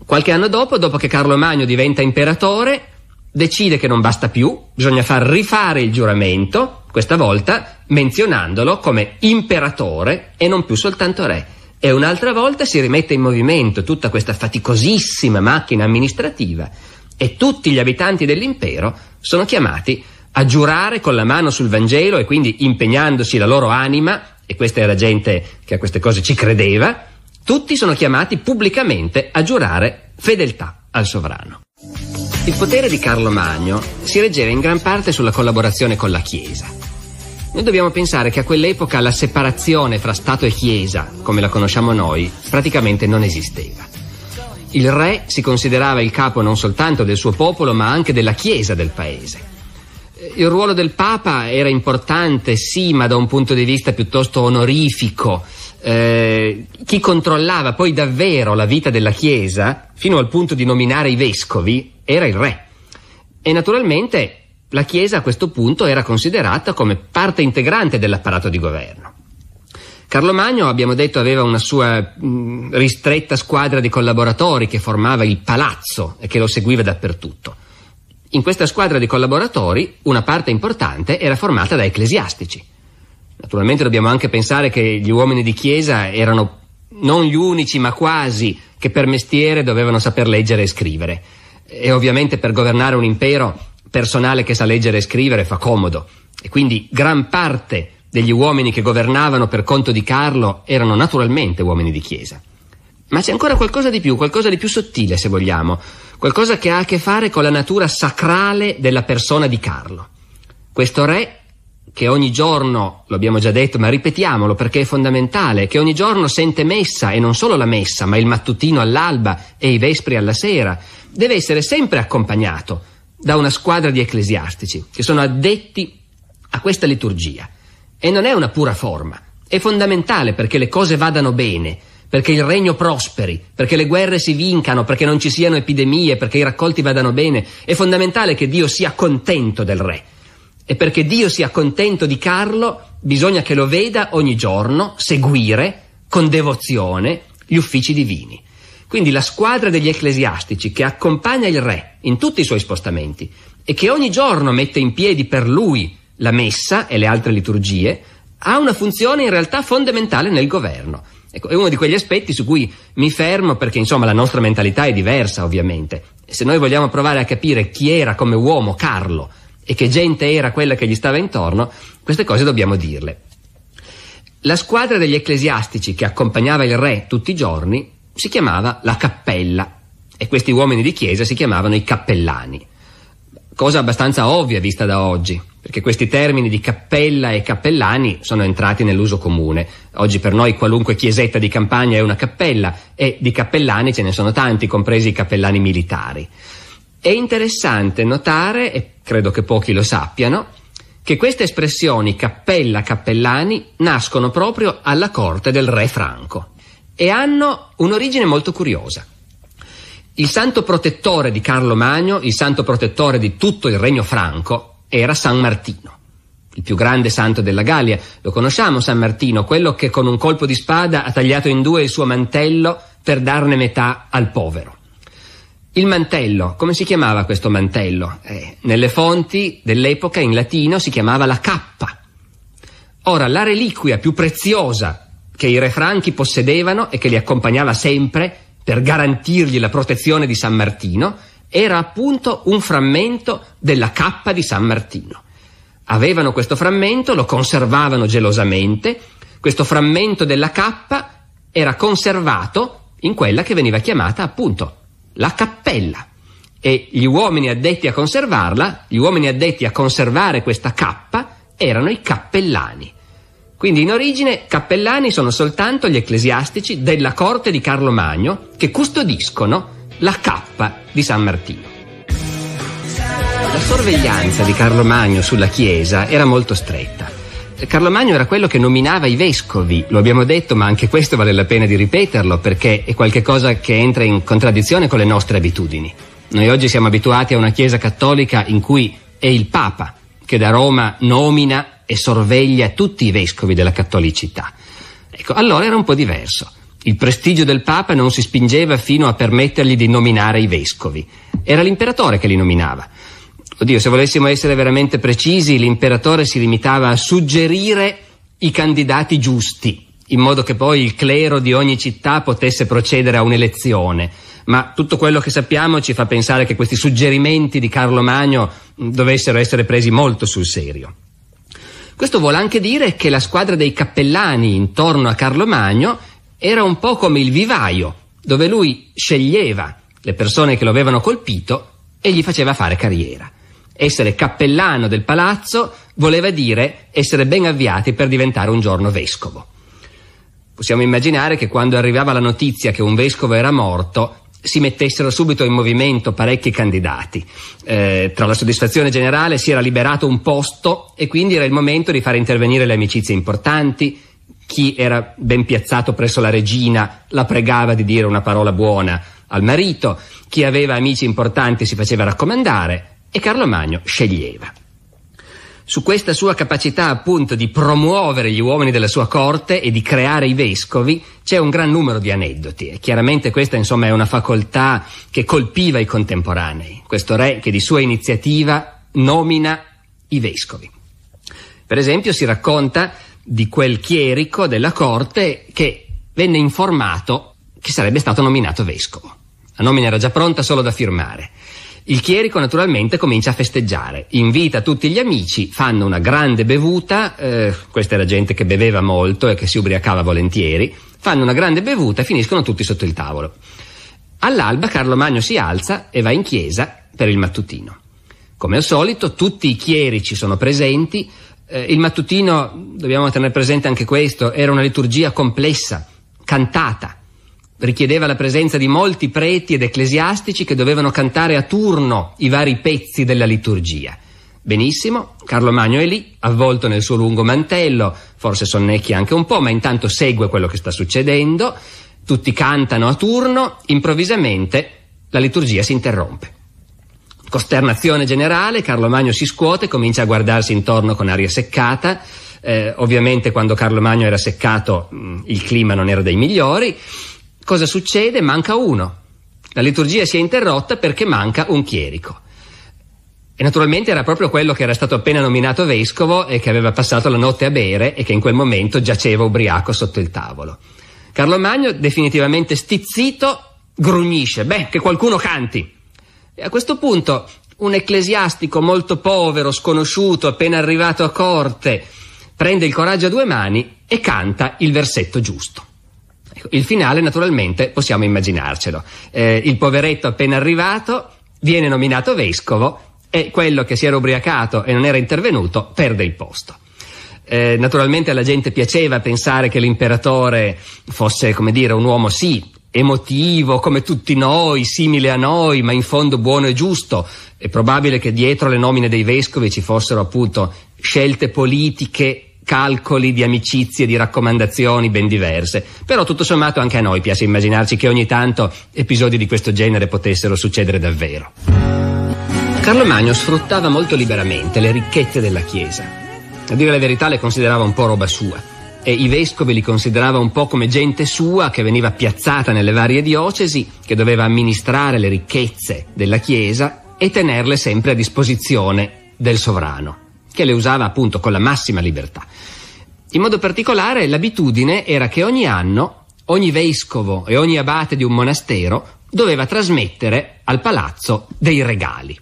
S1: Qualche anno dopo, dopo che Carlo Magno diventa imperatore, decide che non basta più, bisogna far rifare il giuramento, questa volta menzionandolo come imperatore e non più soltanto re. E un'altra volta si rimette in movimento tutta questa faticosissima macchina amministrativa e tutti gli abitanti dell'impero sono chiamati a giurare con la mano sul Vangelo e quindi impegnandosi la loro anima, e questa era gente che a queste cose ci credeva, tutti sono chiamati pubblicamente a giurare fedeltà al sovrano. Il potere di Carlo Magno si reggeva in gran parte sulla collaborazione con la Chiesa. Noi dobbiamo pensare che a quell'epoca la separazione tra Stato e Chiesa, come la conosciamo noi, praticamente non esisteva. Il re si considerava il capo non soltanto del suo popolo, ma anche della Chiesa del paese. Il ruolo del Papa era importante, sì, ma da un punto di vista piuttosto onorifico, eh, chi controllava poi davvero la vita della Chiesa, fino al punto di nominare i vescovi, era il re. E naturalmente la Chiesa a questo punto era considerata come parte integrante dell'apparato di governo. Carlo Magno, abbiamo detto, aveva una sua mh, mm, ristretta squadra di collaboratori che formava il palazzo e che lo seguiva dappertutto. In questa squadra di collaboratori una parte importante era formata da ecclesiastici. Naturalmente dobbiamo anche pensare che gli uomini di chiesa erano non gli unici, ma quasi, che per mestiere dovevano saper leggere e scrivere. E ovviamente per governare un impero, personale che sa leggere e scrivere fa comodo. E quindi gran parte degli uomini che governavano per conto di Carlo erano naturalmente uomini di chiesa. Ma c'è ancora qualcosa di più, qualcosa di più sottile, se vogliamo, qualcosa che ha a che fare con la natura sacrale della persona di Carlo. Questo re che ogni giorno, lo abbiamo già detto, ma ripetiamolo perché è fondamentale, che ogni giorno sente messa e non solo la messa, ma il mattutino all'alba e i vespri alla sera, deve essere sempre accompagnato da una squadra di ecclesiastici che sono addetti a questa liturgia. E non è una pura forma, è fondamentale perché le cose vadano bene, perché il regno prosperi, perché le guerre si vincano, perché non ci siano epidemie, perché i raccolti vadano bene, è fondamentale che Dio sia contento del re. E perché Dio sia contento di Carlo, bisogna che lo veda ogni giorno seguire con devozione gli uffici divini. Quindi la squadra degli ecclesiastici che accompagna il re in tutti i suoi spostamenti e che ogni giorno mette in piedi per lui la messa e le altre liturgie, ha una funzione in realtà fondamentale nel governo. Ecco, è uno di quegli aspetti su cui mi fermo perché insomma la nostra mentalità è diversa ovviamente. Se noi vogliamo provare a capire chi era come uomo Carlo, e che gente era quella che gli stava intorno, queste cose dobbiamo dirle. La squadra degli ecclesiastici che accompagnava il re tutti i giorni si chiamava la cappella e questi uomini di chiesa si chiamavano i cappellani. Cosa abbastanza ovvia vista da oggi, perché questi termini di cappella e cappellani sono entrati nell'uso comune. Oggi per noi qualunque chiesetta di campagna è una cappella e di cappellani ce ne sono tanti, compresi i cappellani militari. È interessante notare, e credo che pochi lo sappiano, che queste espressioni cappella-cappellani nascono proprio alla corte del re Franco e hanno un'origine molto curiosa. Il santo protettore di Carlo Magno, il santo protettore di tutto il regno franco, era San Martino, il più grande santo della Gallia. Lo conosciamo San Martino, quello che con un colpo di spada ha tagliato in due il suo mantello per darne metà al povero. Il mantello, come si chiamava questo mantello? Eh, nelle fonti dell'epoca in latino si chiamava la cappa. Ora, la reliquia più preziosa che i re franchi possedevano e che li accompagnava sempre per garantirgli la protezione di San Martino era appunto un frammento della cappa di San Martino. Avevano questo frammento, lo conservavano gelosamente, questo frammento della cappa era conservato in quella che veniva chiamata appunto la cappella e gli uomini addetti a conservarla, gli uomini addetti a conservare questa cappa erano i cappellani. Quindi in origine cappellani sono soltanto gli ecclesiastici della corte di Carlo Magno che custodiscono la cappa di San Martino. La sorveglianza di Carlo Magno sulla chiesa era molto stretta. Carlo Magno era quello che nominava i vescovi, lo abbiamo detto, ma anche questo vale la pena di ripeterlo perché è qualcosa che entra in contraddizione con le nostre abitudini. Noi oggi siamo abituati a una Chiesa cattolica in cui è il Papa che da Roma nomina e sorveglia tutti i vescovi della cattolicità. Ecco, allora era un po' diverso. Il prestigio del Papa non si spingeva fino a permettergli di nominare i vescovi. Era l'imperatore che li nominava. Oddio, se volessimo essere veramente precisi, l'imperatore si limitava a suggerire i candidati giusti, in modo che poi il clero di ogni città potesse procedere a un'elezione. Ma tutto quello che sappiamo ci fa pensare che questi suggerimenti di Carlo Magno mm, dovessero essere presi molto sul serio. Questo vuole anche dire che la squadra dei cappellani intorno a Carlo Magno era un po' come il vivaio, dove lui sceglieva le persone che lo avevano colpito e gli faceva fare carriera. Essere cappellano del palazzo voleva dire essere ben avviati per diventare un giorno vescovo. Possiamo immaginare che quando arrivava la notizia che un vescovo era morto, si mettessero subito in movimento parecchi candidati. Eh, tra la soddisfazione generale si era liberato un posto e quindi era il momento di far intervenire le amicizie importanti. Chi era ben piazzato presso la regina la pregava di dire una parola buona al marito, chi aveva amici importanti si faceva raccomandare e Carlo Magno sceglieva. Su questa sua capacità appunto di promuovere gli uomini della sua corte e di creare i vescovi c'è un gran numero di aneddoti e chiaramente questa insomma è una facoltà che colpiva i contemporanei, questo re che di sua iniziativa nomina i vescovi. Per esempio si racconta di quel chierico della corte che venne informato che sarebbe stato nominato vescovo. La nomina era già pronta solo da firmare il chierico naturalmente comincia a festeggiare, invita tutti gli amici, fanno una grande bevuta, eh, questa era gente che beveva molto e che si ubriacava volentieri, fanno una grande bevuta e finiscono tutti sotto il tavolo. All'alba Carlo Magno si alza e va in chiesa per il mattutino. Come al solito tutti i chierici sono presenti, eh, il mattutino, dobbiamo tenere presente anche questo, era una liturgia complessa, cantata, richiedeva la presenza di molti preti ed ecclesiastici che dovevano cantare a turno i vari pezzi della liturgia. Benissimo, Carlo Magno è lì, avvolto nel suo lungo mantello, forse sonnecchia anche un po', ma intanto segue quello che sta succedendo, tutti cantano a turno, improvvisamente la liturgia si interrompe. Costernazione generale, Carlo Magno si scuote, comincia a guardarsi intorno con aria seccata, eh, ovviamente quando Carlo Magno era seccato mm, il clima non era dei migliori, Cosa succede? Manca uno. La liturgia si è interrotta perché manca un chierico. E naturalmente era proprio quello che era stato appena nominato vescovo e che aveva passato la notte a bere e che in quel momento giaceva ubriaco sotto il tavolo. Carlo Magno, definitivamente stizzito, grugnisce, beh, che qualcuno canti. E a questo punto un ecclesiastico molto povero, sconosciuto, appena arrivato a corte, prende il coraggio a due mani e canta il versetto giusto. Il finale, naturalmente, possiamo immaginarcelo. Eh, il poveretto appena arrivato viene nominato vescovo e quello che si era ubriacato e non era intervenuto perde il posto. Eh, naturalmente alla gente piaceva pensare che l'imperatore fosse, come dire, un uomo sì, emotivo, come tutti noi, simile a noi, ma in fondo buono e giusto. È probabile che dietro le nomine dei vescovi ci fossero appunto scelte politiche calcoli di amicizie, di raccomandazioni ben diverse. Però tutto sommato anche a noi piace immaginarci che ogni tanto episodi di questo genere potessero succedere davvero. Carlo Magno sfruttava molto liberamente le ricchezze della Chiesa. A dire la verità le considerava un po' roba sua e i vescovi li considerava un po' come gente sua che veniva piazzata nelle varie diocesi, che doveva amministrare le ricchezze della Chiesa e tenerle sempre a disposizione del sovrano che le usava appunto con la massima libertà. In modo particolare l'abitudine era che ogni anno ogni vescovo e ogni abate di un monastero doveva trasmettere al palazzo dei regali.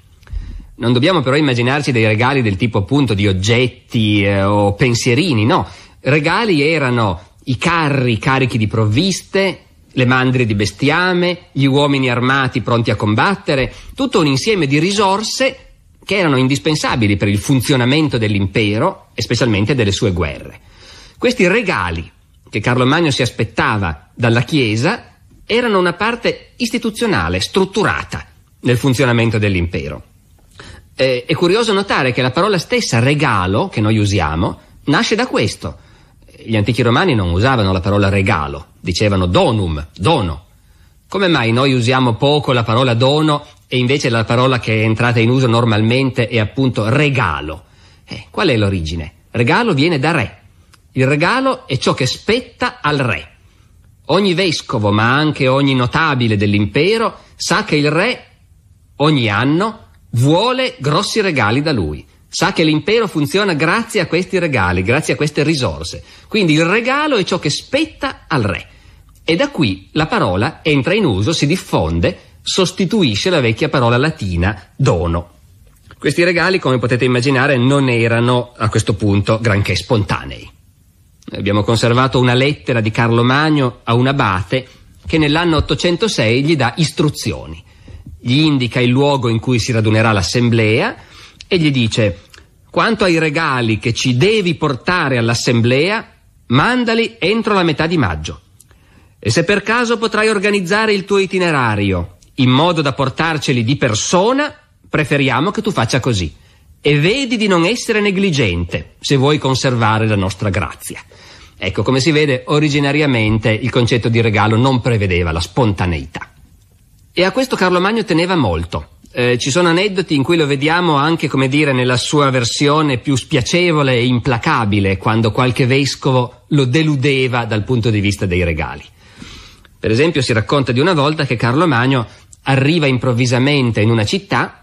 S1: Non dobbiamo però immaginarci dei regali del tipo appunto di oggetti eh, o pensierini, no. Regali erano i carri carichi di provviste, le mandrie di bestiame, gli uomini armati pronti a combattere, tutto un insieme di risorse che erano indispensabili per il funzionamento dell'impero e specialmente delle sue guerre. Questi regali che Carlo Magno si aspettava dalla Chiesa erano una parte istituzionale, strutturata nel funzionamento dell'impero. Eh, è curioso notare che la parola stessa regalo, che noi usiamo, nasce da questo. Gli antichi romani non usavano la parola regalo, dicevano donum, dono. Come mai noi usiamo poco la parola dono e invece la parola che è entrata in uso normalmente è appunto regalo. Eh, qual è l'origine? Regalo viene da re. Il regalo è ciò che spetta al re. Ogni vescovo, ma anche ogni notabile dell'impero, sa che il re ogni anno vuole grossi regali da lui. Sa che l'impero funziona grazie a questi regali, grazie a queste risorse. Quindi il regalo è ciò che spetta al re. E da qui la parola entra in uso, si diffonde sostituisce la vecchia parola latina dono. Questi regali, come potete immaginare, non erano a questo punto granché spontanei. Abbiamo conservato una lettera di Carlo Magno a un abate che nell'anno 806 gli dà istruzioni. Gli indica il luogo in cui si radunerà l'assemblea e gli dice quanto ai regali che ci devi portare all'assemblea, mandali entro la metà di maggio. E se per caso potrai organizzare il tuo itinerario in modo da portarceli di persona, preferiamo che tu faccia così. E vedi di non essere negligente, se vuoi conservare la nostra grazia. Ecco, come si vede, originariamente il concetto di regalo non prevedeva la spontaneità. E a questo Carlo Magno teneva molto. Eh, ci sono aneddoti in cui lo vediamo anche, come dire, nella sua versione più spiacevole e implacabile, quando qualche vescovo lo deludeva dal punto di vista dei regali. Per esempio si racconta di una volta che Carlo Magno arriva improvvisamente in una città,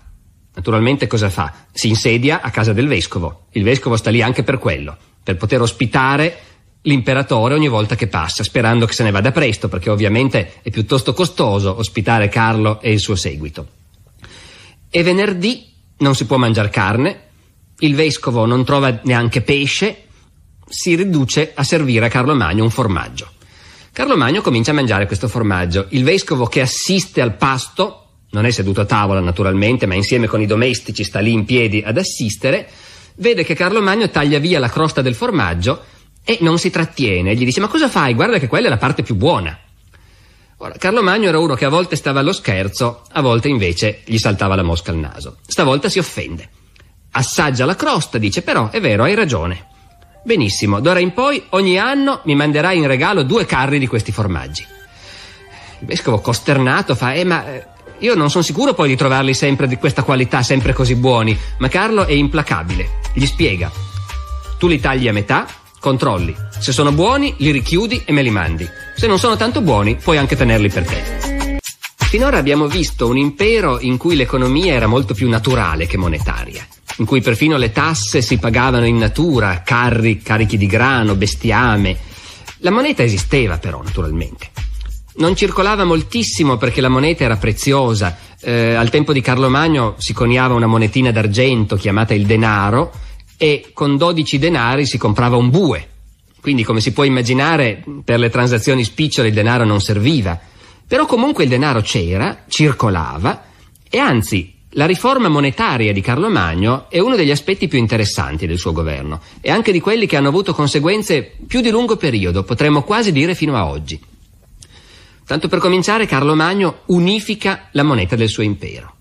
S1: naturalmente cosa fa? Si insedia a casa del vescovo, il vescovo sta lì anche per quello, per poter ospitare l'imperatore ogni volta che passa, sperando che se ne vada presto, perché ovviamente è piuttosto costoso ospitare Carlo e il suo seguito. E venerdì non si può mangiare carne, il vescovo non trova neanche pesce, si riduce a servire a Carlo Magno un formaggio. Carlo Magno comincia a mangiare questo formaggio. Il vescovo che assiste al pasto, non è seduto a tavola naturalmente, ma insieme con i domestici sta lì in piedi ad assistere, vede che Carlo Magno taglia via la crosta del formaggio e non si trattiene. Gli dice: Ma cosa fai? Guarda che quella è la parte più buona. Ora, Carlo Magno era uno che a volte stava allo scherzo, a volte invece gli saltava la mosca al naso. Stavolta si offende. Assaggia la crosta, dice: Però è vero, hai ragione. Benissimo, d'ora in poi ogni anno mi manderai in regalo due carri di questi formaggi. Il vescovo costernato fa, eh ma eh, io non sono sicuro poi di trovarli sempre di questa qualità, sempre così buoni, ma Carlo è implacabile. Gli spiega, tu li tagli a metà, controlli, se sono buoni li richiudi e me li mandi, se non sono tanto buoni puoi anche tenerli per
S2: te.
S1: Finora abbiamo visto un impero in cui l'economia era molto più naturale che monetaria in cui perfino le tasse si pagavano in natura, carri carichi di grano, bestiame. La moneta esisteva però, naturalmente. Non circolava moltissimo perché la moneta era preziosa. Eh, al tempo di Carlo Magno si coniava una monetina d'argento chiamata il denaro e con 12 denari si comprava un bue. Quindi, come si può immaginare, per le transazioni spicciole il denaro non serviva. Però comunque il denaro c'era, circolava e anzi la riforma monetaria di Carlo Magno è uno degli aspetti più interessanti del suo governo e anche di quelli che hanno avuto conseguenze più di lungo periodo, potremmo quasi dire fino a oggi. Tanto per cominciare, Carlo Magno unifica la moneta del suo impero.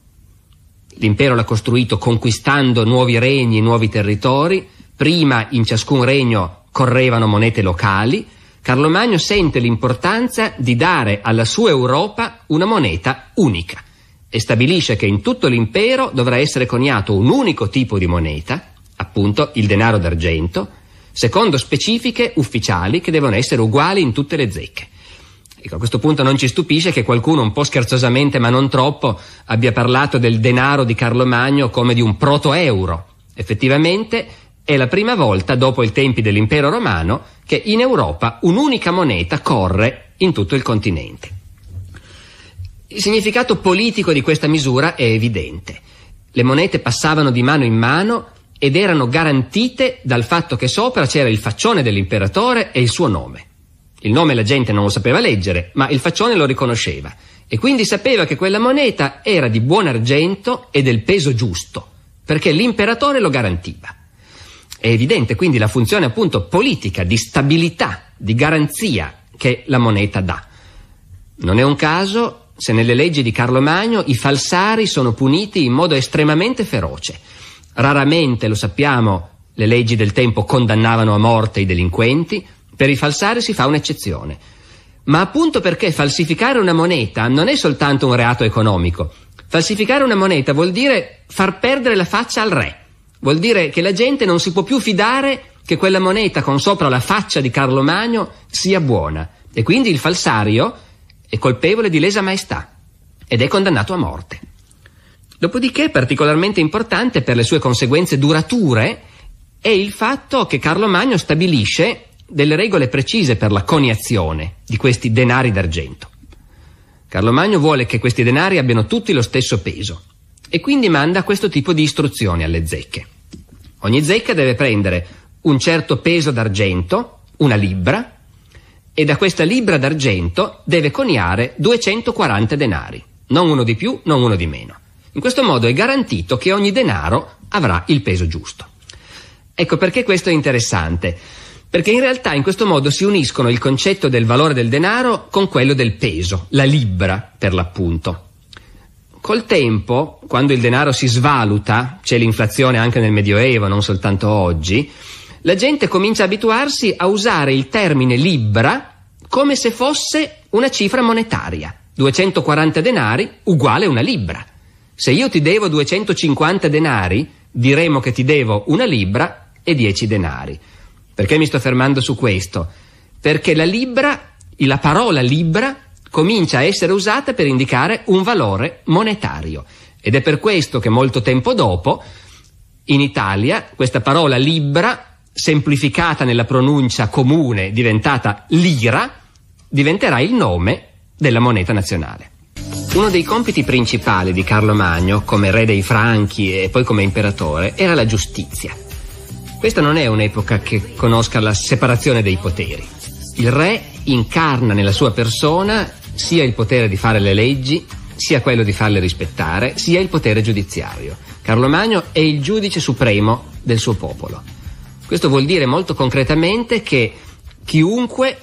S1: L'impero l'ha costruito conquistando nuovi regni, nuovi territori, prima in ciascun regno correvano monete locali, Carlo Magno sente l'importanza di dare alla sua Europa una moneta unica e stabilisce che in tutto l'impero dovrà essere coniato un unico tipo di moneta, appunto il denaro d'argento, secondo specifiche ufficiali che devono essere uguali in tutte le zecche. Ecco, a questo punto non ci stupisce che qualcuno un po' scherzosamente, ma non troppo, abbia parlato del denaro di Carlo Magno come di un proto-euro. Effettivamente è la prima volta dopo i tempi dell'impero romano che in Europa un'unica moneta corre in tutto il continente. Il significato politico di questa misura è evidente. Le monete passavano di mano in mano ed erano garantite dal fatto che sopra c'era il faccione dell'imperatore e il suo nome. Il nome la gente non lo sapeva leggere, ma il faccione lo riconosceva e quindi sapeva che quella moneta era di buon argento e del peso giusto, perché l'imperatore lo garantiva. È evidente quindi la funzione appunto politica, di stabilità, di garanzia che la moneta dà. Non è un caso se nelle leggi di Carlo Magno i falsari sono puniti in modo estremamente feroce. Raramente, lo sappiamo, le leggi del tempo condannavano a morte i delinquenti, per i falsari si fa un'eccezione. Ma appunto perché falsificare una moneta non è soltanto un reato economico. Falsificare una moneta vuol dire far perdere la faccia al re. Vuol dire che la gente non si può più fidare che quella moneta con sopra la faccia di Carlo Magno sia buona. E quindi il falsario è colpevole di lesa maestà ed è condannato a morte. Dopodiché, particolarmente importante per le sue conseguenze durature, è il fatto che Carlo Magno stabilisce delle regole precise per la coniazione di questi denari d'argento. Carlo Magno vuole che questi denari abbiano tutti lo stesso peso e quindi manda questo tipo di istruzioni alle zecche. Ogni zecca deve prendere un certo peso d'argento, una libra, e da questa libra d'argento deve coniare 240 denari, non uno di più, non uno di meno. In questo modo è garantito che ogni denaro avrà il peso giusto. Ecco perché questo è interessante, perché in realtà in questo modo si uniscono il concetto del valore del denaro con quello del peso, la libra per l'appunto. Col tempo, quando il denaro si svaluta, c'è l'inflazione anche nel Medioevo, non soltanto oggi, la gente comincia a abituarsi a usare il termine libra come se fosse una cifra monetaria. 240 denari uguale una libra. Se io ti devo 250 denari, diremo che ti devo una libra e 10 denari. Perché mi sto fermando su questo? Perché la libra, la parola libra, comincia a essere usata per indicare un valore monetario. Ed è per questo che molto tempo dopo, in Italia, questa parola libra semplificata nella pronuncia comune, diventata lira, diventerà il nome della moneta nazionale. Uno dei compiti principali di Carlo Magno, come re dei Franchi e poi come imperatore, era la giustizia. Questa non è un'epoca che conosca la separazione dei poteri. Il re incarna nella sua persona sia il potere di fare le leggi, sia quello di farle rispettare, sia il potere giudiziario. Carlo Magno è il giudice supremo del suo popolo. Questo vuol dire molto concretamente che chiunque,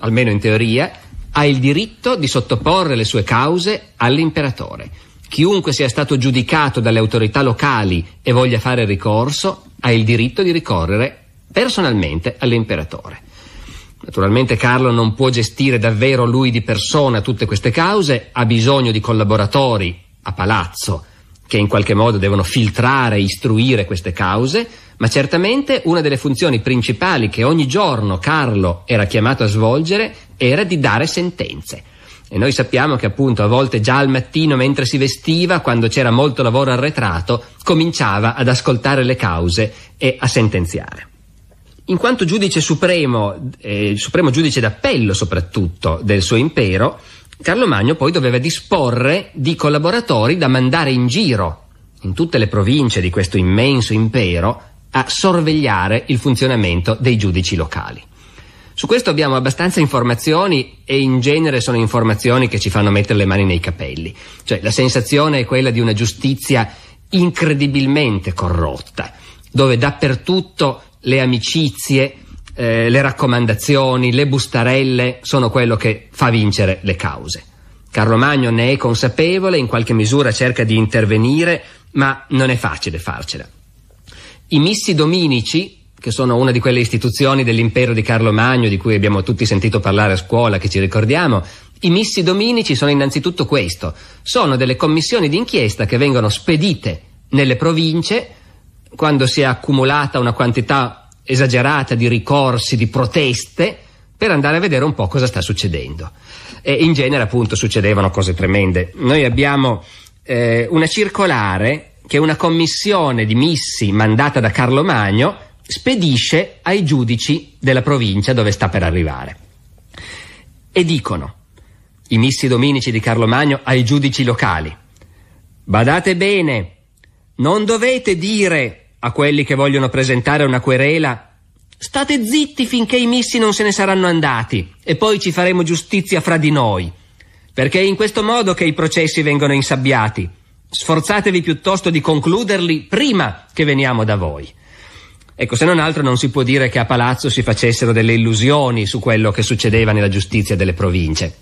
S1: almeno in teoria, ha il diritto di sottoporre le sue cause all'imperatore. Chiunque sia stato giudicato dalle autorità locali e voglia fare ricorso, ha il diritto di ricorrere personalmente all'imperatore. Naturalmente Carlo non può gestire davvero lui di persona tutte queste cause, ha bisogno di collaboratori a palazzo che in qualche modo devono filtrare e istruire queste cause, ma certamente una delle funzioni principali che ogni giorno Carlo era chiamato a svolgere era di dare sentenze. E noi sappiamo che appunto a volte già al mattino mentre si vestiva, quando c'era molto lavoro arretrato, cominciava ad ascoltare le cause e a sentenziare. In quanto giudice supremo, eh, supremo giudice d'appello soprattutto del suo impero, Carlo Magno poi doveva disporre di collaboratori da mandare in giro in tutte le province di questo immenso impero a sorvegliare il funzionamento dei giudici locali. Su questo abbiamo abbastanza informazioni e in genere sono informazioni che ci fanno mettere le mani nei capelli. Cioè la sensazione è quella di una giustizia incredibilmente corrotta, dove dappertutto le amicizie, eh, le raccomandazioni, le bustarelle sono quello che fa vincere le cause. Carlo Magno ne è consapevole, in qualche misura cerca di intervenire, ma non è facile farcela. I missi dominici, che sono una di quelle istituzioni dell'impero di Carlo Magno di cui abbiamo tutti sentito parlare a scuola, che ci ricordiamo, i missi dominici sono innanzitutto questo, sono delle commissioni d'inchiesta che vengono spedite nelle province quando si è accumulata una quantità esagerata di ricorsi, di proteste, per andare a vedere un po' cosa sta succedendo. E in genere appunto succedevano cose tremende. Noi abbiamo eh, una circolare che una commissione di missi mandata da Carlo Magno spedisce ai giudici della provincia dove sta per arrivare. E dicono, i missi dominici di Carlo Magno ai giudici locali, badate bene, non dovete dire a quelli che vogliono presentare una querela State zitti finché i missi non se ne saranno andati e poi ci faremo giustizia fra di noi. Perché è in questo modo che i processi vengono insabbiati. Sforzatevi piuttosto di concluderli prima che veniamo da voi. Ecco, se non altro non si può dire che a Palazzo si facessero delle illusioni su quello che succedeva nella giustizia delle province.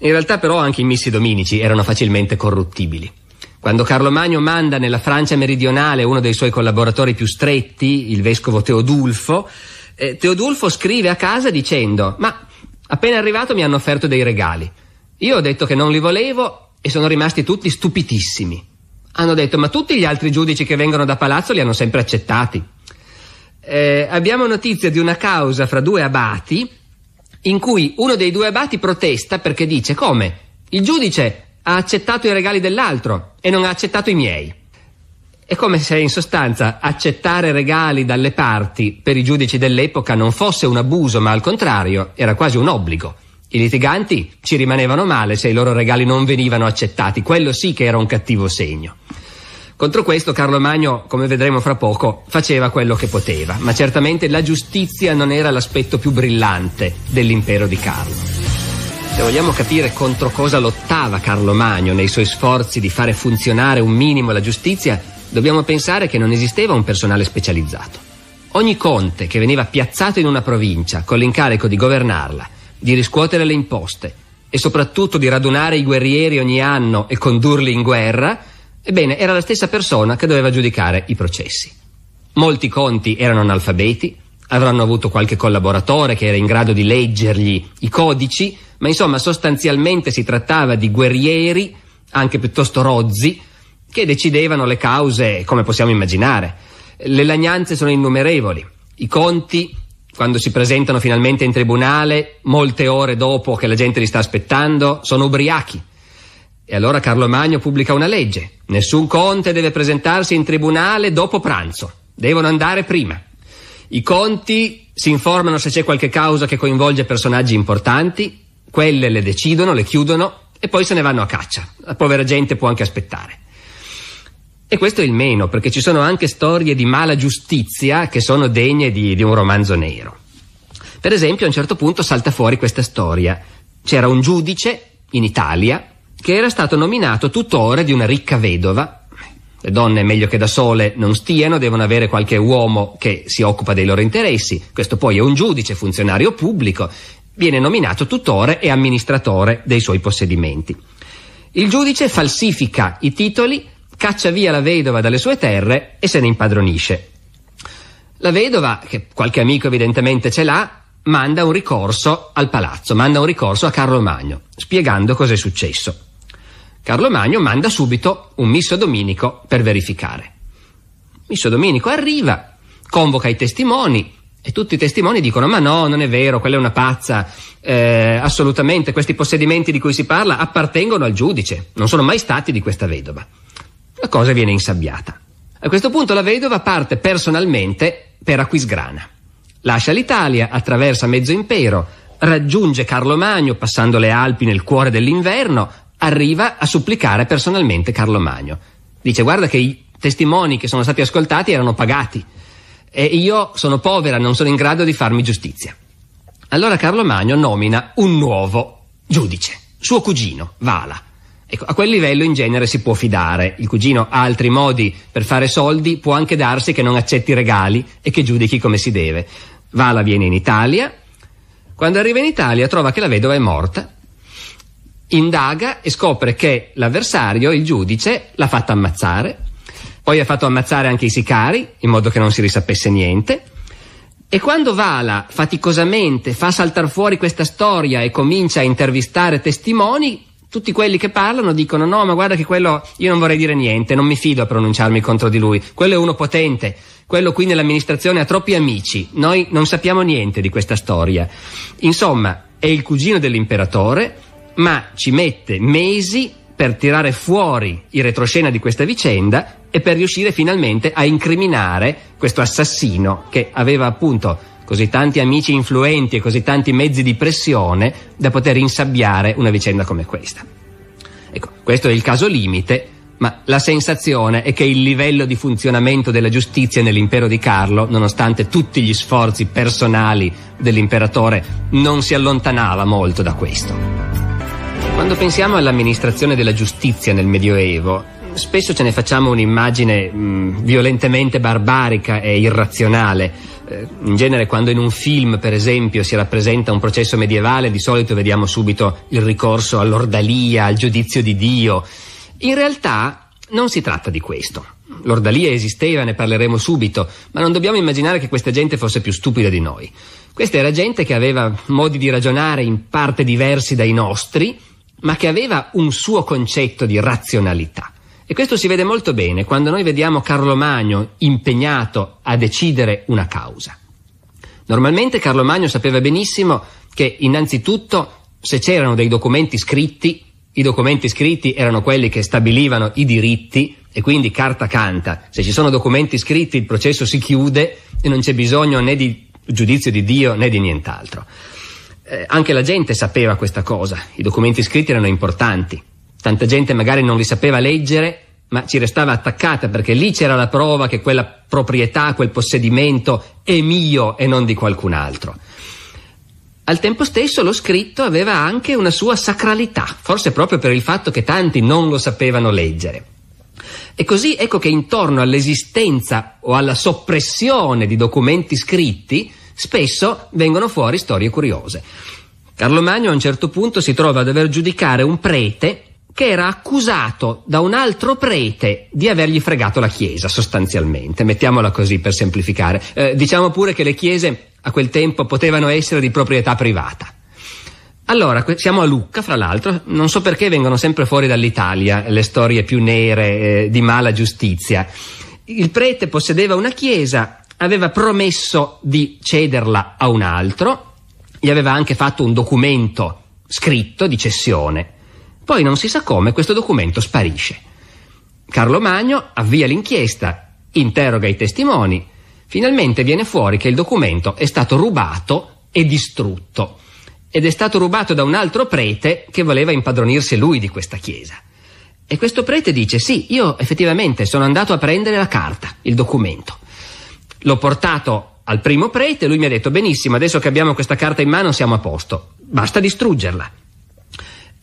S1: In realtà però anche i missi dominici erano facilmente corruttibili. Quando Carlo Magno manda nella Francia meridionale uno dei suoi collaboratori più stretti, il vescovo Teodulfo, eh, Teodulfo scrive a casa dicendo ma appena arrivato mi hanno offerto dei regali. Io ho detto che non li volevo e sono rimasti tutti stupitissimi. Hanno detto ma tutti gli altri giudici che vengono da palazzo li hanno sempre accettati. Eh, abbiamo notizia di una causa fra due abati in cui uno dei due abati protesta perché dice come? Il giudice ha accettato i regali dell'altro e non ha accettato i miei. È come se in sostanza accettare regali dalle parti per i giudici dell'epoca non fosse un abuso, ma al contrario era quasi un obbligo. I litiganti ci rimanevano male se i loro regali non venivano accettati, quello sì che era un cattivo segno. Contro questo Carlo Magno, come vedremo fra poco, faceva quello che poteva, ma certamente la giustizia non era l'aspetto più brillante dell'impero di Carlo. Se vogliamo capire contro cosa lottava Carlo Magno nei suoi sforzi di fare funzionare un minimo la giustizia, dobbiamo pensare che non esisteva un personale specializzato. Ogni conte che veniva piazzato in una provincia con l'incarico di governarla di riscuotere le imposte e soprattutto di radunare i guerrieri ogni anno e condurli in guerra, ebbene era la stessa persona che doveva giudicare i processi. Molti conti erano analfabeti, avranno avuto qualche collaboratore che era in grado di leggergli i codici, ma insomma sostanzialmente si trattava di guerrieri, anche piuttosto rozzi, che decidevano le cause come possiamo immaginare. Le lagnanze sono innumerevoli, i conti quando si presentano finalmente in tribunale, molte ore dopo che la gente li sta aspettando, sono ubriachi. E allora Carlo Magno pubblica una legge. Nessun conte deve presentarsi in tribunale dopo pranzo. Devono andare prima. I conti si informano se c'è qualche causa che coinvolge personaggi importanti, quelle le decidono, le chiudono e poi se ne vanno a caccia. La povera gente può anche aspettare. E questo è il meno, perché ci sono anche storie di mala giustizia che sono degne di, di un romanzo nero. Per esempio, a un certo punto salta fuori questa storia. C'era un giudice in Italia che era stato nominato tutore di una ricca vedova. Le donne meglio che da sole non stiano, devono avere qualche uomo che si occupa dei loro interessi. Questo poi è un giudice, funzionario pubblico, viene nominato tutore e amministratore dei suoi possedimenti. Il giudice falsifica i titoli caccia via la vedova dalle sue terre e se ne impadronisce. La vedova, che qualche amico evidentemente ce l'ha, manda un ricorso al palazzo, manda un ricorso a Carlo Magno, spiegando cos'è successo. Carlo Magno manda subito un misso Domenico per verificare. Misso Domenico arriva, convoca i testimoni e tutti i testimoni dicono ma no, non è vero, quella è una pazza, eh, assolutamente questi possedimenti di cui si parla appartengono al giudice, non sono mai stati di questa vedova. La cosa viene insabbiata. A questo punto la vedova parte personalmente per Aquisgrana. Lascia l'Italia, attraversa mezzo impero, raggiunge Carlo Magno passando le Alpi nel cuore dell'inverno, arriva a supplicare personalmente Carlo Magno. Dice guarda che i testimoni che sono stati ascoltati erano pagati e io sono povera, non sono in grado di farmi giustizia. Allora Carlo Magno nomina un nuovo giudice, suo cugino, Vala, Ecco, a quel livello in genere si può fidare. Il cugino ha altri modi per fare soldi, può anche darsi che non accetti regali e che giudichi come si deve. Vala viene in Italia. Quando arriva in Italia trova che la vedova è morta. Indaga e scopre che l'avversario, il giudice, l'ha fatta ammazzare. Poi ha fatto ammazzare anche i sicari, in modo che non si risapesse niente. E quando Vala faticosamente fa saltare fuori questa storia e comincia a intervistare testimoni, tutti quelli che parlano dicono no, ma guarda che quello io non vorrei dire niente, non mi fido a pronunciarmi contro di lui, quello è uno potente, quello qui nell'amministrazione ha troppi amici, noi non sappiamo niente di questa storia. Insomma, è il cugino dell'imperatore, ma ci mette mesi per tirare fuori il retroscena di questa vicenda e per riuscire finalmente a incriminare questo assassino che aveva appunto così tanti amici influenti e così tanti mezzi di pressione da poter insabbiare una vicenda come questa. Ecco, questo è il caso limite, ma la sensazione è che il livello di funzionamento della giustizia nell'impero di Carlo, nonostante tutti gli sforzi personali dell'imperatore, non si allontanava molto da questo. Quando pensiamo all'amministrazione della giustizia nel Medioevo, spesso ce ne facciamo un'immagine mh, violentemente barbarica e irrazionale, eh, in genere quando in un film, per esempio, si rappresenta un processo medievale, di solito vediamo subito il ricorso all'ordalia, al giudizio di Dio. In realtà non si tratta di questo. L'ordalia esisteva, ne parleremo subito, ma non dobbiamo immaginare che questa gente fosse più stupida di noi. Questa era gente che aveva modi di ragionare in parte diversi dai nostri, ma che aveva un suo concetto di razionalità. E questo si vede molto bene quando noi vediamo Carlo Magno impegnato a decidere una causa. Normalmente Carlo Magno sapeva benissimo che innanzitutto se c'erano dei documenti scritti, i documenti scritti erano quelli che stabilivano i diritti e quindi carta canta. Se ci sono documenti scritti il processo si chiude e non c'è bisogno né di giudizio di Dio né di nient'altro. Eh, anche la gente sapeva questa cosa, i documenti scritti erano importanti. Tanta gente magari non li sapeva leggere ma ci restava attaccata perché lì c'era la prova che quella proprietà, quel possedimento è mio e non di qualcun altro. Al tempo stesso lo scritto aveva anche una sua sacralità, forse proprio per il fatto che tanti non lo sapevano leggere. E così ecco che intorno all'esistenza o alla soppressione di documenti scritti spesso vengono fuori storie curiose. Carlo Magno a un certo punto si trova a dover giudicare un prete che era accusato da un altro prete di avergli fregato la Chiesa, sostanzialmente, mettiamola così per semplificare. Eh, diciamo pure che le chiese a quel tempo potevano essere di proprietà privata. Allora, siamo a Lucca, fra l'altro, non so perché vengono sempre fuori dall'Italia le storie più nere eh, di mala giustizia. Il prete possedeva una chiesa, aveva promesso di cederla a un altro, gli aveva anche fatto un documento scritto di cessione. Poi non si sa come questo documento sparisce. Carlo Magno avvia l'inchiesta, interroga i testimoni, finalmente viene fuori che il documento è stato rubato e distrutto ed è stato rubato da un altro prete che voleva impadronirsi lui di questa chiesa. E questo prete dice sì, io effettivamente sono andato a prendere la carta, il documento. L'ho portato al primo prete, e lui mi ha detto benissimo, adesso che abbiamo questa carta in mano siamo a posto, basta distruggerla.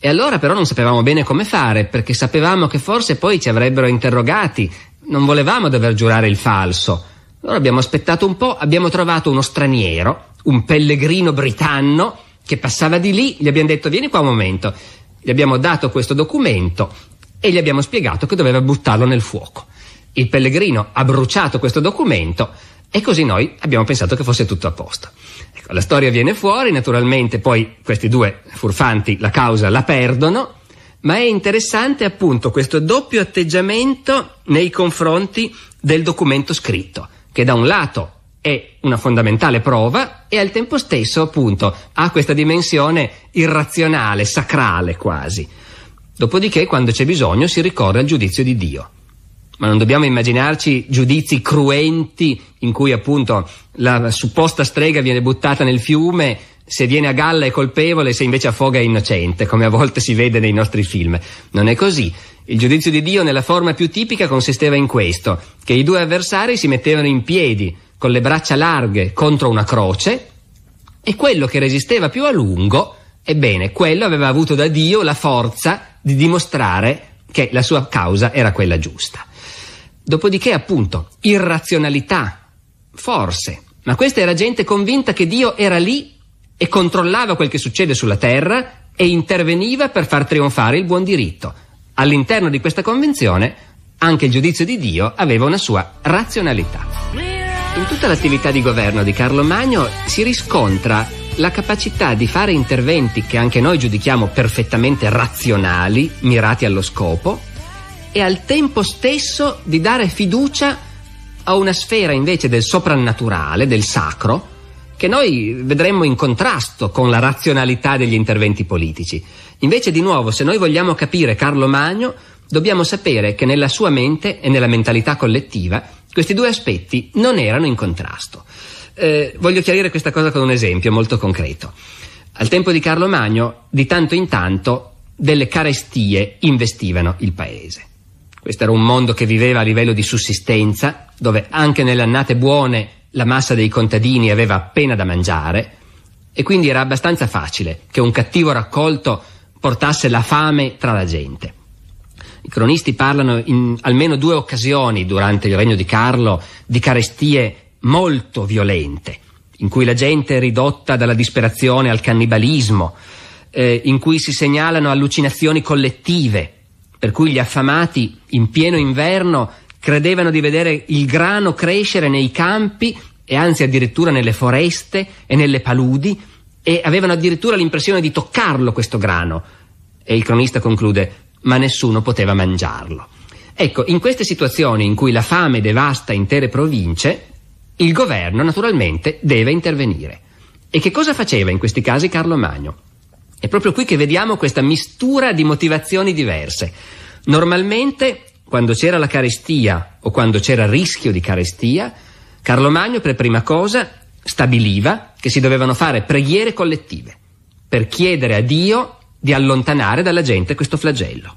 S1: E allora però non sapevamo bene come fare, perché sapevamo che forse poi ci avrebbero interrogati, non volevamo dover giurare il falso. Allora abbiamo aspettato un po', abbiamo trovato uno straniero, un pellegrino britanno, che passava di lì, gli abbiamo detto vieni qua un momento, gli abbiamo dato questo documento e gli abbiamo spiegato che doveva buttarlo nel fuoco. Il pellegrino ha bruciato questo documento e così noi abbiamo pensato che fosse tutto a posto. Ecco, la storia viene fuori, naturalmente poi questi due furfanti la causa la perdono, ma è interessante appunto questo doppio atteggiamento nei confronti del documento scritto, che da un lato è una fondamentale prova e al tempo stesso appunto ha questa dimensione irrazionale, sacrale quasi. Dopodiché quando c'è bisogno si ricorre al giudizio di Dio ma non dobbiamo immaginarci giudizi cruenti in cui appunto la supposta strega viene buttata nel fiume, se viene a galla è colpevole, se invece affoga è innocente, come a volte si vede nei nostri film. Non è così. Il giudizio di Dio nella forma più tipica consisteva in questo, che i due avversari si mettevano in piedi, con le braccia larghe, contro una croce, e quello che resisteva più a lungo, ebbene, quello aveva avuto da Dio la forza di dimostrare che la sua causa era quella giusta. Dopodiché, appunto, irrazionalità, forse. Ma questa era gente convinta che Dio era lì e controllava quel che succede sulla terra e interveniva per far trionfare il buon diritto. All'interno di questa convinzione anche il giudizio di Dio aveva una sua razionalità. In tutta l'attività di governo di Carlo Magno si riscontra la capacità di fare interventi che anche noi giudichiamo perfettamente razionali, mirati allo scopo, e al tempo stesso di dare fiducia a una sfera invece del soprannaturale, del sacro, che noi vedremmo in contrasto con la razionalità degli interventi politici. Invece, di nuovo, se noi vogliamo capire Carlo Magno, dobbiamo sapere che nella sua mente e nella mentalità collettiva questi due aspetti non erano in contrasto. Eh, voglio chiarire questa cosa con un esempio molto concreto. Al tempo di Carlo Magno, di tanto in tanto, delle carestie investivano il paese. Questo era un mondo che viveva a livello di sussistenza, dove anche nelle annate buone la massa dei contadini aveva appena da mangiare, e quindi era abbastanza facile che un cattivo raccolto portasse la fame tra la gente. I cronisti parlano in almeno due occasioni durante il regno di Carlo di carestie molto violente, in cui la gente è ridotta dalla disperazione al cannibalismo, eh, in cui si segnalano allucinazioni collettive, per cui gli affamati in pieno inverno credevano di vedere il grano crescere nei campi e anzi addirittura nelle foreste e nelle paludi e avevano addirittura l'impressione di toccarlo questo grano. E il cronista conclude, ma nessuno poteva mangiarlo. Ecco, in queste situazioni in cui la fame devasta intere province, il governo naturalmente deve intervenire. E che cosa faceva in questi casi Carlo Magno? È proprio qui che vediamo questa mistura di motivazioni diverse. Normalmente, quando c'era la carestia o quando c'era rischio di carestia, Carlo Magno per prima cosa stabiliva che si dovevano fare preghiere collettive per chiedere a Dio di allontanare dalla gente questo flagello.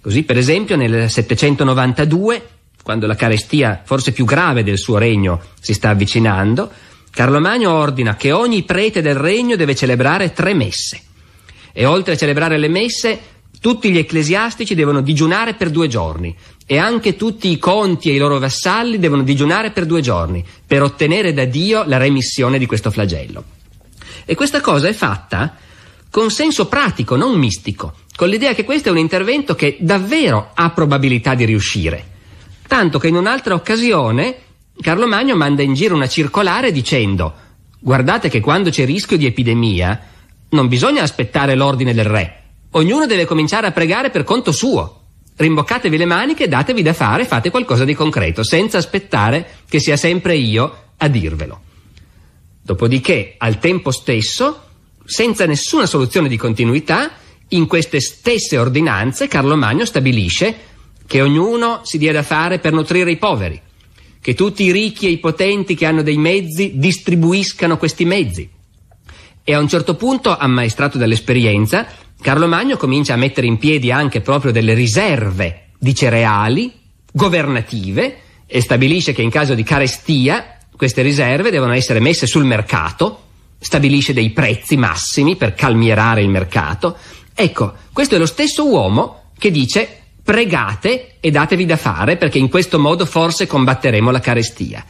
S1: Così, per esempio, nel 792, quando la carestia forse più grave del suo regno si sta avvicinando, Carlo Magno ordina che ogni prete del regno deve celebrare tre messe, e oltre a celebrare le messe, tutti gli ecclesiastici devono digiunare per due giorni e anche tutti i conti e i loro vassalli devono digiunare per due giorni per ottenere da Dio la remissione di questo flagello. E questa cosa è fatta con senso pratico, non mistico, con l'idea che questo è un intervento che davvero ha probabilità di riuscire. Tanto che in un'altra occasione Carlo Magno manda in giro una circolare dicendo guardate che quando c'è rischio di epidemia non bisogna aspettare l'ordine del re. Ognuno deve cominciare a pregare per conto suo. Rimboccatevi le maniche, datevi da fare, fate qualcosa di concreto, senza aspettare che sia sempre io a dirvelo. Dopodiché, al tempo stesso, senza nessuna soluzione di continuità, in queste stesse ordinanze Carlo Magno stabilisce che ognuno si dia da fare per nutrire i poveri, che tutti i ricchi e i potenti che hanno dei mezzi distribuiscano questi mezzi, e a un certo punto, ammaestrato dall'esperienza, Carlo Magno comincia a mettere in piedi anche proprio delle riserve di cereali governative e stabilisce che in caso di carestia queste riserve devono essere messe sul mercato, stabilisce dei prezzi massimi per calmierare il mercato. Ecco, questo è lo stesso uomo che dice pregate e datevi da fare perché in questo modo forse combatteremo la carestia.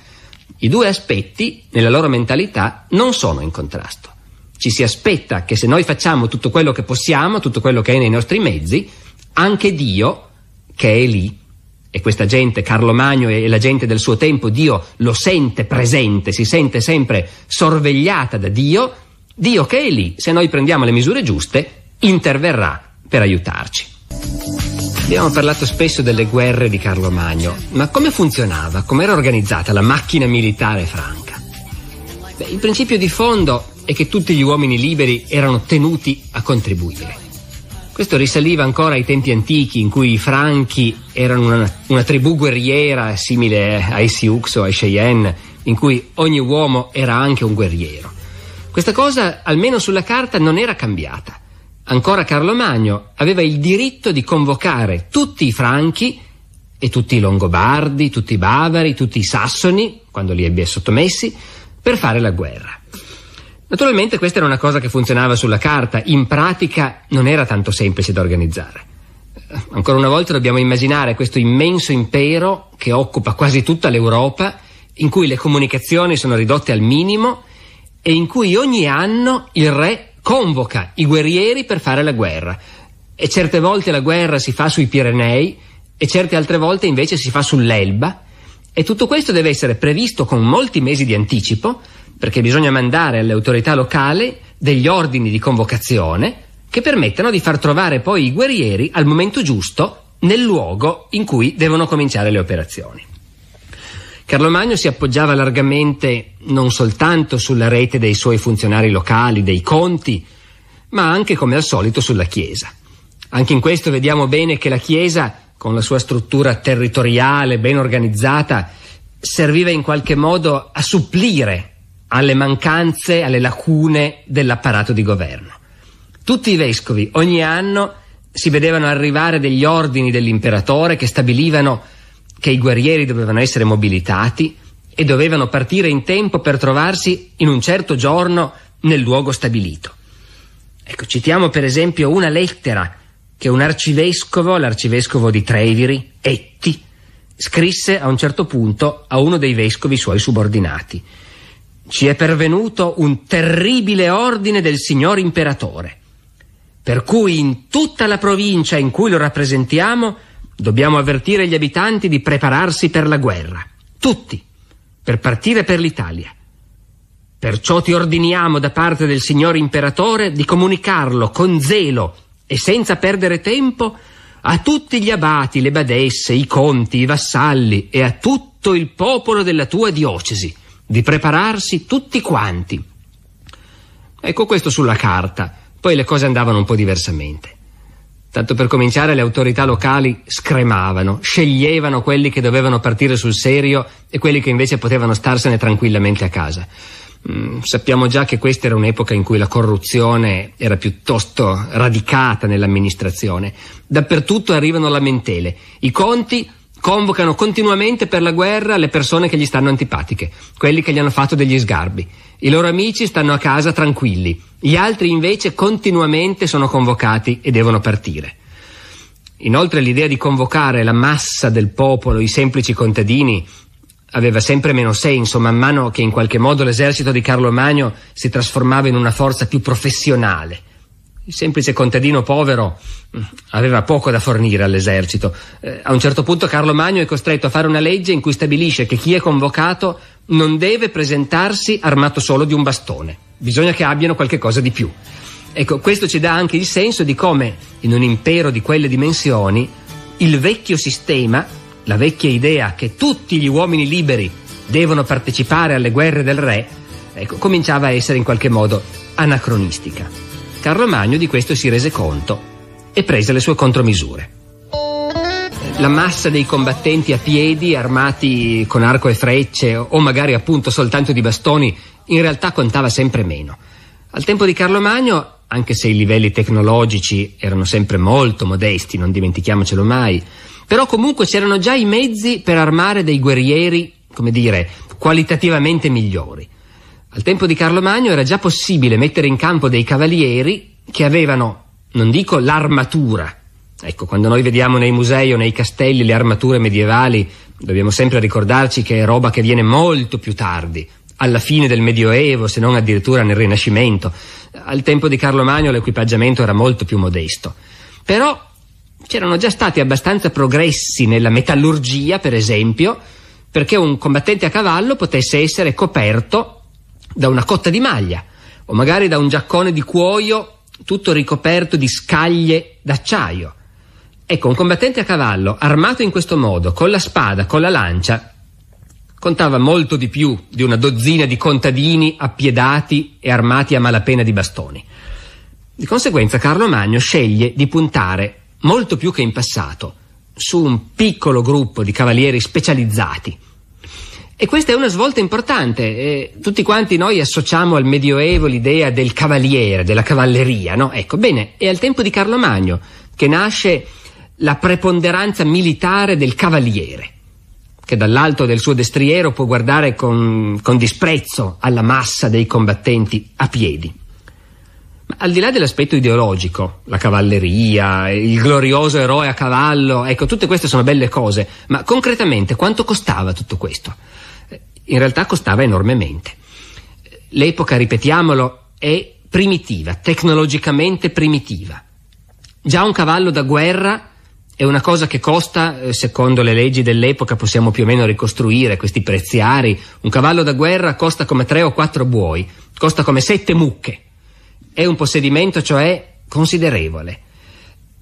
S1: I due aspetti, nella loro mentalità, non sono in contrasto ci si aspetta che se noi facciamo tutto quello che possiamo, tutto quello che è nei nostri mezzi, anche Dio, che è lì, e questa gente, Carlo Magno e la gente del suo tempo, Dio lo sente presente, si sente sempre sorvegliata da Dio, Dio che è lì, se noi prendiamo le misure giuste, interverrà per aiutarci. Abbiamo parlato spesso delle guerre di Carlo Magno, ma come funzionava, come era organizzata la macchina militare franca? Beh, il principio di fondo e che tutti gli uomini liberi erano tenuti a contribuire. Questo risaliva ancora ai tempi antichi in cui i Franchi erano una, una tribù guerriera simile ai Sioux o ai Cheyenne, in cui ogni uomo era anche un guerriero. Questa cosa, almeno sulla carta, non era cambiata. Ancora Carlo Magno aveva il diritto di convocare tutti i Franchi e tutti i Longobardi, tutti i Bavari, tutti i Sassoni, quando li ebbe sottomessi, per fare la guerra. Naturalmente questa era una cosa che funzionava sulla carta, in pratica non era tanto semplice da organizzare. Eh, ancora una volta dobbiamo immaginare questo immenso impero che occupa quasi tutta l'Europa, in cui le comunicazioni sono ridotte al minimo e in cui ogni anno il re convoca i guerrieri per fare la guerra. E certe volte la guerra si fa sui Pirenei e certe altre volte invece si fa sull'Elba. E tutto questo deve essere previsto con molti mesi di anticipo perché bisogna mandare alle autorità locali degli ordini di convocazione che permettano di far trovare poi i guerrieri al momento giusto nel luogo in cui devono cominciare le operazioni. Carlo Magno si appoggiava largamente non soltanto sulla rete dei suoi funzionari locali, dei conti, ma anche come al solito sulla Chiesa. Anche in questo vediamo bene che la Chiesa, con la sua struttura territoriale ben organizzata, serviva in qualche modo a supplire alle mancanze, alle lacune dell'apparato di governo. Tutti i vescovi ogni anno si vedevano arrivare degli ordini dell'imperatore che stabilivano che i guerrieri dovevano essere mobilitati e dovevano partire in tempo per trovarsi in un certo giorno nel luogo stabilito. Ecco, citiamo per esempio una lettera che un arcivescovo, l'arcivescovo di Treviri, Etti, scrisse a un certo punto a uno dei vescovi suoi subordinati ci è pervenuto un terribile ordine del signor imperatore, per cui in tutta la provincia in cui lo rappresentiamo dobbiamo avvertire gli abitanti di prepararsi per la guerra, tutti, per partire per l'Italia. Perciò ti ordiniamo da parte del signor imperatore di comunicarlo con zelo e senza perdere tempo a tutti gli abati, le badesse, i conti, i vassalli e a tutto il popolo della tua diocesi di prepararsi tutti quanti. Ecco questo sulla carta, poi le cose andavano un po' diversamente. Tanto per cominciare le autorità locali scremavano, sceglievano quelli che dovevano partire sul serio e quelli che invece potevano starsene tranquillamente a casa. Mm, sappiamo già che questa era un'epoca in cui la corruzione era piuttosto radicata nell'amministrazione. Dappertutto arrivano lamentele. I conti convocano continuamente per la guerra le persone che gli stanno antipatiche, quelli che gli hanno fatto degli sgarbi. I loro amici stanno a casa tranquilli, gli altri invece continuamente sono convocati e devono partire. Inoltre l'idea di convocare la massa del popolo, i semplici contadini, aveva sempre meno senso man mano che in qualche modo l'esercito di Carlo Magno si trasformava in una forza più professionale. Il semplice contadino povero mm, aveva poco da fornire all'esercito. Eh, a un certo punto Carlo Magno è costretto a fare una legge in cui stabilisce che chi è convocato non deve presentarsi armato solo di un bastone. Bisogna che abbiano qualche cosa di più. Ecco, questo ci dà anche il senso di come, in un impero di quelle dimensioni, il vecchio sistema, la vecchia idea che tutti gli uomini liberi devono partecipare alle guerre del re, ecco, cominciava a essere in qualche modo anacronistica. Carlo Magno di questo si rese conto e prese le sue contromisure. La massa dei combattenti a piedi, armati con arco e frecce o magari appunto soltanto di bastoni, in realtà contava sempre meno. Al tempo di Carlo Magno, anche se i livelli tecnologici erano sempre molto modesti, non dimentichiamocelo mai, però comunque c'erano già i mezzi per armare dei guerrieri, come dire, qualitativamente migliori. Al tempo di Carlo Magno era già possibile mettere in campo dei cavalieri che avevano, non dico l'armatura, ecco, quando noi vediamo nei musei o nei castelli le armature medievali, dobbiamo sempre ricordarci che è roba che viene molto più tardi, alla fine del Medioevo, se non addirittura nel Rinascimento. Al tempo di Carlo Magno l'equipaggiamento era molto più modesto. Però c'erano già stati abbastanza progressi nella metallurgia, per esempio, perché un combattente a cavallo potesse essere coperto da una cotta di maglia o magari da un giaccone di cuoio tutto ricoperto di scaglie d'acciaio. Ecco, un combattente a cavallo, armato in questo modo, con la spada, con la lancia, contava molto di più di una dozzina di contadini appiedati e armati a malapena di bastoni. Di conseguenza Carlo Magno sceglie di puntare, molto più che in passato, su un piccolo gruppo di cavalieri specializzati, e questa è una svolta importante. Eh, tutti quanti noi associamo al Medioevo l'idea del cavaliere, della cavalleria, no? Ecco, bene, è al tempo di Carlo Magno che nasce la preponderanza militare del cavaliere, che dall'alto del suo destriero può guardare con, con disprezzo alla massa dei combattenti a piedi. Ma al di là dell'aspetto ideologico, la cavalleria, il glorioso eroe a cavallo, ecco, tutte queste sono belle cose, ma concretamente quanto costava tutto questo? in realtà costava enormemente. L'epoca, ripetiamolo, è primitiva, tecnologicamente primitiva. Già un cavallo da guerra è una cosa che costa, eh, secondo le leggi dell'epoca possiamo più o meno ricostruire questi preziari, un cavallo da guerra costa come tre o quattro buoi, costa come sette mucche. È un possedimento, cioè, considerevole.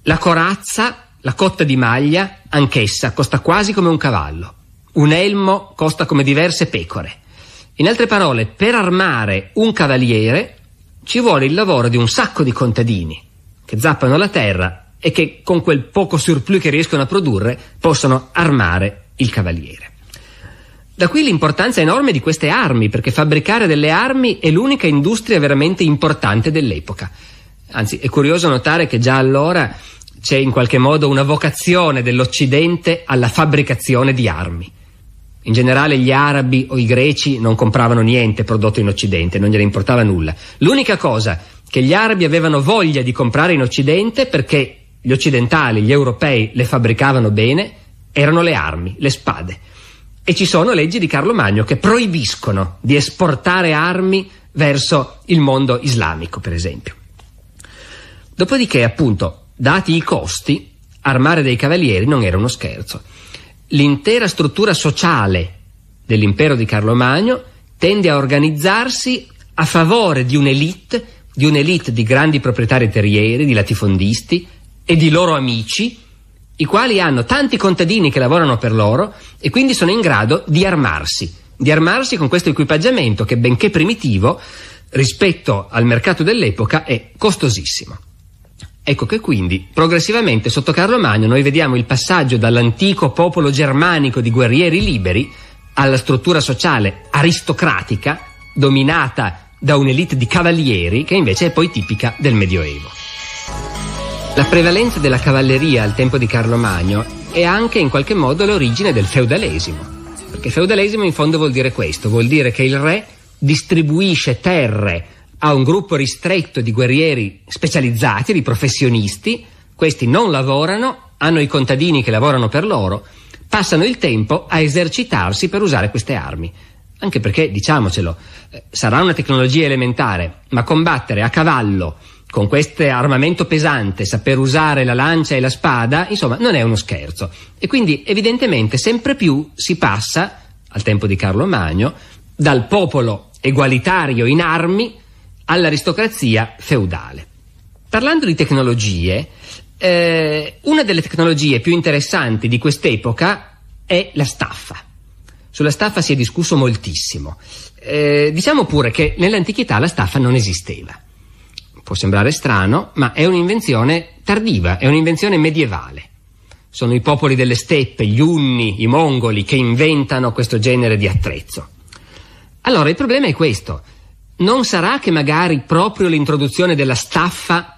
S1: La corazza, la cotta di maglia, anch'essa costa quasi come un cavallo. Un elmo costa come diverse pecore. In altre parole, per armare un cavaliere ci vuole il lavoro di un sacco di contadini che zappano la terra e che con quel poco surplus che riescono a produrre possono armare il cavaliere. Da qui l'importanza enorme di queste armi, perché fabbricare delle armi è l'unica industria veramente importante dell'epoca. Anzi, è curioso notare che già allora c'è in qualche modo una vocazione dell'Occidente alla fabbricazione di armi. In generale gli arabi o i greci non compravano niente prodotto in Occidente, non gliene importava nulla. L'unica cosa che gli arabi avevano voglia di comprare in Occidente perché gli occidentali, gli europei le fabbricavano bene, erano le armi, le spade. E ci sono leggi di Carlo Magno che proibiscono di esportare armi verso il mondo islamico, per esempio. Dopodiché, appunto, dati i costi, armare dei cavalieri non era uno scherzo l'intera struttura sociale dell'impero di Carlo Magno tende a organizzarsi a favore di un'elite, di un'elite di grandi proprietari terrieri, di latifondisti e di loro amici, i quali hanno tanti contadini che lavorano per loro e quindi sono in grado di armarsi, di armarsi con questo equipaggiamento che benché primitivo rispetto al mercato dell'epoca è costosissimo. Ecco che quindi, progressivamente sotto Carlo Magno, noi vediamo il passaggio dall'antico popolo germanico di guerrieri liberi alla struttura sociale aristocratica, dominata da un'elite di cavalieri che invece è poi tipica del Medioevo. La prevalenza della cavalleria al tempo di Carlo Magno è anche in qualche modo l'origine del feudalesimo, perché feudalesimo in fondo vuol dire questo, vuol dire che il re distribuisce terre a un gruppo ristretto di guerrieri specializzati, di professionisti, questi non lavorano, hanno i contadini che lavorano per loro, passano il tempo a esercitarsi per usare queste armi. Anche perché, diciamocelo, eh, sarà una tecnologia elementare, ma combattere a cavallo con questo armamento pesante, saper usare la lancia e la spada, insomma, non è uno scherzo. E quindi, evidentemente, sempre più si passa, al tempo di Carlo Magno, dal popolo egualitario in armi all'aristocrazia feudale. Parlando di tecnologie, eh, una delle tecnologie più interessanti di quest'epoca è la staffa. Sulla staffa si è discusso moltissimo. Eh, diciamo pure che nell'antichità la staffa non esisteva. Può sembrare strano, ma è un'invenzione tardiva, è un'invenzione medievale. Sono i popoli delle steppe, gli unni, i mongoli, che inventano questo genere di attrezzo. Allora, il problema è questo. Non sarà che magari proprio l'introduzione della staffa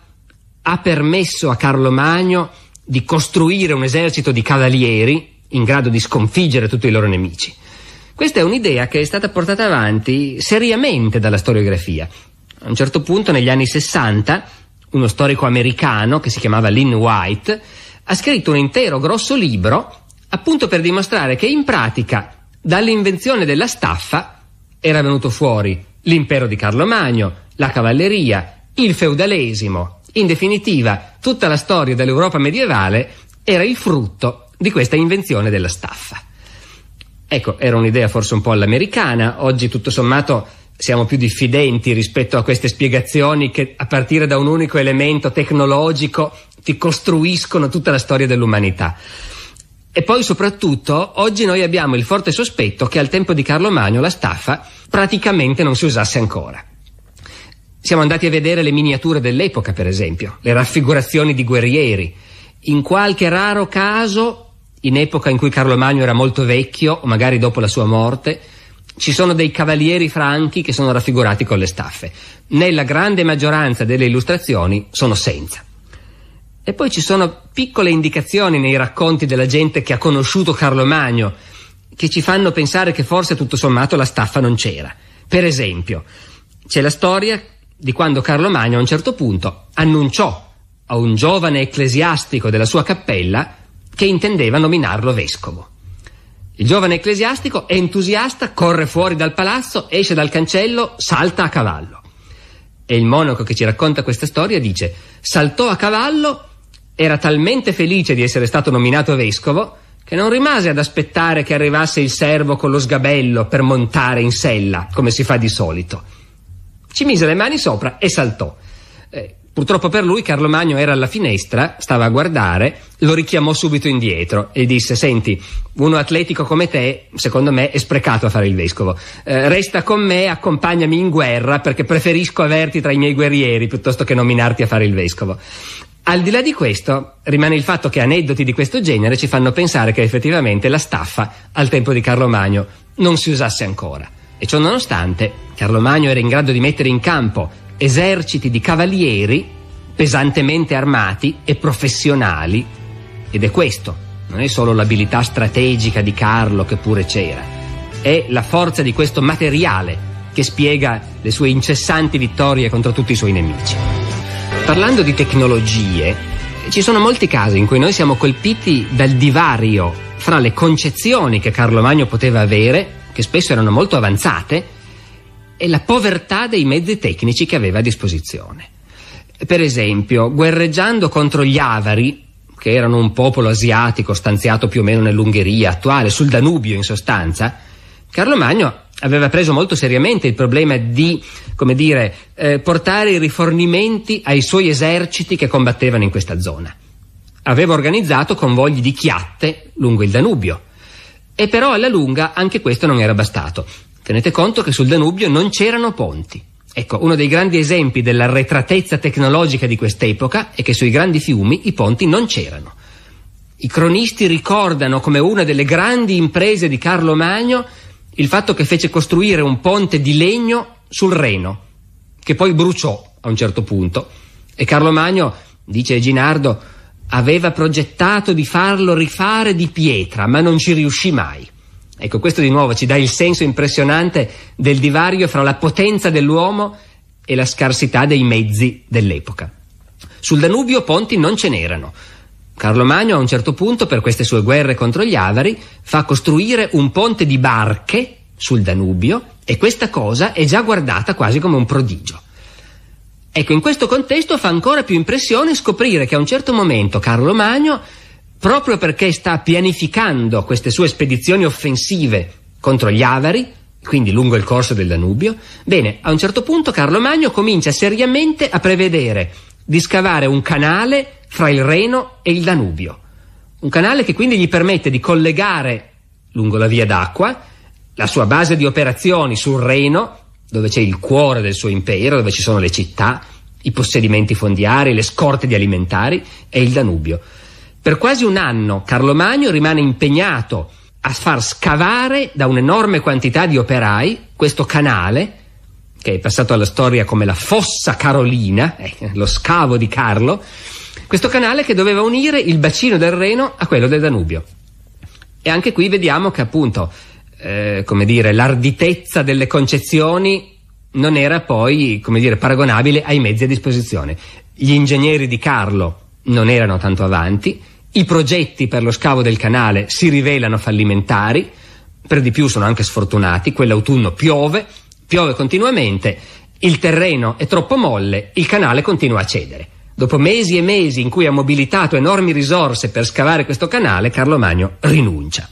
S1: ha permesso a Carlo Magno di costruire un esercito di cavalieri in grado di sconfiggere tutti i loro nemici. Questa è un'idea che è stata portata avanti seriamente dalla storiografia. A un certo punto, negli anni 60, uno storico americano che si chiamava Lynn White ha scritto un intero grosso libro appunto per dimostrare che in pratica dall'invenzione della staffa era venuto fuori l'impero di Carlo Magno, la cavalleria, il feudalesimo. In definitiva, tutta la storia dell'Europa medievale era il frutto di questa invenzione della staffa. Ecco, era un'idea forse un po' all'americana, oggi tutto sommato siamo più diffidenti rispetto a queste spiegazioni che a partire da un unico elemento tecnologico ti costruiscono tutta la storia dell'umanità. E poi soprattutto oggi noi abbiamo il forte sospetto che al tempo di Carlo Magno la staffa praticamente non si usasse ancora. Siamo andati a vedere le miniature dell'epoca, per esempio, le raffigurazioni di guerrieri. In qualche raro caso, in epoca in cui Carlo Magno era molto vecchio, o magari dopo la sua morte, ci sono dei cavalieri franchi che sono raffigurati con le staffe. Nella grande maggioranza delle illustrazioni sono senza. E poi ci sono piccole indicazioni nei racconti della gente che ha conosciuto Carlo Magno, che ci fanno pensare che forse tutto sommato la staffa non c'era. Per esempio, c'è la storia di quando Carlo Magno a un certo punto annunciò a un giovane ecclesiastico della sua cappella che intendeva nominarlo vescovo. Il giovane ecclesiastico è entusiasta, corre fuori dal palazzo, esce dal cancello, salta a cavallo. E il monaco che ci racconta questa storia dice: Saltò a cavallo, era talmente felice di essere stato nominato vescovo che non rimase ad aspettare che arrivasse il servo con lo sgabello per montare in sella, come si fa di solito. Ci mise le mani sopra e saltò. Eh, purtroppo per lui Carlo Magno era alla finestra, stava a guardare, lo richiamò subito indietro e disse «Senti, uno atletico come te, secondo me, è sprecato a fare il vescovo. Eh, resta con me, accompagnami in guerra perché preferisco averti tra i miei guerrieri piuttosto che nominarti a fare il vescovo». Al di là di questo, rimane il fatto che aneddoti di questo genere ci fanno pensare che effettivamente la staffa, al tempo di Carlo Magno, non si usasse ancora. E ciò nonostante, Carlo Magno era in grado di mettere in campo eserciti di cavalieri pesantemente armati e professionali. Ed è questo, non è solo l'abilità strategica di Carlo che pure c'era, è la forza di questo materiale che spiega le sue incessanti vittorie contro tutti i suoi nemici. Parlando di tecnologie, ci sono molti casi in cui noi siamo colpiti dal divario fra le concezioni che Carlo Magno poteva avere, che spesso erano molto avanzate, e la povertà dei mezzi tecnici che aveva a disposizione. Per esempio, guerreggiando contro gli avari, che erano un popolo asiatico stanziato più o meno nell'Ungheria attuale, sul Danubio in sostanza, Carlo Magno aveva preso molto seriamente il problema di, come dire, eh, portare i rifornimenti ai suoi eserciti che combattevano in questa zona. Aveva organizzato convogli di chiatte lungo il Danubio. E però alla lunga anche questo non era bastato. Tenete conto che sul Danubio non c'erano ponti. Ecco, uno dei grandi esempi dell'arretratezza tecnologica di quest'epoca è che sui grandi fiumi i ponti non c'erano. I cronisti ricordano come una delle grandi imprese di Carlo Magno il fatto che fece costruire un ponte di legno sul Reno, che poi bruciò a un certo punto. E Carlo Magno, dice Ginardo, aveva progettato di farlo rifare di pietra, ma non ci riuscì mai. Ecco, questo di nuovo ci dà il senso impressionante del divario fra la potenza dell'uomo e la scarsità dei mezzi dell'epoca. Sul Danubio ponti non ce n'erano. Carlo Magno a un certo punto, per queste sue guerre contro gli Avari, fa costruire un ponte di barche sul Danubio e questa cosa è già guardata quasi come un prodigio. Ecco, in questo contesto fa ancora più impressione scoprire che a un certo momento Carlo Magno, proprio perché sta pianificando queste sue spedizioni offensive contro gli Avari, quindi lungo il corso del Danubio, bene, a un certo punto Carlo Magno comincia seriamente a prevedere di scavare un canale fra il Reno e il Danubio. Un canale che quindi gli permette di collegare lungo la via d'acqua la sua base di operazioni sul Reno, dove c'è il cuore del suo impero, dove ci sono le città, i possedimenti fondiari, le scorte di alimentari e il Danubio. Per quasi un anno Carlo Magno rimane impegnato a far scavare da un'enorme quantità di operai questo canale che è passato alla storia come la Fossa Carolina, eh, lo scavo di Carlo, questo canale che doveva unire il bacino del Reno a quello del Danubio. E anche qui vediamo che appunto, eh, come dire, l'arditezza delle concezioni non era poi, come dire, paragonabile ai mezzi a disposizione. Gli ingegneri di Carlo non erano tanto avanti, i progetti per lo scavo del canale si rivelano fallimentari, per di più sono anche sfortunati, quell'autunno piove, piove continuamente, il terreno è troppo molle, il canale continua a cedere. Dopo mesi e mesi in cui ha mobilitato enormi risorse per scavare questo canale, Carlo Magno rinuncia.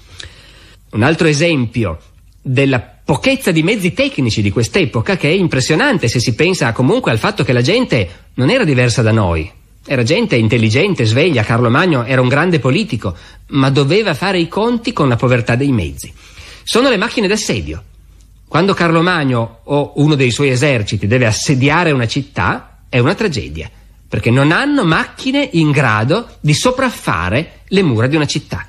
S1: Un altro esempio della pochezza di mezzi tecnici di quest'epoca che è impressionante se si pensa comunque al fatto che la gente non era diversa da noi. Era gente intelligente, sveglia, Carlo Magno era un grande politico, ma doveva fare i conti con la povertà dei mezzi. Sono le macchine d'assedio. Quando Carlo Magno o uno dei suoi eserciti deve assediare una città, è una tragedia perché non hanno macchine in grado di sopraffare le mura di una città.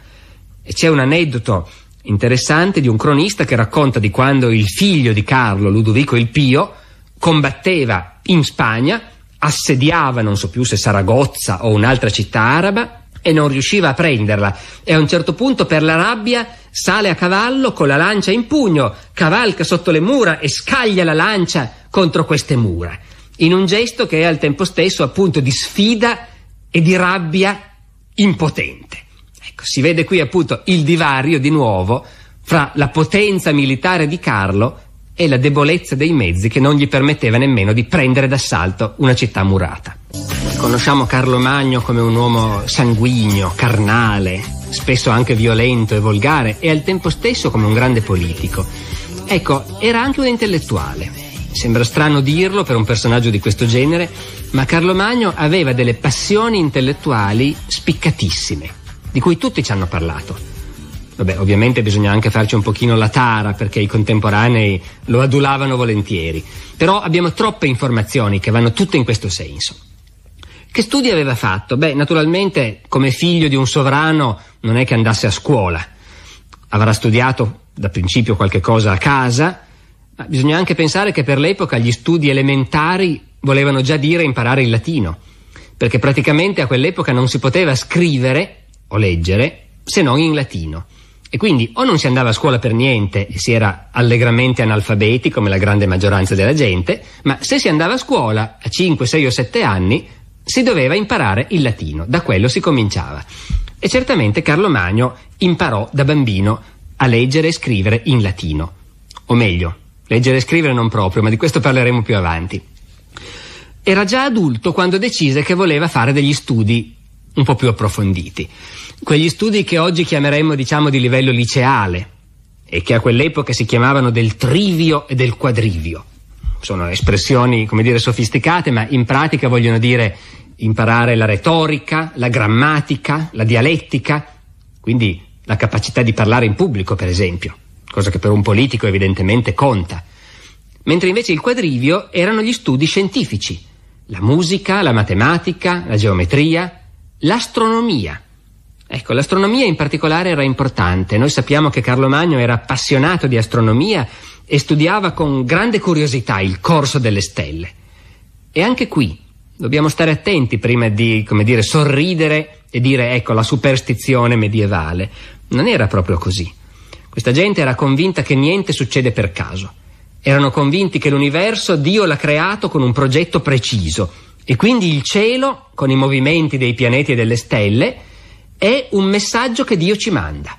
S1: E c'è un aneddoto interessante di un cronista che racconta di quando il figlio di Carlo, Ludovico il Pio, combatteva in Spagna, assediava non so più se Saragozza o un'altra città araba e non riusciva a prenderla e a un certo punto per la rabbia sale a cavallo con la lancia in pugno, cavalca sotto le mura e scaglia la lancia contro queste mura in un gesto che è al tempo stesso appunto di sfida e di rabbia impotente. Ecco, si vede qui appunto il divario di nuovo fra la potenza militare di Carlo e la debolezza dei mezzi che non gli permetteva nemmeno di prendere d'assalto una città murata. Conosciamo Carlo Magno come un uomo sanguigno, carnale, spesso anche violento e volgare e al tempo stesso come un grande politico. Ecco, era anche un intellettuale Sembra strano dirlo per un personaggio di questo genere, ma Carlo Magno aveva delle passioni intellettuali spiccatissime, di cui tutti ci hanno parlato. Vabbè, ovviamente bisogna anche farci un pochino la tara perché i contemporanei lo adulavano volentieri, però abbiamo troppe informazioni che vanno tutte in questo senso. Che studi aveva fatto? Beh, naturalmente come figlio di un sovrano non è che andasse a scuola. Avrà studiato da principio qualche cosa a casa, Ah, bisogna anche pensare che per l'epoca gli studi elementari volevano già dire imparare il latino, perché praticamente a quell'epoca non si poteva scrivere o leggere se non in latino. E quindi o non si andava a scuola per niente e si era allegramente analfabeti come la grande maggioranza della gente, ma se si andava a scuola a 5, 6 o 7 anni si doveva imparare il latino, da quello si cominciava. E certamente Carlo Magno imparò da bambino a leggere e scrivere in latino, o meglio, Leggere e scrivere non proprio, ma di questo parleremo più avanti. Era già adulto quando decise che voleva fare degli studi un po' più approfonditi. Quegli studi che oggi chiameremmo, diciamo, di livello liceale e che a quell'epoca si chiamavano del trivio e del quadrivio. Sono espressioni, come dire, sofisticate, ma in pratica vogliono dire imparare la retorica, la grammatica, la dialettica, quindi la capacità di parlare in pubblico, per esempio cosa che per un politico evidentemente conta. Mentre invece il quadrivio erano gli studi scientifici, la musica, la matematica, la geometria, l'astronomia. Ecco, l'astronomia in particolare era importante. Noi sappiamo che Carlo Magno era appassionato di astronomia e studiava con grande curiosità il corso delle stelle. E anche qui dobbiamo stare attenti prima di, come dire, sorridere e dire ecco la superstizione medievale. Non era proprio così. Questa gente era convinta che niente succede per caso. Erano convinti che l'universo Dio l'ha creato con un progetto preciso e quindi il cielo, con i movimenti dei pianeti e delle stelle, è un messaggio che Dio ci manda.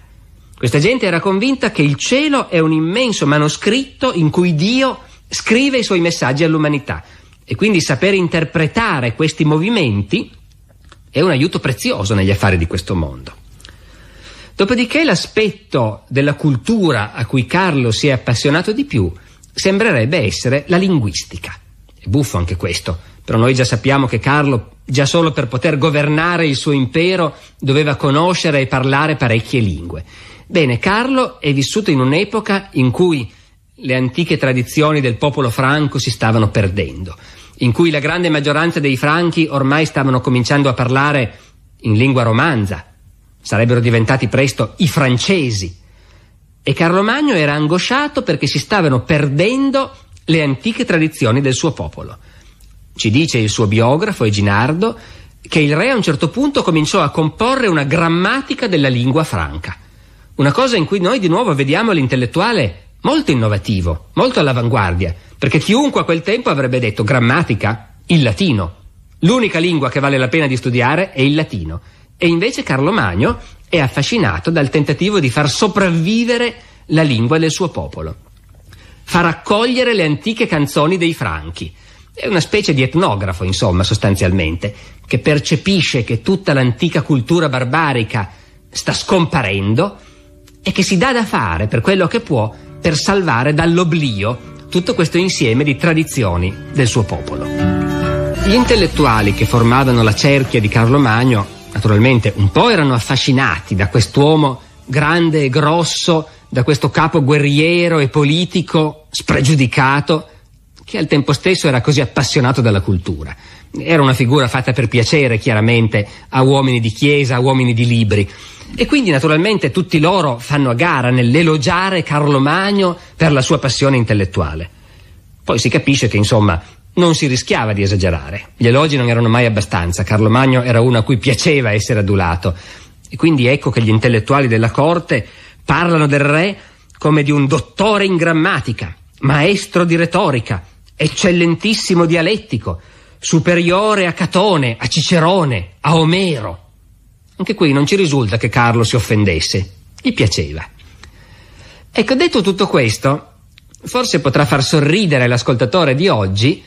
S1: Questa gente era convinta che il cielo è un immenso manoscritto in cui Dio scrive i suoi messaggi all'umanità e quindi saper interpretare questi movimenti è un aiuto prezioso negli affari di questo mondo. Dopodiché l'aspetto della cultura a cui Carlo si è appassionato di più sembrerebbe essere la linguistica. È buffo anche questo, però noi già sappiamo che Carlo, già solo per poter governare il suo impero, doveva conoscere e parlare parecchie lingue. Bene, Carlo è vissuto in un'epoca in cui le antiche tradizioni del popolo franco si stavano perdendo, in cui la grande maggioranza dei franchi ormai stavano cominciando a parlare in lingua romanza, Sarebbero diventati presto i francesi. E Carlo Magno era angosciato perché si stavano perdendo le antiche tradizioni del suo popolo. Ci dice il suo biografo Eginardo che il re a un certo punto cominciò a comporre una grammatica della lingua franca. Una cosa in cui noi di nuovo vediamo l'intellettuale molto innovativo, molto all'avanguardia, perché chiunque a quel tempo avrebbe detto grammatica, il latino. L'unica lingua che vale la pena di studiare è il latino. E invece Carlo Magno è affascinato dal tentativo di far sopravvivere la lingua del suo popolo. Fa raccogliere le antiche canzoni dei Franchi. È una specie di etnografo, insomma, sostanzialmente, che percepisce che tutta l'antica cultura barbarica sta scomparendo e che si dà da fare per quello che può per salvare dall'oblio tutto questo insieme di tradizioni del suo popolo. Gli intellettuali che formavano la cerchia di Carlo Magno Naturalmente un po' erano affascinati da quest'uomo grande e grosso, da questo capo guerriero e politico spregiudicato, che al tempo stesso era così appassionato dalla cultura. Era una figura fatta per piacere, chiaramente, a uomini di chiesa, a uomini di libri. E quindi naturalmente tutti loro fanno a gara nell'elogiare Carlo Magno per la sua passione intellettuale. Poi si capisce che, insomma, non si rischiava di esagerare. Gli elogi non erano mai abbastanza, Carlo Magno era uno a cui piaceva essere adulato. E quindi ecco che gli intellettuali della corte parlano del re come di un dottore in grammatica, maestro di retorica, eccellentissimo dialettico, superiore a Catone, a Cicerone, a Omero. Anche qui non ci risulta che Carlo si offendesse, gli piaceva. Ecco, detto tutto questo, forse potrà far sorridere l'ascoltatore di oggi,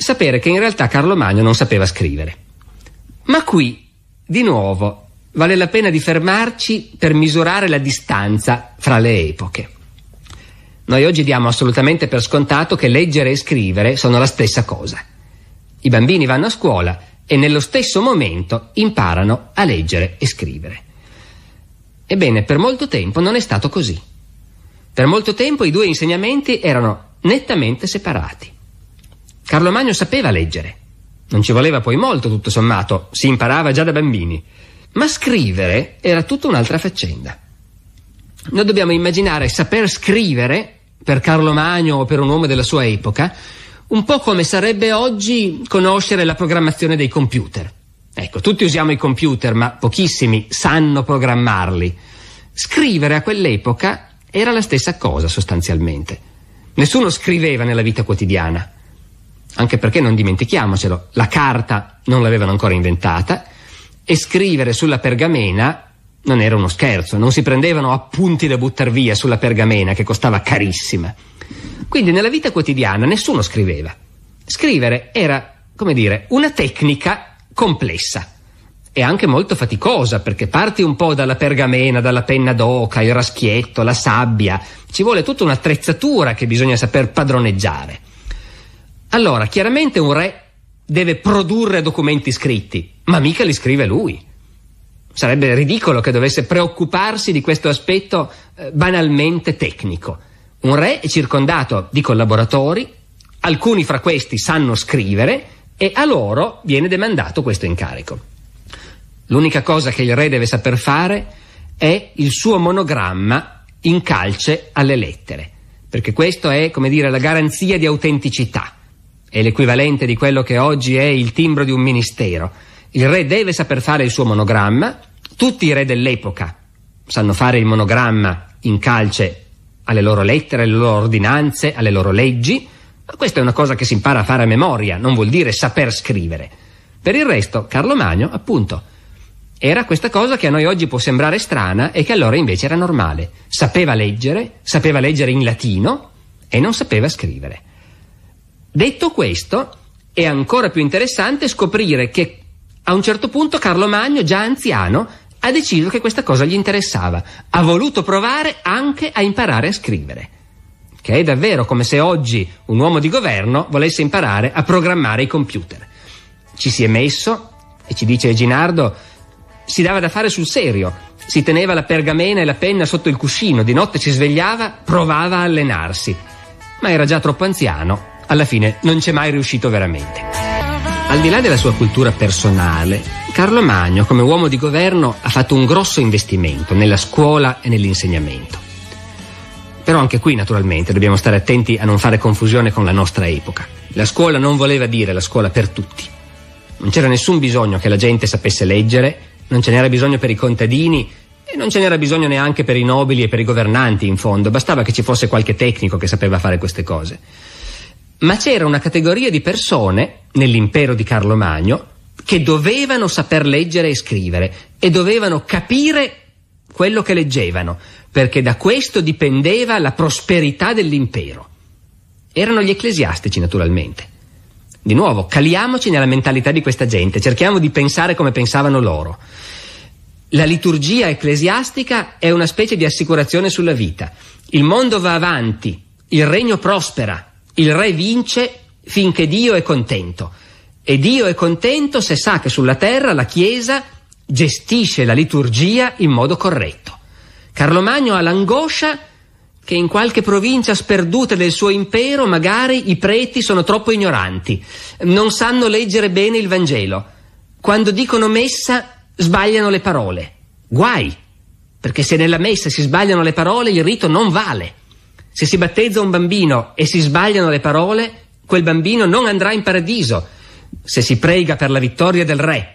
S1: sapere che in realtà Carlo Magno non sapeva scrivere. Ma qui, di nuovo, vale la pena di fermarci per misurare la distanza fra le epoche. Noi oggi diamo assolutamente per scontato che leggere e scrivere sono la stessa cosa. I bambini vanno a scuola e nello stesso momento imparano a leggere e scrivere. Ebbene, per molto tempo non è stato così. Per molto tempo i due insegnamenti erano nettamente separati. Carlo Magno sapeva leggere. Non ci voleva poi molto, tutto sommato, si imparava già da bambini. Ma scrivere era tutta un'altra faccenda. Noi dobbiamo immaginare saper scrivere, per Carlo Magno o per un uomo della sua epoca, un po' come sarebbe oggi conoscere la programmazione dei computer. Ecco, tutti usiamo i computer, ma pochissimi sanno programmarli. Scrivere a quell'epoca era la stessa cosa sostanzialmente. Nessuno scriveva nella vita quotidiana anche perché non dimentichiamocelo, la carta non l'avevano ancora inventata e scrivere sulla pergamena non era uno scherzo, non si prendevano appunti da buttar via sulla pergamena che costava carissima. Quindi nella vita quotidiana nessuno scriveva. Scrivere era, come dire, una tecnica complessa e anche molto faticosa perché parti un po' dalla pergamena, dalla penna d'oca, il raschietto, la sabbia, ci vuole tutta un'attrezzatura che bisogna saper padroneggiare. Allora, chiaramente un re deve produrre documenti scritti, ma mica li scrive lui. Sarebbe ridicolo che dovesse preoccuparsi di questo aspetto eh, banalmente tecnico. Un re è circondato di collaboratori, alcuni fra questi sanno scrivere e a loro viene demandato questo incarico. L'unica cosa che il re deve saper fare è il suo monogramma in calce alle lettere, perché questo è, come dire, la garanzia di autenticità. È l'equivalente di quello che oggi è il timbro di un ministero. Il re deve saper fare il suo monogramma. Tutti i re dell'epoca sanno fare il monogramma in calce alle loro lettere, alle loro ordinanze, alle loro leggi. Ma questa è una cosa che si impara a fare a memoria, non vuol dire saper scrivere. Per il resto, Carlo Magno, appunto, era questa cosa che a noi oggi può sembrare strana e che allora invece era normale. Sapeva leggere, sapeva leggere in latino e non sapeva scrivere. Detto questo, è ancora più interessante scoprire che a un certo punto Carlo Magno, già anziano, ha deciso che questa cosa gli interessava. Ha voluto provare anche a imparare a scrivere. Che è davvero come se oggi un uomo di governo volesse imparare a programmare i computer. Ci si è messo, e ci dice Ginardo, si dava da fare sul serio. Si teneva la pergamena e la penna sotto il cuscino, di notte si svegliava, provava a allenarsi. Ma era già troppo anziano alla fine non c'è mai riuscito veramente. Al di là della sua cultura personale, Carlo Magno, come uomo di governo, ha fatto un grosso investimento nella scuola e nell'insegnamento. Però anche qui, naturalmente, dobbiamo stare attenti a non fare confusione con la nostra epoca. La scuola non voleva dire la scuola per tutti. Non c'era nessun bisogno che la gente sapesse leggere, non ce n'era bisogno per i contadini e non ce n'era bisogno neanche per i nobili e per i governanti, in fondo. Bastava che ci fosse qualche tecnico che sapeva fare queste cose ma c'era una categoria di persone, nell'impero di Carlo Magno, che dovevano saper leggere e scrivere e dovevano capire quello che leggevano, perché da questo dipendeva la prosperità dell'impero. Erano gli ecclesiastici, naturalmente. Di nuovo, caliamoci nella mentalità di questa gente, cerchiamo di pensare come pensavano loro. La liturgia ecclesiastica è una specie di assicurazione sulla vita. Il mondo va avanti, il regno prospera, il re vince finché Dio è contento. E Dio è contento se sa che sulla terra la Chiesa gestisce la liturgia in modo corretto. Carlo Magno ha l'angoscia che in qualche provincia sperduta del suo impero magari i preti sono troppo ignoranti, non sanno leggere bene il Vangelo. Quando dicono messa sbagliano le parole. Guai! Perché se nella messa si sbagliano le parole il rito non vale. Se si battezza un bambino e si sbagliano le parole, quel bambino non andrà in paradiso. Se si prega per la vittoria del re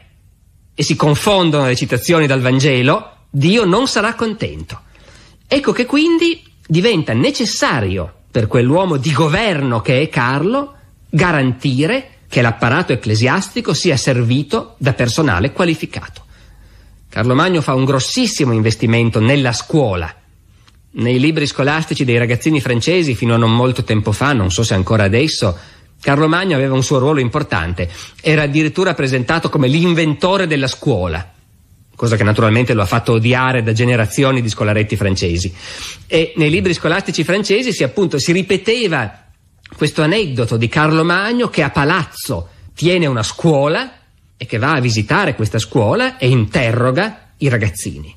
S1: e si confondono le citazioni dal Vangelo, Dio non sarà contento. Ecco che quindi diventa necessario per quell'uomo di governo che è Carlo garantire che l'apparato ecclesiastico sia servito da personale qualificato. Carlo Magno fa un grossissimo investimento nella scuola nei libri scolastici dei ragazzini francesi fino a non molto tempo fa, non so se ancora adesso, Carlo Magno aveva un suo ruolo importante, era addirittura presentato come l'inventore della scuola, cosa che naturalmente lo ha fatto odiare da generazioni di scolaretti francesi. E nei libri scolastici francesi si, appunto, si ripeteva questo aneddoto di Carlo Magno che a palazzo tiene una scuola e che va a visitare questa scuola e interroga i ragazzini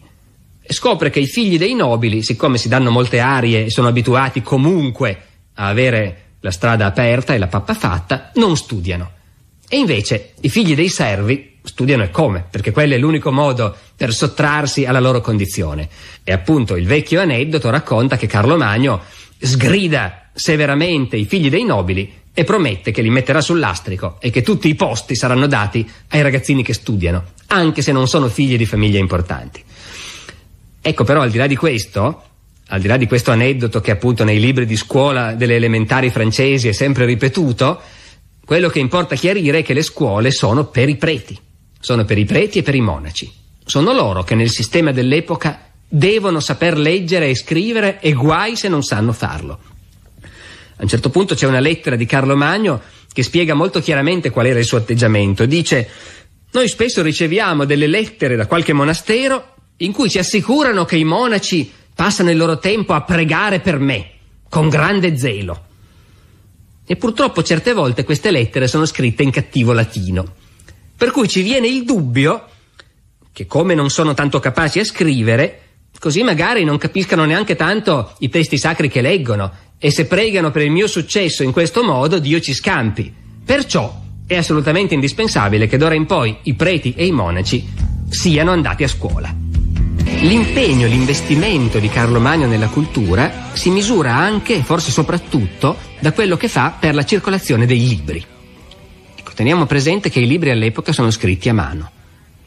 S1: scopre che i figli dei nobili, siccome si danno molte arie e sono abituati comunque a avere la strada aperta e la pappa fatta, non studiano. E invece i figli dei servi studiano e come, perché quello è l'unico modo per sottrarsi alla loro condizione. E appunto il vecchio aneddoto racconta che Carlo Magno sgrida severamente i figli dei nobili e promette che li metterà sull'astrico e che tutti i posti saranno dati ai ragazzini che studiano, anche se non sono figli di famiglie importanti. Ecco però al di là di questo, al di là di questo aneddoto che appunto nei libri di scuola delle elementari francesi è sempre ripetuto, quello che importa chiarire è che le scuole sono per i preti, sono per i preti e per i monaci. Sono loro che nel sistema dell'epoca devono saper leggere e scrivere e guai se non sanno farlo. A un certo punto c'è una lettera di Carlo Magno che spiega molto chiaramente qual era il suo atteggiamento. Dice, noi spesso riceviamo delle lettere da qualche monastero in cui ci assicurano che i monaci passano il loro tempo a pregare per me, con grande zelo. E purtroppo certe volte queste lettere sono scritte in cattivo latino, per cui ci viene il dubbio che come non sono tanto capaci a scrivere, così magari non capiscano neanche tanto i testi sacri che leggono e se pregano per il mio successo in questo modo Dio ci scampi. Perciò è assolutamente indispensabile che d'ora in poi i preti e i monaci siano andati a scuola. L'impegno, l'investimento di Carlo Magno nella cultura si misura anche forse soprattutto da quello che fa per la circolazione dei libri. Ecco, teniamo presente che i libri all'epoca sono scritti a mano.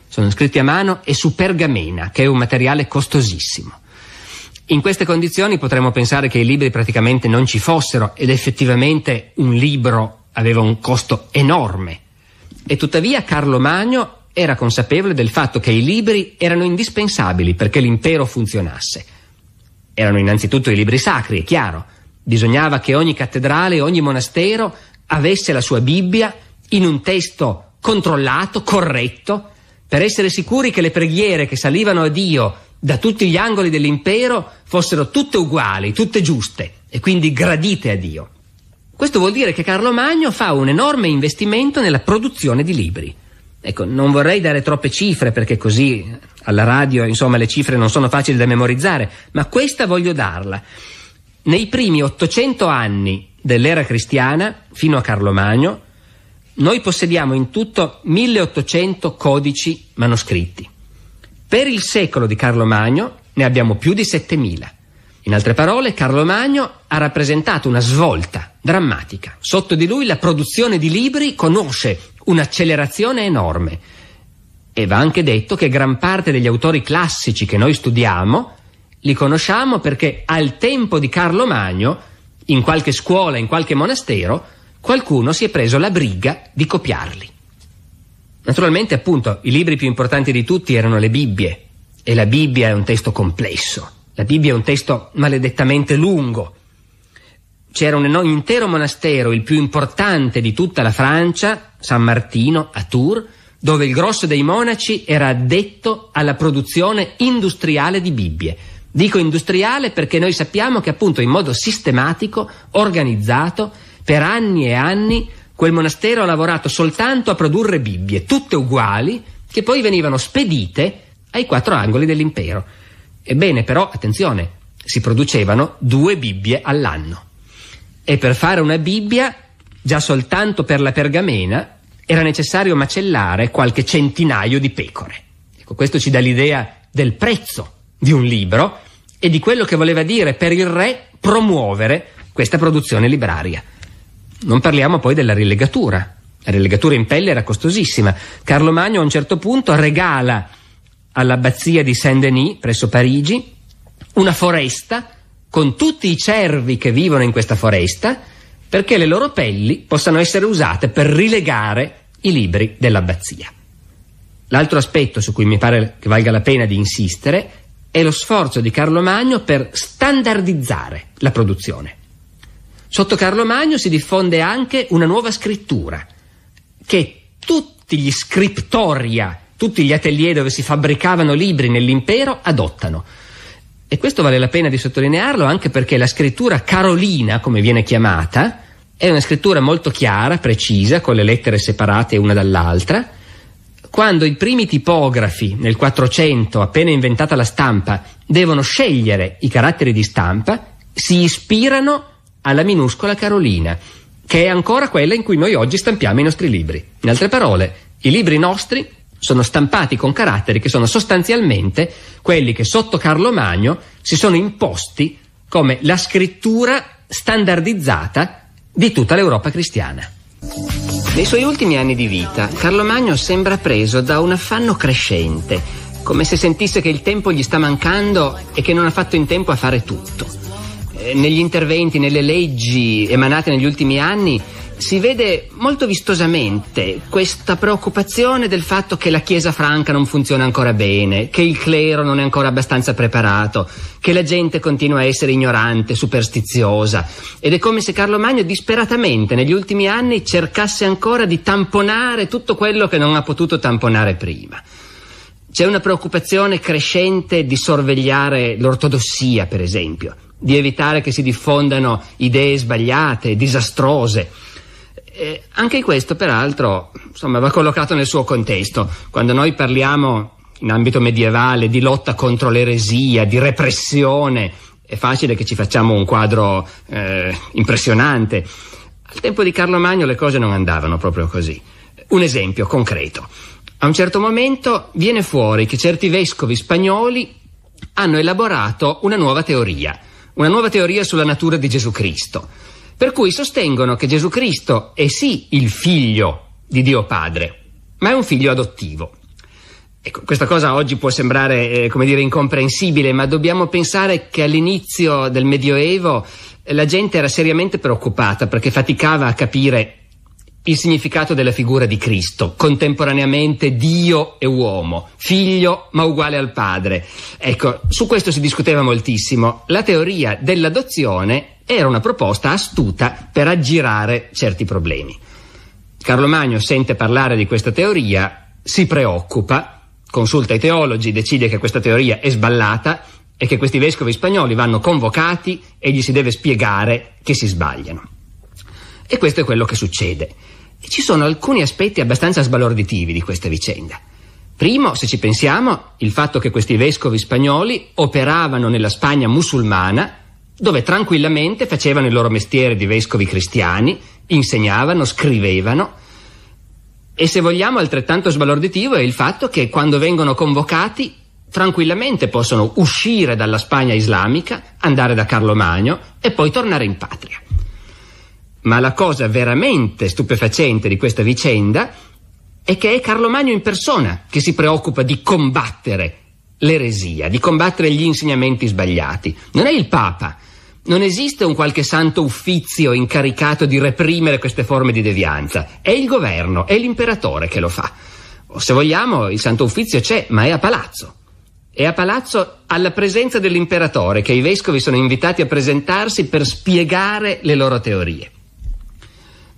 S1: Sono scritti a mano e su pergamena, che è un materiale costosissimo. In queste condizioni potremmo pensare che i libri praticamente non ci fossero ed effettivamente un libro aveva un costo enorme. E tuttavia Carlo Magno era consapevole del fatto che i libri erano indispensabili perché l'impero funzionasse. Erano innanzitutto i libri sacri, è chiaro. Bisognava che ogni cattedrale, ogni monastero avesse la sua Bibbia in un testo controllato, corretto, per essere sicuri che le preghiere che salivano a Dio da tutti gli angoli dell'impero fossero tutte uguali, tutte giuste e quindi gradite a Dio. Questo vuol dire che Carlo Magno fa un enorme investimento nella produzione di libri. Ecco, non vorrei dare troppe cifre perché così alla radio, insomma, le cifre non sono facili da memorizzare, ma questa voglio darla. Nei primi 800 anni dell'era cristiana, fino a Carlo Magno, noi possediamo in tutto 1800 codici manoscritti. Per il secolo di Carlo Magno ne abbiamo più di 7000. In altre parole, Carlo Magno ha rappresentato una svolta drammatica. Sotto di lui la produzione di libri conosce un'accelerazione enorme. E va anche detto che gran parte degli autori classici che noi studiamo li conosciamo perché al tempo di Carlo Magno, in qualche scuola, in qualche monastero, qualcuno si è preso la briga di copiarli. Naturalmente, appunto, i libri più importanti di tutti erano le Bibbie, e la Bibbia è un testo complesso. La Bibbia è un testo maledettamente lungo, c'era un intero monastero, il più importante di tutta la Francia, San Martino, a Tours, dove il grosso dei monaci era addetto alla produzione industriale di Bibbie. Dico industriale perché noi sappiamo che appunto in modo sistematico, organizzato, per anni e anni, quel monastero ha lavorato soltanto a produrre Bibbie, tutte uguali, che poi venivano spedite ai quattro angoli dell'impero. Ebbene però, attenzione, si producevano due Bibbie all'anno. E per fare una Bibbia, già soltanto per la pergamena, era necessario macellare qualche centinaio di pecore. Ecco, questo ci dà l'idea del prezzo di un libro e di quello che voleva dire per il re promuovere questa produzione libraria. Non parliamo poi della rilegatura. La rilegatura in pelle era costosissima. Carlo Magno a un certo punto regala all'abbazia di Saint-Denis, presso Parigi, una foresta con tutti i cervi che vivono in questa foresta perché le loro pelli possano essere usate per rilegare i libri dell'abbazia. L'altro aspetto su cui mi pare che valga la pena di insistere è lo sforzo di Carlo Magno per standardizzare la produzione. Sotto Carlo Magno si diffonde anche una nuova scrittura che tutti gli scriptoria, tutti gli atelier dove si fabbricavano libri nell'impero adottano. E questo vale la pena di sottolinearlo anche perché la scrittura carolina, come viene chiamata, è una scrittura molto chiara, precisa, con le lettere separate una dall'altra. Quando i primi tipografi nel 400, appena inventata la stampa, devono scegliere i caratteri di stampa, si ispirano alla minuscola carolina, che è ancora quella in cui noi oggi stampiamo i nostri libri. In altre parole, i libri nostri sono stampati con caratteri che sono sostanzialmente quelli che sotto Carlo Magno si sono imposti come la scrittura standardizzata di tutta l'Europa cristiana. Nei suoi ultimi anni di vita, Carlo Magno sembra preso da un affanno crescente, come se sentisse che il tempo gli sta mancando e che non ha fatto in tempo a fare tutto. Eh, negli interventi, nelle leggi emanate negli ultimi anni, si vede molto vistosamente questa preoccupazione del fatto che la Chiesa franca non funziona ancora bene, che il clero non è ancora abbastanza preparato, che la gente continua a essere ignorante, superstiziosa. Ed è come se Carlo Magno disperatamente negli ultimi anni cercasse ancora di tamponare tutto quello che non ha potuto tamponare prima. C'è una preoccupazione crescente di sorvegliare l'ortodossia, per esempio, di evitare che si diffondano idee sbagliate, disastrose. Eh, anche questo, peraltro, insomma, va collocato nel suo contesto. Quando noi parliamo in ambito medievale di lotta contro l'eresia, di repressione, è facile che ci facciamo un quadro eh, impressionante. Al tempo di Carlo Magno le cose non andavano proprio così. Un esempio concreto. A un certo momento viene fuori che certi vescovi spagnoli hanno elaborato una nuova teoria, una nuova teoria sulla natura di Gesù Cristo per cui sostengono che Gesù Cristo è sì il figlio di Dio Padre, ma è un figlio adottivo. Ecco, questa cosa oggi può sembrare, eh, come dire, incomprensibile, ma dobbiamo pensare che all'inizio del Medioevo la gente era seriamente preoccupata perché faticava a capire il significato della figura di Cristo, contemporaneamente Dio e uomo, figlio ma uguale al padre. Ecco, su questo si discuteva moltissimo. La teoria dell'adozione era una proposta astuta per aggirare certi problemi. Carlo Magno sente parlare di questa teoria, si preoccupa, consulta i teologi, decide che questa teoria è sballata e che questi vescovi spagnoli vanno convocati e gli si deve spiegare che si sbagliano. E questo è quello che succede. E ci sono alcuni aspetti abbastanza sbalorditivi di questa vicenda. Primo, se ci pensiamo, il fatto che questi vescovi spagnoli operavano nella Spagna musulmana, dove tranquillamente facevano il loro mestiere di vescovi cristiani, insegnavano, scrivevano. E se vogliamo, altrettanto sbalorditivo è il fatto che quando vengono convocati tranquillamente possono uscire dalla Spagna islamica, andare da Carlo Magno e poi tornare in patria. Ma la cosa veramente stupefacente di questa vicenda è che è Carlo Magno in persona che si preoccupa di combattere l'eresia, di combattere gli insegnamenti sbagliati. Non è il Papa. Non esiste un qualche santo uffizio incaricato di reprimere queste forme di devianza. È il governo, è l'imperatore che lo fa. O se vogliamo, il santo uffizio c'è, ma è a palazzo. È a palazzo alla presenza dell'imperatore che i vescovi sono invitati a presentarsi per spiegare le loro teorie.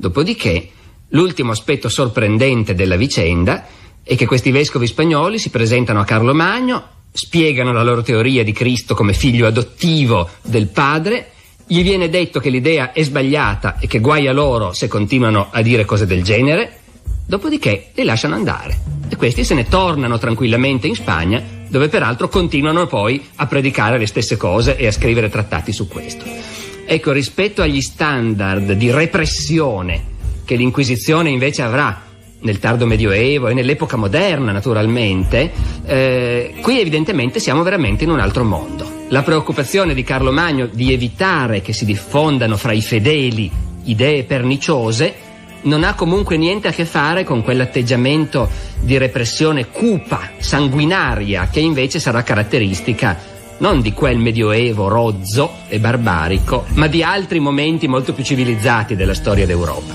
S1: Dopodiché, l'ultimo aspetto sorprendente della vicenda è che questi vescovi spagnoli si presentano a Carlo Magno, spiegano la loro teoria di Cristo come figlio adottivo del padre, gli viene detto che l'idea è sbagliata e che guai a loro se continuano a dire cose del genere, dopodiché li lasciano andare e questi se ne tornano tranquillamente in Spagna, dove peraltro continuano poi a predicare le stesse cose e a scrivere trattati su questo. Ecco, rispetto agli standard di repressione che l'Inquisizione invece avrà nel tardo medioevo e nell'epoca moderna naturalmente, eh, qui evidentemente siamo veramente in un altro mondo. La preoccupazione di Carlo Magno di evitare che si diffondano fra i fedeli idee perniciose non ha comunque niente a che fare con quell'atteggiamento di repressione cupa, sanguinaria, che invece sarà caratteristica non di quel medioevo rozzo e barbarico, ma di altri momenti molto più civilizzati della storia d'Europa.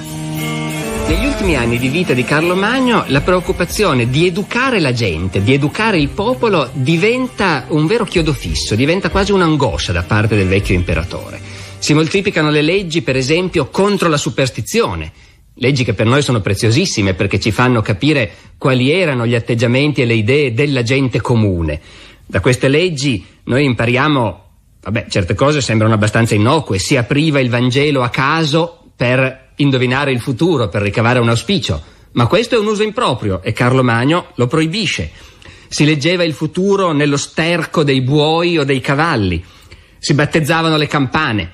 S1: Negli ultimi anni di vita di Carlo Magno la preoccupazione di educare la gente, di educare il popolo, diventa un vero chiodo fisso, diventa quasi un'angoscia da parte del vecchio imperatore. Si moltiplicano le leggi, per esempio, contro la superstizione, leggi che per noi sono preziosissime perché ci fanno capire quali erano gli atteggiamenti e le idee della gente comune. Da queste leggi noi impariamo, vabbè, certe cose sembrano abbastanza innocue, si apriva il Vangelo a caso per indovinare il futuro, per ricavare un auspicio, ma questo è un uso improprio e Carlo Magno lo proibisce. Si leggeva il futuro nello sterco dei buoi o dei cavalli, si battezzavano le campane,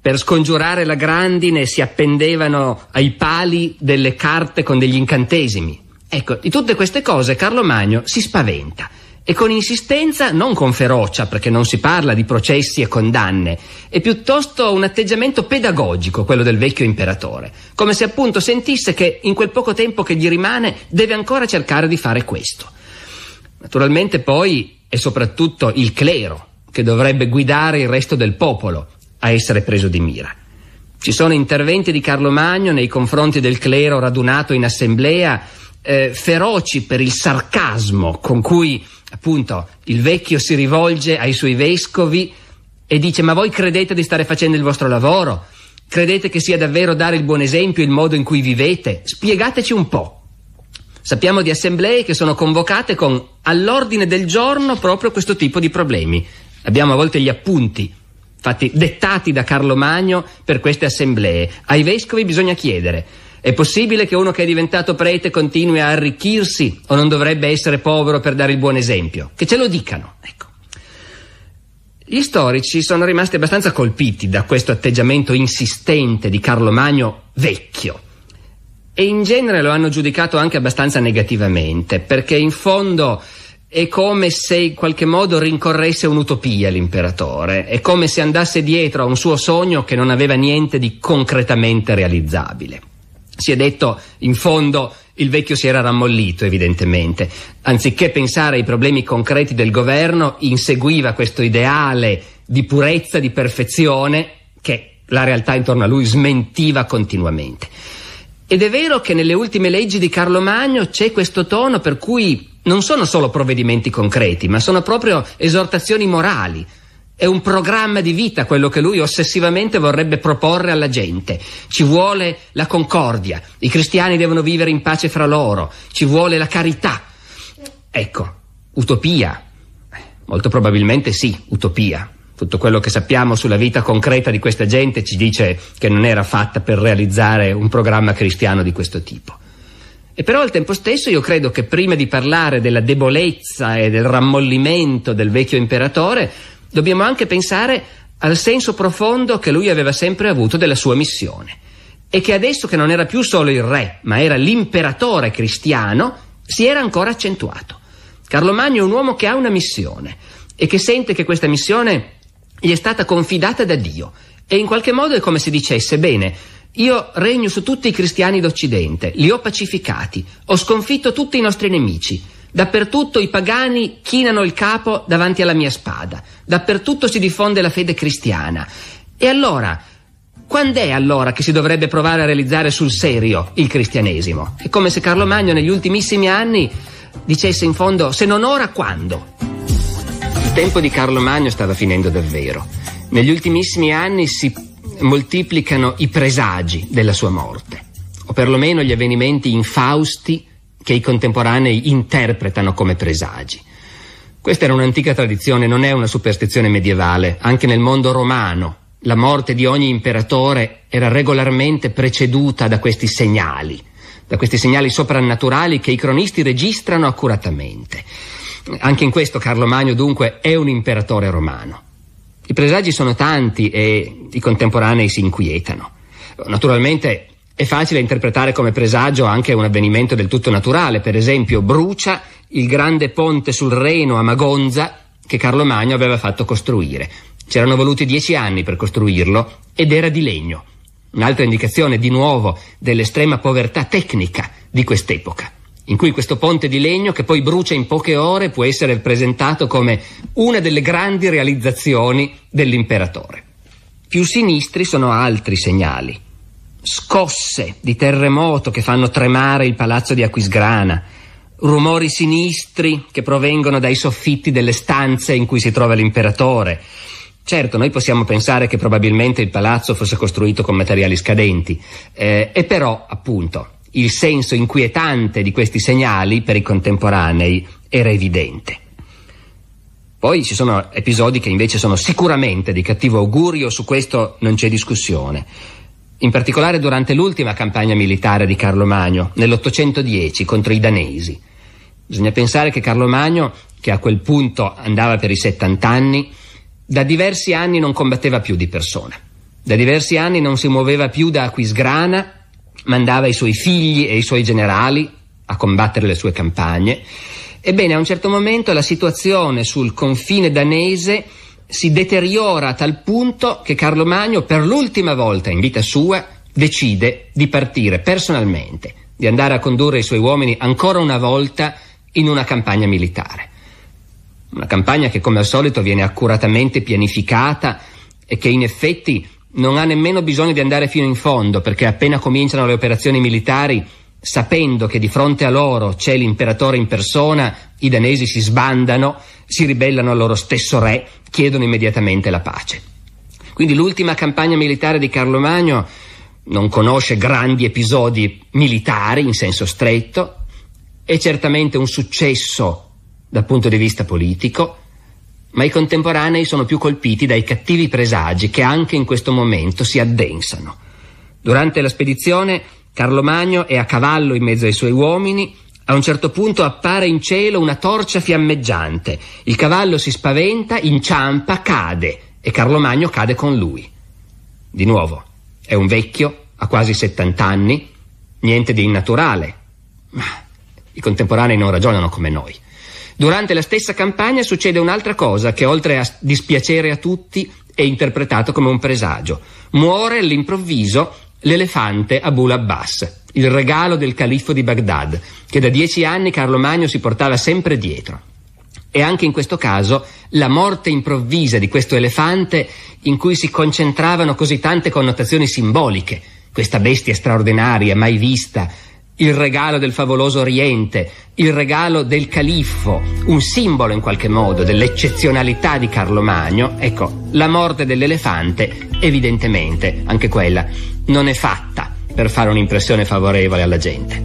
S1: per scongiurare la grandine si appendevano ai pali delle carte con degli incantesimi. Ecco, di tutte queste cose Carlo Magno si spaventa e con insistenza, non con ferocia, perché non si parla di processi e condanne, è piuttosto un atteggiamento pedagogico quello del vecchio imperatore, come se appunto sentisse che in quel poco tempo che gli rimane deve ancora cercare di fare questo. Naturalmente poi è soprattutto il clero che dovrebbe guidare il resto del popolo a essere preso di mira. Ci sono interventi di Carlo Magno nei confronti del clero radunato in assemblea, eh, feroci per il sarcasmo con cui appunto il vecchio si rivolge ai suoi vescovi e dice ma voi credete di stare facendo il vostro lavoro? Credete che sia davvero dare il buon esempio il modo in cui vivete? Spiegateci un po'. Sappiamo di assemblee che sono convocate con all'ordine del giorno proprio questo tipo di problemi. Abbiamo a volte gli appunti fatti dettati da Carlo Magno per queste assemblee. Ai vescovi bisogna chiedere è possibile che uno che è diventato prete continui a arricchirsi o non dovrebbe essere povero per dare il buon esempio? Che ce lo dicano, ecco. Gli storici sono rimasti abbastanza colpiti da questo atteggiamento insistente di Carlo Magno vecchio e in genere lo hanno giudicato anche abbastanza negativamente perché in fondo è come se in qualche modo rincorresse un'utopia l'imperatore, è come se andasse dietro a un suo sogno che non aveva niente di concretamente realizzabile. Si è detto in fondo il vecchio si era rammollito evidentemente, anziché pensare ai problemi concreti del governo inseguiva questo ideale di purezza, di perfezione che la realtà intorno a lui smentiva continuamente. Ed è vero che nelle ultime leggi di Carlo Magno c'è questo tono per cui non sono solo provvedimenti concreti, ma sono proprio esortazioni morali. È un programma di vita quello che lui ossessivamente vorrebbe proporre alla gente. Ci vuole la concordia, i cristiani devono vivere in pace fra loro, ci vuole la carità. Ecco, utopia. Eh, molto probabilmente sì, utopia. Tutto quello che sappiamo sulla vita concreta di questa gente ci dice che non era fatta per realizzare un programma cristiano di questo tipo. E però al tempo stesso io credo che prima di parlare della debolezza e del rammollimento del vecchio imperatore, dobbiamo anche pensare al senso profondo che lui aveva sempre avuto della sua missione e che adesso che non era più solo il re, ma era l'imperatore cristiano, si era ancora accentuato. Carlo Magno è un uomo che ha una missione e che sente che questa missione gli è stata confidata da Dio e in qualche modo è come se dicesse bene, io regno su tutti i cristiani d'Occidente, li ho pacificati, ho sconfitto tutti i nostri nemici, Dappertutto i pagani chinano il capo davanti alla mia spada, dappertutto si diffonde la fede cristiana. E allora, quando è allora che si dovrebbe provare a realizzare sul serio il cristianesimo? È come se Carlo Magno negli ultimissimi anni dicesse in fondo se non ora quando? Il tempo di Carlo Magno stava finendo davvero. Negli ultimissimi anni si moltiplicano i presagi della sua morte, o perlomeno gli avvenimenti infausti che i contemporanei interpretano come presagi. Questa era un'antica tradizione, non è una superstizione medievale, anche nel mondo romano. La morte di ogni imperatore era regolarmente preceduta da questi segnali, da questi segnali soprannaturali che i cronisti registrano accuratamente. Anche in questo Carlo Magno dunque è un imperatore romano. I presagi sono tanti e i contemporanei si inquietano. Naturalmente è facile interpretare come presagio anche un avvenimento del tutto naturale, per esempio brucia il grande ponte sul Reno a Magonza che Carlo Magno aveva fatto costruire. C'erano voluti dieci anni per costruirlo ed era di legno. Un'altra indicazione di nuovo dell'estrema povertà tecnica di quest'epoca, in cui questo ponte di legno che poi brucia in poche ore può essere presentato come una delle grandi realizzazioni dell'imperatore. Più sinistri sono altri segnali scosse di terremoto che fanno tremare il palazzo di Aquisgrana, rumori sinistri che provengono dai soffitti delle stanze in cui si trova l'imperatore. Certo, noi possiamo pensare che probabilmente il palazzo fosse costruito con materiali scadenti, eh, e però, appunto, il senso inquietante di questi segnali per i contemporanei era evidente. Poi ci sono episodi che invece sono sicuramente di cattivo augurio, su questo non c'è discussione in particolare durante l'ultima campagna militare di Carlo Magno, nell'810, contro i danesi. Bisogna pensare che Carlo Magno, che a quel punto andava per i 70 anni, da diversi anni non combatteva più di persona. Da diversi anni non si muoveva più da Aquisgrana, mandava i suoi figli e i suoi generali a combattere le sue campagne. Ebbene, a un certo momento la situazione sul confine danese si deteriora a tal punto che Carlo Magno per l'ultima volta in vita sua decide di partire personalmente, di andare a condurre i suoi uomini ancora una volta in una campagna militare. Una campagna che come al solito viene accuratamente pianificata e che in effetti non ha nemmeno bisogno di andare fino in fondo, perché appena cominciano le operazioni militari, sapendo che di fronte a loro c'è l'imperatore in persona, i danesi si sbandano si ribellano al loro stesso re, chiedono immediatamente la pace. Quindi l'ultima campagna militare di Carlo Magno non conosce grandi episodi militari in senso stretto, è certamente un successo dal punto di vista politico, ma i contemporanei sono più colpiti dai cattivi presagi che anche in questo momento si addensano. Durante la spedizione Carlo Magno è a cavallo in mezzo ai suoi uomini, a un certo punto appare in cielo una torcia fiammeggiante. Il cavallo si spaventa, inciampa, cade e Carlo Magno cade con lui. Di nuovo, è un vecchio, ha quasi 70 anni, niente di innaturale. Ma i contemporanei non ragionano come noi. Durante la stessa campagna succede un'altra cosa che oltre a dispiacere a tutti è interpretata come un presagio. Muore all'improvviso l'elefante Abul Abbas, il regalo del califfo di Baghdad, che da dieci anni Carlo Magno si portava sempre dietro. E anche in questo caso la morte improvvisa di questo elefante in cui si concentravano così tante connotazioni simboliche, questa bestia straordinaria, mai vista, il regalo del favoloso Oriente, il regalo del califfo, un simbolo in qualche modo dell'eccezionalità di Carlo Magno, ecco, la morte dell'elefante evidentemente anche quella non è fatta per fare un'impressione favorevole alla gente.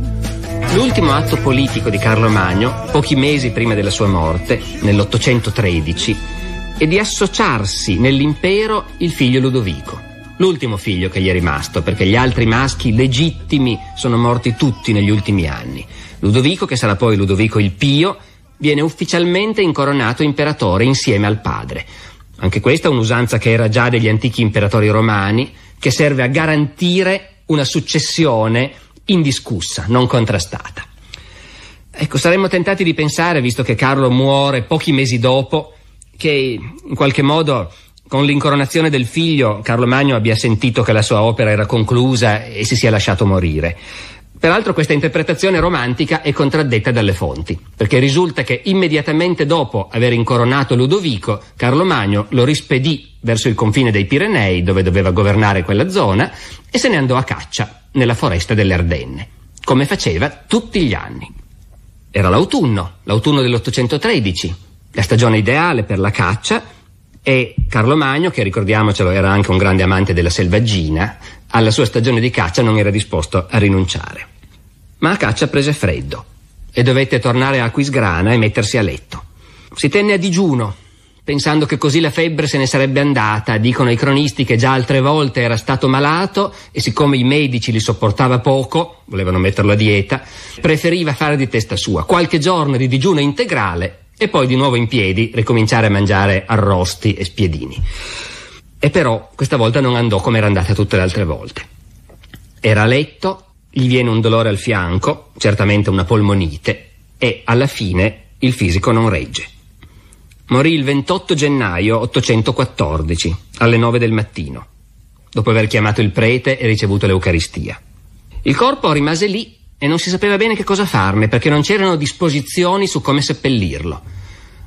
S1: L'ultimo atto politico di Carlo Magno, pochi mesi prima della sua morte, nell'813, è di associarsi nell'impero il figlio Ludovico, l'ultimo figlio che gli è rimasto, perché gli altri maschi legittimi sono morti tutti negli ultimi anni. Ludovico, che sarà poi Ludovico il Pio, viene ufficialmente incoronato imperatore insieme al padre. Anche questa è un'usanza che era già degli antichi imperatori romani, che serve a garantire una successione indiscussa, non contrastata. Ecco, saremmo tentati di pensare, visto che Carlo muore pochi mesi dopo, che in qualche modo con l'incoronazione del figlio Carlo Magno abbia sentito che la sua opera era conclusa e si sia lasciato morire. Peraltro questa interpretazione romantica è contraddetta dalle fonti, perché risulta che immediatamente dopo aver incoronato Ludovico, Carlo Magno lo rispedì verso il confine dei Pirenei, dove doveva governare quella zona, e se ne andò a caccia nella foresta delle Ardenne, come faceva tutti gli anni. Era l'autunno, l'autunno dell'813, la stagione ideale per la caccia, e Carlo Magno, che ricordiamocelo era anche un grande amante della selvaggina, alla sua stagione di caccia non era disposto a rinunciare. Ma a caccia prese freddo e dovette tornare a Quisgrana e mettersi a letto. Si tenne a digiuno, pensando che così la febbre se ne sarebbe andata. Dicono i cronisti che già altre volte era stato malato e siccome i medici li sopportava poco, volevano metterlo a dieta, preferiva fare di testa sua qualche giorno di digiuno integrale e poi di nuovo in piedi ricominciare a mangiare arrosti e spiedini. E però questa volta non andò come era andata tutte le altre volte. Era a letto, gli viene un dolore al fianco, certamente una polmonite, e alla fine il fisico non regge. Morì il 28 gennaio 814, alle 9 del mattino, dopo aver chiamato il prete e ricevuto l'Eucaristia. Il corpo rimase lì e non si sapeva bene che cosa farne, perché non c'erano disposizioni su come seppellirlo.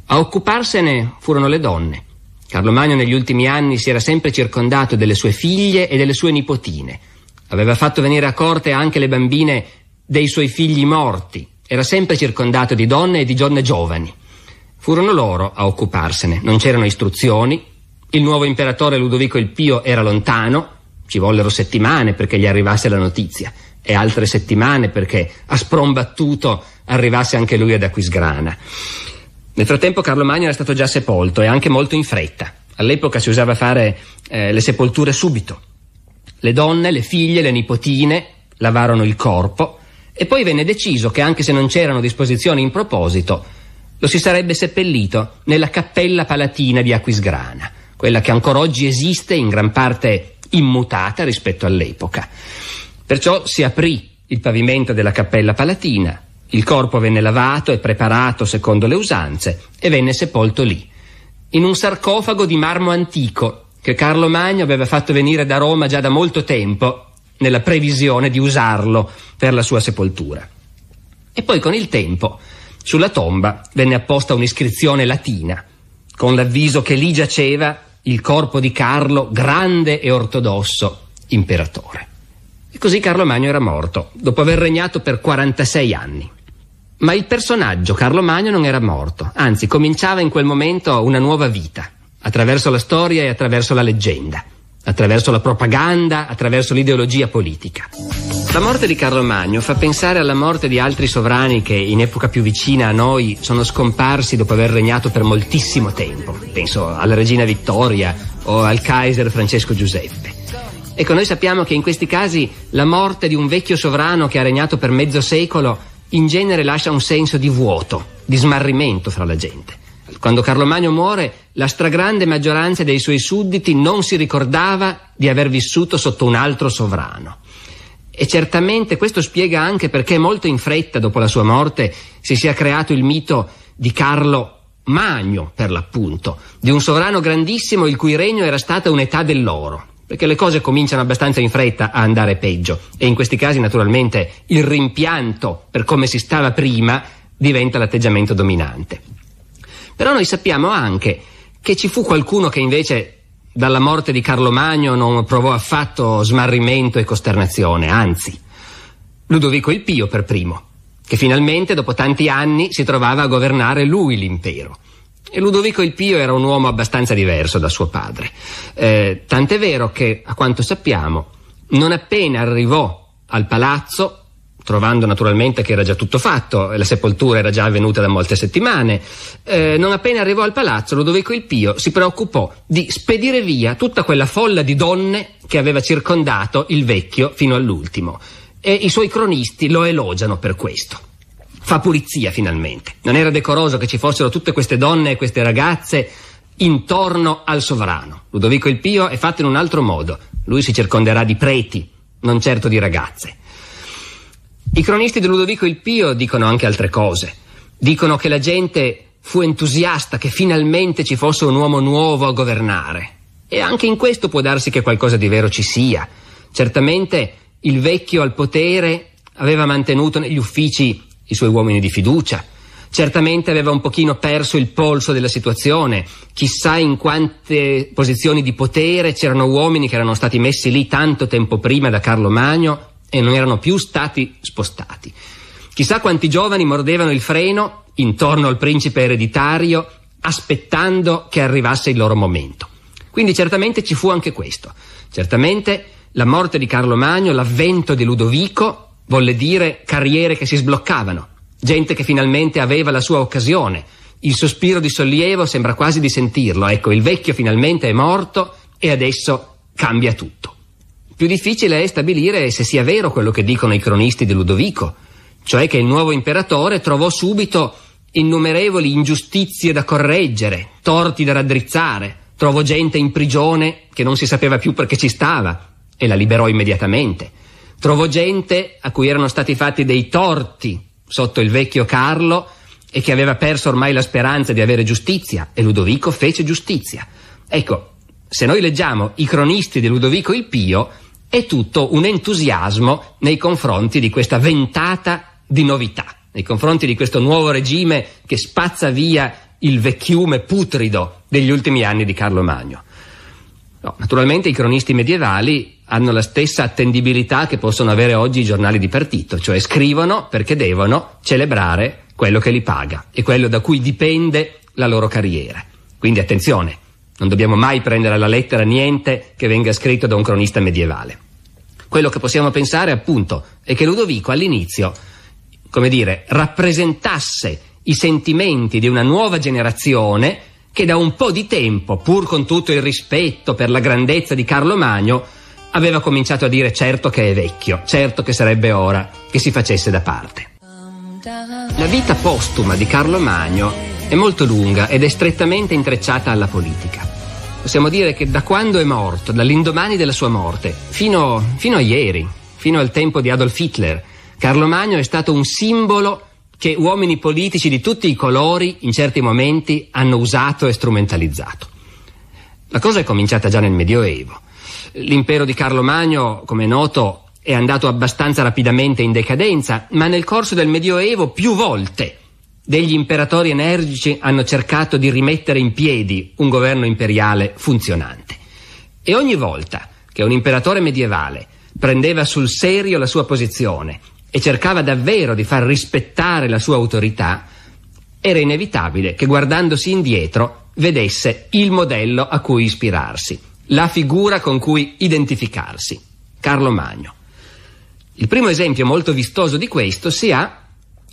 S1: A occuparsene furono le donne. Carlo Magno negli ultimi anni si era sempre circondato delle sue figlie e delle sue nipotine. Aveva fatto venire a corte anche le bambine dei suoi figli morti. Era sempre circondato di donne e di donne giovani. Furono loro a occuparsene. Non c'erano istruzioni. Il nuovo imperatore Ludovico il Pio era lontano. Ci vollero settimane perché gli arrivasse la notizia e altre settimane perché a sprombattuto arrivasse anche lui ad Aquisgrana. Nel frattempo Carlo Magno era stato già sepolto e anche molto in fretta. All'epoca si usava fare eh, le sepolture subito. Le donne, le figlie, le nipotine lavarono il corpo e poi venne deciso che anche se non c'erano disposizioni in proposito, lo si sarebbe seppellito nella cappella palatina di Aquisgrana, quella che ancora oggi esiste in gran parte immutata rispetto all'epoca. Perciò si aprì il pavimento della cappella palatina, il corpo venne lavato e preparato secondo le usanze e venne sepolto lì, in un sarcofago di marmo antico che Carlo Magno aveva fatto venire da Roma già da molto tempo, nella previsione di usarlo per la sua sepoltura. E poi con il tempo, sulla tomba venne apposta un'iscrizione latina, con l'avviso che lì giaceva il corpo di Carlo, grande e ortodosso, imperatore. E così Carlo Magno era morto, dopo aver regnato per 46 anni. Ma il personaggio Carlo Magno non era morto, anzi cominciava in quel momento una nuova vita, attraverso la storia e attraverso la leggenda, attraverso la propaganda, attraverso l'ideologia politica. La morte di Carlo Magno fa pensare alla morte di altri sovrani che in epoca più vicina a noi sono scomparsi dopo aver regnato per moltissimo tempo. Penso alla regina Vittoria o al Kaiser Francesco Giuseppe. Ecco, noi sappiamo che in questi casi la morte di un vecchio sovrano che ha regnato per mezzo secolo in genere lascia un senso di vuoto, di smarrimento fra la gente. Quando Carlo Magno muore, la stragrande maggioranza dei suoi sudditi non si ricordava di aver vissuto sotto un altro sovrano. E certamente questo spiega anche perché molto in fretta dopo la sua morte si sia creato il mito di Carlo Magno, per l'appunto, di un sovrano grandissimo il cui regno era stata un'età dell'oro, perché le cose cominciano abbastanza in fretta a andare peggio e in questi casi naturalmente il rimpianto per come si stava prima diventa l'atteggiamento dominante. Però noi sappiamo anche che ci fu qualcuno che invece dalla morte di Carlo Magno non provò affatto smarrimento e costernazione, anzi, Ludovico il Pio per primo, che finalmente dopo tanti anni si trovava a governare lui l'impero. E Ludovico il Pio era un uomo abbastanza diverso da suo padre. Eh, tant'è vero che, a quanto sappiamo, non appena arrivò al palazzo, trovando naturalmente che era già tutto fatto, la sepoltura era già avvenuta da molte settimane, eh, non appena arrivò al palazzo Ludovico il Pio si preoccupò di spedire via tutta quella folla di donne che aveva circondato il vecchio fino all'ultimo e i suoi cronisti lo elogiano per questo. Fa pulizia finalmente. Non era decoroso che ci fossero tutte queste donne e queste ragazze intorno al sovrano. Ludovico il Pio è fatto in un altro modo. Lui si circonderà di preti, non certo di ragazze. I cronisti di Ludovico il Pio dicono anche altre cose. Dicono che la gente fu entusiasta che finalmente ci fosse un uomo nuovo a governare. E anche in questo può darsi che qualcosa di vero ci sia. Certamente il vecchio al potere aveva mantenuto negli uffici i suoi uomini di fiducia. Certamente aveva un pochino perso il polso della situazione, chissà in quante posizioni di potere c'erano uomini che erano stati messi lì tanto tempo prima da Carlo Magno e non erano più stati spostati. Chissà quanti giovani mordevano il freno intorno al principe ereditario aspettando che arrivasse il loro momento. Quindi certamente ci fu anche questo. Certamente la morte di Carlo Magno, l'avvento di Ludovico Volle dire carriere che si sbloccavano, gente che finalmente aveva la sua occasione. Il sospiro di sollievo sembra quasi di sentirlo. Ecco, il vecchio finalmente è morto e adesso cambia tutto. Più difficile è stabilire se sia vero quello che dicono i cronisti di Ludovico, cioè che il nuovo imperatore trovò subito innumerevoli ingiustizie da correggere, torti da raddrizzare, trovò gente in prigione che non si sapeva più perché ci stava e la liberò immediatamente. Trovò gente a cui erano stati fatti dei torti sotto il vecchio Carlo e che aveva perso ormai la speranza di avere giustizia e Ludovico fece giustizia. Ecco, se noi leggiamo i cronisti di Ludovico il Pio, è tutto un entusiasmo nei confronti di questa ventata di novità, nei confronti di questo nuovo regime che spazza via il vecchiume putrido degli ultimi anni di Carlo Magno. No, naturalmente i cronisti medievali hanno la stessa attendibilità che possono avere oggi i giornali di partito, cioè scrivono perché devono celebrare quello che li paga e quello da cui dipende la loro carriera. Quindi attenzione, non dobbiamo mai prendere alla lettera niente che venga scritto da un cronista medievale. Quello che possiamo pensare, appunto, è che Ludovico all'inizio, come dire, rappresentasse i sentimenti di una nuova generazione che da un po' di tempo, pur con tutto il rispetto per la grandezza di Carlo Magno, aveva cominciato a dire certo che è vecchio, certo che sarebbe ora che si facesse da parte. La vita postuma di Carlo Magno è molto lunga ed è strettamente intrecciata alla politica. Possiamo dire che da quando è morto, dall'indomani della sua morte, fino, fino a ieri, fino al tempo di Adolf Hitler, Carlo Magno è stato un simbolo che uomini politici di tutti i colori in certi momenti hanno usato e strumentalizzato. La cosa è cominciata già nel Medioevo. L'impero di Carlo Magno, come è noto, è andato abbastanza rapidamente in decadenza, ma nel corso del Medioevo più volte degli imperatori energici hanno cercato di rimettere in piedi un governo imperiale funzionante. E ogni volta che un imperatore medievale prendeva sul serio la sua posizione e cercava davvero di far rispettare la sua autorità, era inevitabile che guardandosi indietro vedesse il modello a cui ispirarsi la figura con cui identificarsi, Carlo Magno. Il primo esempio molto vistoso di questo si ha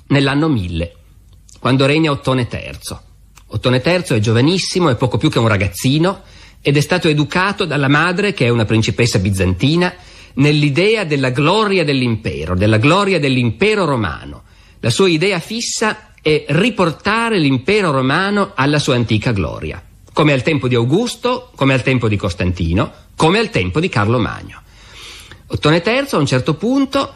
S1: nell'anno 1000, quando regna Ottone III. Ottone III è giovanissimo, è poco più che un ragazzino ed è stato educato dalla madre, che è una principessa bizantina, nell'idea della gloria dell'impero, della gloria dell'impero romano. La sua idea fissa è riportare l'impero romano alla sua antica gloria come al tempo di Augusto, come al tempo di Costantino, come al tempo di Carlo Magno. Ottone III a un certo punto,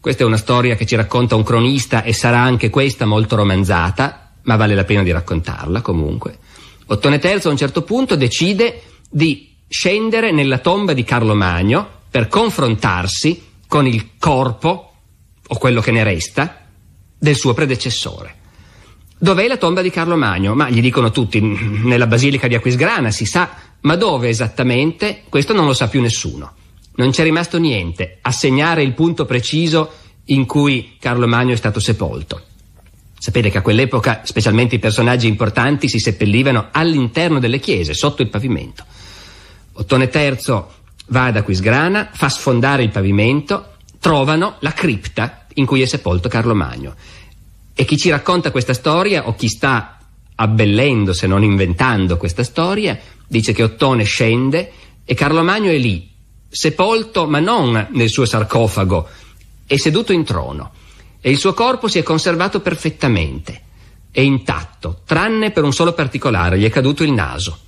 S1: questa è una storia che ci racconta un cronista e sarà anche questa molto romanzata, ma vale la pena di raccontarla comunque. Ottone III a un certo punto decide di scendere nella tomba di Carlo Magno per confrontarsi con il corpo, o quello che ne resta, del suo predecessore dov'è la tomba di Carlo Magno? Ma gli dicono tutti, nella basilica di Aquisgrana si sa, ma dove esattamente? Questo non lo sa più nessuno. Non c'è rimasto niente a segnare il punto preciso in cui Carlo Magno è stato sepolto. Sapete che a quell'epoca specialmente i personaggi importanti si seppellivano all'interno delle chiese, sotto il pavimento. Ottone III va ad Aquisgrana, fa sfondare il pavimento, trovano la cripta in cui è sepolto Carlo Magno. E chi ci racconta questa storia, o chi sta abbellendo, se non inventando questa storia, dice che Ottone scende e Carlo Magno è lì, sepolto ma non nel suo sarcofago, è seduto in trono e il suo corpo si è conservato perfettamente, è intatto, tranne per un solo particolare, gli è caduto il naso.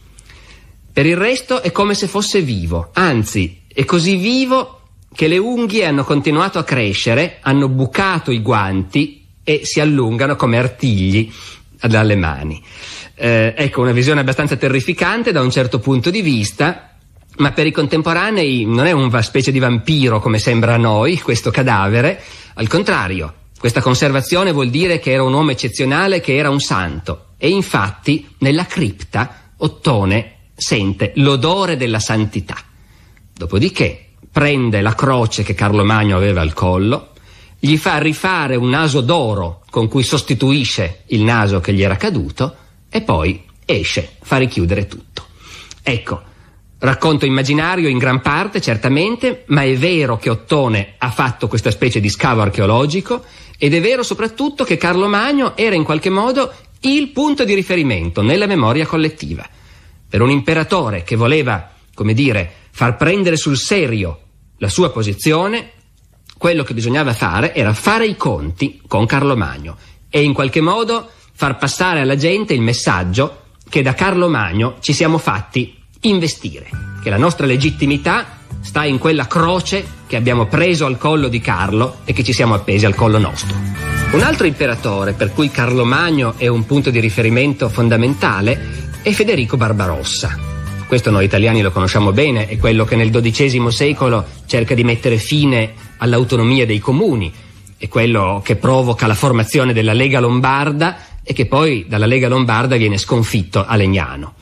S1: Per il resto è come se fosse vivo, anzi è così vivo che le unghie hanno continuato a crescere, hanno bucato i guanti e si allungano come artigli dalle mani. Eh, ecco, una visione abbastanza terrificante da un certo punto di vista, ma per i contemporanei non è una specie di vampiro come sembra a noi, questo cadavere, al contrario, questa conservazione vuol dire che era un uomo eccezionale, che era un santo. E infatti nella cripta Ottone sente l'odore della santità. Dopodiché prende la croce che Carlo Magno aveva al collo, gli fa rifare un naso d'oro con cui sostituisce il naso che gli era caduto e poi esce, fa richiudere tutto. Ecco, racconto immaginario in gran parte, certamente, ma è vero che Ottone ha fatto questa specie di scavo archeologico ed è vero soprattutto che Carlo Magno era in qualche modo il punto di riferimento nella memoria collettiva. Per un imperatore che voleva, come dire, far prendere sul serio la sua posizione, quello che bisognava fare era fare i conti con Carlo Magno e in qualche modo far passare alla gente il messaggio che da Carlo Magno ci siamo fatti investire, che la nostra legittimità sta in quella croce che abbiamo preso al collo di Carlo e che ci siamo appesi al collo nostro. Un altro imperatore per cui Carlo Magno è un punto di riferimento fondamentale è Federico Barbarossa. Questo noi italiani lo conosciamo bene, è quello che nel XII secolo cerca di mettere fine all'autonomia dei comuni, è quello che provoca la formazione della Lega Lombarda e che poi dalla Lega Lombarda viene sconfitto a Legnano.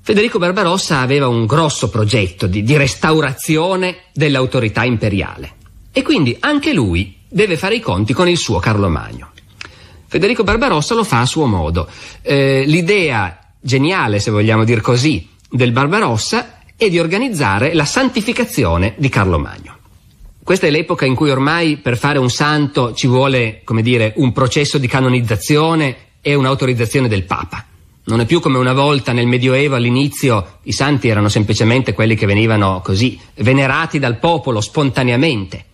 S1: Federico Barbarossa aveva un grosso progetto di, di restaurazione dell'autorità imperiale e quindi anche lui deve fare i conti con il suo Carlo Magno. Federico Barbarossa lo fa a suo modo. Eh, l'idea geniale, se vogliamo dire così, del Barbarossa è di organizzare la santificazione di Carlo Magno. Questa è l'epoca in cui ormai per fare un santo ci vuole, come dire, un processo di canonizzazione e un'autorizzazione del Papa. Non è più come una volta nel Medioevo all'inizio i santi erano semplicemente quelli che venivano così venerati dal popolo spontaneamente.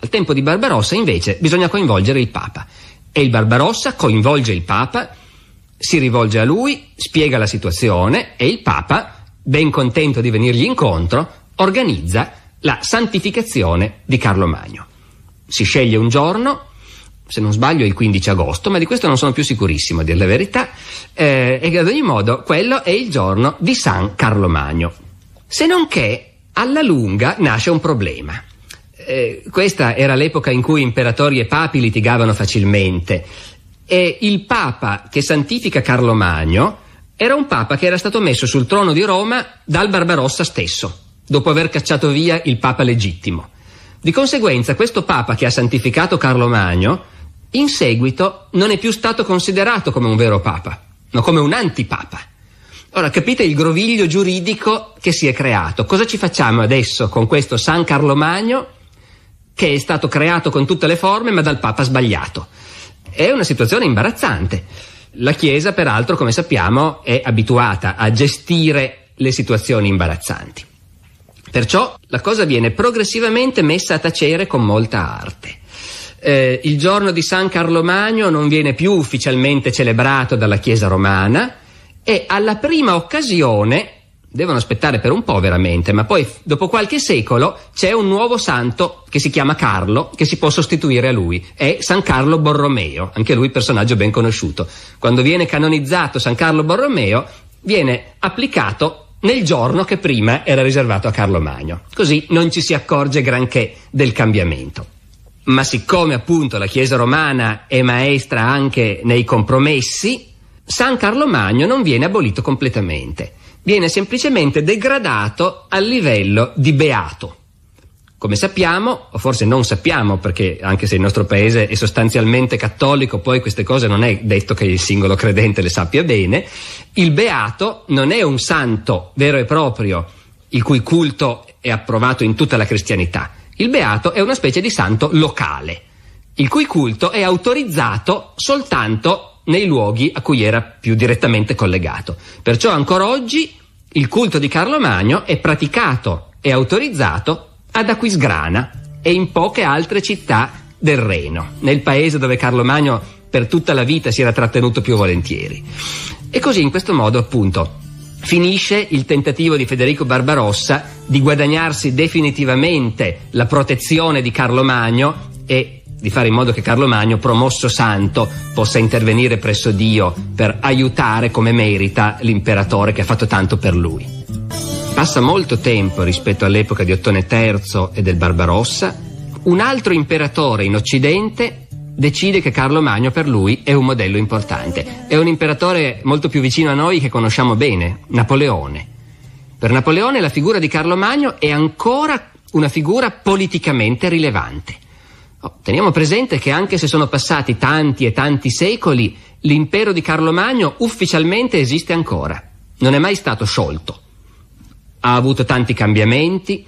S1: Al tempo di Barbarossa invece bisogna coinvolgere il Papa e il Barbarossa coinvolge il Papa, si rivolge a lui, spiega la situazione e il Papa, ben contento di venirgli incontro, organizza la santificazione di Carlo Magno. Si sceglie un giorno, se non sbaglio il 15 agosto, ma di questo non sono più sicurissimo a dire la verità, eh, e ad ogni modo quello è il giorno di San Carlo Magno. Se non che alla lunga nasce un problema. Eh, questa era l'epoca in cui imperatori e papi litigavano facilmente e il papa che santifica Carlo Magno era un papa che era stato messo sul trono di Roma dal Barbarossa stesso dopo aver cacciato via il Papa legittimo. Di conseguenza questo Papa che ha santificato Carlo Magno, in seguito non è più stato considerato come un vero Papa, ma come un antipapa. Ora capite il groviglio giuridico che si è creato. Cosa ci facciamo adesso con questo San Carlo Magno che è stato creato con tutte le forme ma dal Papa sbagliato? È una situazione imbarazzante. La Chiesa, peraltro, come sappiamo, è abituata a gestire le situazioni imbarazzanti. Perciò la cosa viene progressivamente messa a tacere con molta arte. Eh, il giorno di San Carlo Magno non viene più ufficialmente celebrato dalla Chiesa romana e alla prima occasione, devono aspettare per un po' veramente, ma poi dopo qualche secolo c'è un nuovo santo che si chiama Carlo, che si può sostituire a lui, è San Carlo Borromeo, anche lui personaggio ben conosciuto. Quando viene canonizzato San Carlo Borromeo viene applicato nel giorno che prima era riservato a Carlo Magno. Così non ci si accorge granché del cambiamento. Ma siccome appunto la Chiesa romana è maestra anche nei compromessi, San Carlo Magno non viene abolito completamente, viene semplicemente degradato al livello di beato. Come sappiamo, o forse non sappiamo, perché anche se il nostro paese è sostanzialmente cattolico, poi queste cose non è detto che il singolo credente le sappia bene, il beato non è un santo vero e proprio, il cui culto è approvato in tutta la cristianità. Il beato è una specie di santo locale, il cui culto è autorizzato soltanto nei luoghi a cui era più direttamente collegato. Perciò ancora oggi il culto di Carlo Magno è praticato e autorizzato ad Aquisgrana e in poche altre città del Reno, nel paese dove Carlo Magno per tutta la vita si era trattenuto più volentieri. E così in questo modo appunto finisce il tentativo di Federico Barbarossa di guadagnarsi definitivamente la protezione di Carlo Magno e di fare in modo che Carlo Magno, promosso santo, possa intervenire presso Dio per aiutare come merita l'imperatore che ha fatto tanto per lui passa molto tempo rispetto all'epoca di Ottone III e del Barbarossa, un altro imperatore in Occidente decide che Carlo Magno per lui è un modello importante. È un imperatore molto più vicino a noi che conosciamo bene, Napoleone. Per Napoleone la figura di Carlo Magno è ancora una figura politicamente rilevante. Oh, teniamo presente che anche se sono passati tanti e tanti secoli, l'impero di Carlo Magno ufficialmente esiste ancora. Non è mai stato sciolto ha avuto tanti cambiamenti,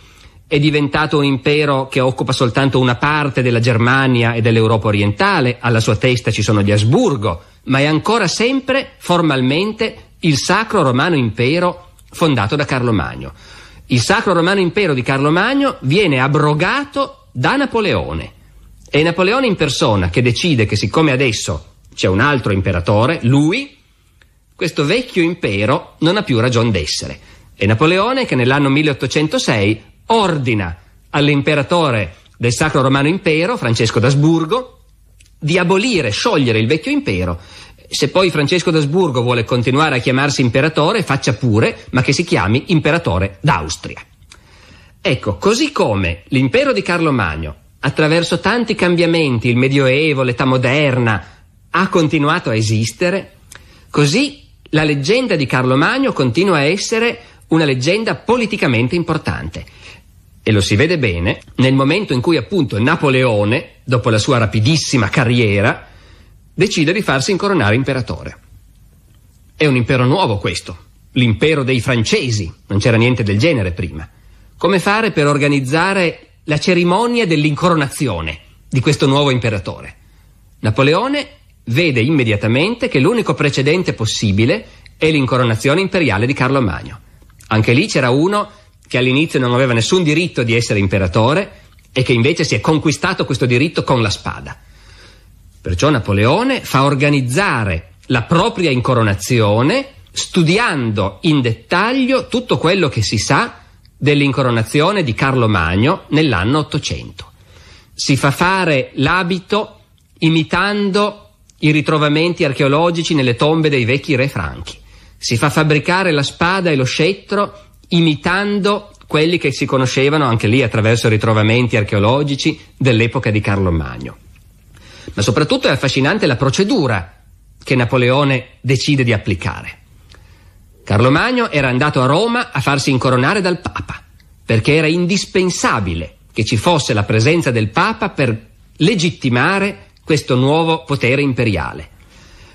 S1: è diventato un impero che occupa soltanto una parte della Germania e dell'Europa orientale, alla sua testa ci sono gli Asburgo, ma è ancora sempre formalmente il Sacro Romano Impero fondato da Carlo Magno. Il Sacro Romano Impero di Carlo Magno viene abrogato da Napoleone. È Napoleone in persona che decide che siccome adesso c'è un altro imperatore, lui, questo vecchio impero non ha più ragion d'essere. È Napoleone che nell'anno 1806 ordina all'imperatore del Sacro Romano Impero, Francesco d'Asburgo, di abolire, sciogliere il vecchio impero. Se poi Francesco d'Asburgo vuole continuare a chiamarsi imperatore, faccia pure, ma che si chiami imperatore d'Austria. Ecco, così come l'impero di Carlo Magno, attraverso tanti cambiamenti, il Medioevo, l'età moderna, ha continuato a esistere, così la leggenda di Carlo Magno continua a essere una leggenda politicamente importante. E lo si vede bene nel momento in cui appunto Napoleone, dopo la sua rapidissima carriera, decide di farsi incoronare imperatore. È un impero nuovo questo, l'impero dei francesi, non c'era niente del genere prima. Come fare per organizzare la cerimonia dell'incoronazione di questo nuovo imperatore? Napoleone vede immediatamente che l'unico precedente possibile è l'incoronazione imperiale di Carlo Magno. Anche lì c'era uno che all'inizio non aveva nessun diritto di essere imperatore e che invece si è conquistato questo diritto con la spada. Perciò Napoleone fa organizzare la propria incoronazione studiando in dettaglio tutto quello che si sa dell'incoronazione di Carlo Magno nell'anno 800. Si fa fare l'abito imitando i ritrovamenti archeologici nelle tombe dei vecchi re franchi. Si fa fabbricare la spada e lo scettro imitando quelli che si conoscevano anche lì attraverso ritrovamenti archeologici dell'epoca di Carlo Magno. Ma soprattutto è affascinante la procedura che Napoleone decide di applicare. Carlo Magno era andato a Roma a farsi incoronare dal Papa, perché era indispensabile che ci fosse la presenza del Papa per legittimare questo nuovo potere imperiale.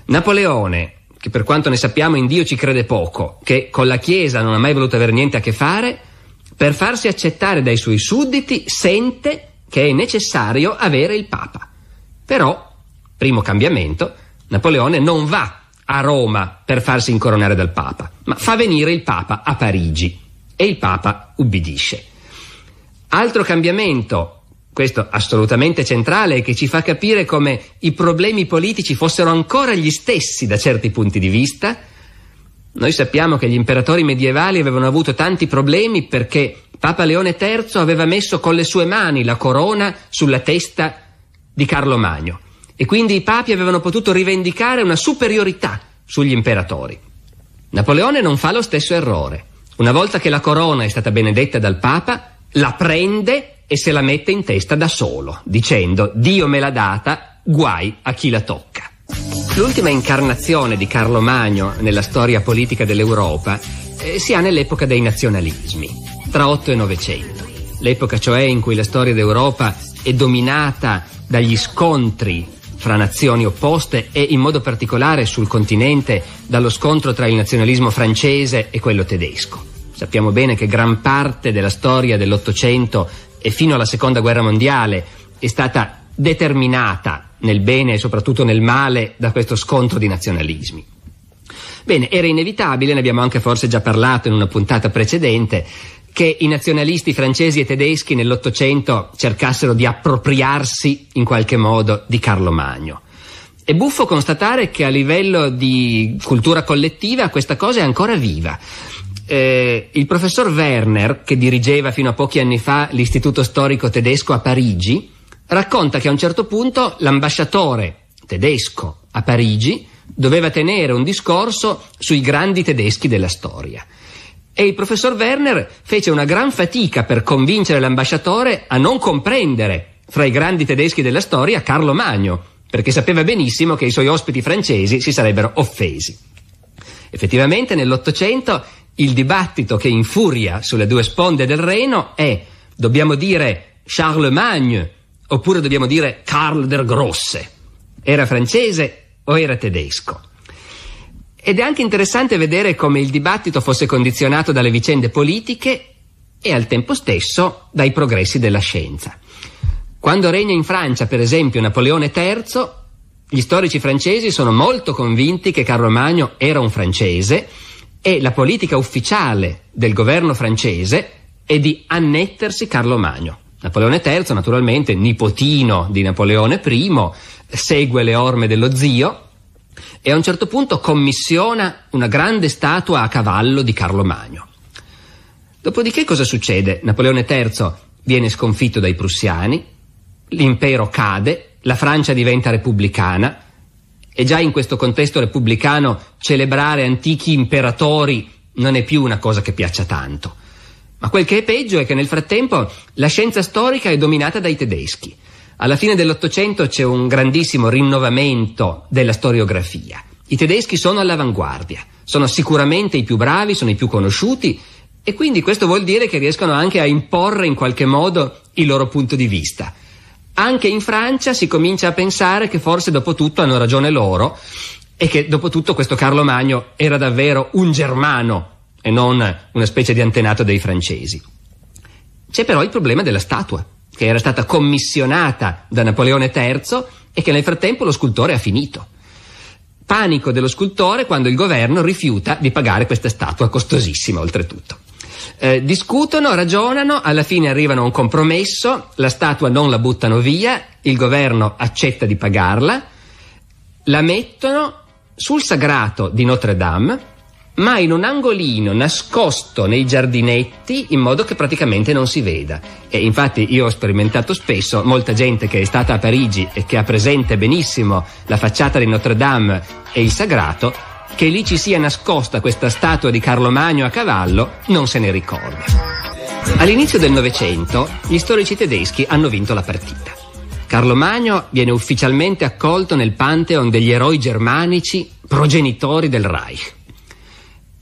S1: Napoleone che per quanto ne sappiamo in Dio ci crede poco, che con la Chiesa non ha mai voluto avere niente a che fare, per farsi accettare dai suoi sudditi sente che è necessario avere il Papa. Però, primo cambiamento, Napoleone non va a Roma per farsi incoronare dal Papa, ma fa venire il Papa a Parigi e il Papa ubbidisce. Altro cambiamento, questo assolutamente centrale, e che ci fa capire come i problemi politici fossero ancora gli stessi da certi punti di vista. Noi sappiamo che gli imperatori medievali avevano avuto tanti problemi perché Papa Leone III aveva messo con le sue mani la corona sulla testa di Carlo Magno e quindi i papi avevano potuto rivendicare una superiorità sugli imperatori. Napoleone non fa lo stesso errore. Una volta che la corona è stata benedetta dal Papa, la prende e se la mette in testa da solo, dicendo Dio me l'ha data, guai a chi la tocca. L'ultima incarnazione di Carlo Magno nella storia politica dell'Europa eh, si ha nell'epoca dei nazionalismi, tra 8 e 900, l'epoca cioè in cui la storia d'Europa è dominata dagli scontri fra nazioni opposte e in modo particolare sul continente dallo scontro tra il nazionalismo francese e quello tedesco. Sappiamo bene che gran parte della storia dell'Ottocento e fino alla seconda guerra mondiale è stata determinata nel bene e soprattutto nel male da questo scontro di nazionalismi. Bene, era inevitabile, ne abbiamo anche forse già parlato in una puntata precedente, che i nazionalisti francesi e tedeschi nell'Ottocento cercassero di appropriarsi in qualche modo di Carlo Magno. È buffo constatare che a livello di cultura collettiva questa cosa è ancora viva eh, il professor Werner, che dirigeva fino a pochi anni fa l'istituto storico tedesco a Parigi, racconta che a un certo punto l'ambasciatore tedesco a Parigi doveva tenere un discorso sui grandi tedeschi della storia. E il professor Werner fece una gran fatica per convincere l'ambasciatore a non comprendere fra i grandi tedeschi della storia Carlo Magno, perché sapeva benissimo che i suoi ospiti francesi si sarebbero offesi. Effettivamente nell'Ottocento il dibattito che infuria sulle due sponde del Reno è dobbiamo dire Charlemagne oppure dobbiamo dire Karl der Grosse. Era francese o era tedesco? Ed è anche interessante vedere come il dibattito fosse condizionato dalle vicende politiche e al tempo stesso dai progressi della scienza. Quando regna in Francia, per esempio, Napoleone III, gli storici francesi sono molto convinti che Carlo Magno era un francese e la politica ufficiale del governo francese è di annettersi Carlo Magno. Napoleone III, naturalmente, nipotino di Napoleone I, segue le orme dello zio e a un certo punto commissiona una grande statua a cavallo di Carlo Magno. Dopodiché cosa succede? Napoleone III viene sconfitto dai prussiani, l'impero cade, la Francia diventa repubblicana, e già in questo contesto repubblicano celebrare antichi imperatori non è più una cosa che piaccia tanto. Ma quel che è peggio è che nel frattempo la scienza storica è dominata dai tedeschi. Alla fine dell'Ottocento c'è un grandissimo rinnovamento della storiografia. I tedeschi sono all'avanguardia, sono sicuramente i più bravi, sono i più conosciuti e quindi questo vuol dire che riescono anche a imporre in qualche modo il loro punto di vista anche in Francia si comincia a pensare che forse dopo tutto hanno ragione loro e che dopo tutto questo Carlo Magno era davvero un germano e non una specie di antenato dei francesi. C'è però il problema della statua, che era stata commissionata da Napoleone III e che nel frattempo lo scultore ha finito. Panico dello scultore quando il governo rifiuta di pagare questa statua costosissima oltretutto. Eh, discutono, ragionano, alla fine arrivano a un compromesso, la statua non la buttano via, il governo accetta di pagarla, la mettono sul sagrato di Notre Dame, ma in un angolino nascosto nei giardinetti in modo che praticamente non si veda. E infatti io ho sperimentato spesso molta gente che è stata a Parigi e che ha presente benissimo la facciata di Notre Dame e il sagrato, che lì ci sia nascosta questa statua di Carlo Magno a cavallo non se ne ricorda. All'inizio del Novecento gli storici tedeschi hanno vinto la partita. Carlo Magno viene ufficialmente accolto nel pantheon degli eroi germanici progenitori del Reich.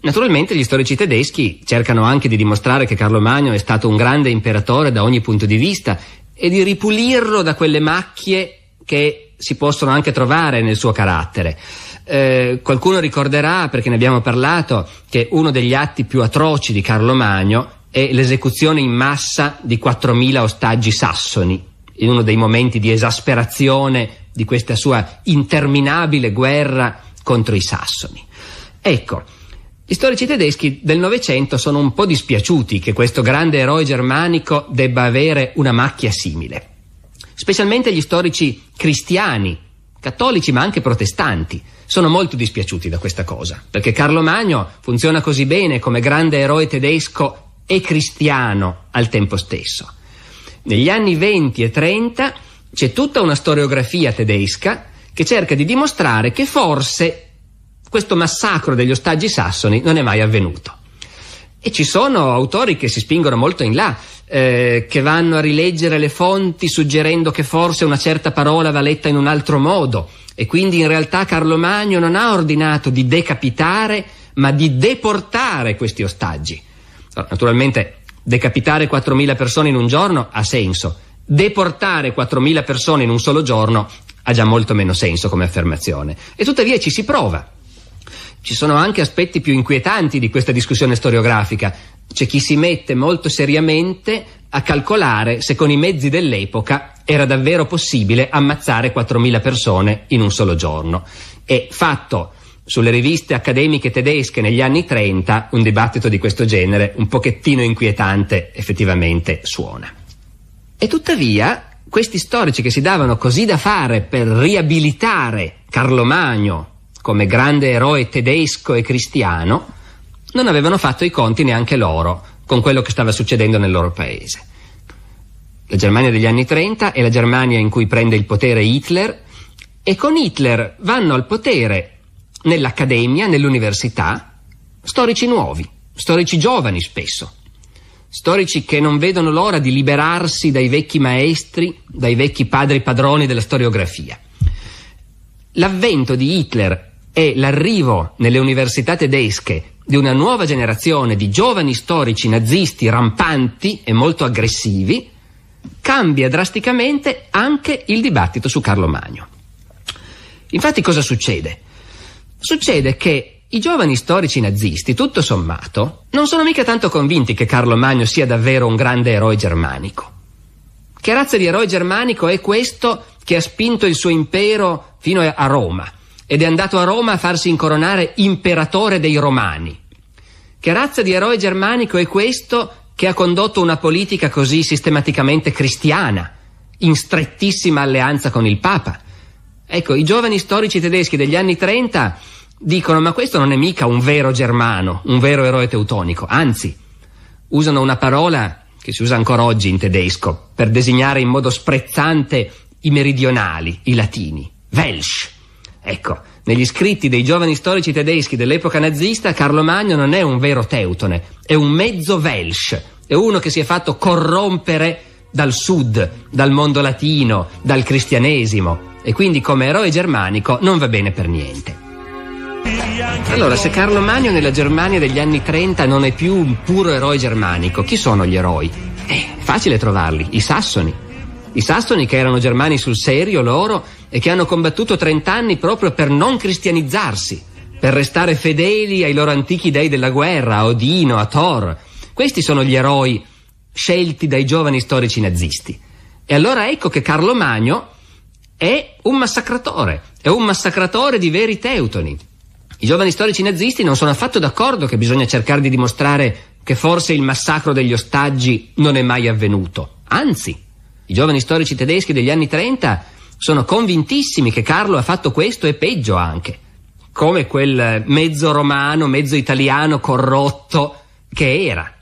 S1: Naturalmente gli storici tedeschi cercano anche di dimostrare che Carlo Magno è stato un grande imperatore da ogni punto di vista e di ripulirlo da quelle macchie che si possono anche trovare nel suo carattere. Eh, qualcuno ricorderà, perché ne abbiamo parlato, che uno degli atti più atroci di Carlo Magno è l'esecuzione in massa di 4.000 ostaggi sassoni, in uno dei momenti di esasperazione di questa sua interminabile guerra contro i sassoni. Ecco, gli storici tedeschi del Novecento sono un po' dispiaciuti che questo grande eroe germanico debba avere una macchia simile. Specialmente gli storici cristiani, cattolici ma anche protestanti, sono molto dispiaciuti da questa cosa, perché Carlo Magno funziona così bene come grande eroe tedesco e cristiano al tempo stesso. Negli anni 20 e 30 c'è tutta una storiografia tedesca che cerca di dimostrare che forse questo massacro degli ostaggi sassoni non è mai avvenuto. E ci sono autori che si spingono molto in là, eh, che vanno a rileggere le fonti suggerendo che forse una certa parola va letta in un altro modo. E quindi in realtà Carlo Magno non ha ordinato di decapitare, ma di deportare questi ostaggi. Naturalmente decapitare 4.000 persone in un giorno ha senso, deportare 4.000 persone in un solo giorno ha già molto meno senso come affermazione. E tuttavia ci si prova. Ci sono anche aspetti più inquietanti di questa discussione storiografica, c'è chi si mette molto seriamente a calcolare se con i mezzi dell'epoca era davvero possibile ammazzare 4.000 persone in un solo giorno. E fatto sulle riviste accademiche tedesche negli anni 30 un dibattito di questo genere un pochettino inquietante effettivamente suona. E tuttavia questi storici che si davano così da fare per riabilitare Carlo Magno come grande eroe tedesco e cristiano non avevano fatto i conti neanche loro con quello che stava succedendo nel loro paese. La Germania degli anni 30 è la Germania in cui prende il potere Hitler e con Hitler vanno al potere nell'accademia, nell'università, storici nuovi, storici giovani spesso, storici che non vedono l'ora di liberarsi dai vecchi maestri, dai vecchi padri padroni della storiografia. L'avvento di Hitler è l'arrivo nelle università tedesche di una nuova generazione di giovani storici nazisti rampanti e molto aggressivi, cambia drasticamente anche il dibattito su Carlo Magno. Infatti cosa succede? Succede che i giovani storici nazisti, tutto sommato, non sono mica tanto convinti che Carlo Magno sia davvero un grande eroe germanico. Che razza di eroe germanico è questo che ha spinto il suo impero fino a Roma? ed è andato a Roma a farsi incoronare imperatore dei Romani. Che razza di eroe germanico è questo che ha condotto una politica così sistematicamente cristiana, in strettissima alleanza con il Papa? Ecco, i giovani storici tedeschi degli anni 30 dicono ma questo non è mica un vero germano, un vero eroe teutonico, anzi, usano una parola che si usa ancora oggi in tedesco per designare in modo sprezzante i meridionali, i latini, Welsh. Ecco, negli scritti dei giovani storici tedeschi dell'epoca nazista, Carlo Magno non è un vero teutone, è un mezzo Welsh, è uno che si è fatto corrompere dal sud, dal mondo latino, dal cristianesimo e quindi come eroe germanico non va bene per niente. Allora, se Carlo Magno nella Germania degli anni 30 non è più un puro eroe germanico, chi sono gli eroi? Eh, facile trovarli, i sassoni. I sassoni che erano germani sul serio loro e che hanno combattuto 30 anni proprio per non cristianizzarsi, per restare fedeli ai loro antichi dei della guerra, a Odino, a Thor. Questi sono gli eroi scelti dai giovani storici nazisti. E allora ecco che Carlo Magno è un massacratore, è un massacratore di veri teutoni. I giovani storici nazisti non sono affatto d'accordo che bisogna cercare di dimostrare che forse il massacro degli ostaggi non è mai avvenuto. Anzi, i giovani storici tedeschi degli anni 30 sono convintissimi che Carlo ha fatto questo e peggio anche, come quel mezzo romano, mezzo italiano corrotto che era.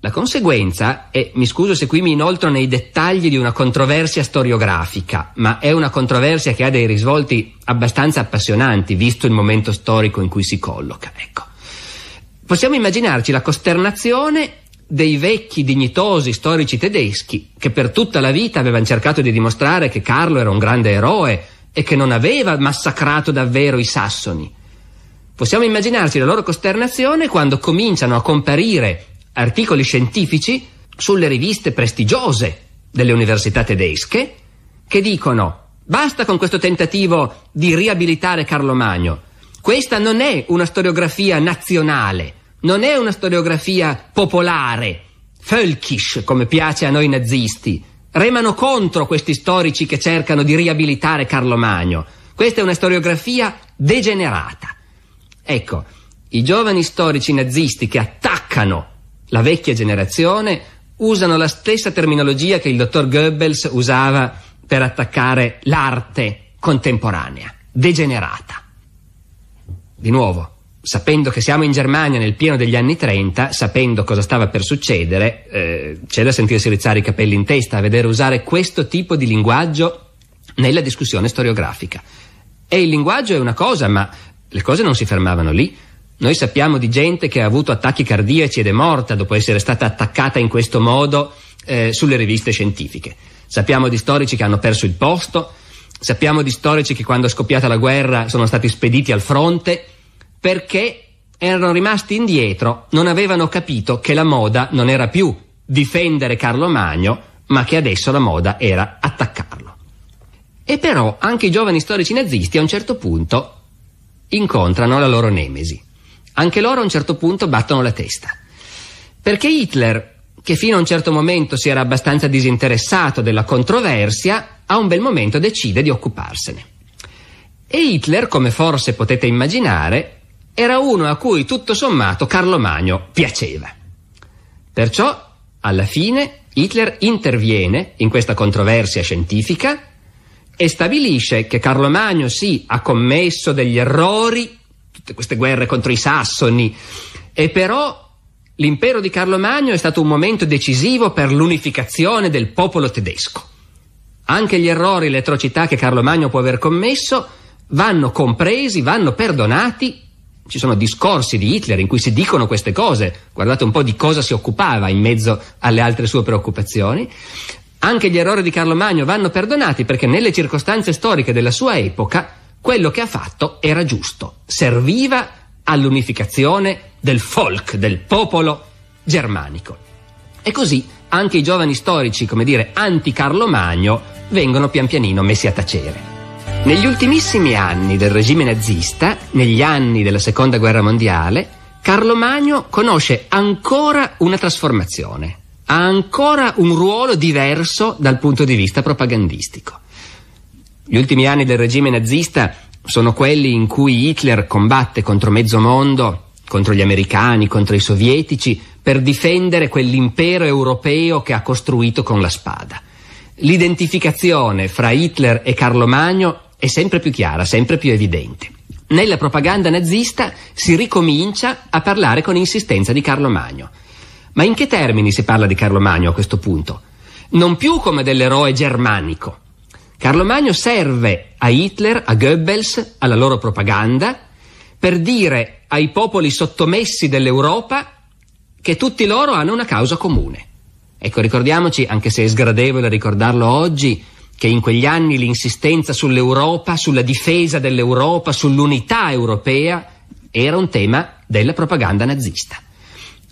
S1: La conseguenza, e mi scuso se qui mi inoltro nei dettagli di una controversia storiografica, ma è una controversia che ha dei risvolti abbastanza appassionanti, visto il momento storico in cui si colloca, ecco. Possiamo immaginarci la costernazione dei vecchi dignitosi storici tedeschi che per tutta la vita avevano cercato di dimostrare che Carlo era un grande eroe e che non aveva massacrato davvero i sassoni. Possiamo immaginarci la loro costernazione quando cominciano a comparire articoli scientifici sulle riviste prestigiose delle università tedesche che dicono basta con questo tentativo di riabilitare Carlo Magno, questa non è una storiografia nazionale, non è una storiografia popolare, völkisch, come piace a noi nazisti. Remano contro questi storici che cercano di riabilitare Carlo Magno. Questa è una storiografia degenerata. Ecco, i giovani storici nazisti che attaccano la vecchia generazione usano la stessa terminologia che il dottor Goebbels usava per attaccare l'arte contemporanea, degenerata. Di nuovo, sapendo che siamo in Germania nel pieno degli anni 30, sapendo cosa stava per succedere, eh, c'è da sentirsi rizzare i capelli in testa, a vedere usare questo tipo di linguaggio nella discussione storiografica. E il linguaggio è una cosa, ma le cose non si fermavano lì. Noi sappiamo di gente che ha avuto attacchi cardiaci ed è morta dopo essere stata attaccata in questo modo eh, sulle riviste scientifiche. Sappiamo di storici che hanno perso il posto, sappiamo di storici che quando è scoppiata la guerra sono stati spediti al fronte, perché erano rimasti indietro, non avevano capito che la moda non era più difendere Carlo Magno, ma che adesso la moda era attaccarlo. E però anche i giovani storici nazisti a un certo punto incontrano la loro nemesi. Anche loro a un certo punto battono la testa. Perché Hitler, che fino a un certo momento si era abbastanza disinteressato della controversia, a un bel momento decide di occuparsene. E Hitler, come forse potete immaginare, era uno a cui tutto sommato Carlo Magno piaceva. Perciò, alla fine, Hitler interviene in questa controversia scientifica e stabilisce che Carlo Magno sì ha commesso degli errori, tutte queste guerre contro i sassoni, e però l'impero di Carlo Magno è stato un momento decisivo per l'unificazione del popolo tedesco. Anche gli errori e le atrocità che Carlo Magno può aver commesso vanno compresi, vanno perdonati ci sono discorsi di Hitler in cui si dicono queste cose, guardate un po' di cosa si occupava in mezzo alle altre sue preoccupazioni. Anche gli errori di Carlo Magno vanno perdonati perché nelle circostanze storiche della sua epoca quello che ha fatto era giusto, serviva all'unificazione del folk, del popolo germanico. E così anche i giovani storici, come dire, anti Carlo Magno, vengono pian pianino messi a tacere. Negli ultimissimi anni del regime nazista, negli anni della seconda guerra mondiale, Carlo Magno conosce ancora una trasformazione, ha ancora un ruolo diverso dal punto di vista propagandistico. Gli ultimi anni del regime nazista sono quelli in cui Hitler combatte contro mezzo mondo, contro gli americani, contro i sovietici, per difendere quell'impero europeo che ha costruito con la spada. L'identificazione fra Hitler e Carlo Magno è sempre più chiara, sempre più evidente. Nella propaganda nazista si ricomincia a parlare con insistenza di Carlo Magno. Ma in che termini si parla di Carlo Magno a questo punto? Non più come dell'eroe germanico. Carlo Magno serve a Hitler, a Goebbels, alla loro propaganda, per dire ai popoli sottomessi dell'Europa che tutti loro hanno una causa comune. Ecco, ricordiamoci, anche se è sgradevole ricordarlo oggi, che in quegli anni l'insistenza sull'Europa, sulla difesa dell'Europa, sull'unità europea era un tema della propaganda nazista.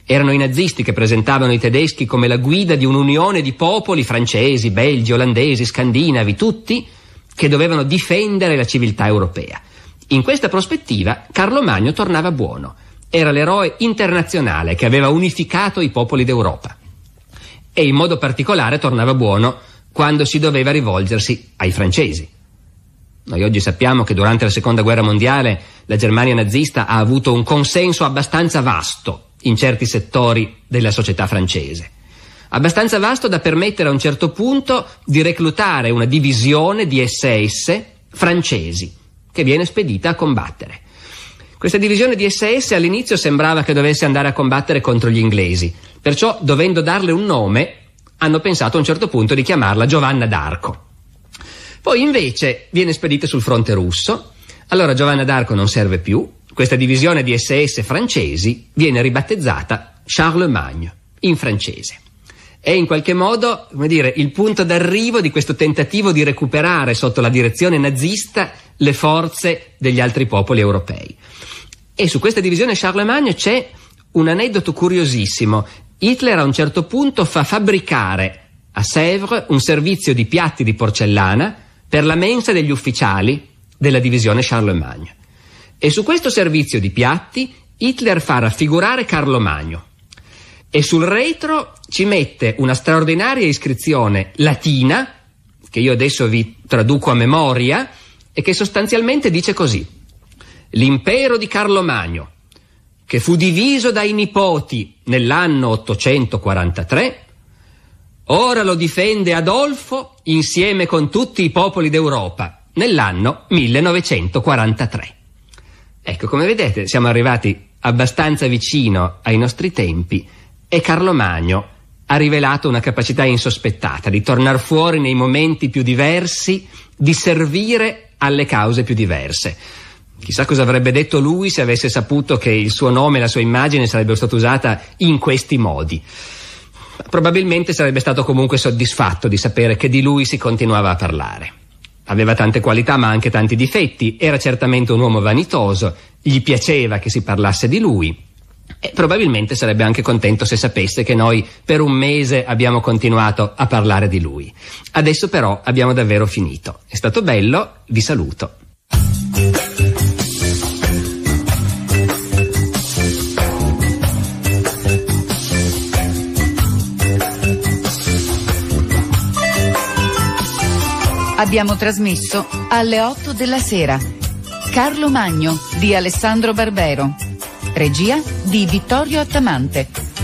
S1: Erano i nazisti che presentavano i tedeschi come la guida di un'unione di popoli francesi, belgi, olandesi, scandinavi, tutti, che dovevano difendere la civiltà europea. In questa prospettiva Carlo Magno tornava buono, era l'eroe internazionale che aveva unificato i popoli d'Europa. E in modo particolare tornava buono quando si doveva rivolgersi ai francesi. Noi oggi sappiamo che durante la seconda guerra mondiale la Germania nazista ha avuto un consenso abbastanza vasto in certi settori della società francese. Abbastanza vasto da permettere a un certo punto di reclutare una divisione di SS francesi che viene spedita a combattere. Questa divisione di SS all'inizio sembrava che dovesse andare a combattere contro gli inglesi, perciò dovendo darle un nome hanno pensato a un certo punto di chiamarla Giovanna d'Arco. Poi invece viene spedita sul fronte russo, allora Giovanna d'Arco non serve più, questa divisione di SS francesi viene ribattezzata Charlemagne, in francese. È in qualche modo, come dire, il punto d'arrivo di questo tentativo di recuperare sotto la direzione nazista le forze degli altri popoli europei. E su questa divisione Charlemagne c'è un aneddoto curiosissimo Hitler a un certo punto fa fabbricare a Sèvres un servizio di piatti di porcellana per la mensa degli ufficiali della divisione Charlemagne. E su questo servizio di piatti Hitler fa raffigurare Carlo Magno e sul retro ci mette una straordinaria iscrizione latina, che io adesso vi traduco a memoria, e che sostanzialmente dice così: L'impero di Carlo Magno, che fu diviso dai nipoti nell'anno 843, ora lo difende Adolfo insieme con tutti i popoli d'Europa nell'anno 1943. Ecco, come vedete, siamo arrivati abbastanza vicino ai nostri tempi e Carlo Magno ha rivelato una capacità insospettata di tornare fuori nei momenti più diversi, di servire alle cause più diverse. Chissà cosa avrebbe detto lui se avesse saputo che il suo nome e la sua immagine sarebbero stati usati in questi modi. Probabilmente sarebbe stato comunque soddisfatto di sapere che di lui si continuava a parlare. Aveva tante qualità ma anche tanti difetti, era certamente un uomo vanitoso, gli piaceva che si parlasse di lui e probabilmente sarebbe anche contento se sapesse che noi per un mese abbiamo continuato a parlare di lui. Adesso però abbiamo davvero finito. È stato bello, vi saluto. Abbiamo trasmesso alle 8 della sera. Carlo Magno di Alessandro Barbero. Regia di Vittorio Attamante.